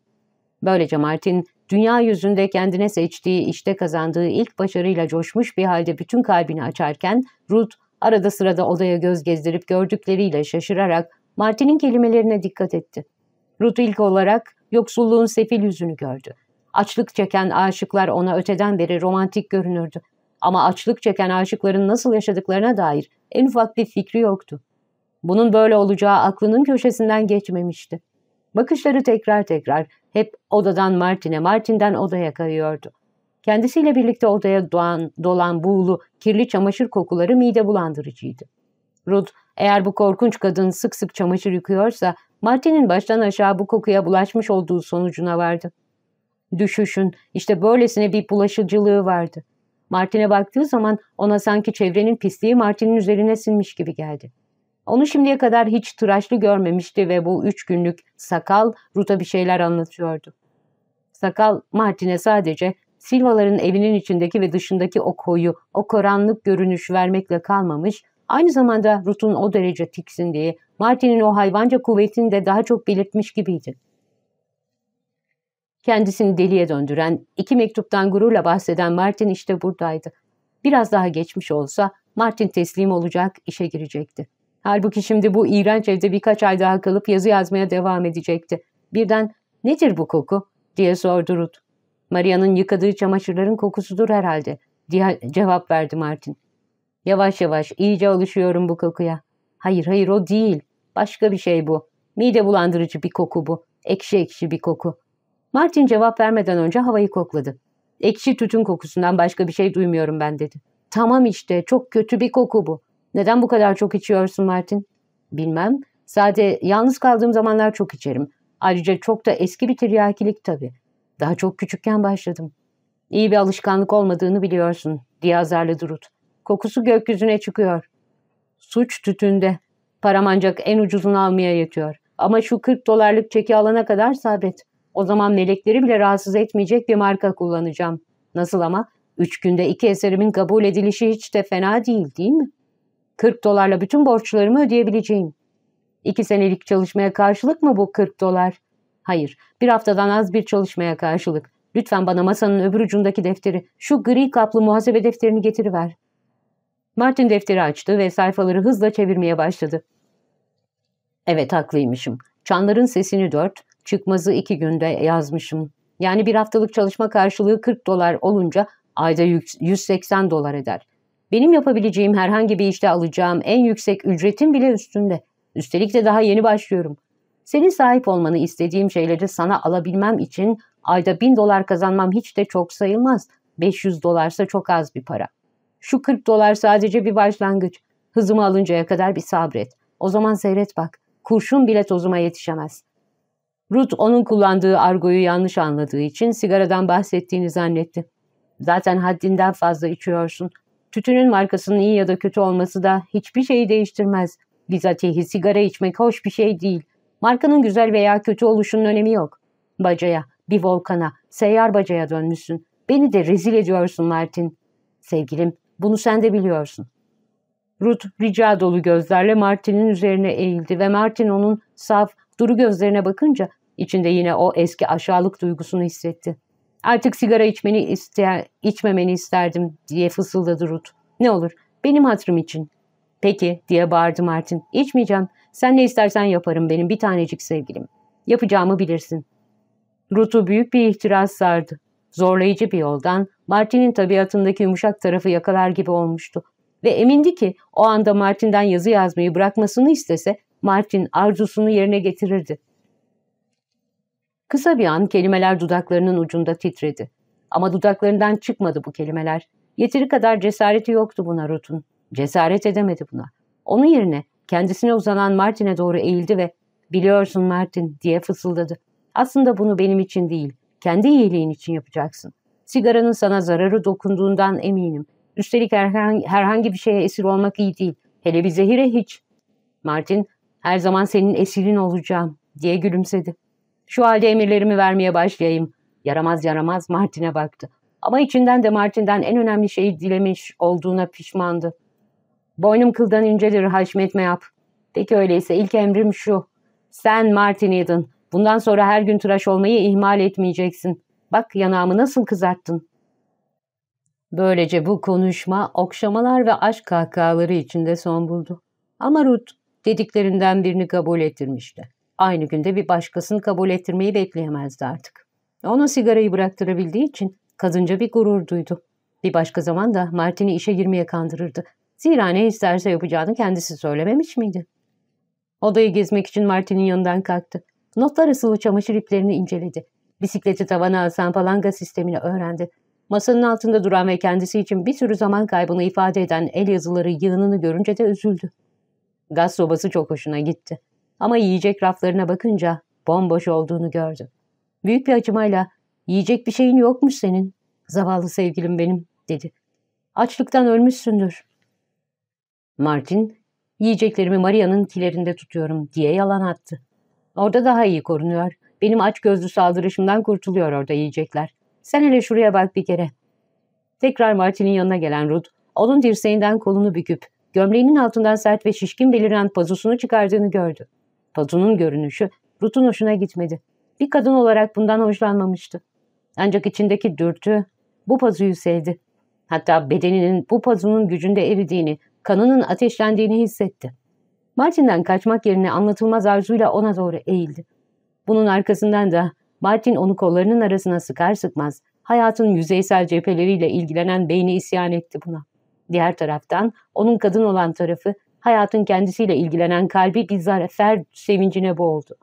Böylece Martin, dünya yüzünde kendine seçtiği işte kazandığı ilk başarıyla coşmuş bir halde bütün kalbini açarken, Ruth Arada sırada odaya göz gezdirip gördükleriyle şaşırarak Martin'in kelimelerine dikkat etti. Ruth ilk olarak yoksulluğun sefil yüzünü gördü. Açlık çeken aşıklar ona öteden beri romantik görünürdü. Ama açlık çeken aşıkların nasıl yaşadıklarına dair en ufak bir fikri yoktu. Bunun böyle olacağı aklının köşesinden geçmemişti. Bakışları tekrar tekrar hep odadan Martin'e, Martin'den odaya kayıyordu. Kendisiyle birlikte odaya doğan, dolan buğulu, kirli çamaşır kokuları mide bulandırıcıydı. Rud, eğer bu korkunç kadın sık sık çamaşır yıkıyorsa, Martin'in baştan aşağı bu kokuya bulaşmış olduğu sonucuna vardı. Düşüşün, işte böylesine bir bulaşıcılığı vardı. Martin'e baktığı zaman ona sanki çevrenin pisliği Martin'in üzerine sinmiş gibi geldi. Onu şimdiye kadar hiç tıraşlı görmemişti ve bu üç günlük sakal Ruth'a bir şeyler anlatıyordu. Sakal Martin'e sadece Silvaların evinin içindeki ve dışındaki o koyu, o karanlık görünüş vermekle kalmamış, aynı zamanda Ruth'un o derece tiksindiği, Martin'in o hayvanca kuvvetini de daha çok belirtmiş gibiydi. Kendisini deliye döndüren, iki mektuptan gururla bahseden Martin işte buradaydı. Biraz daha geçmiş olsa Martin teslim olacak, işe girecekti. Halbuki şimdi bu iğrenç evde birkaç ay daha kalıp yazı yazmaya devam edecekti. Birden nedir bu koku diye sordu Ruth. Maria'nın yıkadığı çamaşırların kokusudur herhalde diye cevap verdi Martin. Yavaş yavaş iyice alışıyorum bu kokuya. Hayır hayır o değil. Başka bir şey bu. Mide bulandırıcı bir koku bu. Ekşi ekşi bir koku. Martin cevap vermeden önce havayı kokladı. Ekşi tütün kokusundan başka bir şey duymuyorum ben dedi. Tamam işte çok kötü bir koku bu. Neden bu kadar çok içiyorsun Martin? Bilmem. Sade yalnız kaldığım zamanlar çok içerim. Ayrıca çok da eski bir tiryakilik tabii. Daha çok küçükken başladım. İyi bir alışkanlık olmadığını biliyorsun diye azarlı Durut. Kokusu gökyüzüne çıkıyor. Suç tütünde. Param ancak en ucuzunu almaya yetiyor. Ama şu 40 dolarlık çeki alana kadar sabret. O zaman melekleri bile rahatsız etmeyecek bir marka kullanacağım. Nasıl ama? Üç günde iki eserimin kabul edilişi hiç de fena değil değil mi? 40 dolarla bütün borçlarımı ödeyebileceğim. İki senelik çalışmaya karşılık mı bu 40 dolar? Hayır, bir haftadan az bir çalışmaya karşılık. Lütfen bana masanın öbür ucundaki defteri, şu gri kaplı muhasebe defterini getiriver. Martin defteri açtı ve sayfaları hızla çevirmeye başladı. Evet haklıymışım. Çanların sesini dört, çıkmazı iki günde yazmışım. Yani bir haftalık çalışma karşılığı 40 dolar olunca ayda 180 dolar eder. Benim yapabileceğim herhangi bir işte alacağım en yüksek ücretin bile üstünde. Üstelik de daha yeni başlıyorum. Senin sahip olmanı istediğim şeyleri sana alabilmem için ayda bin dolar kazanmam hiç de çok sayılmaz. 500 dolarsa çok az bir para. Şu 40 dolar sadece bir başlangıç. Hızımı alıncaya kadar bir sabret. O zaman seyret bak. Kurşun bile tozuma yetişemez. Ruth onun kullandığı argoyu yanlış anladığı için sigaradan bahsettiğini zannetti. Zaten haddinden fazla içiyorsun. Tütünün markasının iyi ya da kötü olması da hiçbir şeyi değiştirmez. Bizatihi sigara içmek hoş bir şey değil. Markanın güzel veya kötü oluşunun önemi yok. Bacaya, bir volkana, seyyar bacaya dönmüşsün. Beni de rezil ediyorsun Martin. Sevgilim, bunu sen de biliyorsun. Ruth rica dolu gözlerle Martin'in üzerine eğildi ve Martin onun saf, duru gözlerine bakınca içinde yine o eski aşağılık duygusunu hissetti. Artık sigara içmeni ister, içmemeni isterdim diye fısıldadı Ruth. Ne olur benim hatırım için. Peki diye bağırdı Martin. İçmeyeceğim. Sen ne istersen yaparım benim bir tanecik sevgilim. Yapacağımı bilirsin. Rutu büyük bir ihtiras sardı. Zorlayıcı bir yoldan Martin'in tabiatındaki yumuşak tarafı yakalar gibi olmuştu. Ve emindi ki o anda Martin'den yazı yazmayı bırakmasını istese Martin arzusunu yerine getirirdi. Kısa bir an kelimeler dudaklarının ucunda titredi. Ama dudaklarından çıkmadı bu kelimeler. Yeteri kadar cesareti yoktu buna Rutun. Cesaret edemedi buna. Onun yerine Kendisine uzanan Martin'e doğru eğildi ve ''Biliyorsun Martin'' diye fısıldadı. ''Aslında bunu benim için değil, kendi iyiliğin için yapacaksın. Sigaranın sana zararı dokunduğundan eminim. Üstelik herhangi bir şeye esir olmak iyi değil. Hele bir zehire hiç.'' Martin, ''Her zaman senin esirin olacağım.'' diye gülümsedi. ''Şu halde emirlerimi vermeye başlayayım.'' Yaramaz yaramaz Martin'e baktı. Ama içinden de Martin'den en önemli şeyi dilemiş olduğuna pişmandı. Boynum kıldan incedir haşmetme yap. Peki öyleyse ilk emrim şu. Sen Martin Eden. Bundan sonra her gün tıraş olmayı ihmal etmeyeceksin. Bak yanağımı nasıl kızarttın. Böylece bu konuşma okşamalar ve aşk kahkahaları içinde son buldu. Ama Ruth dediklerinden birini kabul ettirmişti. Aynı günde bir başkasını kabul ettirmeyi bekleyemezdi artık. Ona sigarayı bıraktırabildiği için kadınca bir gurur duydu. Bir başka zaman da Martin'i işe girmeye kandırırdı. Zira ne isterse yapacağını kendisi söylememiş miydi? Odayı gezmek için Martin'in yanından kalktı. Notlar asılı çamaşır iplerini inceledi. Bisikleti tavana asan palanga sistemini öğrendi. Masanın altında duran ve kendisi için bir sürü zaman kaybını ifade eden el yazıları yığınını görünce de üzüldü. Gaz sobası çok hoşuna gitti. Ama yiyecek raflarına bakınca bomboş olduğunu gördü. Büyük bir acımayla ''Yiyecek bir şeyin yokmuş senin, zavallı sevgilim benim.'' dedi. ''Açlıktan ölmüşsündür.'' Martin, yiyeceklerimi Maria'nın kilerinde tutuyorum diye yalan attı. Orada daha iyi korunuyor. Benim aç gözlü saldırışımdan kurtuluyor orada yiyecekler. Sen hele şuraya bak bir kere. Tekrar Martin'in yanına gelen Ruth, onun dirseğinden kolunu büküp, gömleğinin altından sert ve şişkin beliren pazusunu çıkardığını gördü. Pazunun görünüşü Ruth'un hoşuna gitmedi. Bir kadın olarak bundan hoşlanmamıştı. Ancak içindeki dürtü bu pazuyu sevdi. Hatta bedeninin bu pazunun gücünde eridiğini, kanının ateşlendiğini hissetti. Martin'den kaçmak yerine anlatılmaz arzuyla ona doğru eğildi. Bunun arkasından da Martin onu kollarının arasına sıkar sıkmaz hayatın yüzeysel cepheleriyle ilgilenen beyni isyan etti buna. Diğer taraftan onun kadın olan tarafı hayatın kendisiyle ilgilenen kalbi bir zafer sevincine boğuldu.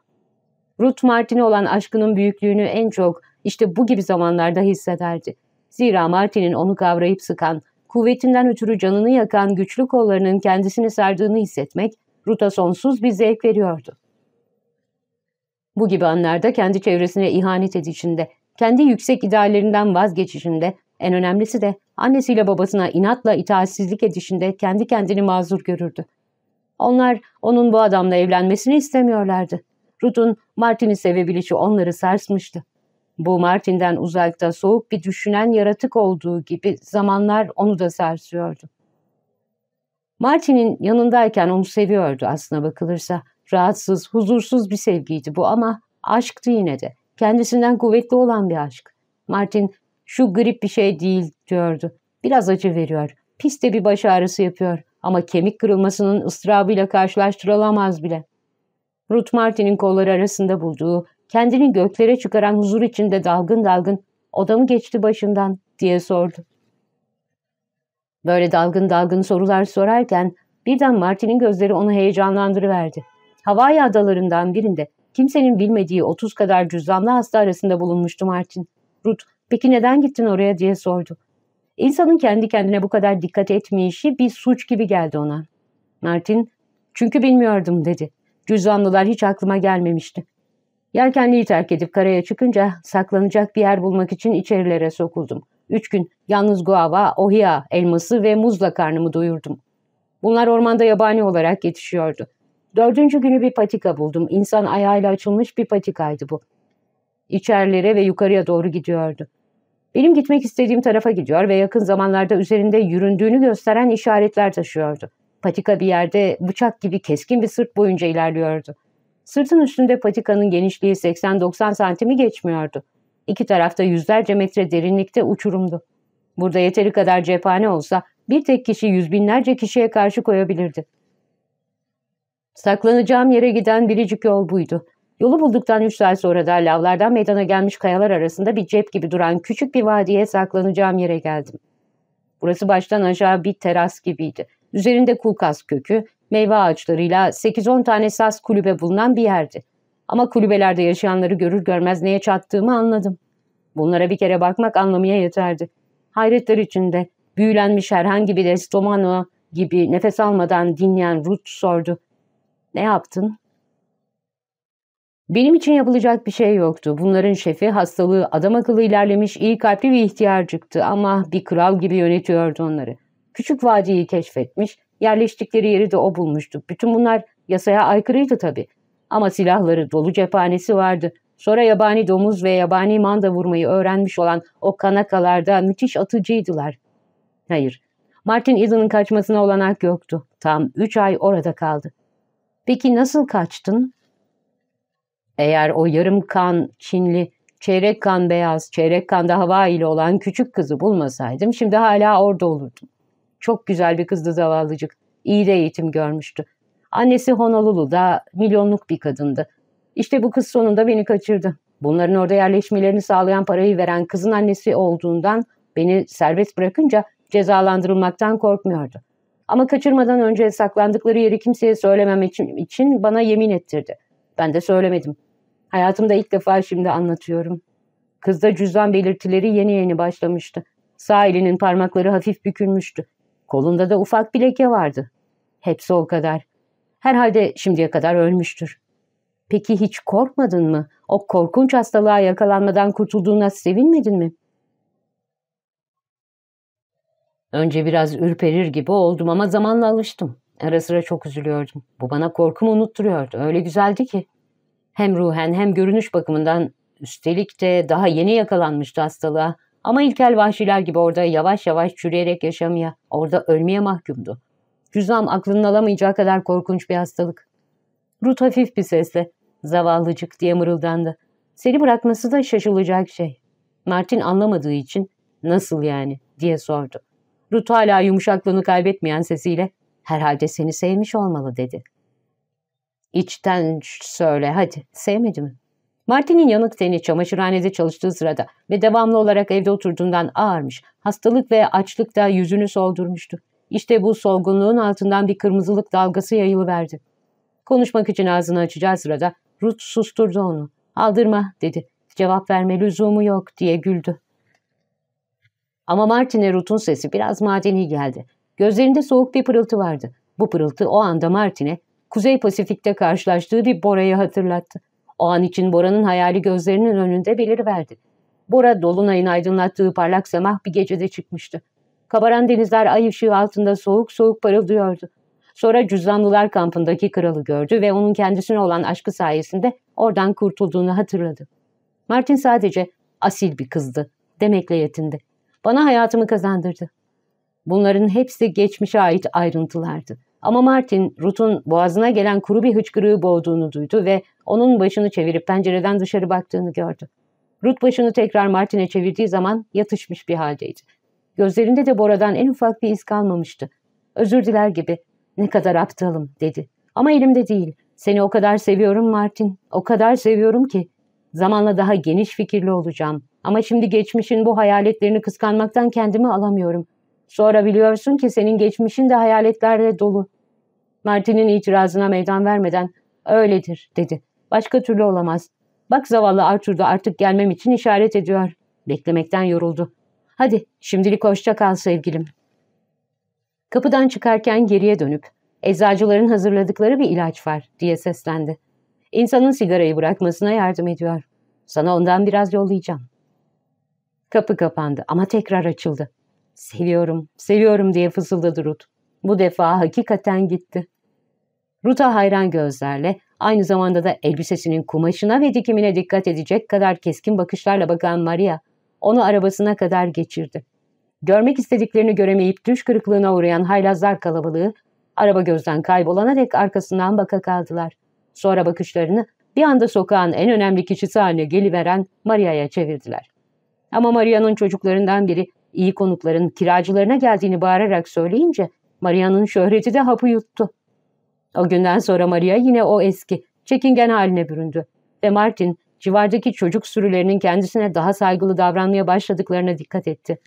Ruth Martin'e olan aşkının büyüklüğünü en çok işte bu gibi zamanlarda hissederdi. Zira Martin'in onu kavrayıp sıkan, kuvvetinden ötürü canını yakan güçlü kollarının kendisini sardığını hissetmek Ruta sonsuz bir zevk veriyordu. Bu gibi anlarda kendi çevresine ihanet edişinde, kendi yüksek ideallerinden vazgeçişinde, en önemlisi de annesiyle babasına inatla itaatsizlik edişinde kendi kendini mazur görürdü. Onlar onun bu adamla evlenmesini istemiyorlardı. Ruth'un Martin'i sevebilişi onları sarsmıştı. Bu Martin'den uzakta soğuk bir düşünen yaratık olduğu gibi zamanlar onu da sarsıyordu. Martin'in yanındayken onu seviyordu aslına bakılırsa. Rahatsız, huzursuz bir sevgiydi bu ama aşktı yine de. Kendisinden kuvvetli olan bir aşk. Martin şu grip bir şey değil diyordu. Biraz acı veriyor. Pis de bir baş ağrısı yapıyor. Ama kemik kırılmasının ıstırabıyla karşılaştırılamaz bile. Ruth Martin'in kolları arasında bulduğu kendini göklere çıkaran huzur içinde dalgın dalgın odamı geçti başından diye sordu. Böyle dalgın dalgın sorular sorarken birden Martin'in gözleri onu heyecanlandırıverdi. Havai adalarından birinde kimsenin bilmediği 30 kadar cüzdanlı hasta arasında bulunmuştu Martin. Ruth, peki neden gittin oraya diye sordu. İnsanın kendi kendine bu kadar dikkat etmeyişi bir suç gibi geldi ona. Martin, çünkü bilmiyordum dedi. Cüzdanlılar hiç aklıma gelmemişti. Yelkenliği terk edip karaya çıkınca saklanacak bir yer bulmak için içerilere sokuldum. Üç gün yalnız guava, ohia, elması ve muzla karnımı doyurdum. Bunlar ormanda yabani olarak yetişiyordu. Dördüncü günü bir patika buldum. İnsan ayağıyla açılmış bir patikaydı bu. İçerilere ve yukarıya doğru gidiyordu. Benim gitmek istediğim tarafa gidiyor ve yakın zamanlarda üzerinde yüründüğünü gösteren işaretler taşıyordu. Patika bir yerde bıçak gibi keskin bir sırt boyunca ilerliyordu. Sırtın üstünde patikanın genişliği 80-90 santimi geçmiyordu. İki tarafta yüzlerce metre derinlikte uçurumdu. Burada yeteri kadar cephane olsa bir tek kişi yüz binlerce kişiye karşı koyabilirdi. Saklanacağım yere giden biricik yol buydu. Yolu bulduktan üç saat sonra da lavlardan meydana gelmiş kayalar arasında bir cep gibi duran küçük bir vadiye saklanacağım yere geldim. Burası baştan aşağı bir teras gibiydi. Üzerinde kulkas kökü, meyve ağaçlarıyla 8-10 tane sas kulübe bulunan bir yerdi. Ama kulübelerde yaşayanları görür görmez neye çattığımı anladım. Bunlara bir kere bakmak anlamaya yeterdi. Hayretler içinde büyülenmiş herhangi bir estomano gibi nefes almadan dinleyen Ruth sordu. Ne yaptın? Benim için yapılacak bir şey yoktu. Bunların şefi hastalığı adam akıllı ilerlemiş iyi kalpli bir ihtiyar çıktı ama bir kral gibi yönetiyordu onları. Küçük vadiyi keşfetmiş, yerleştikleri yeri de o bulmuştu. Bütün bunlar yasaya aykırıydı tabii. Ama silahları dolu cephanesi vardı. Sonra yabani domuz ve yabani manda vurmayı öğrenmiş olan o kanakalarda müthiş atıcıydılar. Hayır, Martin Eden'ın kaçmasına olanak yoktu. Tam üç ay orada kaldı. Peki nasıl kaçtın? Eğer o yarım kan Çinli, çeyrek kan beyaz, çeyrek kan da hava ile olan küçük kızı bulmasaydım şimdi hala orada olurdum. Çok güzel bir kızdı zavallıcık. İyi de eğitim görmüştü. Annesi Honolulu, Honolulu'da milyonluk bir kadındı. İşte bu kız sonunda beni kaçırdı. Bunların orada yerleşmelerini sağlayan parayı veren kızın annesi olduğundan beni serbest bırakınca cezalandırılmaktan korkmuyordu. Ama kaçırmadan önce saklandıkları yeri kimseye söylemem için, için bana yemin ettirdi. Ben de söylemedim. Hayatımda ilk defa şimdi anlatıyorum. Kızda cüzdan belirtileri yeni yeni başlamıştı. Sağ elinin parmakları hafif bükülmüştü. Kolunda da ufak bir leke vardı. Hepsi o kadar. Herhalde şimdiye kadar ölmüştür. Peki hiç korkmadın mı? O korkunç hastalığa yakalanmadan kurtulduğuna sevinmedin mi? Önce biraz ürperir gibi oldum ama zamanla alıştım. Ara sıra çok üzülüyordum. Bu bana korkumu unutturuyordu. Öyle güzeldi ki. Hem ruhen hem görünüş bakımından üstelik de daha yeni yakalanmıştı hastalığa. Ama ilkel vahşiler gibi orada yavaş yavaş çürüyerek yaşamaya, orada ölmeye mahkumdu. Cüzam aklının alamayacağı kadar korkunç bir hastalık. Ruth hafif bir sesle, zavallıcık diye mırıldandı. Seni bırakması da şaşılacak şey. Martin anlamadığı için, nasıl yani diye sordu. Ruth hala yumuşaklığını kaybetmeyen sesiyle, herhalde seni sevmiş olmalı dedi. İçten söyle hadi, sevmedi mi? Martin'in yanık teni çamaşırhanede çalıştığı sırada ve devamlı olarak evde oturduğundan ağarmış, hastalık ve açlık da yüzünü soldurmuştu. İşte bu solgunluğun altından bir kırmızılık dalgası yayılıverdi. Konuşmak için ağzını açacağı sırada Ruth susturdu onu. Aldırma dedi. Cevap verme lüzumu yok diye güldü. Ama Martin'e Ruth'un sesi biraz madeni geldi. Gözlerinde soğuk bir pırıltı vardı. Bu pırıltı o anda Martin'e Kuzey Pasifik'te karşılaştığı bir Bora'yı hatırlattı. O an için Bora'nın hayali gözlerinin önünde beliriverdi. Bora dolunayın aydınlattığı parlak semah bir gecede çıkmıştı. Kabaran denizler ay ışığı altında soğuk soğuk parıldıyordu. Sonra cüzdanlılar kampındaki kralı gördü ve onun kendisine olan aşkı sayesinde oradan kurtulduğunu hatırladı. Martin sadece asil bir kızdı demekle yetindi. Bana hayatımı kazandırdı. Bunların hepsi geçmişe ait ayrıntılardı. Ama Martin, Ruth'un boğazına gelen kuru bir hıçkırığı boğduğunu duydu ve onun başını çevirip pencereden dışarı baktığını gördü. Ruth başını tekrar Martin'e çevirdiği zaman yatışmış bir haldeydi. Gözlerinde de Bora'dan en ufak bir iz kalmamıştı. Özür diler gibi, ne kadar aptalım dedi. Ama elimde değil. Seni o kadar seviyorum Martin, o kadar seviyorum ki. Zamanla daha geniş fikirli olacağım. Ama şimdi geçmişin bu hayaletlerini kıskanmaktan kendimi alamıyorum. Sonra biliyorsun ki senin geçmişin de hayaletlerle dolu. Martin'in itirazına meydan vermeden öyledir dedi. Başka türlü olamaz. Bak zavallı Arthur da artık gelmem için işaret ediyor. Beklemekten yoruldu. Hadi şimdilik hoşça kal sevgilim. Kapıdan çıkarken geriye dönüp eczacıların hazırladıkları bir ilaç var diye seslendi. İnsanın sigarayı bırakmasına yardım ediyor. Sana ondan biraz yollayacağım. Kapı kapandı ama tekrar açıldı. Seviyorum, seviyorum diye fısıldadı Ruth. Bu defa hakikaten gitti. Ruth'a hayran gözlerle, aynı zamanda da elbisesinin kumaşına ve dikimine dikkat edecek kadar keskin bakışlarla bakan Maria, onu arabasına kadar geçirdi. Görmek istediklerini göremeyip düş kırıklığına uğrayan haylazlar kalabalığı, araba gözden kaybolana dek arkasından baka kaldılar. Sonra bakışlarını bir anda sokağın en önemli kişisi haline geliveren Maria'ya çevirdiler. Ama Maria'nın çocuklarından biri iyi konukların kiracılarına geldiğini bağırarak söyleyince Maria'nın şöhreti de hapı yuttu. O günden sonra Maria yine o eski, çekingen haline büründü ve Martin civardaki çocuk sürülerinin kendisine daha saygılı davranmaya başladıklarına dikkat etti.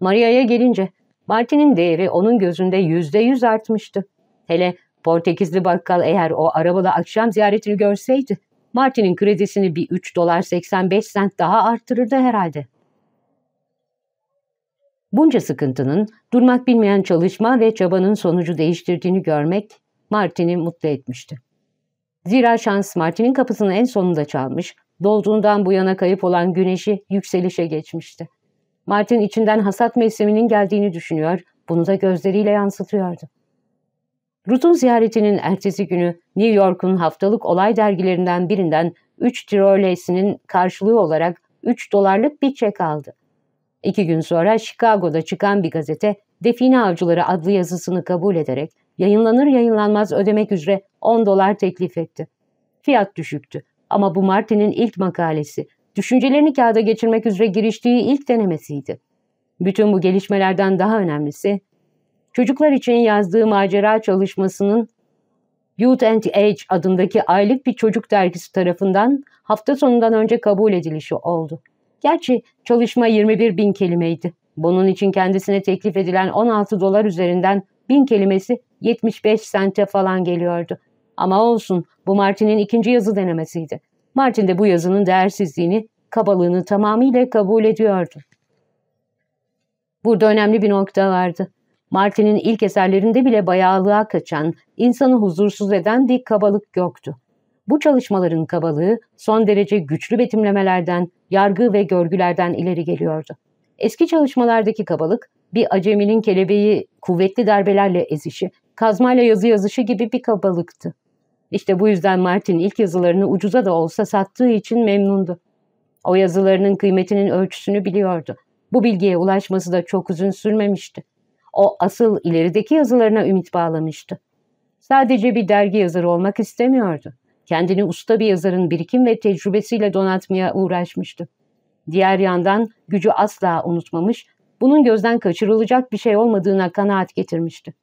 Maria'ya gelince Martin'in değeri onun gözünde yüzde yüz artmıştı. Hele Portekizli bakkal eğer o arabalı akşam ziyaretini görseydi Martin'in kredisini bir 3 dolar 85 sent daha arttırırdı herhalde. Bunca sıkıntının durmak bilmeyen çalışma ve çabanın sonucu değiştirdiğini görmek Martin'i mutlu etmişti. Zira şans Martin'in kapısını en sonunda çalmış, dolduğundan bu yana kayıp olan güneşi yükselişe geçmişti. Martin içinden hasat mevsiminin geldiğini düşünüyor, bunu da gözleriyle yansıtıyordu. Ruth'un ziyaretinin ertesi günü New York'un haftalık olay dergilerinden birinden 3 tirolesinin karşılığı olarak 3 dolarlık bir çek aldı. İki gün sonra Chicago'da çıkan bir gazete Define Avcıları adlı yazısını kabul ederek yayınlanır yayınlanmaz ödemek üzere 10 dolar teklif etti. Fiyat düşüktü ama bu Martin'in ilk makalesi, düşüncelerini kağıda geçirmek üzere giriştiği ilk denemesiydi. Bütün bu gelişmelerden daha önemlisi, çocuklar için yazdığı macera çalışmasının Youth and Age adındaki aylık bir çocuk dergisi tarafından hafta sonundan önce kabul edilişi oldu. Gerçi çalışma 21 bin kelimeydi. Bunun için kendisine teklif edilen 16 dolar üzerinden bin kelimesi 75 sente falan geliyordu. Ama olsun bu Martin'in ikinci yazı denemesiydi. Martin de bu yazının değersizliğini, kabalığını tamamıyla kabul ediyordu. Burada önemli bir nokta vardı. Martin'in ilk eserlerinde bile bayağılığa kaçan, insanı huzursuz eden bir kabalık yoktu. Bu çalışmaların kabalığı son derece güçlü betimlemelerden, yargı ve görgülerden ileri geliyordu. Eski çalışmalardaki kabalık, bir aceminin kelebeği kuvvetli darbelerle ezişi, kazmayla yazı yazışı gibi bir kabalıktı. İşte bu yüzden Martin ilk yazılarını ucuza da olsa sattığı için memnundu. O yazılarının kıymetinin ölçüsünü biliyordu. Bu bilgiye ulaşması da çok uzun sürmemişti. O asıl ilerideki yazılarına ümit bağlamıştı. Sadece bir dergi yazarı olmak istemiyordu kendini usta bir yazarın birikim ve tecrübesiyle donatmaya uğraşmıştı. Diğer yandan gücü asla unutmamış, bunun gözden kaçırılacak bir şey olmadığına kanaat getirmişti.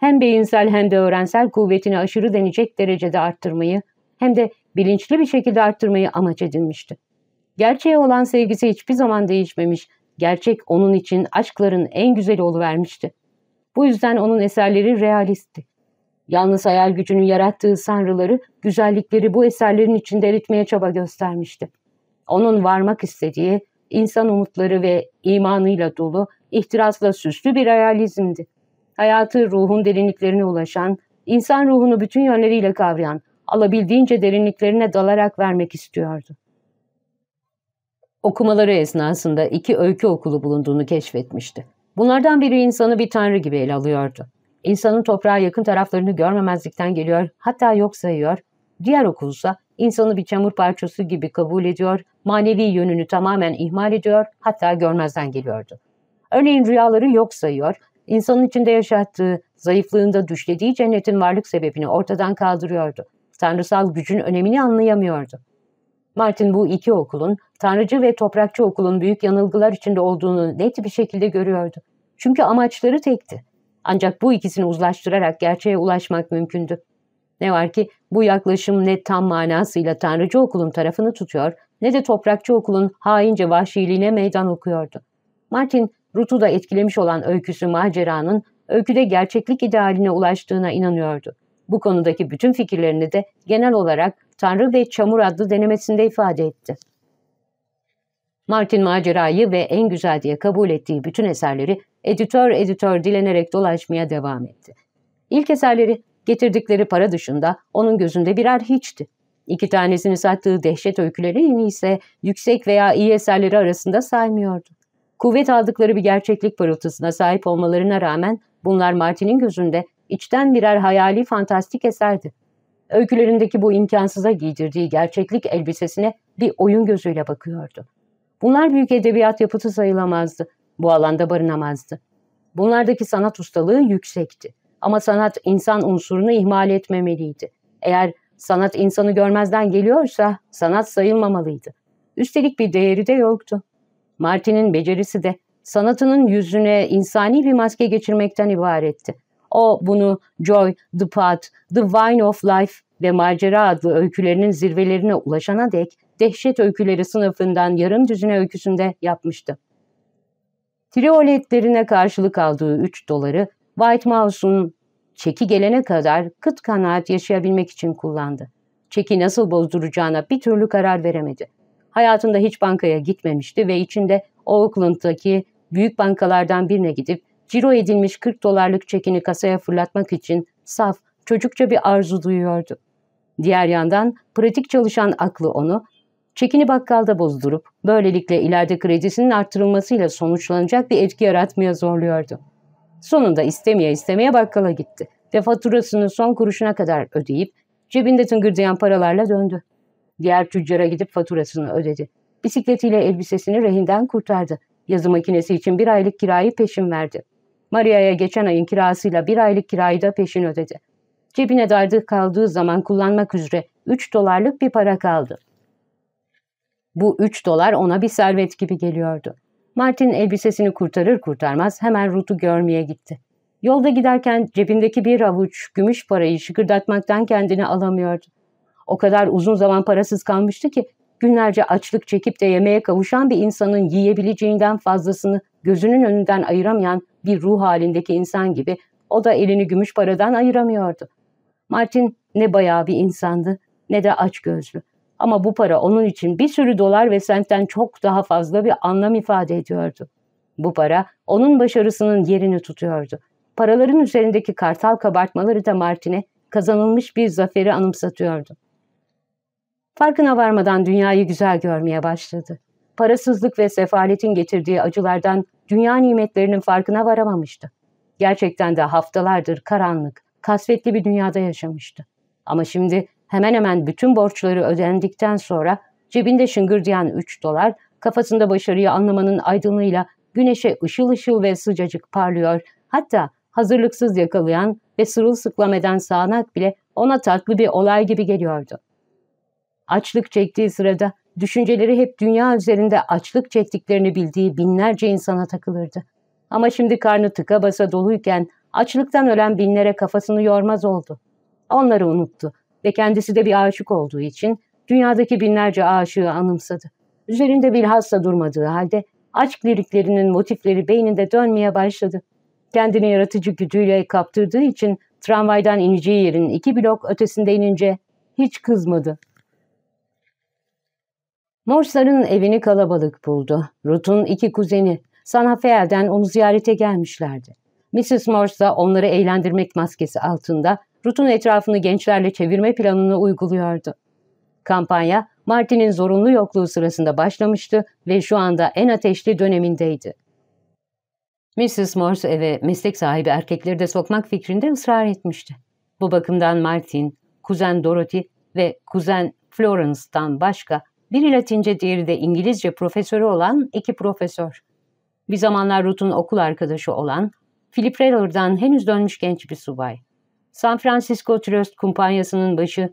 Hem beyinsel hem de öğrensel kuvvetini aşırı denecek derecede arttırmayı, hem de bilinçli bir şekilde arttırmayı amaç edinmişti. Gerçeğe olan sevgisi hiçbir zaman değişmemiş, gerçek onun için aşkların en güzeli oluvermişti. Bu yüzden onun eserleri realistti. Yalnız hayal gücünün yarattığı sanrıları, güzellikleri bu eserlerin içinde eritmeye çaba göstermişti. Onun varmak istediği, insan umutları ve imanıyla dolu, ihtirasla süslü bir realizmdi. Hayatı ruhun derinliklerine ulaşan, insan ruhunu bütün yönleriyle kavrayan, alabildiğince derinliklerine dalarak vermek istiyordu. Okumaları esnasında iki öykü okulu bulunduğunu keşfetmişti. Bunlardan biri insanı bir tanrı gibi ele alıyordu. İnsanın toprağa yakın taraflarını görmemezlikten geliyor, hatta yok sayıyor. Diğer okulsa insanı bir çamur parçası gibi kabul ediyor, manevi yönünü tamamen ihmal ediyor, hatta görmezden geliyordu. Örneğin rüyaları yok sayıyor, insanın içinde yaşattığı, zayıflığında düşlediği cennetin varlık sebebini ortadan kaldırıyordu. Tanrısal gücün önemini anlayamıyordu. Martin bu iki okulun, tanrıcı ve toprakçı okulun büyük yanılgılar içinde olduğunu net bir şekilde görüyordu. Çünkü amaçları tekti. Ancak bu ikisini uzlaştırarak gerçeğe ulaşmak mümkündü. Ne var ki bu yaklaşım ne tam manasıyla Tanrıcı okulun tarafını tutuyor ne de toprakçı okulun haince vahşiliğine meydan okuyordu. Martin, Ruth'u da etkilemiş olan öyküsü maceranın öyküde gerçeklik idealine ulaştığına inanıyordu. Bu konudaki bütün fikirlerini de genel olarak Tanrı ve Çamur adlı denemesinde ifade etti. Martin macerayı ve en güzel diye kabul ettiği bütün eserleri editör editör dilenerek dolaşmaya devam etti. İlk eserleri getirdikleri para dışında onun gözünde birer hiçti. İki tanesini sattığı dehşet öykülerini ise yüksek veya iyi eserleri arasında saymıyordu. Kuvvet aldıkları bir gerçeklik parıltısına sahip olmalarına rağmen bunlar Martin'in gözünde içten birer hayali fantastik eserdi. Öykülerindeki bu imkansıza giydirdiği gerçeklik elbisesine bir oyun gözüyle bakıyordu. Bunlar büyük edebiyat yapıtı sayılamazdı bu alanda barınamazdı. Bunlardaki sanat ustalığı yüksekti. Ama sanat insan unsurunu ihmal etmemeliydi. Eğer sanat insanı görmezden geliyorsa sanat sayılmamalıydı. Üstelik bir değeri de yoktu. Martin'in becerisi de sanatının yüzüne insani bir maske geçirmekten ibaretti. O bunu Joy, The Path, The Wine of Life ve Macera adlı öykülerinin zirvelerine ulaşana dek dehşet öyküleri sınıfından yarım düzine öyküsünde yapmıştı. Trioletlerine karşılık aldığı 3 doları White Mouse'un çeki gelene kadar kıt kanaat yaşayabilmek için kullandı. Çeki nasıl bozduracağına bir türlü karar veremedi. Hayatında hiç bankaya gitmemişti ve içinde Oakland'daki büyük bankalardan birine gidip ciro edilmiş 40 dolarlık çekini kasaya fırlatmak için saf, çocukça bir arzu duyuyordu. Diğer yandan pratik çalışan aklı onu Çekini bakkalda bozdurup böylelikle ileride kredisinin arttırılmasıyla sonuçlanacak bir etki yaratmaya zorluyordu. Sonunda istemeye istemeye bakkala gitti ve faturasını son kuruşuna kadar ödeyip cebinde tıngırdayan paralarla döndü. Diğer tüccara gidip faturasını ödedi. Bisikletiyle elbisesini rehinden kurtardı. Yazı makinesi için bir aylık kirayı peşin verdi. Maria'ya geçen ayın kirasıyla bir aylık kirayı da peşin ödedi. Cebine dardık kaldığı zaman kullanmak üzere 3 dolarlık bir para kaldı. Bu 3 dolar ona bir servet gibi geliyordu. Martin elbisesini kurtarır kurtarmaz hemen Ruth'u görmeye gitti. Yolda giderken cebindeki bir avuç gümüş parayı şıkırdatmaktan kendini alamıyordu. O kadar uzun zaman parasız kalmıştı ki günlerce açlık çekip de yemeğe kavuşan bir insanın yiyebileceğinden fazlasını gözünün önünden ayıramayan bir ruh halindeki insan gibi o da elini gümüş paradan ayıramıyordu. Martin ne bayağı bir insandı ne de açgözlü. Ama bu para onun için bir sürü dolar ve sentten çok daha fazla bir anlam ifade ediyordu. Bu para onun başarısının yerini tutuyordu. Paraların üzerindeki kartal kabartmaları da Martin'e kazanılmış bir zaferi anımsatıyordu. Farkına varmadan dünyayı güzel görmeye başladı. Parasızlık ve sefaletin getirdiği acılardan dünya nimetlerinin farkına varamamıştı. Gerçekten de haftalardır karanlık, kasvetli bir dünyada yaşamıştı. Ama şimdi Hemen hemen bütün borçları ödendikten sonra cebinde şıngırdayan 3 dolar, kafasında başarıyı anlamanın aydınlığıyla güneşe ışıl ışıl ve sıcacık parlıyor. Hatta hazırlıksız yakalayan ve sırılsıklam eden sağanak bile ona tatlı bir olay gibi geliyordu. Açlık çektiği sırada düşünceleri hep dünya üzerinde açlık çektiklerini bildiği binlerce insana takılırdı. Ama şimdi karnı tıka basa doluyken açlıktan ölen binlere kafasını yormaz oldu. Onları unuttu ve kendisi de bir aşık olduğu için dünyadaki binlerce aşığı anımsadı. Üzerinde bilhassa durmadığı halde aşk liriklerinin motifleri beyninde dönmeye başladı. Kendini yaratıcı güdüyle kaptırdığı için tramvaydan ineceği yerin iki blok ötesinde inince hiç kızmadı. Morsar'ın evini kalabalık buldu. Ruth'un iki kuzeni Sanhafel'den onu ziyarete gelmişlerdi. Mrs. Morse da onları eğlendirmek maskesi altında Rut'un etrafını gençlerle çevirme planını uyguluyordu. Kampanya Martin'in zorunlu yokluğu sırasında başlamıştı ve şu anda en ateşli dönemindeydi. Mrs. Morse eve meslek sahibi erkekleri de sokmak fikrinde ısrar etmişti. Bu bakımdan Martin, kuzen Dorothy ve kuzen Florence'dan başka biri Latince diğeri de İngilizce profesörü olan iki profesör. Bir zamanlar Ruth'un okul arkadaşı olan Philip Reller'dan henüz dönmüş genç bir subay. San Francisco Trust Kumpanyası'nın başı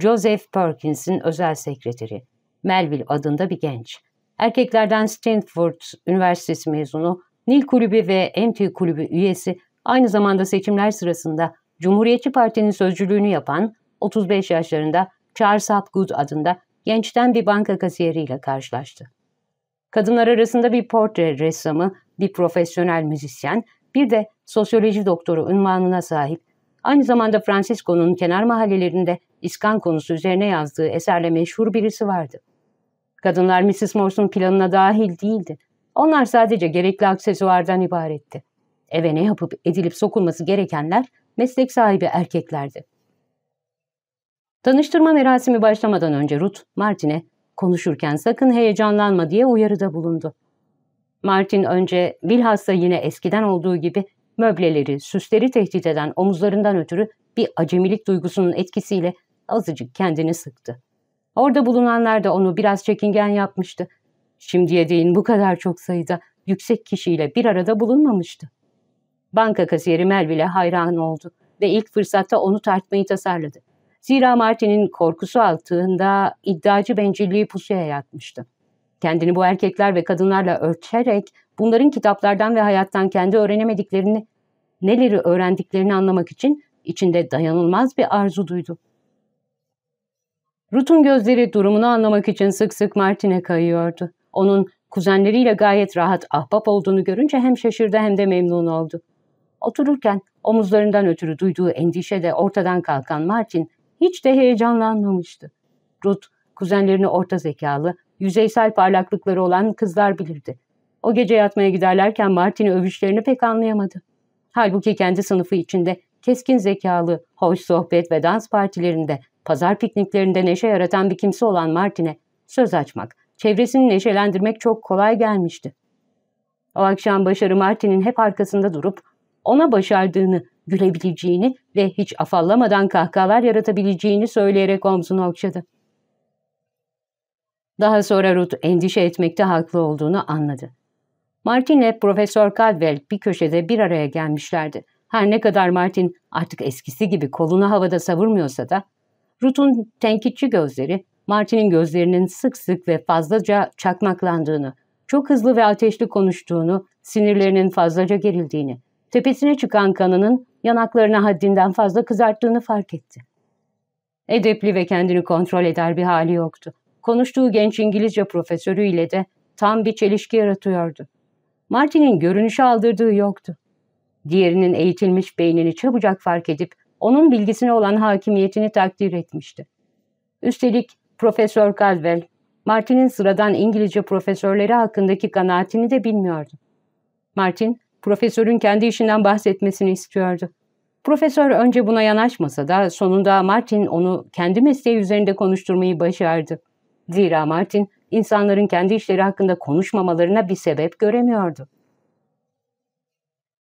Joseph Perkins'in özel sekreteri, Melville adında bir genç. Erkeklerden Stanford Üniversitesi mezunu, Nil Kulübü ve MT Kulübü üyesi, aynı zamanda seçimler sırasında Cumhuriyetçi Parti'nin sözcülüğünü yapan 35 yaşlarında Charles Hapgood adında gençten bir banka kasiyeriyle karşılaştı. Kadınlar arasında bir portre ressamı, bir profesyonel müzisyen, bir de sosyoloji doktoru ünvanına sahip Aynı zamanda Francisco'nun kenar mahallelerinde iskan konusu üzerine yazdığı eserle meşhur birisi vardı. Kadınlar Mrs. Morse'un planına dahil değildi. Onlar sadece gerekli aksesuardan ibaretti. Eve ne yapıp edilip sokulması gerekenler meslek sahibi erkeklerdi. Tanıştırma merasimi başlamadan önce Ruth, Martin'e konuşurken sakın heyecanlanma diye uyarıda bulundu. Martin önce bilhassa yine eskiden olduğu gibi möbleleri, süsleri tehdit eden omuzlarından ötürü bir acemilik duygusunun etkisiyle azıcık kendini sıktı. Orada bulunanlar da onu biraz çekingen yapmıştı. Şimdiye değin bu kadar çok sayıda yüksek kişiyle bir arada bulunmamıştı. Banka kasiyeri Melville hayran oldu ve ilk fırsatta onu tartmayı tasarladı. Zira Martin'in korkusu altında iddiacı bencilliği pusuya yatmıştı. Kendini bu erkekler ve kadınlarla ölçerek bunların kitaplardan ve hayattan kendi öğrenemediklerini, neleri öğrendiklerini anlamak için içinde dayanılmaz bir arzu duydu. Ruth'un gözleri durumunu anlamak için sık sık Martin'e kayıyordu. Onun kuzenleriyle gayet rahat ahbap olduğunu görünce hem şaşırdı hem de memnun oldu. Otururken omuzlarından ötürü duyduğu endişe de ortadan kalkan Martin hiç de heyecanlanmamıştı. Ruth kuzenlerini orta zekalı, yüzeysel parlaklıkları olan kızlar bilirdi. O gece yatmaya giderlerken Martin'i övüşlerini pek anlayamadı. Halbuki kendi sınıfı içinde keskin zekalı, hoş sohbet ve dans partilerinde, pazar pikniklerinde neşe yaratan bir kimse olan Martin'e söz açmak, çevresini neşelendirmek çok kolay gelmişti. O akşam Başarı Martin'in hep arkasında durup ona başardığını, gülebileceğini ve hiç afallamadan kahkahalar yaratabileceğini söyleyerek omzunu okşadı. Daha sonra Ruth endişe etmekte haklı olduğunu anladı. Martin Martin'le Profesör Caldwell bir köşede bir araya gelmişlerdi. Her ne kadar Martin artık eskisi gibi kolunu havada savurmuyorsa da, Ruth'un tenkitçi gözleri Martin'in gözlerinin sık sık ve fazlaca çakmaklandığını, çok hızlı ve ateşli konuştuğunu, sinirlerinin fazlaca gerildiğini, tepesine çıkan kanının yanaklarına haddinden fazla kızarttığını fark etti. Edepli ve kendini kontrol eder bir hali yoktu konuştuğu genç İngilizce profesörüyle de tam bir çelişki yaratıyordu. Martin'in görünüşe aldırdığı yoktu. Diğerinin eğitilmiş beynini çabucak fark edip onun bilgisine olan hakimiyetini takdir etmişti. Üstelik Profesör Galwell, Martin'in sıradan İngilizce profesörleri hakkındaki kanaatini de bilmiyordu. Martin, profesörün kendi işinden bahsetmesini istiyordu. Profesör önce buna yanaşmasa da sonunda Martin onu kendi mesleği üzerinde konuşturmayı başardı. Zira Martin insanların kendi işleri hakkında konuşmamalarına bir sebep göremiyordu.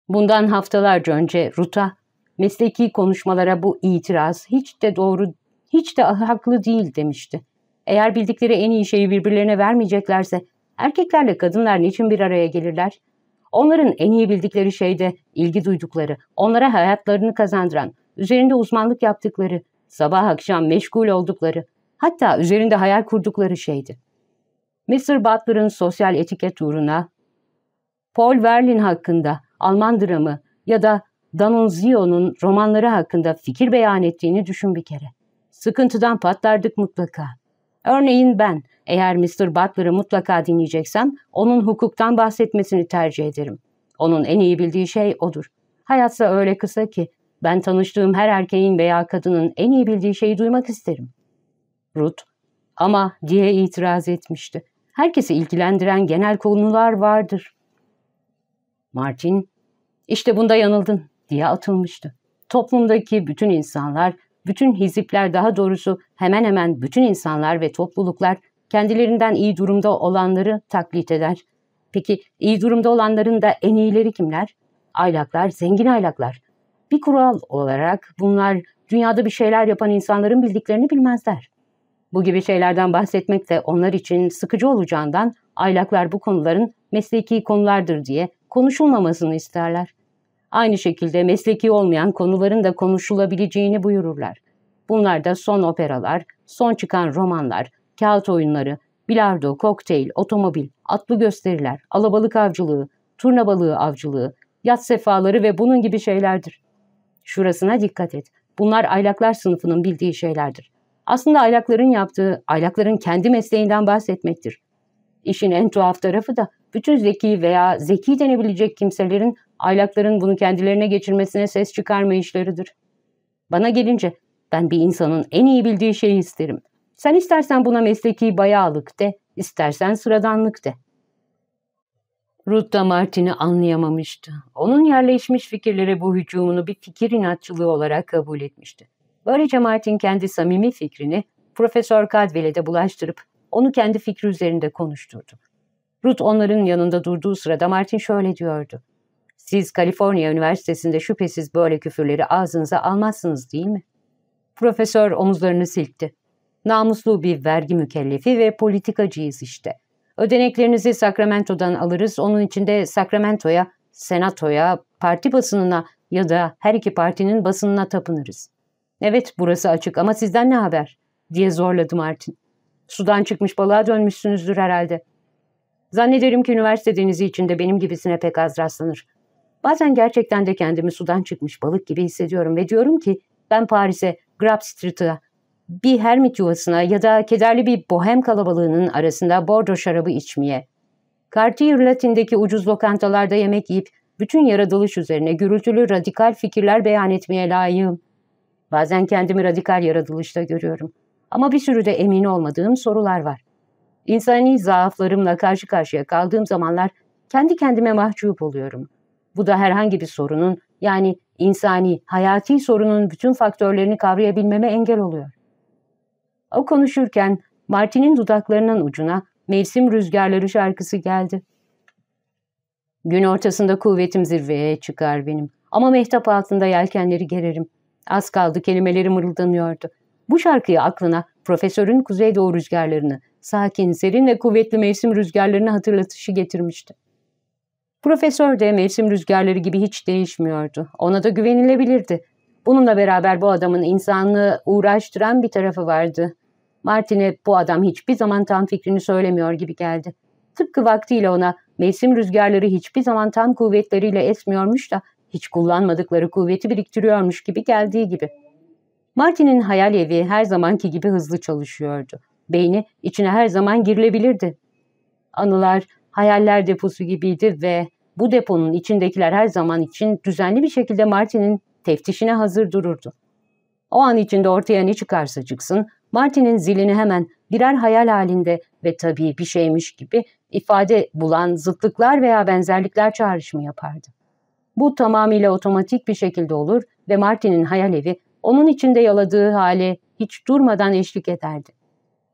Bundan haftalarca önce Ruta, mesleki konuşmalara bu itiraz hiç de doğru, hiç de haklı değil demişti. Eğer bildikleri en iyi şeyi birbirlerine vermeyeceklerse erkeklerle kadınlar niçin bir araya gelirler? Onların en iyi bildikleri şey de ilgi duydukları, onlara hayatlarını kazandıran, üzerinde uzmanlık yaptıkları, sabah akşam meşgul oldukları, hatta üzerinde hayal kurdukları şeydi. Mr. Butler'ın sosyal etiket uğruna Paul Verlin hakkında Alman dramı ya da Danon Zion'un romanları hakkında fikir beyan ettiğini düşün bir kere. Sıkıntıdan patlardık mutlaka. Örneğin ben, eğer Mr. Butler'ı mutlaka dinleyeceksem onun hukuktan bahsetmesini tercih ederim. Onun en iyi bildiği şey odur. Hayatsa öyle kısa ki ben tanıştığım her erkeğin veya kadının en iyi bildiği şeyi duymak isterim. Ruth ama diye itiraz etmişti. Herkesi ilgilendiren genel konular vardır. Martin, işte bunda yanıldın diye atılmıştı. Toplumdaki bütün insanlar, bütün hizipler daha doğrusu hemen hemen bütün insanlar ve topluluklar kendilerinden iyi durumda olanları taklit eder. Peki iyi durumda olanların da en iyileri kimler? Aylaklar, zengin aylaklar. Bir kural olarak bunlar dünyada bir şeyler yapan insanların bildiklerini bilmezler. Bu gibi şeylerden bahsetmek de onlar için sıkıcı olacağından aylaklar bu konuların mesleki konulardır diye konuşulmamasını isterler. Aynı şekilde mesleki olmayan konuların da konuşulabileceğini buyururlar. Bunlar da son operalar, son çıkan romanlar, kağıt oyunları, bilardo, kokteyl, otomobil, atlı gösteriler, alabalık avcılığı, turna balığı avcılığı, yat sefaları ve bunun gibi şeylerdir. Şurasına dikkat et. Bunlar aylaklar sınıfının bildiği şeylerdir aslında aylakların yaptığı, aylakların kendi mesleğinden bahsetmektir. İşin en tuhaf tarafı da bütün zeki veya zeki denebilecek kimselerin aylakların bunu kendilerine geçirmesine ses işleridir. Bana gelince ben bir insanın en iyi bildiği şeyi isterim. Sen istersen buna mesleki bayağılık de, istersen sıradanlık de. Ruth da Martin'i anlayamamıştı. Onun yerleşmiş fikirlere bu hücumunu bir fikir inatçılığı olarak kabul etmişti. Böylece Martin kendi samimi fikrini Profesör Cadwell'e de bulaştırıp onu kendi fikri üzerinde konuşturdu. Ruth onların yanında durduğu sırada Martin şöyle diyordu. Siz Kaliforniya Üniversitesi'nde şüphesiz böyle küfürleri ağzınıza almazsınız değil mi? Profesör omuzlarını silkti. Namuslu bir vergi mükellefi ve politikacıyız işte. Ödeneklerinizi Sacramento'dan alırız, onun içinde Sacramento'ya, Senato'ya, parti basınına ya da her iki partinin basınına tapınırız. Evet burası açık ama sizden ne haber? diye zorladı Martin. Sudan çıkmış balığa dönmüşsünüzdür herhalde. Zannederim ki üniversite denizi içinde benim gibisine pek az rastlanır. Bazen gerçekten de kendimi sudan çıkmış balık gibi hissediyorum ve diyorum ki ben Paris'e, Grab Street'a, bir hermit yuvasına ya da kederli bir bohem kalabalığının arasında bordo şarabı içmeye, Cartier Latin'deki ucuz lokantalarda yemek yiyip bütün yaratılış üzerine gürültülü radikal fikirler beyan etmeye layığım. Bazen kendimi radikal yaratılışta görüyorum. Ama bir sürü de emin olmadığım sorular var. İnsani zaaflarımla karşı karşıya kaldığım zamanlar kendi kendime mahcup oluyorum. Bu da herhangi bir sorunun yani insani, hayati sorunun bütün faktörlerini kavrayabilmeme engel oluyor. O konuşurken Martin'in dudaklarının ucuna Mevsim Rüzgarları şarkısı geldi. Gün ortasında kuvvetim zirveye çıkar benim. Ama mehtap altında yelkenleri gererim. Az kaldı kelimeleri mırıldanıyordu. Bu şarkıyı aklına profesörün kuzeydoğu rüzgarlarını, sakin, serin ve kuvvetli mevsim rüzgarlarını hatırlatışı getirmişti. Profesör de mevsim rüzgarları gibi hiç değişmiyordu. Ona da güvenilebilirdi. Bununla beraber bu adamın insanlığı uğraştıran bir tarafı vardı. Martin'e bu adam hiçbir zaman tam fikrini söylemiyor gibi geldi. Tıpkı vaktiyle ona mevsim rüzgarları hiçbir zaman tam kuvvetleriyle esmiyormuş da hiç kullanmadıkları kuvveti biriktiriyormuş gibi geldiği gibi. Martin'in hayal evi her zamanki gibi hızlı çalışıyordu. Beyni içine her zaman girilebilirdi. Anılar hayaller deposu gibiydi ve bu deponun içindekiler her zaman için düzenli bir şekilde Martin'in teftişine hazır dururdu. O an içinde ortaya ne çıkarsa çıksın, Martin'in zilini hemen birer hayal halinde ve tabii bir şeymiş gibi ifade bulan zıtlıklar veya benzerlikler çağrışımı yapardı. Bu tamamıyla otomatik bir şekilde olur ve Martin'in hayal evi onun içinde yaladığı hale hiç durmadan eşlik ederdi.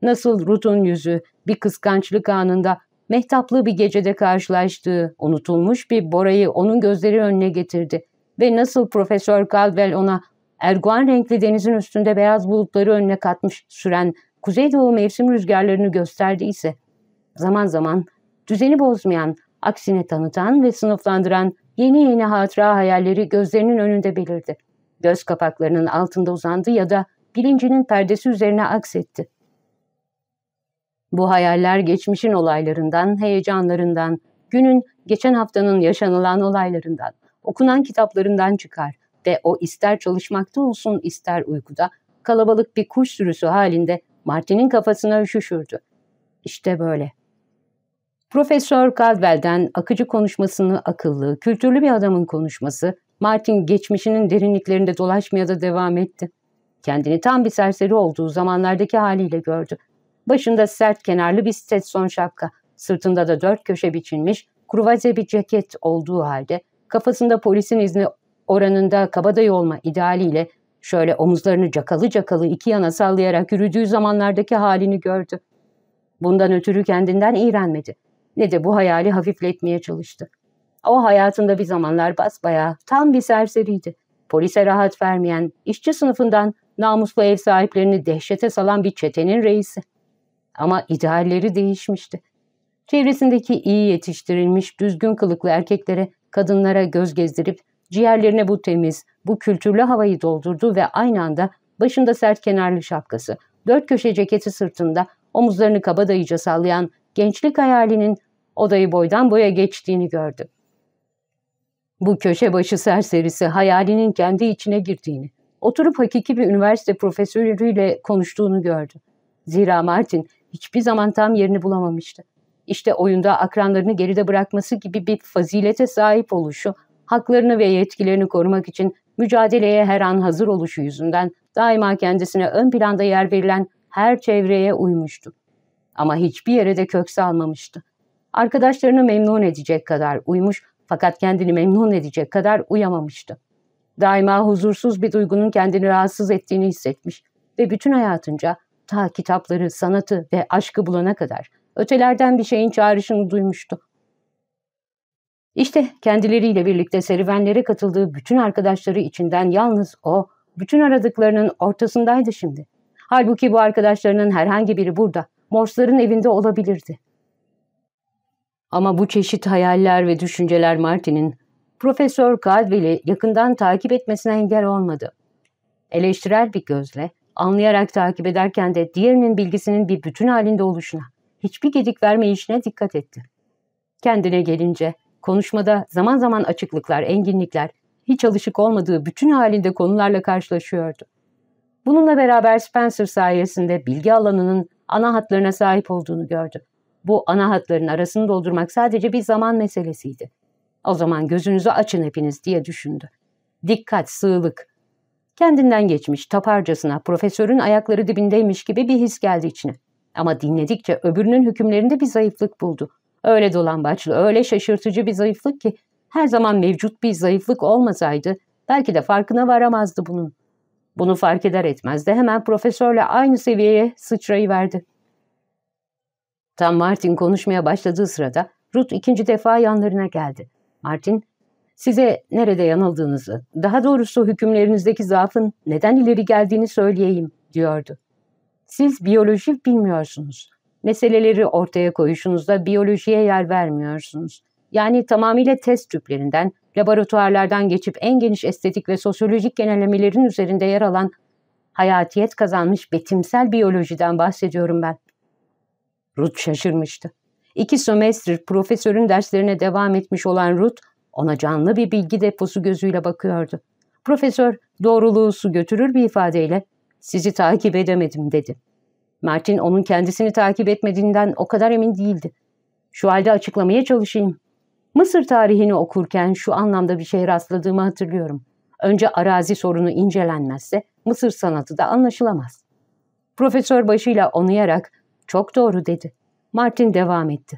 Nasıl Ruth'un yüzü bir kıskançlık anında mehtaplı bir gecede karşılaştığı unutulmuş bir Bora'yı onun gözleri önüne getirdi ve nasıl Profesör Caldwell ona erguan renkli denizin üstünde beyaz bulutları önüne katmış süren kuzeydoğu mevsim rüzgarlarını gösterdiyse zaman zaman düzeni bozmayan, aksine tanıtan ve sınıflandıran Yeni yeni hatıra hayalleri gözlerinin önünde belirdi. Göz kapaklarının altında uzandı ya da bilincinin perdesi üzerine aksetti. Bu hayaller geçmişin olaylarından, heyecanlarından, günün, geçen haftanın yaşanılan olaylarından, okunan kitaplarından çıkar ve o ister çalışmakta olsun ister uykuda kalabalık bir kuş sürüsü halinde Martin'in kafasına üşüşürdü. İşte böyle. Profesör Caldwell'den akıcı konuşmasını akıllı, kültürlü bir adamın konuşması, Martin geçmişinin derinliklerinde dolaşmaya da devam etti. Kendini tam bir serseri olduğu zamanlardaki haliyle gördü. Başında sert kenarlı bir Stetson şapka, sırtında da dört köşe biçilmiş, kruvaze bir ceket olduğu halde, kafasında polisin izni oranında kabadayı olma idealiyle şöyle omuzlarını cakalı cakalı iki yana sallayarak yürüdüğü zamanlardaki halini gördü. Bundan ötürü kendinden iğrenmedi ne de bu hayali hafifletmeye çalıştı. O hayatında bir zamanlar basbayağı tam bir serseriydi. Polise rahat vermeyen, işçi sınıfından namuslu ev sahiplerini dehşete salan bir çetenin reisi. Ama idealleri değişmişti. Çevresindeki iyi yetiştirilmiş, düzgün kılıklı erkeklere, kadınlara göz gezdirip ciğerlerine bu temiz, bu kültürlü havayı doldurdu ve aynı anda başında sert kenarlı şapkası, dört köşe ceketi sırtında omuzlarını kabadayıca sallayan gençlik hayalinin odayı boydan boya geçtiğini gördü. Bu köşe başı serserisi hayalinin kendi içine girdiğini, oturup hakiki bir üniversite profesörüyle konuştuğunu gördü. Zira Martin hiçbir zaman tam yerini bulamamıştı. İşte oyunda akranlarını geride bırakması gibi bir fazilete sahip oluşu, haklarını ve yetkilerini korumak için mücadeleye her an hazır oluşu yüzünden daima kendisine ön planda yer verilen her çevreye uymuştu ama hiçbir yere de kök salmamıştı. Arkadaşlarını memnun edecek kadar uyumuş, fakat kendini memnun edecek kadar uyamamıştı. Daima huzursuz bir duygunun kendini rahatsız ettiğini hissetmiş ve bütün hayatınca ta kitapları, sanatı ve aşkı bulana kadar ötelerden bir şeyin çağrışını duymuştu. İşte kendileriyle birlikte serüvenlere katıldığı bütün arkadaşları içinden yalnız o, bütün aradıklarının ortasındaydı şimdi. Halbuki bu arkadaşlarının herhangi biri burada borçların evinde olabilirdi. Ama bu çeşit hayaller ve düşünceler Martin'in Profesör Caldwell'i yakından takip etmesine engel olmadı. Eleştirel bir gözle, anlayarak takip ederken de diğerinin bilgisinin bir bütün halinde oluşuna, hiçbir gedik işine dikkat etti. Kendine gelince, konuşmada zaman zaman açıklıklar, enginlikler, hiç alışık olmadığı bütün halinde konularla karşılaşıyordu. Bununla beraber Spencer sayesinde bilgi alanının ana hatlarına sahip olduğunu gördü. Bu ana hatların arasını doldurmak sadece bir zaman meselesiydi. O zaman gözünüzü açın hepiniz diye düşündü. Dikkat, sığlık. Kendinden geçmiş, taparcasına, profesörün ayakları dibindeymiş gibi bir his geldi içine. Ama dinledikçe öbürünün hükümlerinde bir zayıflık buldu. Öyle dolambaçlı, öyle şaşırtıcı bir zayıflık ki her zaman mevcut bir zayıflık olmasaydı belki de farkına varamazdı bunun. Bunu fark eder etmez de hemen profesörle aynı seviyeye sıçrayıverdi. Tam Martin konuşmaya başladığı sırada Ruth ikinci defa yanlarına geldi. Martin, size nerede yanıldığınızı, daha doğrusu hükümlerinizdeki zaafın neden ileri geldiğini söyleyeyim, diyordu. Siz biyoloji bilmiyorsunuz. Meseleleri ortaya koyuşunuzda biyolojiye yer vermiyorsunuz. Yani tamamıyla test tüplerinden, laboratuvarlardan geçip en geniş estetik ve sosyolojik genellemelerin üzerinde yer alan hayatiyet kazanmış betimsel biyolojiden bahsediyorum ben. Ruth şaşırmıştı. İki semestr profesörün derslerine devam etmiş olan Ruth ona canlı bir bilgi deposu gözüyle bakıyordu. Profesör doğruluğu su götürür bir ifadeyle sizi takip edemedim dedi. Mert'in onun kendisini takip etmediğinden o kadar emin değildi. Şu halde açıklamaya çalışayım. Mısır tarihini okurken şu anlamda bir şey rastladığımı hatırlıyorum. Önce arazi sorunu incelenmezse Mısır sanatı da anlaşılamaz. Profesör başıyla onayarak çok doğru dedi. Martin devam etti.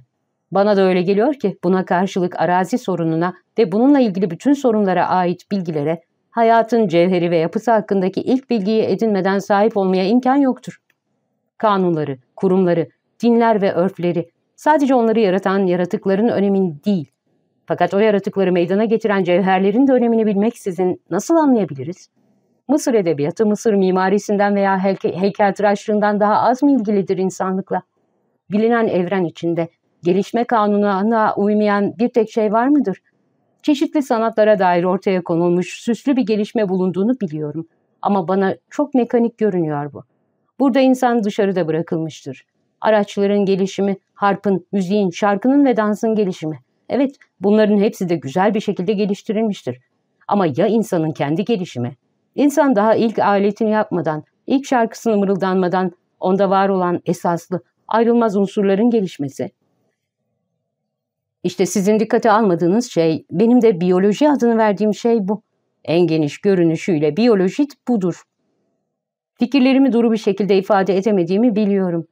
Bana da öyle geliyor ki buna karşılık arazi sorununa ve bununla ilgili bütün sorunlara ait bilgilere hayatın cevheri ve yapısı hakkındaki ilk bilgiyi edinmeden sahip olmaya imkan yoktur. Kanunları, kurumları, dinler ve örfleri sadece onları yaratan yaratıkların önemini değil, fakat o yaratıkları meydana getiren cevherlerin de önemini bilmeksizin nasıl anlayabiliriz? Mısır edebiyatı Mısır mimarisinden veya heyke heykeltıraşlığından daha az mı ilgilidir insanlıkla? Bilinen evren içinde gelişme kanununa uymayan bir tek şey var mıdır? Çeşitli sanatlara dair ortaya konulmuş süslü bir gelişme bulunduğunu biliyorum. Ama bana çok mekanik görünüyor bu. Burada insan dışarıda bırakılmıştır. Araçların gelişimi, harpın, müziğin, şarkının ve dansın gelişimi. Evet, bunların hepsi de güzel bir şekilde geliştirilmiştir. Ama ya insanın kendi gelişimi? İnsan daha ilk aletini yapmadan, ilk şarkısını mırıldanmadan onda var olan esaslı, ayrılmaz unsurların gelişmesi. İşte sizin dikkate almadığınız şey, benim de biyoloji adını verdiğim şey bu. En geniş görünüşüyle biyolojit budur. Fikirlerimi duru bir şekilde ifade edemediğimi biliyorum.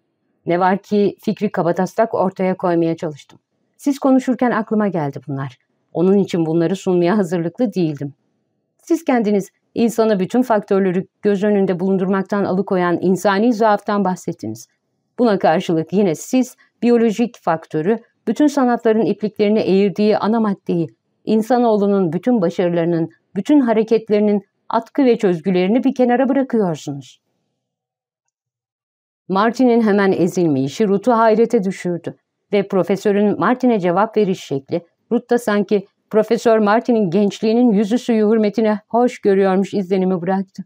Ne var ki fikri kabataslak ortaya koymaya çalıştım. Siz konuşurken aklıma geldi bunlar. Onun için bunları sunmaya hazırlıklı değildim. Siz kendiniz insana bütün faktörleri göz önünde bulundurmaktan alıkoyan insani zaaftan bahsettiniz. Buna karşılık yine siz biyolojik faktörü, bütün sanatların ipliklerini eğirdiği ana maddeyi, insanoğlunun bütün başarılarının, bütün hareketlerinin atkı ve çözgülerini bir kenara bırakıyorsunuz. Martin'in hemen ezilmeyi Ruth'u hayrete düşürdü ve profesörün Martin'e cevap veriş şekli, Ruth'ta sanki Profesör Martin'in gençliğinin yüzü suyu hürmetine hoş görüyormuş izlenimi bıraktı.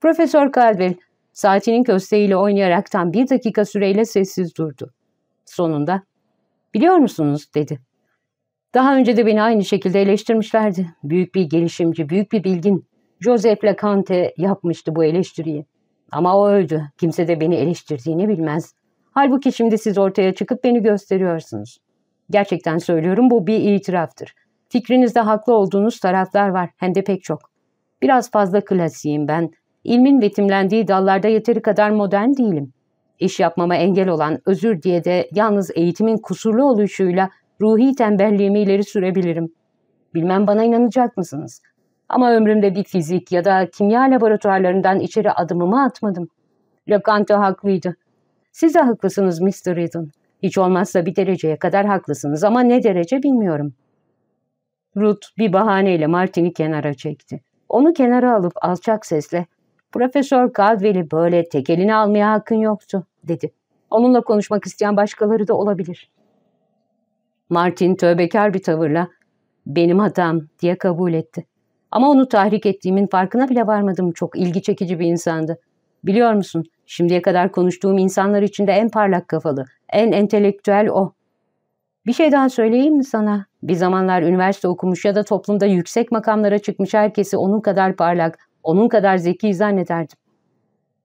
Profesör Caldwell, saatinin kösteğiyle oynayaraktan bir dakika süreyle sessiz durdu. Sonunda, ''Biliyor musunuz?'' dedi. Daha önce de beni aynı şekilde eleştirmişlerdi. Büyük bir gelişimci, büyük bir bilgin. Joseph Lacante yapmıştı bu eleştiriyi. Ama o öldü. Kimse de beni eleştirdiğini bilmez. Halbuki şimdi siz ortaya çıkıp beni gösteriyorsunuz. Gerçekten söylüyorum bu bir itiraftır. Fikrinizde haklı olduğunuz taraflar var hem de pek çok. Biraz fazla klasiyim ben. İlmin betimlendiği dallarda yeteri kadar modern değilim. İş yapmama engel olan özür diye de yalnız eğitimin kusurlu oluşuyla ruhi tembelliğimi ileri sürebilirim. Bilmem bana inanacak mısınız? Ama ömrümde bir fizik ya da kimya laboratuvarlarından içeri adımımı atmadım. Lacanto haklıydı. Siz de haklısınız Mr. Eden. Hiç olmazsa bir dereceye kadar haklısınız ama ne derece bilmiyorum. Ruth bir bahaneyle Martin'i kenara çekti. Onu kenara alıp alçak sesle ''Profesör Caldwell'i böyle tekelini almaya hakkın yoktu.'' dedi. Onunla konuşmak isteyen başkaları da olabilir. Martin tövbekar bir tavırla ''Benim hatam'' diye kabul etti. Ama onu tahrik ettiğimin farkına bile varmadım. Çok ilgi çekici bir insandı. Biliyor musun? Şimdiye kadar konuştuğum insanlar içinde en parlak kafalı, en entelektüel o. Bir şey daha söyleyeyim mi sana? Bir zamanlar üniversite okumuş ya da toplumda yüksek makamlara çıkmış herkesi onun kadar parlak, onun kadar zeki zannederdim.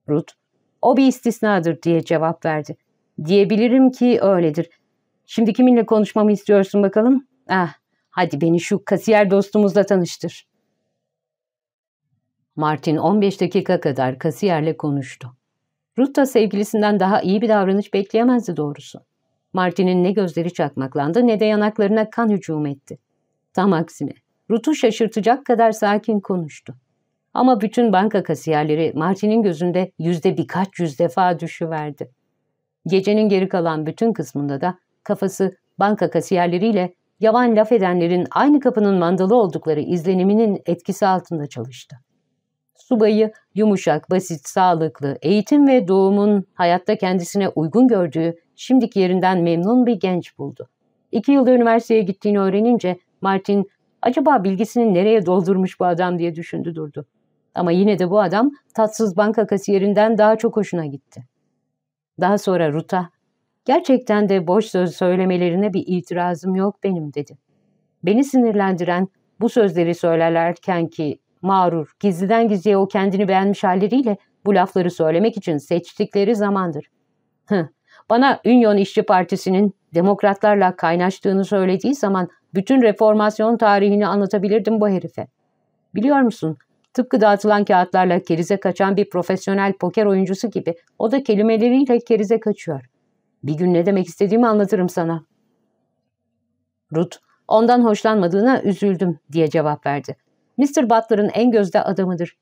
Ruth, o bir istisnadır diye cevap verdi. Diyebilirim ki öyledir. Şimdi kiminle konuşmamı istiyorsun bakalım? Ah, hadi beni şu kasiyer dostumuzla tanıştır. Martin 15 dakika kadar kasiyerle konuştu. Ruth da sevgilisinden daha iyi bir davranış bekleyemezdi doğrusu. Martin'in ne gözleri çakmaklandı ne de yanaklarına kan hücum etti. Tam aksine Ruth'u şaşırtacak kadar sakin konuştu. Ama bütün banka kasiyerleri Martin'in gözünde yüzde birkaç yüz defa düşüverdi. Gecenin geri kalan bütün kısmında da kafası banka kasiyerleriyle yavan laf edenlerin aynı kapının mandalı oldukları izleniminin etkisi altında çalıştı subayı yumuşak, basit, sağlıklı, eğitim ve doğumun hayatta kendisine uygun gördüğü şimdiki yerinden memnun bir genç buldu. İki yılda üniversiteye gittiğini öğrenince Martin acaba bilgisini nereye doldurmuş bu adam diye düşündü durdu. Ama yine de bu adam tatsız banka kasiyerinden daha çok hoşuna gitti. Daha sonra Ruta, gerçekten de boş söz söylemelerine bir itirazım yok benim dedi. Beni sinirlendiren bu sözleri söylerlerken ki mağrur, gizliden gizliye o kendini beğenmiş halleriyle bu lafları söylemek için seçtikleri zamandır. Hı, bana Union İşçi Partisi'nin demokratlarla kaynaştığını söylediği zaman bütün reformasyon tarihini anlatabilirdim bu herife. Biliyor musun, tıpkı dağıtılan kağıtlarla kerize kaçan bir profesyonel poker oyuncusu gibi o da kelimeleriyle kerize kaçıyor. Bir gün ne demek istediğimi anlatırım sana. Ruth, ondan hoşlanmadığına üzüldüm diye cevap verdi. Mr. Butler'ın en gözde adamıdır.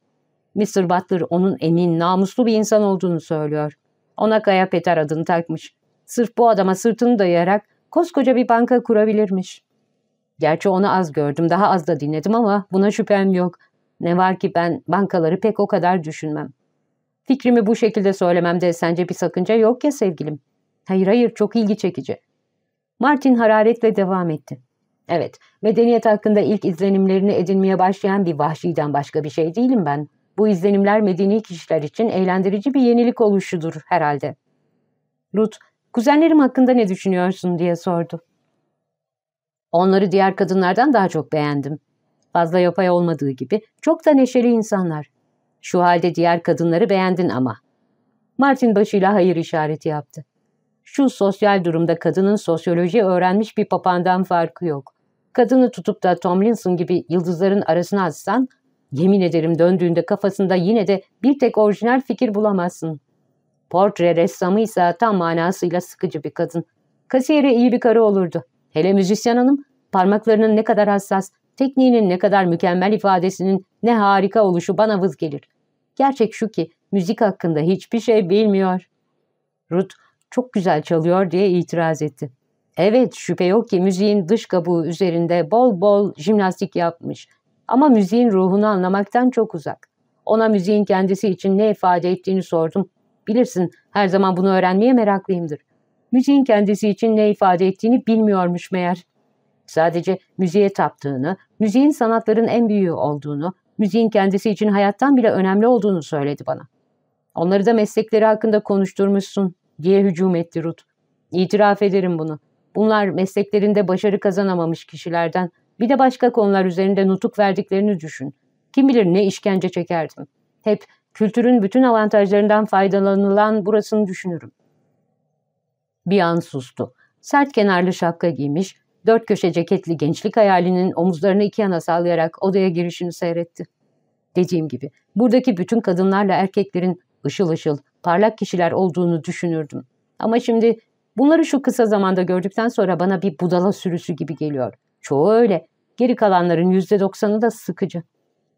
Mr. Butler onun emin, namuslu bir insan olduğunu söylüyor. Ona Kaya Peter adını takmış. Sırf bu adama sırtını dayayarak koskoca bir banka kurabilirmiş. Gerçi onu az gördüm, daha az da dinledim ama buna şüphem yok. Ne var ki ben bankaları pek o kadar düşünmem. Fikrimi bu şekilde söylememde sence bir sakınca yok ya sevgilim. Hayır hayır çok ilgi çekici. Martin hararetle devam etti. Evet, medeniyet hakkında ilk izlenimlerini edinmeye başlayan bir vahşiden başka bir şey değilim ben. Bu izlenimler medeni kişiler için eğlendirici bir yenilik oluşudur herhalde. Ruth, kuzenlerim hakkında ne düşünüyorsun diye sordu. Onları diğer kadınlardan daha çok beğendim. Fazla yapay olmadığı gibi çok da neşeli insanlar. Şu halde diğer kadınları beğendin ama. Martin başıyla hayır işareti yaptı. Şu sosyal durumda kadının sosyoloji öğrenmiş bir papandan farkı yok. Kadını tutup da Tomlinson gibi yıldızların arasına atsan, yemin ederim döndüğünde kafasında yine de bir tek orijinal fikir bulamazsın. Portre ressamıysa tam manasıyla sıkıcı bir kadın. Kasiyere iyi bir karı olurdu. Hele müzisyen hanım, parmaklarının ne kadar hassas, tekniğinin ne kadar mükemmel ifadesinin ne harika oluşu bana vız gelir. Gerçek şu ki müzik hakkında hiçbir şey bilmiyor. Ruth çok güzel çalıyor diye itiraz etti. Evet şüphe yok ki müziğin dış kabuğu üzerinde bol bol jimnastik yapmış. Ama müziğin ruhunu anlamaktan çok uzak. Ona müziğin kendisi için ne ifade ettiğini sordum. Bilirsin her zaman bunu öğrenmeye meraklıyımdır. Müziğin kendisi için ne ifade ettiğini bilmiyormuş meğer. Sadece müziğe taptığını, müziğin sanatların en büyüğü olduğunu, müziğin kendisi için hayattan bile önemli olduğunu söyledi bana. Onları da meslekleri hakkında konuşturmuşsun diye hücum etti Ruth. İtiraf ederim bunu. Bunlar mesleklerinde başarı kazanamamış kişilerden bir de başka konular üzerinde nutuk verdiklerini düşün. Kim bilir ne işkence çekerdim. Hep kültürün bütün avantajlarından faydalanılan burasını düşünürüm. Bir an sustu. Sert kenarlı şapka giymiş, dört köşe ceketli gençlik hayalinin omuzlarını iki yana sallayarak odaya girişini seyretti. Dediğim gibi buradaki bütün kadınlarla erkeklerin ışıl ışıl parlak kişiler olduğunu düşünürdüm. Ama şimdi Bunları şu kısa zamanda gördükten sonra bana bir budala sürüsü gibi geliyor. Çoğu öyle. Geri kalanların yüzde doksanı da sıkıcı.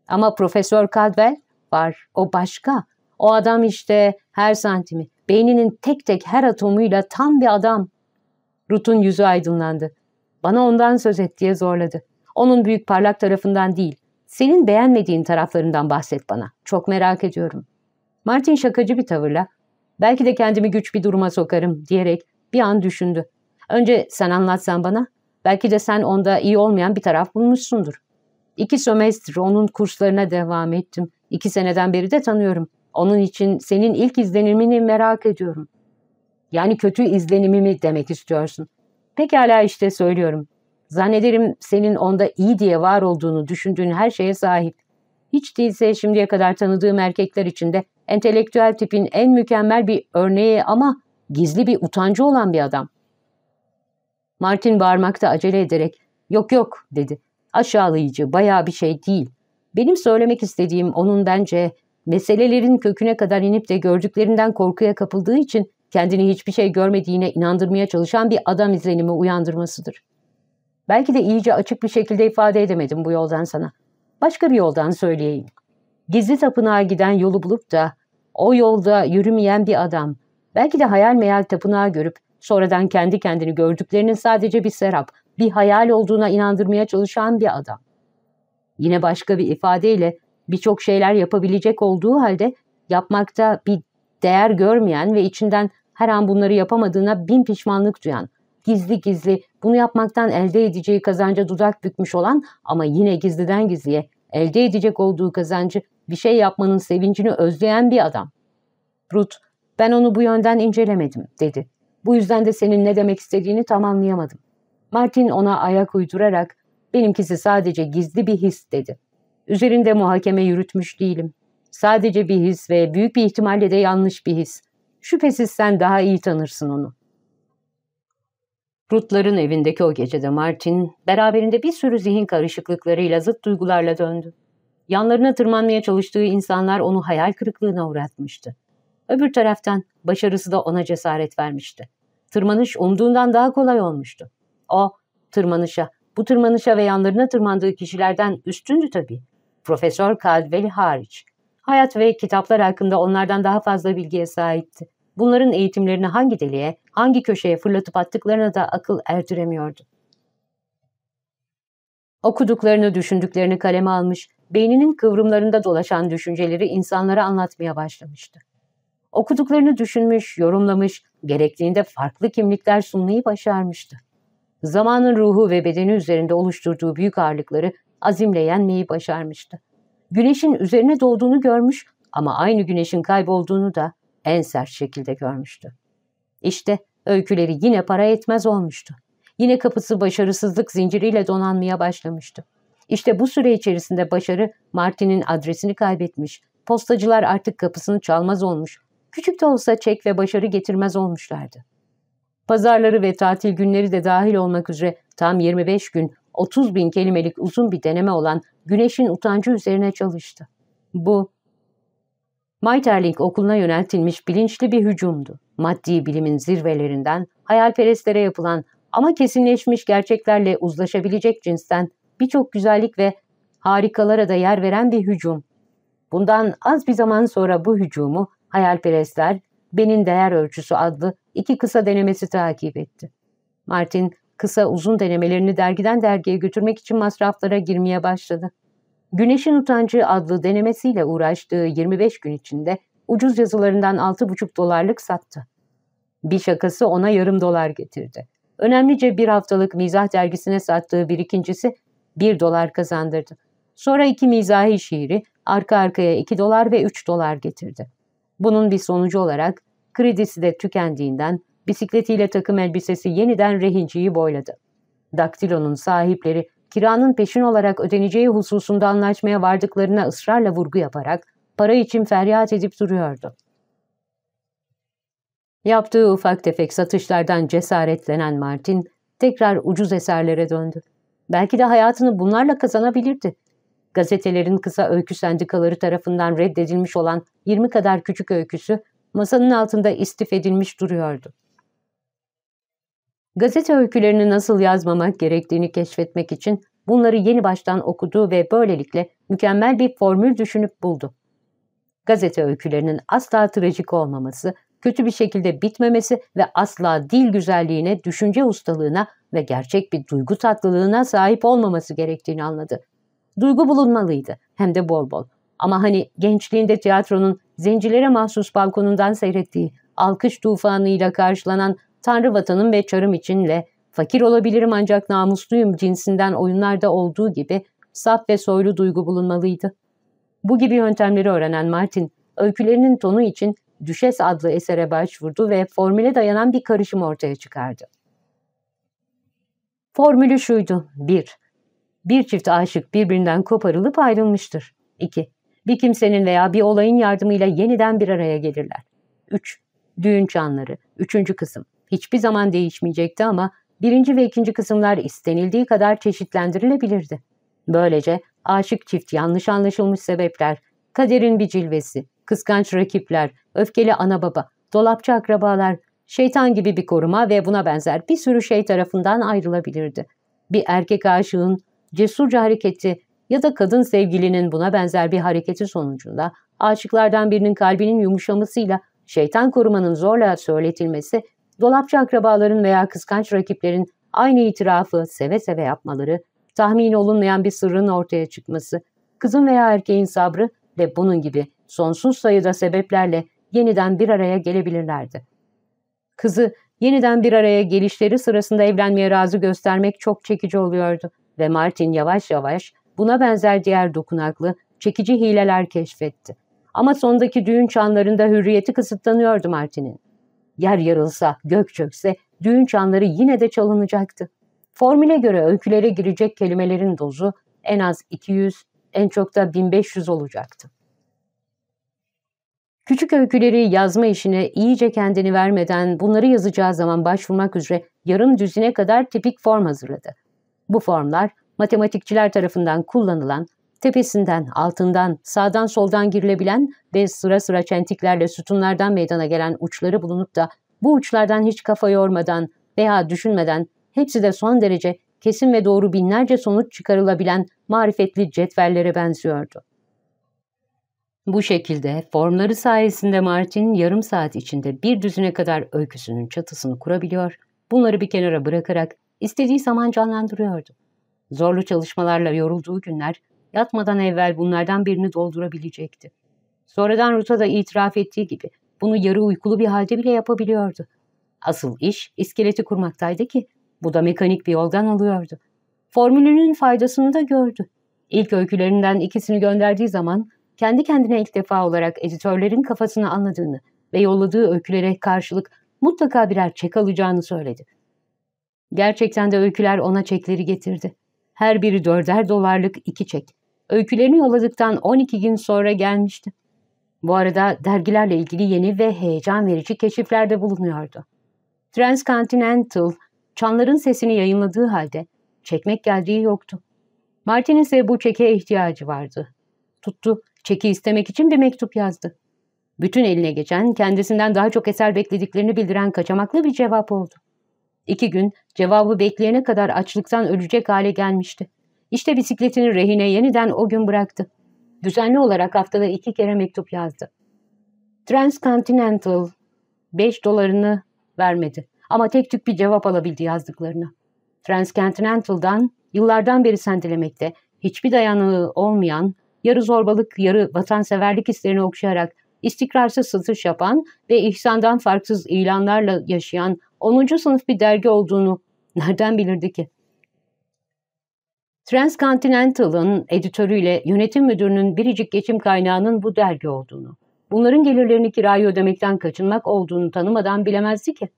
Ama Profesör Caldwell var. O başka. O adam işte her santimi. Beyninin tek tek her atomuyla tam bir adam. Rutun yüzü aydınlandı. Bana ondan söz et diye zorladı. Onun büyük parlak tarafından değil. Senin beğenmediğin taraflarından bahset bana. Çok merak ediyorum. Martin şakacı bir tavırla, belki de kendimi güç bir duruma sokarım diyerek bir an düşündü. Önce sen anlatsan bana. Belki de sen onda iyi olmayan bir taraf bulmuşsundur. İki sömestr onun kurslarına devam ettim. İki seneden beri de tanıyorum. Onun için senin ilk izlenimini merak ediyorum. Yani kötü izlenimimi demek istiyorsun. Pekala işte söylüyorum. Zannederim senin onda iyi diye var olduğunu düşündüğün her şeye sahip. Hiç değilse şimdiye kadar tanıdığım erkekler içinde entelektüel tipin en mükemmel bir örneği ama gizli bir utancı olan bir adam. Martin bağırmakta acele ederek yok yok dedi. Aşağılayıcı baya bir şey değil. Benim söylemek istediğim onun bence meselelerin köküne kadar inip de gördüklerinden korkuya kapıldığı için kendini hiçbir şey görmediğine inandırmaya çalışan bir adam izlenimi uyandırmasıdır. Belki de iyice açık bir şekilde ifade edemedim bu yoldan sana. Başka bir yoldan söyleyeyim. Gizli tapınağa giden yolu bulup da o yolda yürümeyen bir adam Belki de hayal meyal tapınağı görüp sonradan kendi kendini gördüklerinin sadece bir serap, bir hayal olduğuna inandırmaya çalışan bir adam. Yine başka bir ifadeyle birçok şeyler yapabilecek olduğu halde yapmakta bir değer görmeyen ve içinden her an bunları yapamadığına bin pişmanlık duyan, gizli gizli bunu yapmaktan elde edeceği kazanca dudak bükmüş olan ama yine gizliden gizliye elde edecek olduğu kazancı bir şey yapmanın sevincini özleyen bir adam. Ruth ben onu bu yönden incelemedim, dedi. Bu yüzden de senin ne demek istediğini tam anlayamadım. Martin ona ayak uydurarak, benimkisi sadece gizli bir his, dedi. Üzerinde muhakeme yürütmüş değilim. Sadece bir his ve büyük bir ihtimalle de yanlış bir his. Şüphesiz sen daha iyi tanırsın onu. Rutların evindeki o gecede Martin, beraberinde bir sürü zihin karışıklıklarıyla zıt duygularla döndü. Yanlarına tırmanmaya çalıştığı insanlar onu hayal kırıklığına uğratmıştı. Öbür taraftan başarısı da ona cesaret vermişti. Tırmanış umduğundan daha kolay olmuştu. O tırmanışa, bu tırmanışa ve yanlarına tırmandığı kişilerden üstündü tabii. Profesör Caldwell hariç. Hayat ve kitaplar hakkında onlardan daha fazla bilgiye sahipti. Bunların eğitimlerini hangi deliğe, hangi köşeye fırlatıp attıklarına da akıl erdiremiyordu. Okuduklarını, düşündüklerini kaleme almış, beyninin kıvrımlarında dolaşan düşünceleri insanlara anlatmaya başlamıştı. Okuduklarını düşünmüş, yorumlamış, gerektiğinde farklı kimlikler sunmayı başarmıştı. Zamanın ruhu ve bedeni üzerinde oluşturduğu büyük ağırlıkları azimle yenmeyi başarmıştı. Güneşin üzerine doğduğunu görmüş ama aynı güneşin kaybolduğunu da en sert şekilde görmüştü. İşte öyküleri yine para etmez olmuştu. Yine kapısı başarısızlık zinciriyle donanmaya başlamıştı. İşte bu süre içerisinde başarı Martin'in adresini kaybetmiş, postacılar artık kapısını çalmaz olmuş, küçük de olsa çek ve başarı getirmez olmuşlardı. Pazarları ve tatil günleri de dahil olmak üzere tam 25 gün 30 bin kelimelik uzun bir deneme olan Güneş'in utancı üzerine çalıştı. Bu, Meiterling okuluna yöneltilmiş bilinçli bir hücumdu. Maddi bilimin zirvelerinden, hayalperestlere yapılan ama kesinleşmiş gerçeklerle uzlaşabilecek cinsten birçok güzellik ve harikalara da yer veren bir hücum. Bundan az bir zaman sonra bu hücumu Hayalperestler Benin Değer Ölçüsü adlı iki kısa denemesi takip etti. Martin kısa uzun denemelerini dergiden dergiye götürmek için masraflara girmeye başladı. Güneşin Utancı adlı denemesiyle uğraştığı 25 gün içinde ucuz yazılarından 6,5 dolarlık sattı. Bir şakası ona yarım dolar getirdi. Önemlice bir haftalık mizah dergisine sattığı bir ikincisi 1 dolar kazandırdı. Sonra iki mizahi şiiri arka arkaya 2 dolar ve 3 dolar getirdi. Bunun bir sonucu olarak kredisi de tükendiğinden bisikletiyle takım elbisesi yeniden rehinciyi boyladı. Daktilo'nun sahipleri kiranın peşin olarak ödeneceği hususunda anlaşmaya vardıklarına ısrarla vurgu yaparak para için feryat edip duruyordu. Yaptığı ufak tefek satışlardan cesaretlenen Martin tekrar ucuz eserlere döndü. Belki de hayatını bunlarla kazanabilirdi gazetelerin kısa öykü sendikaları tarafından reddedilmiş olan 20 kadar küçük öyküsü masanın altında istif edilmiş duruyordu. Gazete öykülerini nasıl yazmamak gerektiğini keşfetmek için bunları yeni baştan okudu ve böylelikle mükemmel bir formül düşünüp buldu. Gazete öykülerinin asla trajik olmaması, kötü bir şekilde bitmemesi ve asla dil güzelliğine, düşünce ustalığına ve gerçek bir duygu tatlılığına sahip olmaması gerektiğini anladı. Duygu bulunmalıydı hem de bol bol. Ama hani gençliğinde tiyatronun zincirlere mahsus balkonundan seyrettiği alkış tufanıyla karşılanan Tanrı vatanım ve çarım içinle fakir olabilirim ancak namusluyum cinsinden oyunlarda olduğu gibi saf ve soylu duygu bulunmalıydı. Bu gibi yöntemleri öğrenen Martin, öykülerinin tonu için Düşes adlı esere başvurdu ve formüle dayanan bir karışım ortaya çıkardı. Formülü şuydu. 1 bir çift aşık birbirinden koparılıp ayrılmıştır. 2. Bir kimsenin veya bir olayın yardımıyla yeniden bir araya gelirler. 3. Düğün çanları. 3. kısım. Hiçbir zaman değişmeyecekti ama birinci ve ikinci kısımlar istenildiği kadar çeşitlendirilebilirdi. Böylece aşık çift yanlış anlaşılmış sebepler, kaderin bir cilvesi, kıskanç rakipler, öfkeli ana baba, dolapçı akrabalar, şeytan gibi bir koruma ve buna benzer bir sürü şey tarafından ayrılabilirdi. Bir erkek aşığın cesurca hareketi ya da kadın sevgilinin buna benzer bir hareketi sonucunda aşıklardan birinin kalbinin yumuşamasıyla şeytan korumanın zorla söyletilmesi, dolapçı akrabaların veya kıskanç rakiplerin aynı itirafı seve seve yapmaları, tahmin olunmayan bir sırrın ortaya çıkması, kızın veya erkeğin sabrı ve bunun gibi sonsuz sayıda sebeplerle yeniden bir araya gelebilirlerdi. Kızı yeniden bir araya gelişleri sırasında evlenmeye razı göstermek çok çekici oluyordu ve Martin yavaş yavaş buna benzer diğer dokunaklı, çekici hileler keşfetti. Ama sondaki düğün çanlarında hürriyeti kısıtlanıyordu Martin'in. Yer yarılsa, gök çökse düğün çanları yine de çalınacaktı. Formüle göre öykülere girecek kelimelerin dozu en az 200, en çok da 1500 olacaktı. Küçük öyküleri yazma işine iyice kendini vermeden bunları yazacağı zaman başvurmak üzere yarım düzine kadar tipik form hazırladı. Bu formlar matematikçiler tarafından kullanılan, tepesinden, altından, sağdan soldan girilebilen ve sıra sıra çentiklerle sütunlardan meydana gelen uçları bulunup da bu uçlardan hiç kafa yormadan veya düşünmeden hepsi de son derece kesin ve doğru binlerce sonuç çıkarılabilen marifetli cetvellere benziyordu. Bu şekilde formları sayesinde Martin yarım saat içinde bir düzüne kadar öyküsünün çatısını kurabiliyor, bunları bir kenara bırakarak İstediği zaman canlandırıyordu. Zorlu çalışmalarla yorulduğu günler yatmadan evvel bunlardan birini doldurabilecekti. Sonradan Ruta da itiraf ettiği gibi bunu yarı uykulu bir halde bile yapabiliyordu. Asıl iş iskeleti kurmaktaydı ki bu da mekanik bir yoldan alıyordu. Formülünün faydasını da gördü. İlk öykülerinden ikisini gönderdiği zaman kendi kendine ilk defa olarak editörlerin kafasını anladığını ve yolladığı öykülere karşılık mutlaka birer çek alacağını söyledi. Gerçekten de öyküler ona çekleri getirdi. Her biri dörder dolarlık iki çek. Öykülerini yolladıktan 12 gün sonra gelmişti. Bu arada dergilerle ilgili yeni ve heyecan verici keşiflerde bulunuyordu. Transcontinental, çanların sesini yayınladığı halde çekmek geldiği yoktu. Martin ise bu çeke ihtiyacı vardı. Tuttu, çeki istemek için bir mektup yazdı. Bütün eline geçen, kendisinden daha çok eser beklediklerini bildiren kaçamaklı bir cevap oldu. İki gün cevabı bekleyene kadar açlıktan ölecek hale gelmişti. İşte bisikletini rehine yeniden o gün bıraktı. Düzenli olarak haftada iki kere mektup yazdı. Transcontinental 5 dolarını vermedi ama tek tük bir cevap alabildi yazdıklarına. Transcontinental'dan yıllardan beri sendelemekte, hiçbir dayanığı olmayan, yarı zorbalık, yarı vatanseverlik hislerini okşayarak istikrarsız satış yapan ve ihsandan farksız ilanlarla yaşayan 10. sınıf bir dergi olduğunu nereden bilirdi ki? Transcontinental'ın editörüyle yönetim müdürünün biricik geçim kaynağının bu dergi olduğunu, bunların gelirlerini kirayı ödemekten kaçınmak olduğunu tanımadan bilemezdi ki.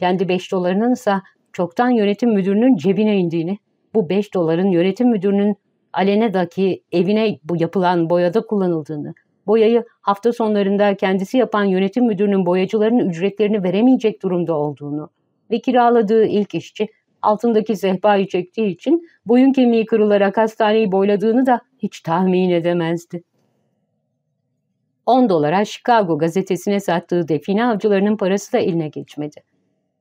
Kendi 5 dolarının ise çoktan yönetim müdürünün cebine indiğini, bu 5 doların yönetim müdürünün Aleneda'ki evine yapılan boyada kullanıldığını, boyayı hafta sonlarında kendisi yapan yönetim müdürünün boyacıların ücretlerini veremeyecek durumda olduğunu ve kiraladığı ilk işçi altındaki sehpayı çektiği için boyun kemiği kırılarak hastaneyi boyladığını da hiç tahmin edemezdi. 10 dolara Chicago gazetesine sattığı define avcılarının parası da eline geçmedi.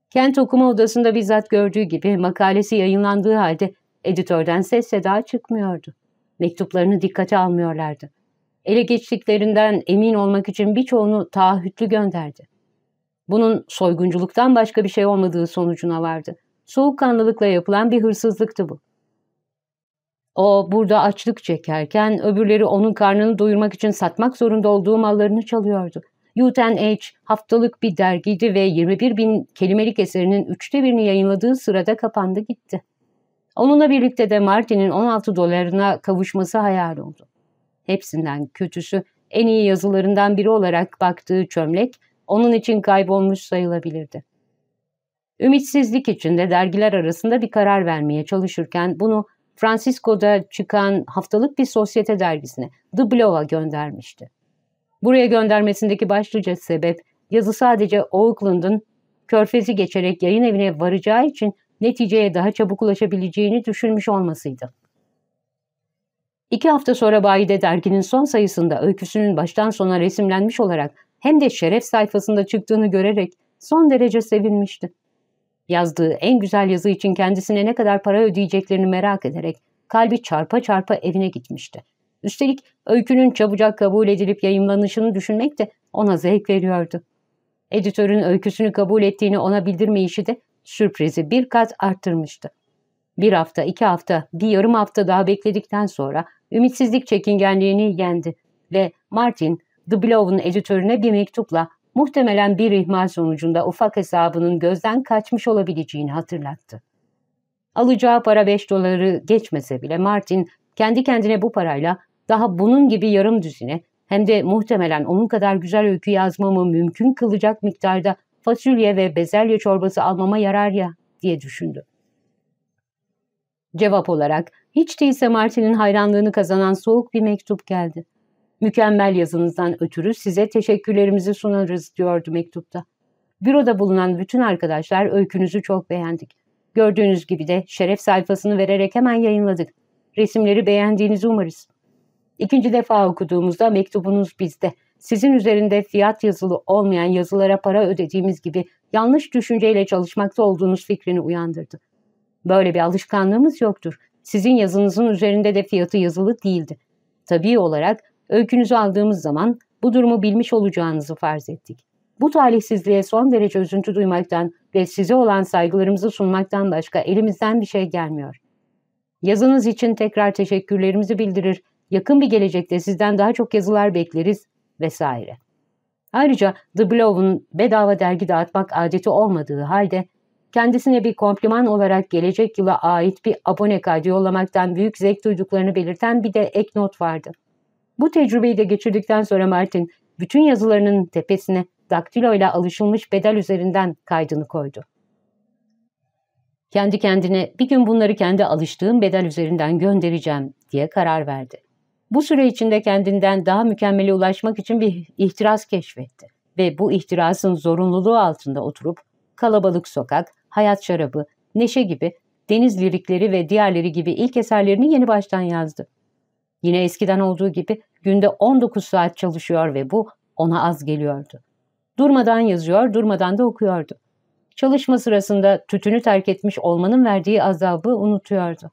Kent okuma odasında bizzat gördüğü gibi makalesi yayınlandığı halde editörden ses seda çıkmıyordu. Mektuplarını dikkate almıyorlardı ele geçtiklerinden emin olmak için birçoğunu taahhütlü gönderdi. Bunun soygunculuktan başka bir şey olmadığı sonucuna vardı. Soğukkanlılıkla yapılan bir hırsızlıktı bu. O burada açlık çekerken öbürleri onun karnını doyurmak için satmak zorunda olduğu mallarını çalıyordu. UTNH haftalık bir dergiydi ve 21 bin kelimelik eserinin üçte birini yayınladığı sırada kapandı gitti. Onunla birlikte de Martin'in 16 dolarına kavuşması hayal oldu hepsinden kötüsü en iyi yazılarından biri olarak baktığı çömlek onun için kaybolmuş sayılabilirdi. Ümitsizlik içinde dergiler arasında bir karar vermeye çalışırken bunu Francisco'da çıkan haftalık bir sosyete dergisine The Blow'a göndermişti. Buraya göndermesindeki başlıca sebep yazı sadece Oakland'ın körfezi geçerek yayın evine varacağı için neticeye daha çabuk ulaşabileceğini düşünmüş olmasıydı. İki hafta sonra Bayide derginin son sayısında öyküsünün baştan sona resimlenmiş olarak hem de şeref sayfasında çıktığını görerek son derece sevinmişti. Yazdığı en güzel yazı için kendisine ne kadar para ödeyeceklerini merak ederek kalbi çarpa çarpa evine gitmişti. Üstelik öykünün çabucak kabul edilip yayımlanışını düşünmek de ona zevk veriyordu. Editörün öyküsünü kabul ettiğini ona bildirme işi de sürprizi bir kat arttırmıştı. Bir hafta, iki hafta, bir yarım hafta daha bekledikten sonra ümitsizlik çekingenliğini yendi ve Martin, The Blow'un editörüne bir mektupla muhtemelen bir ihmal sonucunda ufak hesabının gözden kaçmış olabileceğini hatırlattı. Alacağı para 5 doları geçmese bile Martin kendi kendine bu parayla daha bunun gibi yarım düzine hem de muhtemelen onun kadar güzel öykü yazmamı mümkün kılacak miktarda fasulye ve bezelye çorbası almama yarar ya diye düşündü. Cevap olarak hiç değilse Martin'in hayranlığını kazanan soğuk bir mektup geldi. Mükemmel yazınızdan ötürü size teşekkürlerimizi sunarız diyordu mektupta. Büroda bulunan bütün arkadaşlar öykünüzü çok beğendik. Gördüğünüz gibi de şeref sayfasını vererek hemen yayınladık. Resimleri beğendiğinizi umarız. İkinci defa okuduğumuzda mektubunuz bizde. Sizin üzerinde fiyat yazılı olmayan yazılara para ödediğimiz gibi yanlış düşünceyle çalışmakta olduğunuz fikrini uyandırdı. Böyle bir alışkanlığımız yoktur. Sizin yazınızın üzerinde de fiyatı yazılı değildi. Tabii olarak öykünüzü aldığımız zaman bu durumu bilmiş olacağınızı farz ettik. Bu talihsizliğe son derece üzüntü duymaktan ve size olan saygılarımızı sunmaktan başka elimizden bir şey gelmiyor. Yazınız için tekrar teşekkürlerimizi bildirir, yakın bir gelecekte sizden daha çok yazılar bekleriz vesaire. Ayrıca The Blow'un bedava dergi dağıtmak adeti olmadığı halde kendisine bir kompliman olarak gelecek yıla ait bir abone kaydı yollamaktan büyük zevk duyduklarını belirten bir de ek not vardı. Bu tecrübeyi de geçirdikten sonra Martin bütün yazılarının tepesine daktilo ile alışılmış bedel üzerinden kaydını koydu. Kendi kendine bir gün bunları kendi alıştığım bedel üzerinden göndereceğim diye karar verdi. Bu süre içinde kendinden daha mükemmele ulaşmak için bir ihtiras keşfetti ve bu ihtirasın zorunluluğu altında oturup kalabalık sokak, Hayat Şarabı, Neşe gibi, Deniz Lirikleri ve diğerleri gibi ilk eserlerini yeni baştan yazdı. Yine eskiden olduğu gibi günde 19 saat çalışıyor ve bu ona az geliyordu. Durmadan yazıyor, durmadan da okuyordu. Çalışma sırasında tütünü terk etmiş olmanın verdiği azabı unutuyordu.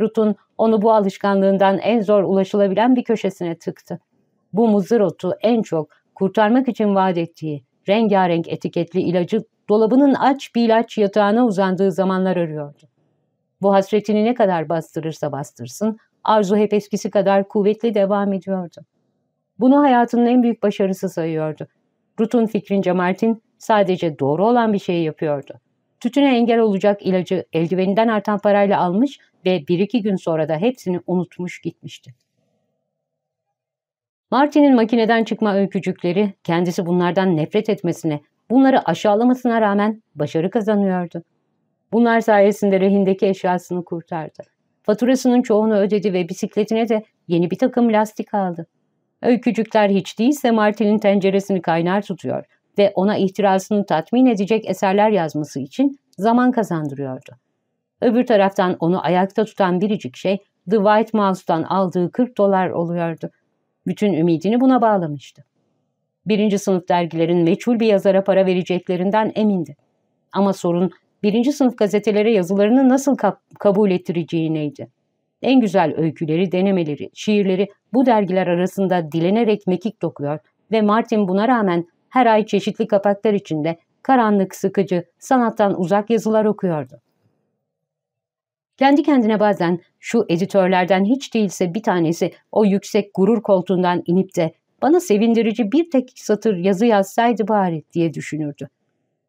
Rut'un onu bu alışkanlığından en zor ulaşılabilen bir köşesine tıktı. Bu muzır otu en çok kurtarmak için vaat ettiği rengarenk etiketli ilacı dolabının aç bir ilaç yatağına uzandığı zamanlar arıyordu. Bu hasretini ne kadar bastırırsa bastırsın, arzu hep eskisi kadar kuvvetli devam ediyordu. Bunu hayatının en büyük başarısı sayıyordu. Rut'un fikrince Martin sadece doğru olan bir şey yapıyordu. Tütüne engel olacak ilacı eldiveninden artan parayla almış ve bir iki gün sonra da hepsini unutmuş gitmişti. Martin'in makineden çıkma öykücükleri kendisi bunlardan nefret etmesine, bunları aşağılamasına rağmen başarı kazanıyordu. Bunlar sayesinde rehindeki eşyasını kurtardı. Faturasının çoğunu ödedi ve bisikletine de yeni bir takım lastik aldı. Öykücükler hiç değilse Martin'in tenceresini kaynar tutuyor ve ona ihtirasını tatmin edecek eserler yazması için zaman kazandırıyordu. Öbür taraftan onu ayakta tutan biricik şey The White Mouse'dan aldığı 40 dolar oluyordu. Bütün ümidini buna bağlamıştı. Birinci sınıf dergilerin meçhul bir yazara para vereceklerinden emindi. Ama sorun birinci sınıf gazetelere yazılarını nasıl kabul ettireceğineydi. En güzel öyküleri, denemeleri, şiirleri bu dergiler arasında dilenerek mekik dokuyor ve Martin buna rağmen her ay çeşitli kapaklar içinde karanlık, sıkıcı, sanattan uzak yazılar okuyordu. Kendi kendine bazen şu editörlerden hiç değilse bir tanesi o yüksek gurur koltuğundan inip de bana sevindirici bir tek satır yazı yazsaydı bari diye düşünürdü.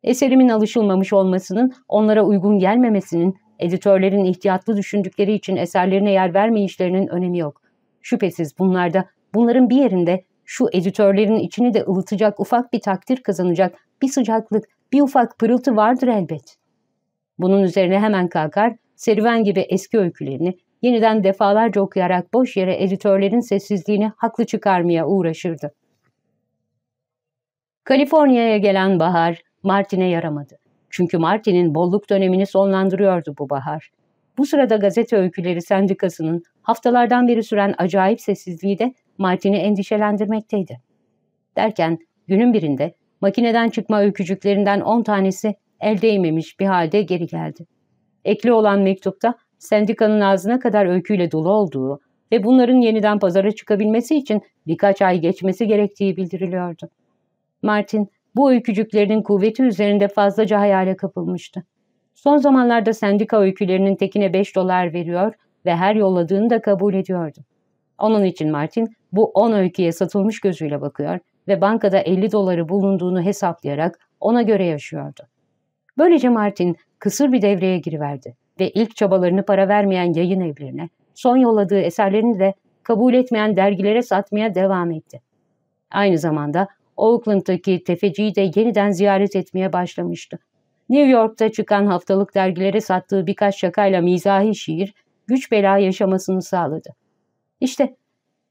Eserimin alışılmamış olmasının, onlara uygun gelmemesinin, editörlerin ihtiyatlı düşündükleri için eserlerine yer vermeyişlerinin önemi yok. Şüphesiz bunlarda, bunların bir yerinde şu editörlerin içini de ılıtacak ufak bir takdir kazanacak bir sıcaklık, bir ufak pırıltı vardır elbet. Bunun üzerine hemen kalkar, Serüven gibi eski öykülerini yeniden defalarca okuyarak boş yere editörlerin sessizliğini haklı çıkarmaya uğraşırdı. Kaliforniya'ya gelen bahar Martin'e yaramadı. Çünkü Martin'in bolluk dönemini sonlandırıyordu bu bahar. Bu sırada gazete öyküleri sendikasının haftalardan beri süren acayip sessizliği de Martin'i endişelendirmekteydi. Derken günün birinde makineden çıkma öykücüklerinden 10 tanesi el değmemiş bir halde geri geldi. Ekli olan mektupta sendikanın ağzına kadar öyküyle dolu olduğu ve bunların yeniden pazara çıkabilmesi için birkaç ay geçmesi gerektiği bildiriliyordu. Martin bu öykücüklerinin kuvveti üzerinde fazlaca hayale kapılmıştı. Son zamanlarda sendika öykülerinin tekine 5 dolar veriyor ve her yolladığını da kabul ediyordu. Onun için Martin bu 10 öyküye satılmış gözüyle bakıyor ve bankada 50 doları bulunduğunu hesaplayarak ona göre yaşıyordu. Böylece Martin kısır bir devreye giriverdi ve ilk çabalarını para vermeyen yayın evlerine, son yolladığı eserlerini de kabul etmeyen dergilere satmaya devam etti. Aynı zamanda Oakland'daki tefeciyi de yeniden ziyaret etmeye başlamıştı. New York'ta çıkan haftalık dergilere sattığı birkaç şakayla mizahi şiir, güç bela yaşamasını sağladı. İşte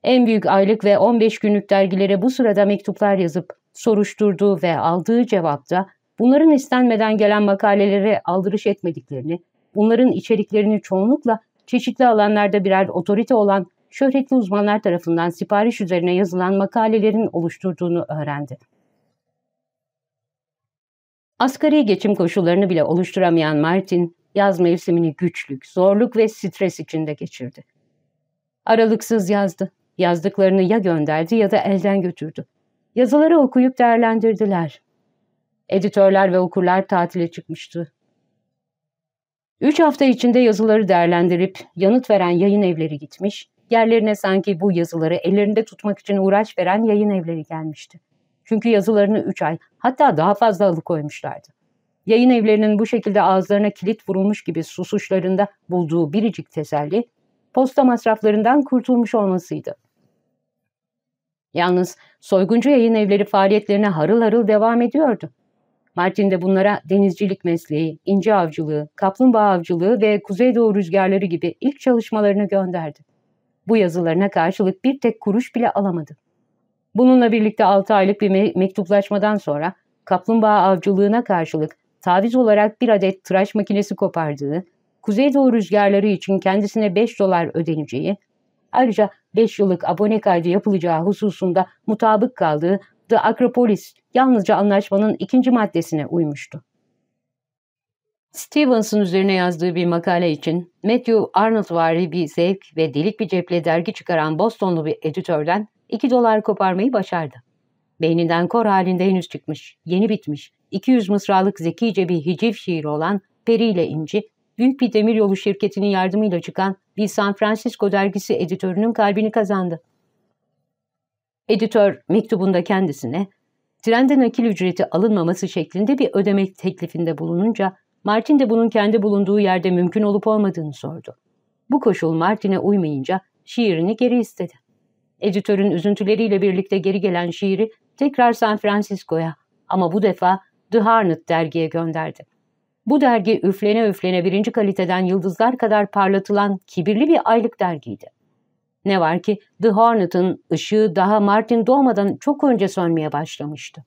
en büyük aylık ve 15 günlük dergilere bu sırada mektuplar yazıp soruşturduğu ve aldığı cevapta bunların istenmeden gelen makalelere aldırış etmediklerini, bunların içeriklerini çoğunlukla çeşitli alanlarda birer otorite olan şöhretli uzmanlar tarafından sipariş üzerine yazılan makalelerin oluşturduğunu öğrendi. Asgari geçim koşullarını bile oluşturamayan Martin, yaz mevsimini güçlük, zorluk ve stres içinde geçirdi. Aralıksız yazdı. Yazdıklarını ya gönderdi ya da elden götürdü. Yazıları okuyup değerlendirdiler editörler ve okurlar tatile çıkmıştı. Üç hafta içinde yazıları değerlendirip yanıt veren yayın evleri gitmiş, yerlerine sanki bu yazıları ellerinde tutmak için uğraş veren yayın evleri gelmişti. Çünkü yazılarını üç ay hatta daha fazla alıkoymuşlardı. Yayın evlerinin bu şekilde ağızlarına kilit vurulmuş gibi susuşlarında bulduğu biricik teselli, posta masraflarından kurtulmuş olmasıydı. Yalnız soyguncu yayın evleri faaliyetlerine harıl harıl devam ediyordu. Martin de bunlara denizcilik mesleği, ince avcılığı, kaplumbağa avcılığı ve kuzeydoğu rüzgarları gibi ilk çalışmalarını gönderdi. Bu yazılarına karşılık bir tek kuruş bile alamadı. Bununla birlikte 6 aylık bir me mektuplaşmadan sonra kaplumbağa avcılığına karşılık taviz olarak bir adet tıraş makinesi kopardığı, kuzeydoğu rüzgarları için kendisine 5 dolar ödeneceği, ayrıca 5 yıllık abone kaydı yapılacağı hususunda mutabık kaldığı The Acropolis yalnızca anlaşmanın ikinci maddesine uymuştu. Stevens'ın üzerine yazdığı bir makale için Matthew Arnoldvari bir zevk ve delik bir ceple dergi çıkaran Bostonlu bir editörden 2 dolar koparmayı başardı. Beyninden kor halinde henüz çıkmış, yeni bitmiş, 200 mısralık zekice bir hiciv şiiri olan Peri ile İnci, büyük bir demiryolu şirketinin yardımıyla çıkan bir San Francisco dergisi editörünün kalbini kazandı. Editör mektubunda kendisine trende nakil ücreti alınmaması şeklinde bir ödeme teklifinde bulununca Martin de bunun kendi bulunduğu yerde mümkün olup olmadığını sordu. Bu koşul Martin'e uymayınca şiirini geri istedi. Editörün üzüntüleriyle birlikte geri gelen şiiri tekrar San Francisco'ya ama bu defa The Hornet dergiye gönderdi. Bu dergi üflene üflene birinci kaliteden yıldızlar kadar parlatılan kibirli bir aylık dergiydi. Ne var ki The Hornet'ın ışığı daha Martin doğmadan çok önce sönmeye başlamıştı.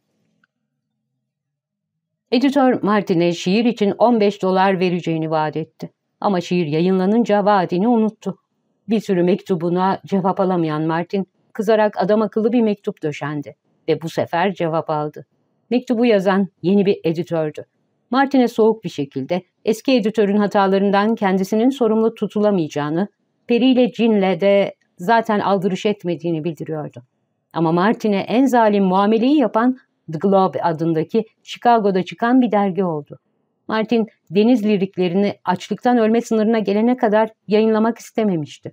Editör Martin'e şiir için 15 dolar vereceğini vaat etti. Ama şiir yayınlanınca vaadini unuttu. Bir sürü mektubuna cevap alamayan Martin, kızarak adam akıllı bir mektup döşendi ve bu sefer cevap aldı. Mektubu yazan yeni bir editördü. Martin'e soğuk bir şekilde eski editörün hatalarından kendisinin sorumlu tutulamayacağını, Peri ile Cin'le de zaten aldırış etmediğini bildiriyordu. Ama Martin'e en zalim muameleyi yapan The Globe adındaki Chicago'da çıkan bir dergi oldu. Martin deniz liriklerini açlıktan ölme sınırına gelene kadar yayınlamak istememişti.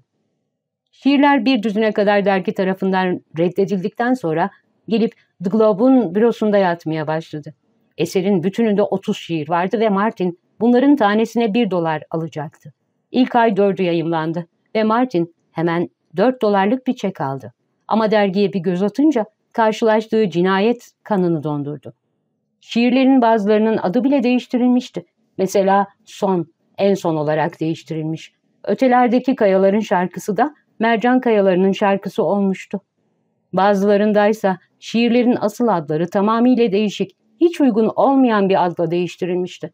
Şiirler bir düzüne kadar dergi tarafından reddedildikten sonra gelip The Globe'un bürosunda yatmaya başladı. Eserin bütününde 30 şiir vardı ve Martin bunların tanesine 1 dolar alacaktı. İlk ay 4'ü yayımlandı ve Martin hemen 4 dolarlık bir çek aldı. Ama dergiye bir göz atınca karşılaştığı cinayet kanını dondurdu. Şiirlerin bazılarının adı bile değiştirilmişti. Mesela Son, en son olarak değiştirilmiş. Ötelerdeki Kayaların şarkısı da Mercan Kayalarının şarkısı olmuştu. Bazılarındaysa şiirlerin asıl adları tamamıyla değişik, hiç uygun olmayan bir adla değiştirilmişti.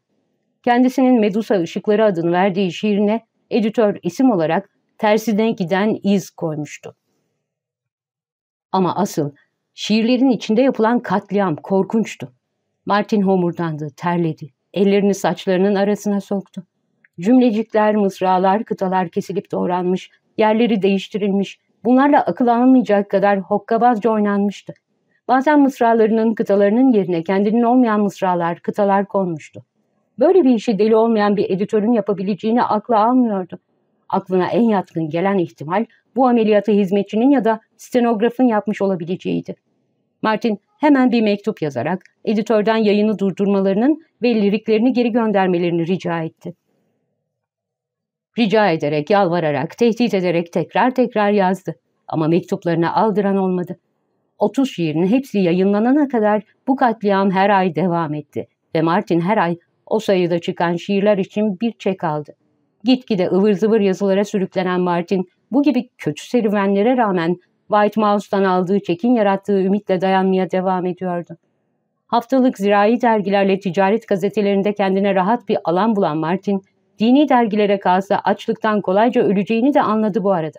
Kendisinin Medusa Işıkları adını verdiği şiirine editör isim olarak tersine giden iz koymuştu. Ama asıl şiirlerin içinde yapılan katliam korkunçtu. Martin homurdandı, terledi. Ellerini saçlarının arasına soktu. Cümlecikler, mısralar, kıtalar kesilip doğranmış, yerleri değiştirilmiş, bunlarla akıl alınmayacak kadar hokkabazca oynanmıştı. Bazen mısralarının kıtalarının yerine kendinin olmayan mısralar, kıtalar konmuştu. Böyle bir işi deli olmayan bir editörün yapabileceğini akla almıyordu. Aklına en yatkın gelen ihtimal bu ameliyatı hizmetçinin ya da stenografın yapmış olabileceğiydi. Martin hemen bir mektup yazarak editörden yayını durdurmalarının ve liriklerini geri göndermelerini rica etti. Rica ederek, yalvararak, tehdit ederek tekrar tekrar yazdı. Ama mektuplarına aldıran olmadı. 30 şiirin hepsi yayınlanana kadar bu katliam her ay devam etti ve Martin her ay o sayıda çıkan şiirler için bir çek aldı. Gitgide ıvır zıvır yazılara sürüklenen Martin bu gibi kötü serüvenlere rağmen White Mouse'dan aldığı çekin yarattığı ümitle dayanmaya devam ediyordu. Haftalık zirai dergilerle ticaret gazetelerinde kendine rahat bir alan bulan Martin, dini dergilere kalsa açlıktan kolayca öleceğini de anladı bu arada.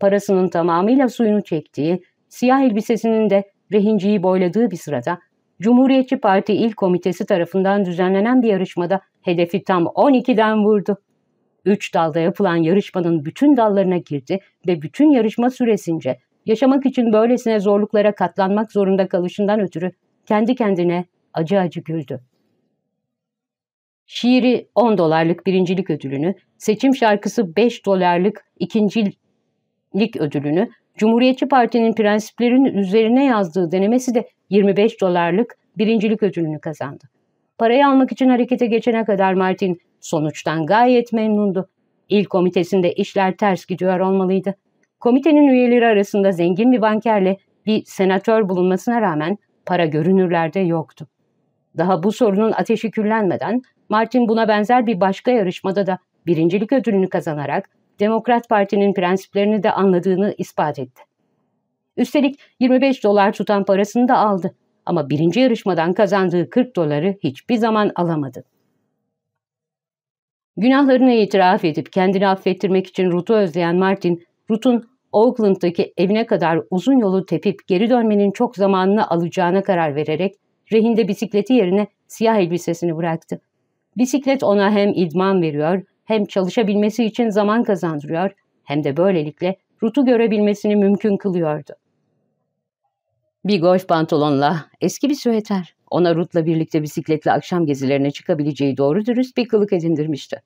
Parasının tamamıyla suyunu çektiği, siyah elbisesinin de rehinciyi boyladığı bir sırada, Cumhuriyetçi Parti İl Komitesi tarafından düzenlenen bir yarışmada hedefi tam 12'den vurdu. Üç dalda yapılan yarışmanın bütün dallarına girdi ve bütün yarışma süresince yaşamak için böylesine zorluklara katlanmak zorunda kalışından ötürü kendi kendine acı acı güldü. Şiiri 10 dolarlık birincilik ödülünü, seçim şarkısı 5 dolarlık ikincilik ödülünü, Cumhuriyetçi Parti'nin prensiplerinin üzerine yazdığı denemesi de 25 dolarlık birincilik ödülünü kazandı. Parayı almak için harekete geçene kadar Martin Sonuçtan gayet memnundu. İl komitesinde işler ters gidiyor olmalıydı. Komitenin üyeleri arasında zengin bir bankerle bir senatör bulunmasına rağmen para görünürlerde yoktu. Daha bu sorunun ateşi küllenmeden Martin buna benzer bir başka yarışmada da birincilik ödülünü kazanarak Demokrat Parti'nin prensiplerini de anladığını ispat etti. Üstelik 25 dolar tutan parasını da aldı ama birinci yarışmadan kazandığı 40 doları hiçbir zaman alamadı. Günahlarını itiraf edip kendini affettirmek için Ruth'u özleyen Martin, Ruth'un Oakland'daki evine kadar uzun yolu tepip geri dönmenin çok zamanını alacağına karar vererek rehinde bisikleti yerine siyah elbisesini bıraktı. Bisiklet ona hem idman veriyor, hem çalışabilmesi için zaman kazandırıyor, hem de böylelikle Ruth'u görebilmesini mümkün kılıyordu. Bir golf pantolonla eski bir süveter, ona Ruth'la birlikte bisikletle akşam gezilerine çıkabileceği doğru dürüst bir kılık edindirmişti.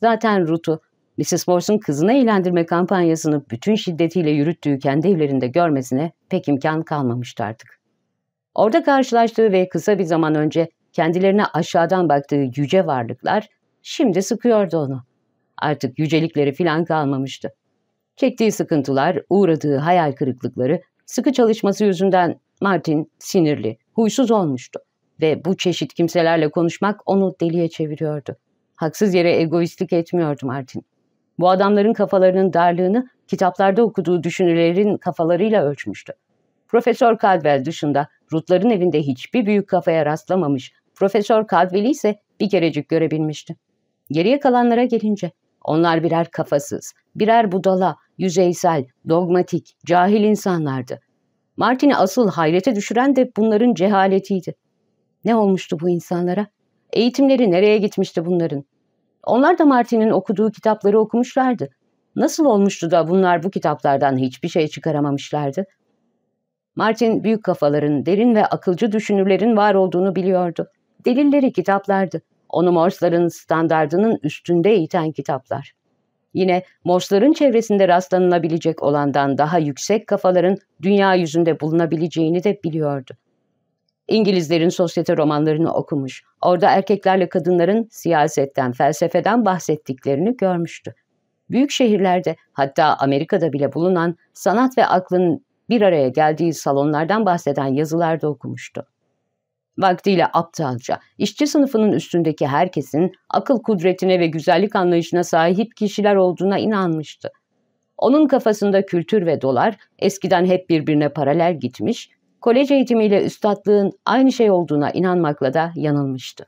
Zaten Ruth'u Mrs. Morse'un kızına eğlendirme kampanyasını bütün şiddetiyle yürüttüğü kendi evlerinde görmesine pek imkan kalmamıştı artık. Orada karşılaştığı ve kısa bir zaman önce kendilerine aşağıdan baktığı yüce varlıklar şimdi sıkıyordu onu. Artık yücelikleri filan kalmamıştı. Çektiği sıkıntılar, uğradığı hayal kırıklıkları, sıkı çalışması yüzünden Martin sinirli, huysuz olmuştu ve bu çeşit kimselerle konuşmak onu deliye çeviriyordu. Haksız yere egoistlik etmiyordu Martin. Bu adamların kafalarının darlığını kitaplarda okuduğu düşünürlerin kafalarıyla ölçmüştü. Profesör Caldwell dışında Rutların evinde hiçbir büyük kafaya rastlamamış, Profesör Caldwell'i ise bir kerecik görebilmişti. Geriye kalanlara gelince, onlar birer kafasız, birer budala, yüzeysel, dogmatik, cahil insanlardı. Martin'i asıl hayrete düşüren de bunların cehaletiydi. Ne olmuştu bu insanlara? Eğitimleri nereye gitmişti bunların? Onlar da Martin'in okuduğu kitapları okumuşlardı. Nasıl olmuştu da bunlar bu kitaplardan hiçbir şey çıkaramamışlardı? Martin büyük kafaların, derin ve akılcı düşünürlerin var olduğunu biliyordu. Delilleri kitaplardı. Onu Morse'ların standardının üstünde eğiten kitaplar. Yine Morse'ların çevresinde rastlanılabilecek olandan daha yüksek kafaların dünya yüzünde bulunabileceğini de biliyordu. İngilizlerin sosyete romanlarını okumuş. Orada erkeklerle kadınların siyasetten, felsefeden bahsettiklerini görmüştü. Büyük şehirlerde hatta Amerika'da bile bulunan sanat ve aklın bir araya geldiği salonlardan bahseden yazılarda okumuştu. Vaktiyle aptalca, işçi sınıfının üstündeki herkesin akıl kudretine ve güzellik anlayışına sahip kişiler olduğuna inanmıştı. Onun kafasında kültür ve dolar eskiden hep birbirine paralel gitmiş, kolej eğitimiyle üstadlığın aynı şey olduğuna inanmakla da yanılmıştı.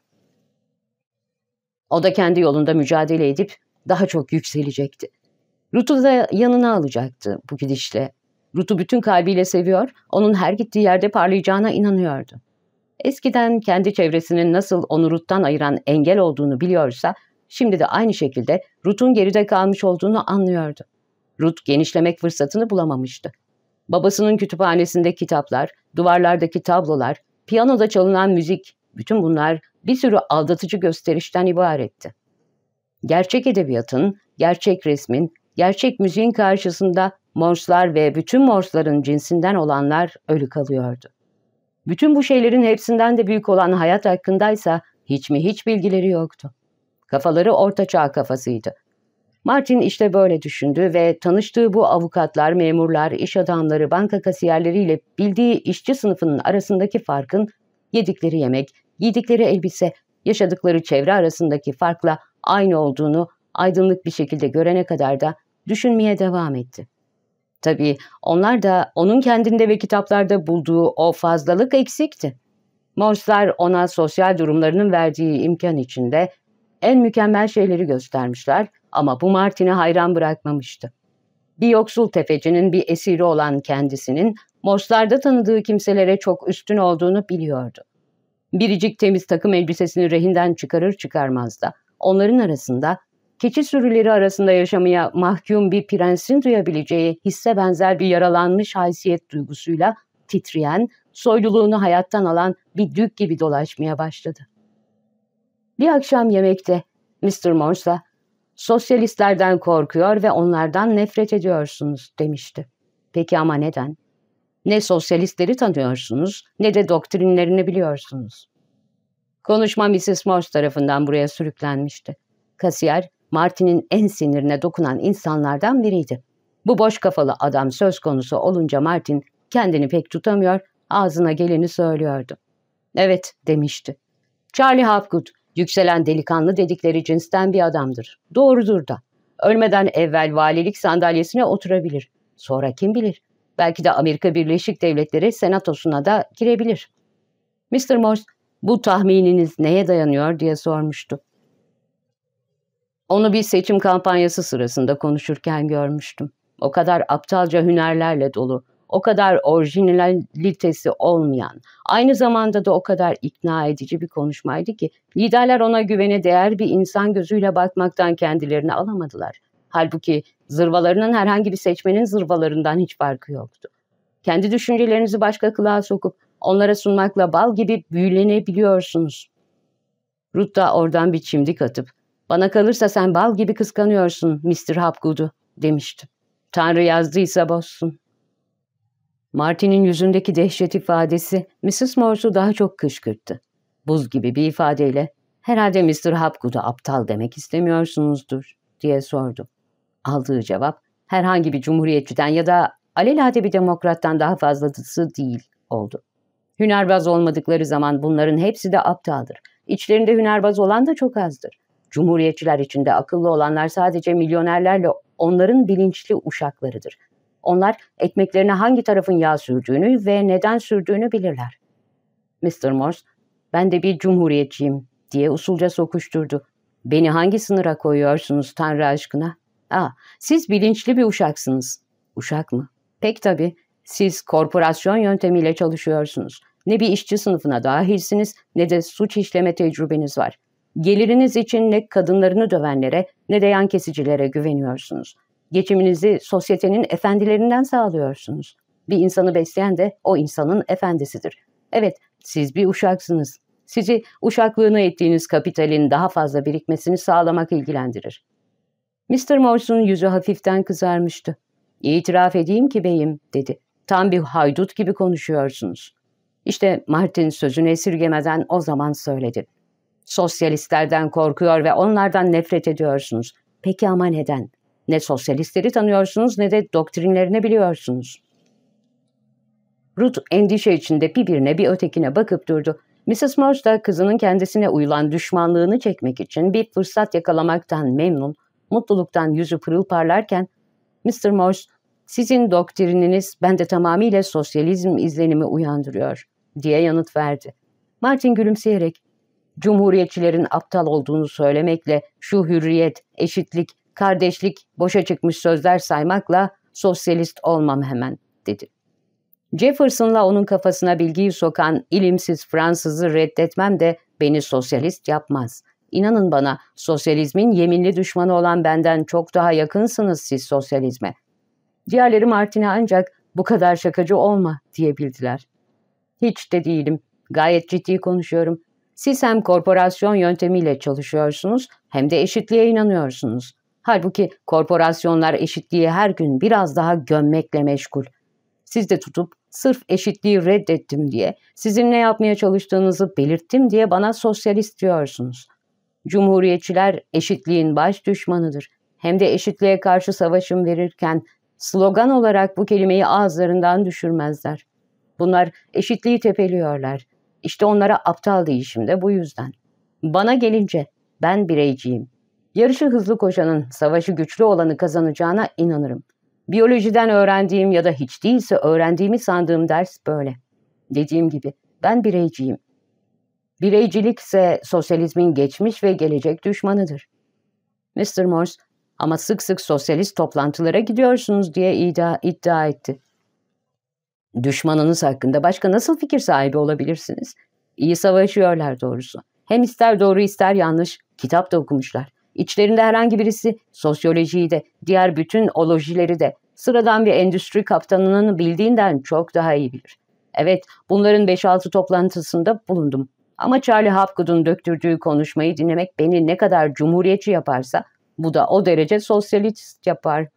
O da kendi yolunda mücadele edip daha çok yükselecekti. Rutu da yanına alacaktı bu gidişle. Rutu bütün kalbiyle seviyor, onun her gittiği yerde parlayacağına inanıyordu. Eskiden kendi çevresinin nasıl onu Rut'tan ayıran engel olduğunu biliyorsa, şimdi de aynı şekilde Rut'un geride kalmış olduğunu anlıyordu. Rut genişlemek fırsatını bulamamıştı. Babasının kütüphanesinde kitaplar, duvarlardaki tablolar, piyanoda çalınan müzik, bütün bunlar bir sürü aldatıcı gösterişten ibaretti. Gerçek edebiyatın, gerçek resmin, gerçek müziğin karşısında morslar ve bütün morsların cinsinden olanlar ölü kalıyordu. Bütün bu şeylerin hepsinden de büyük olan hayat hakkındaysa hiç mi hiç bilgileri yoktu. Kafaları ortaçağ kafasıydı. Martin işte böyle düşündü ve tanıştığı bu avukatlar, memurlar, iş adamları, banka kasiyerleriyle bildiği işçi sınıfının arasındaki farkın yedikleri yemek, giydikleri elbise, yaşadıkları çevre arasındaki farkla aynı olduğunu aydınlık bir şekilde görene kadar da düşünmeye devam etti. Tabii onlar da onun kendinde ve kitaplarda bulduğu o fazlalık eksikti. Morse'lar ona sosyal durumlarının verdiği imkan içinde en mükemmel şeyleri göstermişler ama bu Martin'i hayran bırakmamıştı. Bir yoksul tefecinin bir esiri olan kendisinin Moslar'da tanıdığı kimselere çok üstün olduğunu biliyordu. Biricik temiz takım elbisesini rehinden çıkarır çıkarmaz da onların arasında keçi sürüleri arasında yaşamaya mahkum bir prensin duyabileceği hisse benzer bir yaralanmış haysiyet duygusuyla titreyen, soyluluğunu hayattan alan bir dük gibi dolaşmaya başladı. Bir akşam yemekte Mr. Morse'la Sosyalistlerden korkuyor ve onlardan nefret ediyorsunuz demişti. Peki ama neden? Ne sosyalistleri tanıyorsunuz ne de doktrinlerini biliyorsunuz. Konuşma Mrs. Morse tarafından buraya sürüklenmişti. Kasiyer, Martin'in en sinirine dokunan insanlardan biriydi. Bu boş kafalı adam söz konusu olunca Martin kendini pek tutamıyor, ağzına geleni söylüyordu. Evet demişti. Charlie Hopgood, Yükselen delikanlı dedikleri cinsten bir adamdır. Doğrudur da. Ölmeden evvel valilik sandalyesine oturabilir. Sonra kim bilir? Belki de Amerika Birleşik Devletleri senatosuna da girebilir. Mr. Morse, bu tahmininiz neye dayanıyor diye sormuştu. Onu bir seçim kampanyası sırasında konuşurken görmüştüm. O kadar aptalca hünerlerle dolu, o kadar orijinalitesi olmayan, aynı zamanda da o kadar ikna edici bir konuşmaydı ki liderler ona güvene değer bir insan gözüyle bakmaktan kendilerini alamadılar. Halbuki zırvalarının herhangi bir seçmenin zırvalarından hiç farkı yoktu. Kendi düşüncelerinizi başka kılığa sokup onlara sunmakla bal gibi büyülenebiliyorsunuz. Ruth da oradan bir çimdik atıp ''Bana kalırsa sen bal gibi kıskanıyorsun Mr. Hapgood'u'' demişti. Tanrı yazdıysa bozsun. Martin'in yüzündeki dehşet ifadesi Mrs. Morse'u daha çok kışkırttı. Buz gibi bir ifadeyle ''Herhalde Mr. Hapgood'u aptal demek istemiyorsunuzdur.'' diye sordu. Aldığı cevap herhangi bir cumhuriyetçiden ya da alelade bir demokrattan daha fazlası değil oldu. Hünerbaz olmadıkları zaman bunların hepsi de aptaldır. İçlerinde hünerbaz olan da çok azdır. Cumhuriyetçiler içinde akıllı olanlar sadece milyonerlerle onların bilinçli uşaklarıdır. Onlar ekmeklerine hangi tarafın yağ sürdüğünü ve neden sürdüğünü bilirler. Mr. Morse, ben de bir cumhuriyetçiyim diye usulca sokuşturdu. Beni hangi sınıra koyuyorsunuz Tanrı aşkına? Aa, siz bilinçli bir uşaksınız. Uşak mı? Pek tabii. Siz korporasyon yöntemiyle çalışıyorsunuz. Ne bir işçi sınıfına dahilsiniz ne de suç işleme tecrübeniz var. Geliriniz için ne kadınlarını dövenlere ne de yan kesicilere güveniyorsunuz geçiminizi sosyetenin efendilerinden sağlıyorsunuz. Bir insanı besleyen de o insanın efendisidir. Evet, siz bir uşaksınız. Sizi uşaklığını ettiğiniz kapitalin daha fazla birikmesini sağlamak ilgilendirir. Mr. Morse'un yüzü hafiften kızarmıştı. İtiraf edeyim ki beyim, dedi. Tam bir haydut gibi konuşuyorsunuz. İşte Martin sözünü esirgemeden o zaman söyledi. Sosyalistlerden korkuyor ve onlardan nefret ediyorsunuz. Peki ama neden? Ne sosyalistleri tanıyorsunuz ne de doktrinlerini biliyorsunuz. Ruth endişe içinde bir birine bir ötekine bakıp durdu. Mrs. Morse da kızının kendisine uyulan düşmanlığını çekmek için bir fırsat yakalamaktan memnun, mutluluktan yüzü pırıl parlarken, Mr. Morse, sizin doktrininiz bende tamamıyla sosyalizm izlenimi uyandırıyor, diye yanıt verdi. Martin gülümseyerek, Cumhuriyetçilerin aptal olduğunu söylemekle şu hürriyet, eşitlik, kardeşlik, boşa çıkmış sözler saymakla sosyalist olmam hemen dedi. Jefferson'la onun kafasına bilgiyi sokan ilimsiz Fransız'ı reddetmem de beni sosyalist yapmaz. İnanın bana sosyalizmin yeminli düşmanı olan benden çok daha yakınsınız siz sosyalizme. Diğerleri Martin'e ancak bu kadar şakacı olma diyebildiler. Hiç de değilim. Gayet ciddi konuşuyorum. Siz hem korporasyon yöntemiyle çalışıyorsunuz hem de eşitliğe inanıyorsunuz. Halbuki korporasyonlar eşitliği her gün biraz daha gömmekle meşgul. Siz de tutup sırf eşitliği reddettim diye, sizin ne yapmaya çalıştığınızı belirttim diye bana sosyalist diyorsunuz. Cumhuriyetçiler eşitliğin baş düşmanıdır. Hem de eşitliğe karşı savaşım verirken slogan olarak bu kelimeyi ağızlarından düşürmezler. Bunlar eşitliği tepeliyorlar. İşte onlara aptal değişim de bu yüzden. Bana gelince ben bireyciyim. Yarışı hızlı koşanın, savaşı güçlü olanı kazanacağına inanırım. Biyolojiden öğrendiğim ya da hiç değilse öğrendiğimi sandığım ders böyle. Dediğim gibi ben bireyciyim. Bireycilik ise sosyalizmin geçmiş ve gelecek düşmanıdır. Mr. Morse ama sık sık sosyalist toplantılara gidiyorsunuz diye iddia, iddia etti. Düşmanınız hakkında başka nasıl fikir sahibi olabilirsiniz? İyi savaşıyorlar doğrusu. Hem ister doğru ister yanlış kitap da okumuşlar. İçlerinde herhangi birisi sosyolojiyi de diğer bütün olojileri de sıradan bir endüstri kaptanının bildiğinden çok daha iyi bilir. Evet bunların 5-6 toplantısında bulundum. Ama Charlie Hapgood'un döktürdüğü konuşmayı dinlemek beni ne kadar cumhuriyetçi yaparsa bu da o derece sosyalist yapar.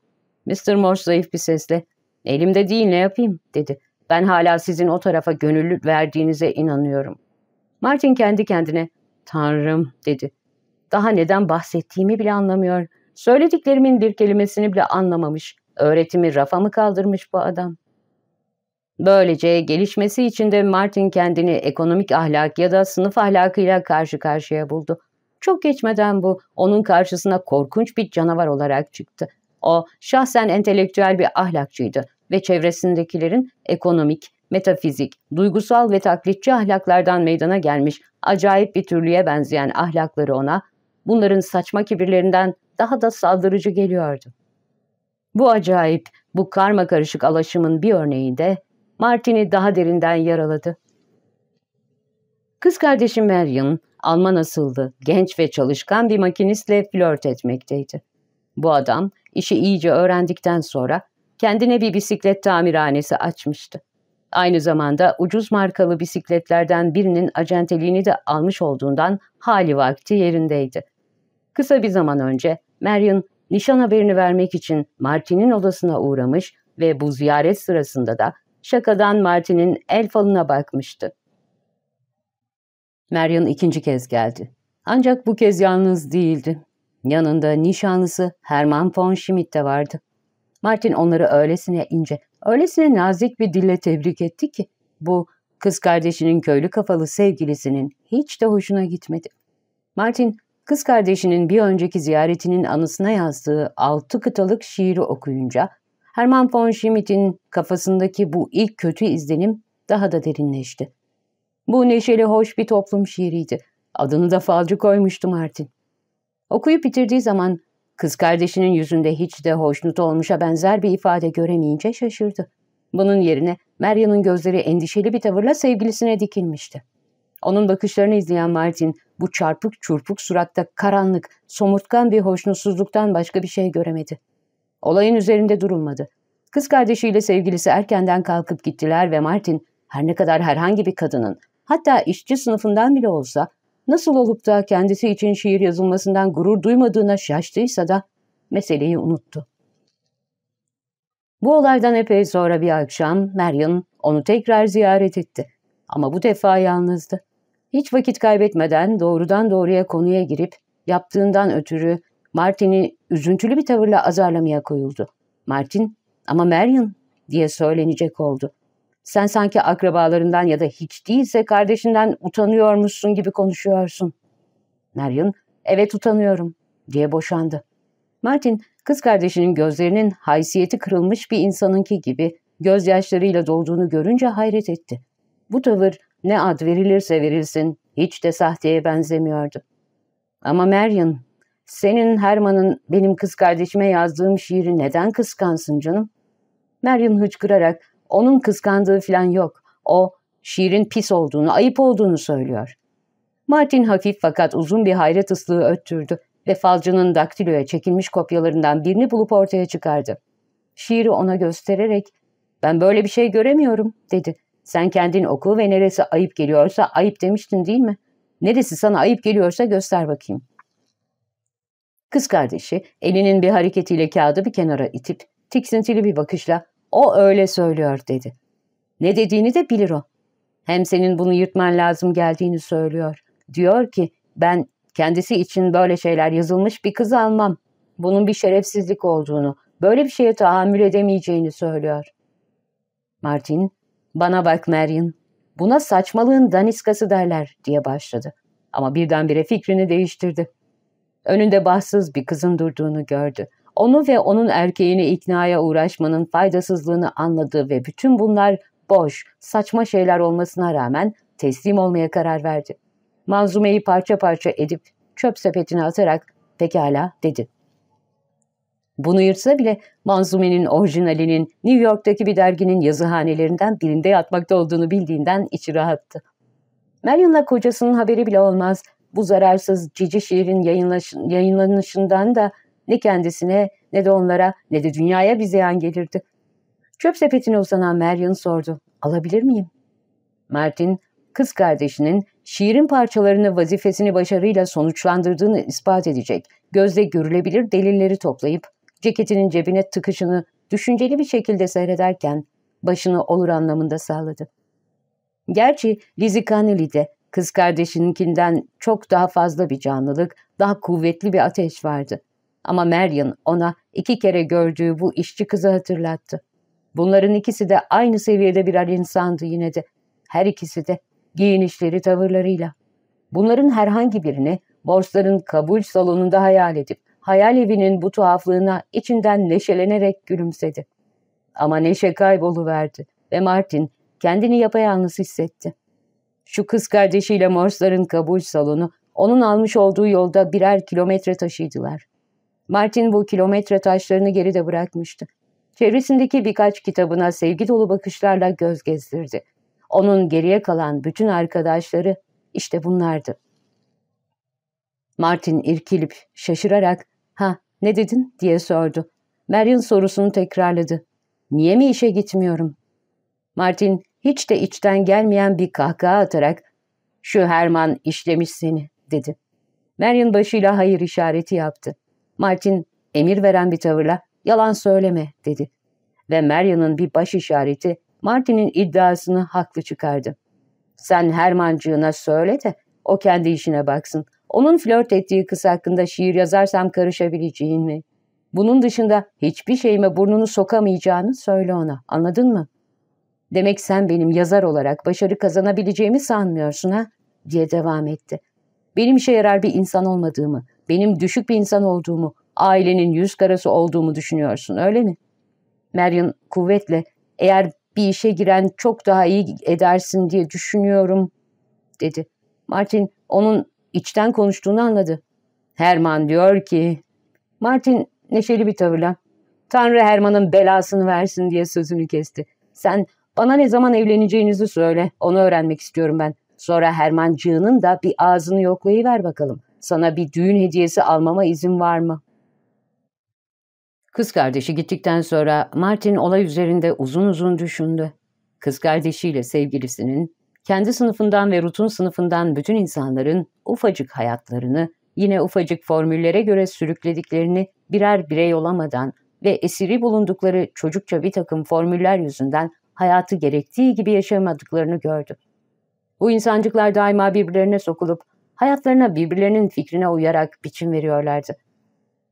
Mr. Morse zayıf bir sesle elimde değil ne yapayım dedi. Ben hala sizin o tarafa gönüllü verdiğinize inanıyorum. Martin kendi kendine tanrım dedi. Daha neden bahsettiğimi bile anlamıyor. Söylediklerimin bir kelimesini bile anlamamış. Öğretimi rafa mı kaldırmış bu adam? Böylece gelişmesi içinde Martin kendini ekonomik ahlak ya da sınıf ahlakıyla karşı karşıya buldu. Çok geçmeden bu onun karşısına korkunç bir canavar olarak çıktı. O şahsen entelektüel bir ahlakçıydı ve çevresindekilerin ekonomik, metafizik, duygusal ve taklitçi ahlaklardan meydana gelmiş acayip bir türlüye benzeyen ahlakları ona bunların saçma kibirlerinden daha da saldırıcı geliyordu. Bu acayip, bu karma karışık alaşımın bir örneği de Martin'i daha derinden yaraladı. Kız kardeşi Marion, Alman asıldı, genç ve çalışkan bir makinistle flört etmekteydi. Bu adam işi iyice öğrendikten sonra kendine bir bisiklet tamirhanesi açmıştı. Aynı zamanda ucuz markalı bisikletlerden birinin acenteliğini de almış olduğundan hali vakti yerindeydi. Kısa bir zaman önce Marion nişan haberini vermek için Martin'in odasına uğramış ve bu ziyaret sırasında da şakadan Martin'in el falına bakmıştı. Marion ikinci kez geldi. Ancak bu kez yalnız değildi. Yanında nişanlısı Herman von Schmidt de vardı. Martin onları öylesine ince, öylesine nazik bir dille tebrik etti ki bu kız kardeşinin köylü kafalı sevgilisinin hiç de hoşuna gitmedi. Martin Kız kardeşinin bir önceki ziyaretinin anısına yazdığı altı kıtalık şiiri okuyunca Hermann von Schmidt'in kafasındaki bu ilk kötü izlenim daha da derinleşti. Bu neşeli hoş bir toplum şiiriydi. Adını da falcı koymuştu Martin. Okuyup bitirdiği zaman kız kardeşinin yüzünde hiç de hoşnut olmuşa benzer bir ifade göremeyince şaşırdı. Bunun yerine Meryem'in gözleri endişeli bir tavırla sevgilisine dikilmişti. Onun bakışlarını izleyen Martin bu çarpık çurpuk suratta karanlık, somurtkan bir hoşnutsuzluktan başka bir şey göremedi. Olayın üzerinde durulmadı. Kız kardeşiyle sevgilisi erkenden kalkıp gittiler ve Martin her ne kadar herhangi bir kadının, hatta işçi sınıfından bile olsa, nasıl olup da kendisi için şiir yazılmasından gurur duymadığına şaştıysa da meseleyi unuttu. Bu olaydan epey sonra bir akşam Meryem onu tekrar ziyaret etti. Ama bu defa yalnızdı. Hiç vakit kaybetmeden doğrudan doğruya konuya girip yaptığından ötürü Martin'i üzüntülü bir tavırla azarlamaya koyuldu. Martin ama Marion diye söylenecek oldu. Sen sanki akrabalarından ya da hiç değilse kardeşinden utanıyormuşsun gibi konuşuyorsun. Marion evet utanıyorum diye boşandı. Martin kız kardeşinin gözlerinin haysiyeti kırılmış bir insanınki gibi gözyaşlarıyla dolduğunu görünce hayret etti. Bu tavır ne ad verilirse verilsin hiç de sahteye benzemiyordu. Ama Marion, senin Herman'ın benim kız kardeşime yazdığım şiiri neden kıskansın canım? Meryem hıçkırarak onun kıskandığı filan yok. O şiirin pis olduğunu, ayıp olduğunu söylüyor. Martin hafif fakat uzun bir hayret ıslığı öttürdü ve falcının daktiloya çekilmiş kopyalarından birini bulup ortaya çıkardı. Şiiri ona göstererek ben böyle bir şey göremiyorum dedi. Sen kendin oku ve neresi ayıp geliyorsa ayıp demiştin değil mi? Neresi sana ayıp geliyorsa göster bakayım. Kız kardeşi elinin bir hareketiyle kağıdı bir kenara itip tiksintili bir bakışla o öyle söylüyor dedi. Ne dediğini de bilir o. Hem senin bunu yırtman lazım geldiğini söylüyor. Diyor ki ben kendisi için böyle şeyler yazılmış bir kız almam. Bunun bir şerefsizlik olduğunu, böyle bir şeye tahammül edemeyeceğini söylüyor. Martin ''Bana bak Meryem, buna saçmalığın daniskası derler.'' diye başladı. Ama birdenbire fikrini değiştirdi. Önünde bahtsız bir kızın durduğunu gördü. Onu ve onun erkeğini iknaya uğraşmanın faydasızlığını anladı ve bütün bunlar boş, saçma şeyler olmasına rağmen teslim olmaya karar verdi. Manzumeyi parça parça edip çöp sepetine atarak pekala dedi. Bunu yırtsa bile manzuminin orijinalinin New York'taki bir derginin yazıhanelerinden birinde yatmakta olduğunu bildiğinden içi rahattı. Marion'la kocasının haberi bile olmaz. Bu zararsız cici şiirin yayınlanışından da ne kendisine ne de onlara ne de dünyaya bir ziyan gelirdi. Çöp sepetine uzanan Marion sordu. Alabilir miyim? Martin, kız kardeşinin şiirin parçalarını vazifesini başarıyla sonuçlandırdığını ispat edecek, gözle görülebilir delilleri toplayıp Ceketinin cebine tıkışını düşünceli bir şekilde seyrederken başını olur anlamında sağladı. Gerçi Lizzie Connelly'de kız kardeşininkinden çok daha fazla bir canlılık, daha kuvvetli bir ateş vardı. Ama Marion ona iki kere gördüğü bu işçi kızı hatırlattı. Bunların ikisi de aynı seviyede birer insandı yine de. Her ikisi de giyinişleri tavırlarıyla. Bunların herhangi birini borçların kabul salonunda hayal edip hayal evinin bu tuhaflığına içinden neşelenerek gülümsedi. Ama neşe kayboluverdi ve Martin kendini yapayalnız hissetti. Şu kız kardeşiyle Morse'ların kabul salonu onun almış olduğu yolda birer kilometre taşıydılar. Martin bu kilometre taşlarını geride bırakmıştı. Çevresindeki birkaç kitabına sevgi dolu bakışlarla göz gezdirdi. Onun geriye kalan bütün arkadaşları işte bunlardı. Martin irkilip şaşırarak Ha ne dedin diye sordu. Marion sorusunu tekrarladı. Niye mi işe gitmiyorum? Martin hiç de içten gelmeyen bir kahkaha atarak şu Herman işlemiş seni dedi. Marion başıyla hayır işareti yaptı. Martin emir veren bir tavırla yalan söyleme dedi. Ve Marion'ın bir baş işareti Martin'in iddiasını haklı çıkardı. Sen Hermancığına söyle de o kendi işine baksın. Onun flört ettiği kız hakkında şiir yazarsam karışabileceğin mi? Bunun dışında hiçbir şeyime burnunu sokamayacağını söyle ona. Anladın mı? Demek sen benim yazar olarak başarı kazanabileceğimi sanmıyorsun ha? diye devam etti. Benim işe yarar bir insan olmadığımı, benim düşük bir insan olduğumu, ailenin yüz karası olduğumu düşünüyorsun öyle mi? Meryem kuvvetle eğer bir işe giren çok daha iyi edersin diye düşünüyorum dedi. Martin onun içten konuştuğunu anladı. Herman diyor ki... Martin neşeli bir tavırla. Tanrı Herman'ın belasını versin diye sözünü kesti. Sen bana ne zaman evleneceğinizi söyle. Onu öğrenmek istiyorum ben. Sonra Hermancığının da bir ağzını yoklayıver bakalım. Sana bir düğün hediyesi almama izin var mı? Kız kardeşi gittikten sonra Martin olay üzerinde uzun uzun düşündü. Kız kardeşiyle sevgilisinin kendi sınıfından ve Rut'un sınıfından bütün insanların ufacık hayatlarını, yine ufacık formüllere göre sürüklediklerini birer birey olamadan ve esiri bulundukları çocukça bir takım formüller yüzünden hayatı gerektiği gibi yaşamadıklarını gördü. Bu insancıklar daima birbirlerine sokulup hayatlarına birbirlerinin fikrine uyarak biçim veriyorlardı.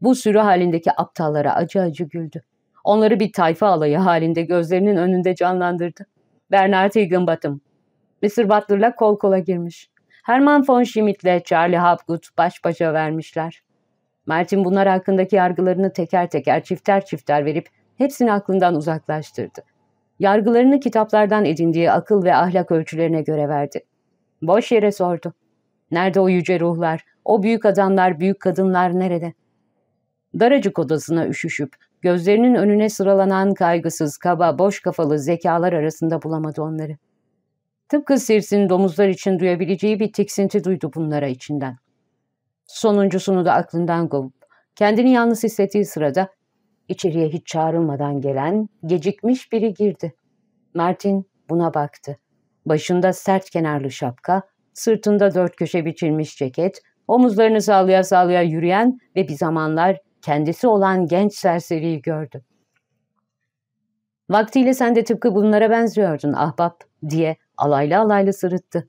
Bu sürü halindeki aptallara acı acı güldü. Onları bir tayfa alayı halinde gözlerinin önünde canlandırdı. Bernard Higginbottom, Mr. Butler'la kol kola girmiş. Herman von Schmidt'le Charlie Hapgood baş başa vermişler. Martin bunlar hakkındaki yargılarını teker teker çifter çifter verip hepsini aklından uzaklaştırdı. Yargılarını kitaplardan edindiği akıl ve ahlak ölçülerine göre verdi. Boş yere sordu. Nerede o yüce ruhlar, o büyük adamlar, büyük kadınlar nerede? Daracık odasına üşüşüp, gözlerinin önüne sıralanan kaygısız, kaba, boş kafalı zekalar arasında bulamadı onları. Tıpkı Sirs'in domuzlar için duyabileceği bir tiksinti duydu bunlara içinden. Sonuncusunu da aklından kovup, kendini yalnız hissettiği sırada içeriye hiç çağrılmadan gelen gecikmiş biri girdi. Martin buna baktı. Başında sert kenarlı şapka, sırtında dört köşe biçilmiş ceket, omuzlarını sallaya sallaya yürüyen ve bir zamanlar kendisi olan genç serseriyi gördü. Vaktiyle sen de tıpkı bunlara benziyordun ahbap diye alaylı alaylı sırıttı.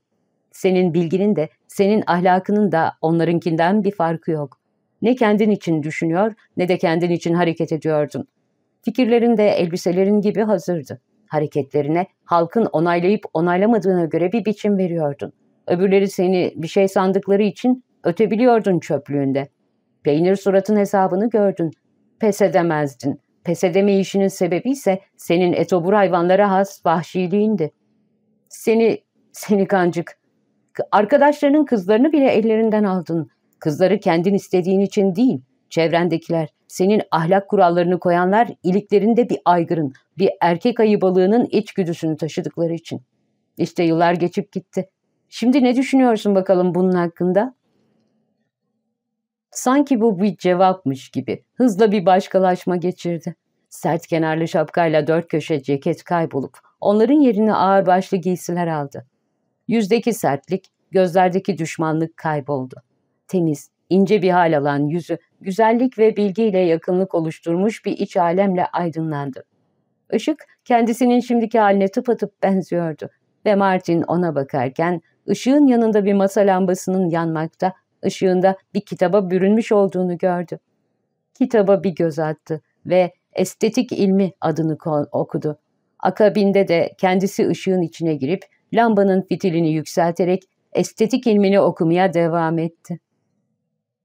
Senin bilginin de, senin ahlakının da onlarınkinden bir farkı yok. Ne kendin için düşünüyor ne de kendin için hareket ediyordun. Fikirlerin de elbiselerin gibi hazırdı. Hareketlerine halkın onaylayıp onaylamadığına göre bir biçim veriyordun. Öbürleri seni bir şey sandıkları için ötebiliyordun çöplüğünde. Peynir suratın hesabını gördün. Pes edemezdin. Pes edemeyişinin sebebi ise senin etobur hayvanlara has vahşiliğindi.'' Seni, seni kancık. Arkadaşlarının kızlarını bile ellerinden aldın. Kızları kendin istediğin için değil, çevrendekiler. Senin ahlak kurallarını koyanlar iliklerinde bir aygırın, bir erkek ayı balığının içgüdüsünü taşıdıkları için. İşte yıllar geçip gitti. Şimdi ne düşünüyorsun bakalım bunun hakkında? Sanki bu bir cevapmış gibi hızla bir başkalaşma geçirdi. Sert kenarlı şapkayla dört köşe ceket kaybolup onların yerini ağırbaşlı giysiler aldı. Yüzdeki sertlik, gözlerdeki düşmanlık kayboldu. Temiz, ince bir hal alan yüzü, güzellik ve bilgiyle yakınlık oluşturmuş bir iç alemle aydınlandı. Işık, kendisinin şimdiki haline tıpatıp benziyordu ve Martin ona bakarken ışığın yanında bir masa lambasının yanmakta, ışığında bir kitaba bürünmüş olduğunu gördü. Kitaba bir göz attı ve estetik ilmi adını okudu. Akabinde de kendisi ışığın içine girip lambanın fitilini yükselterek estetik ilmini okumaya devam etti.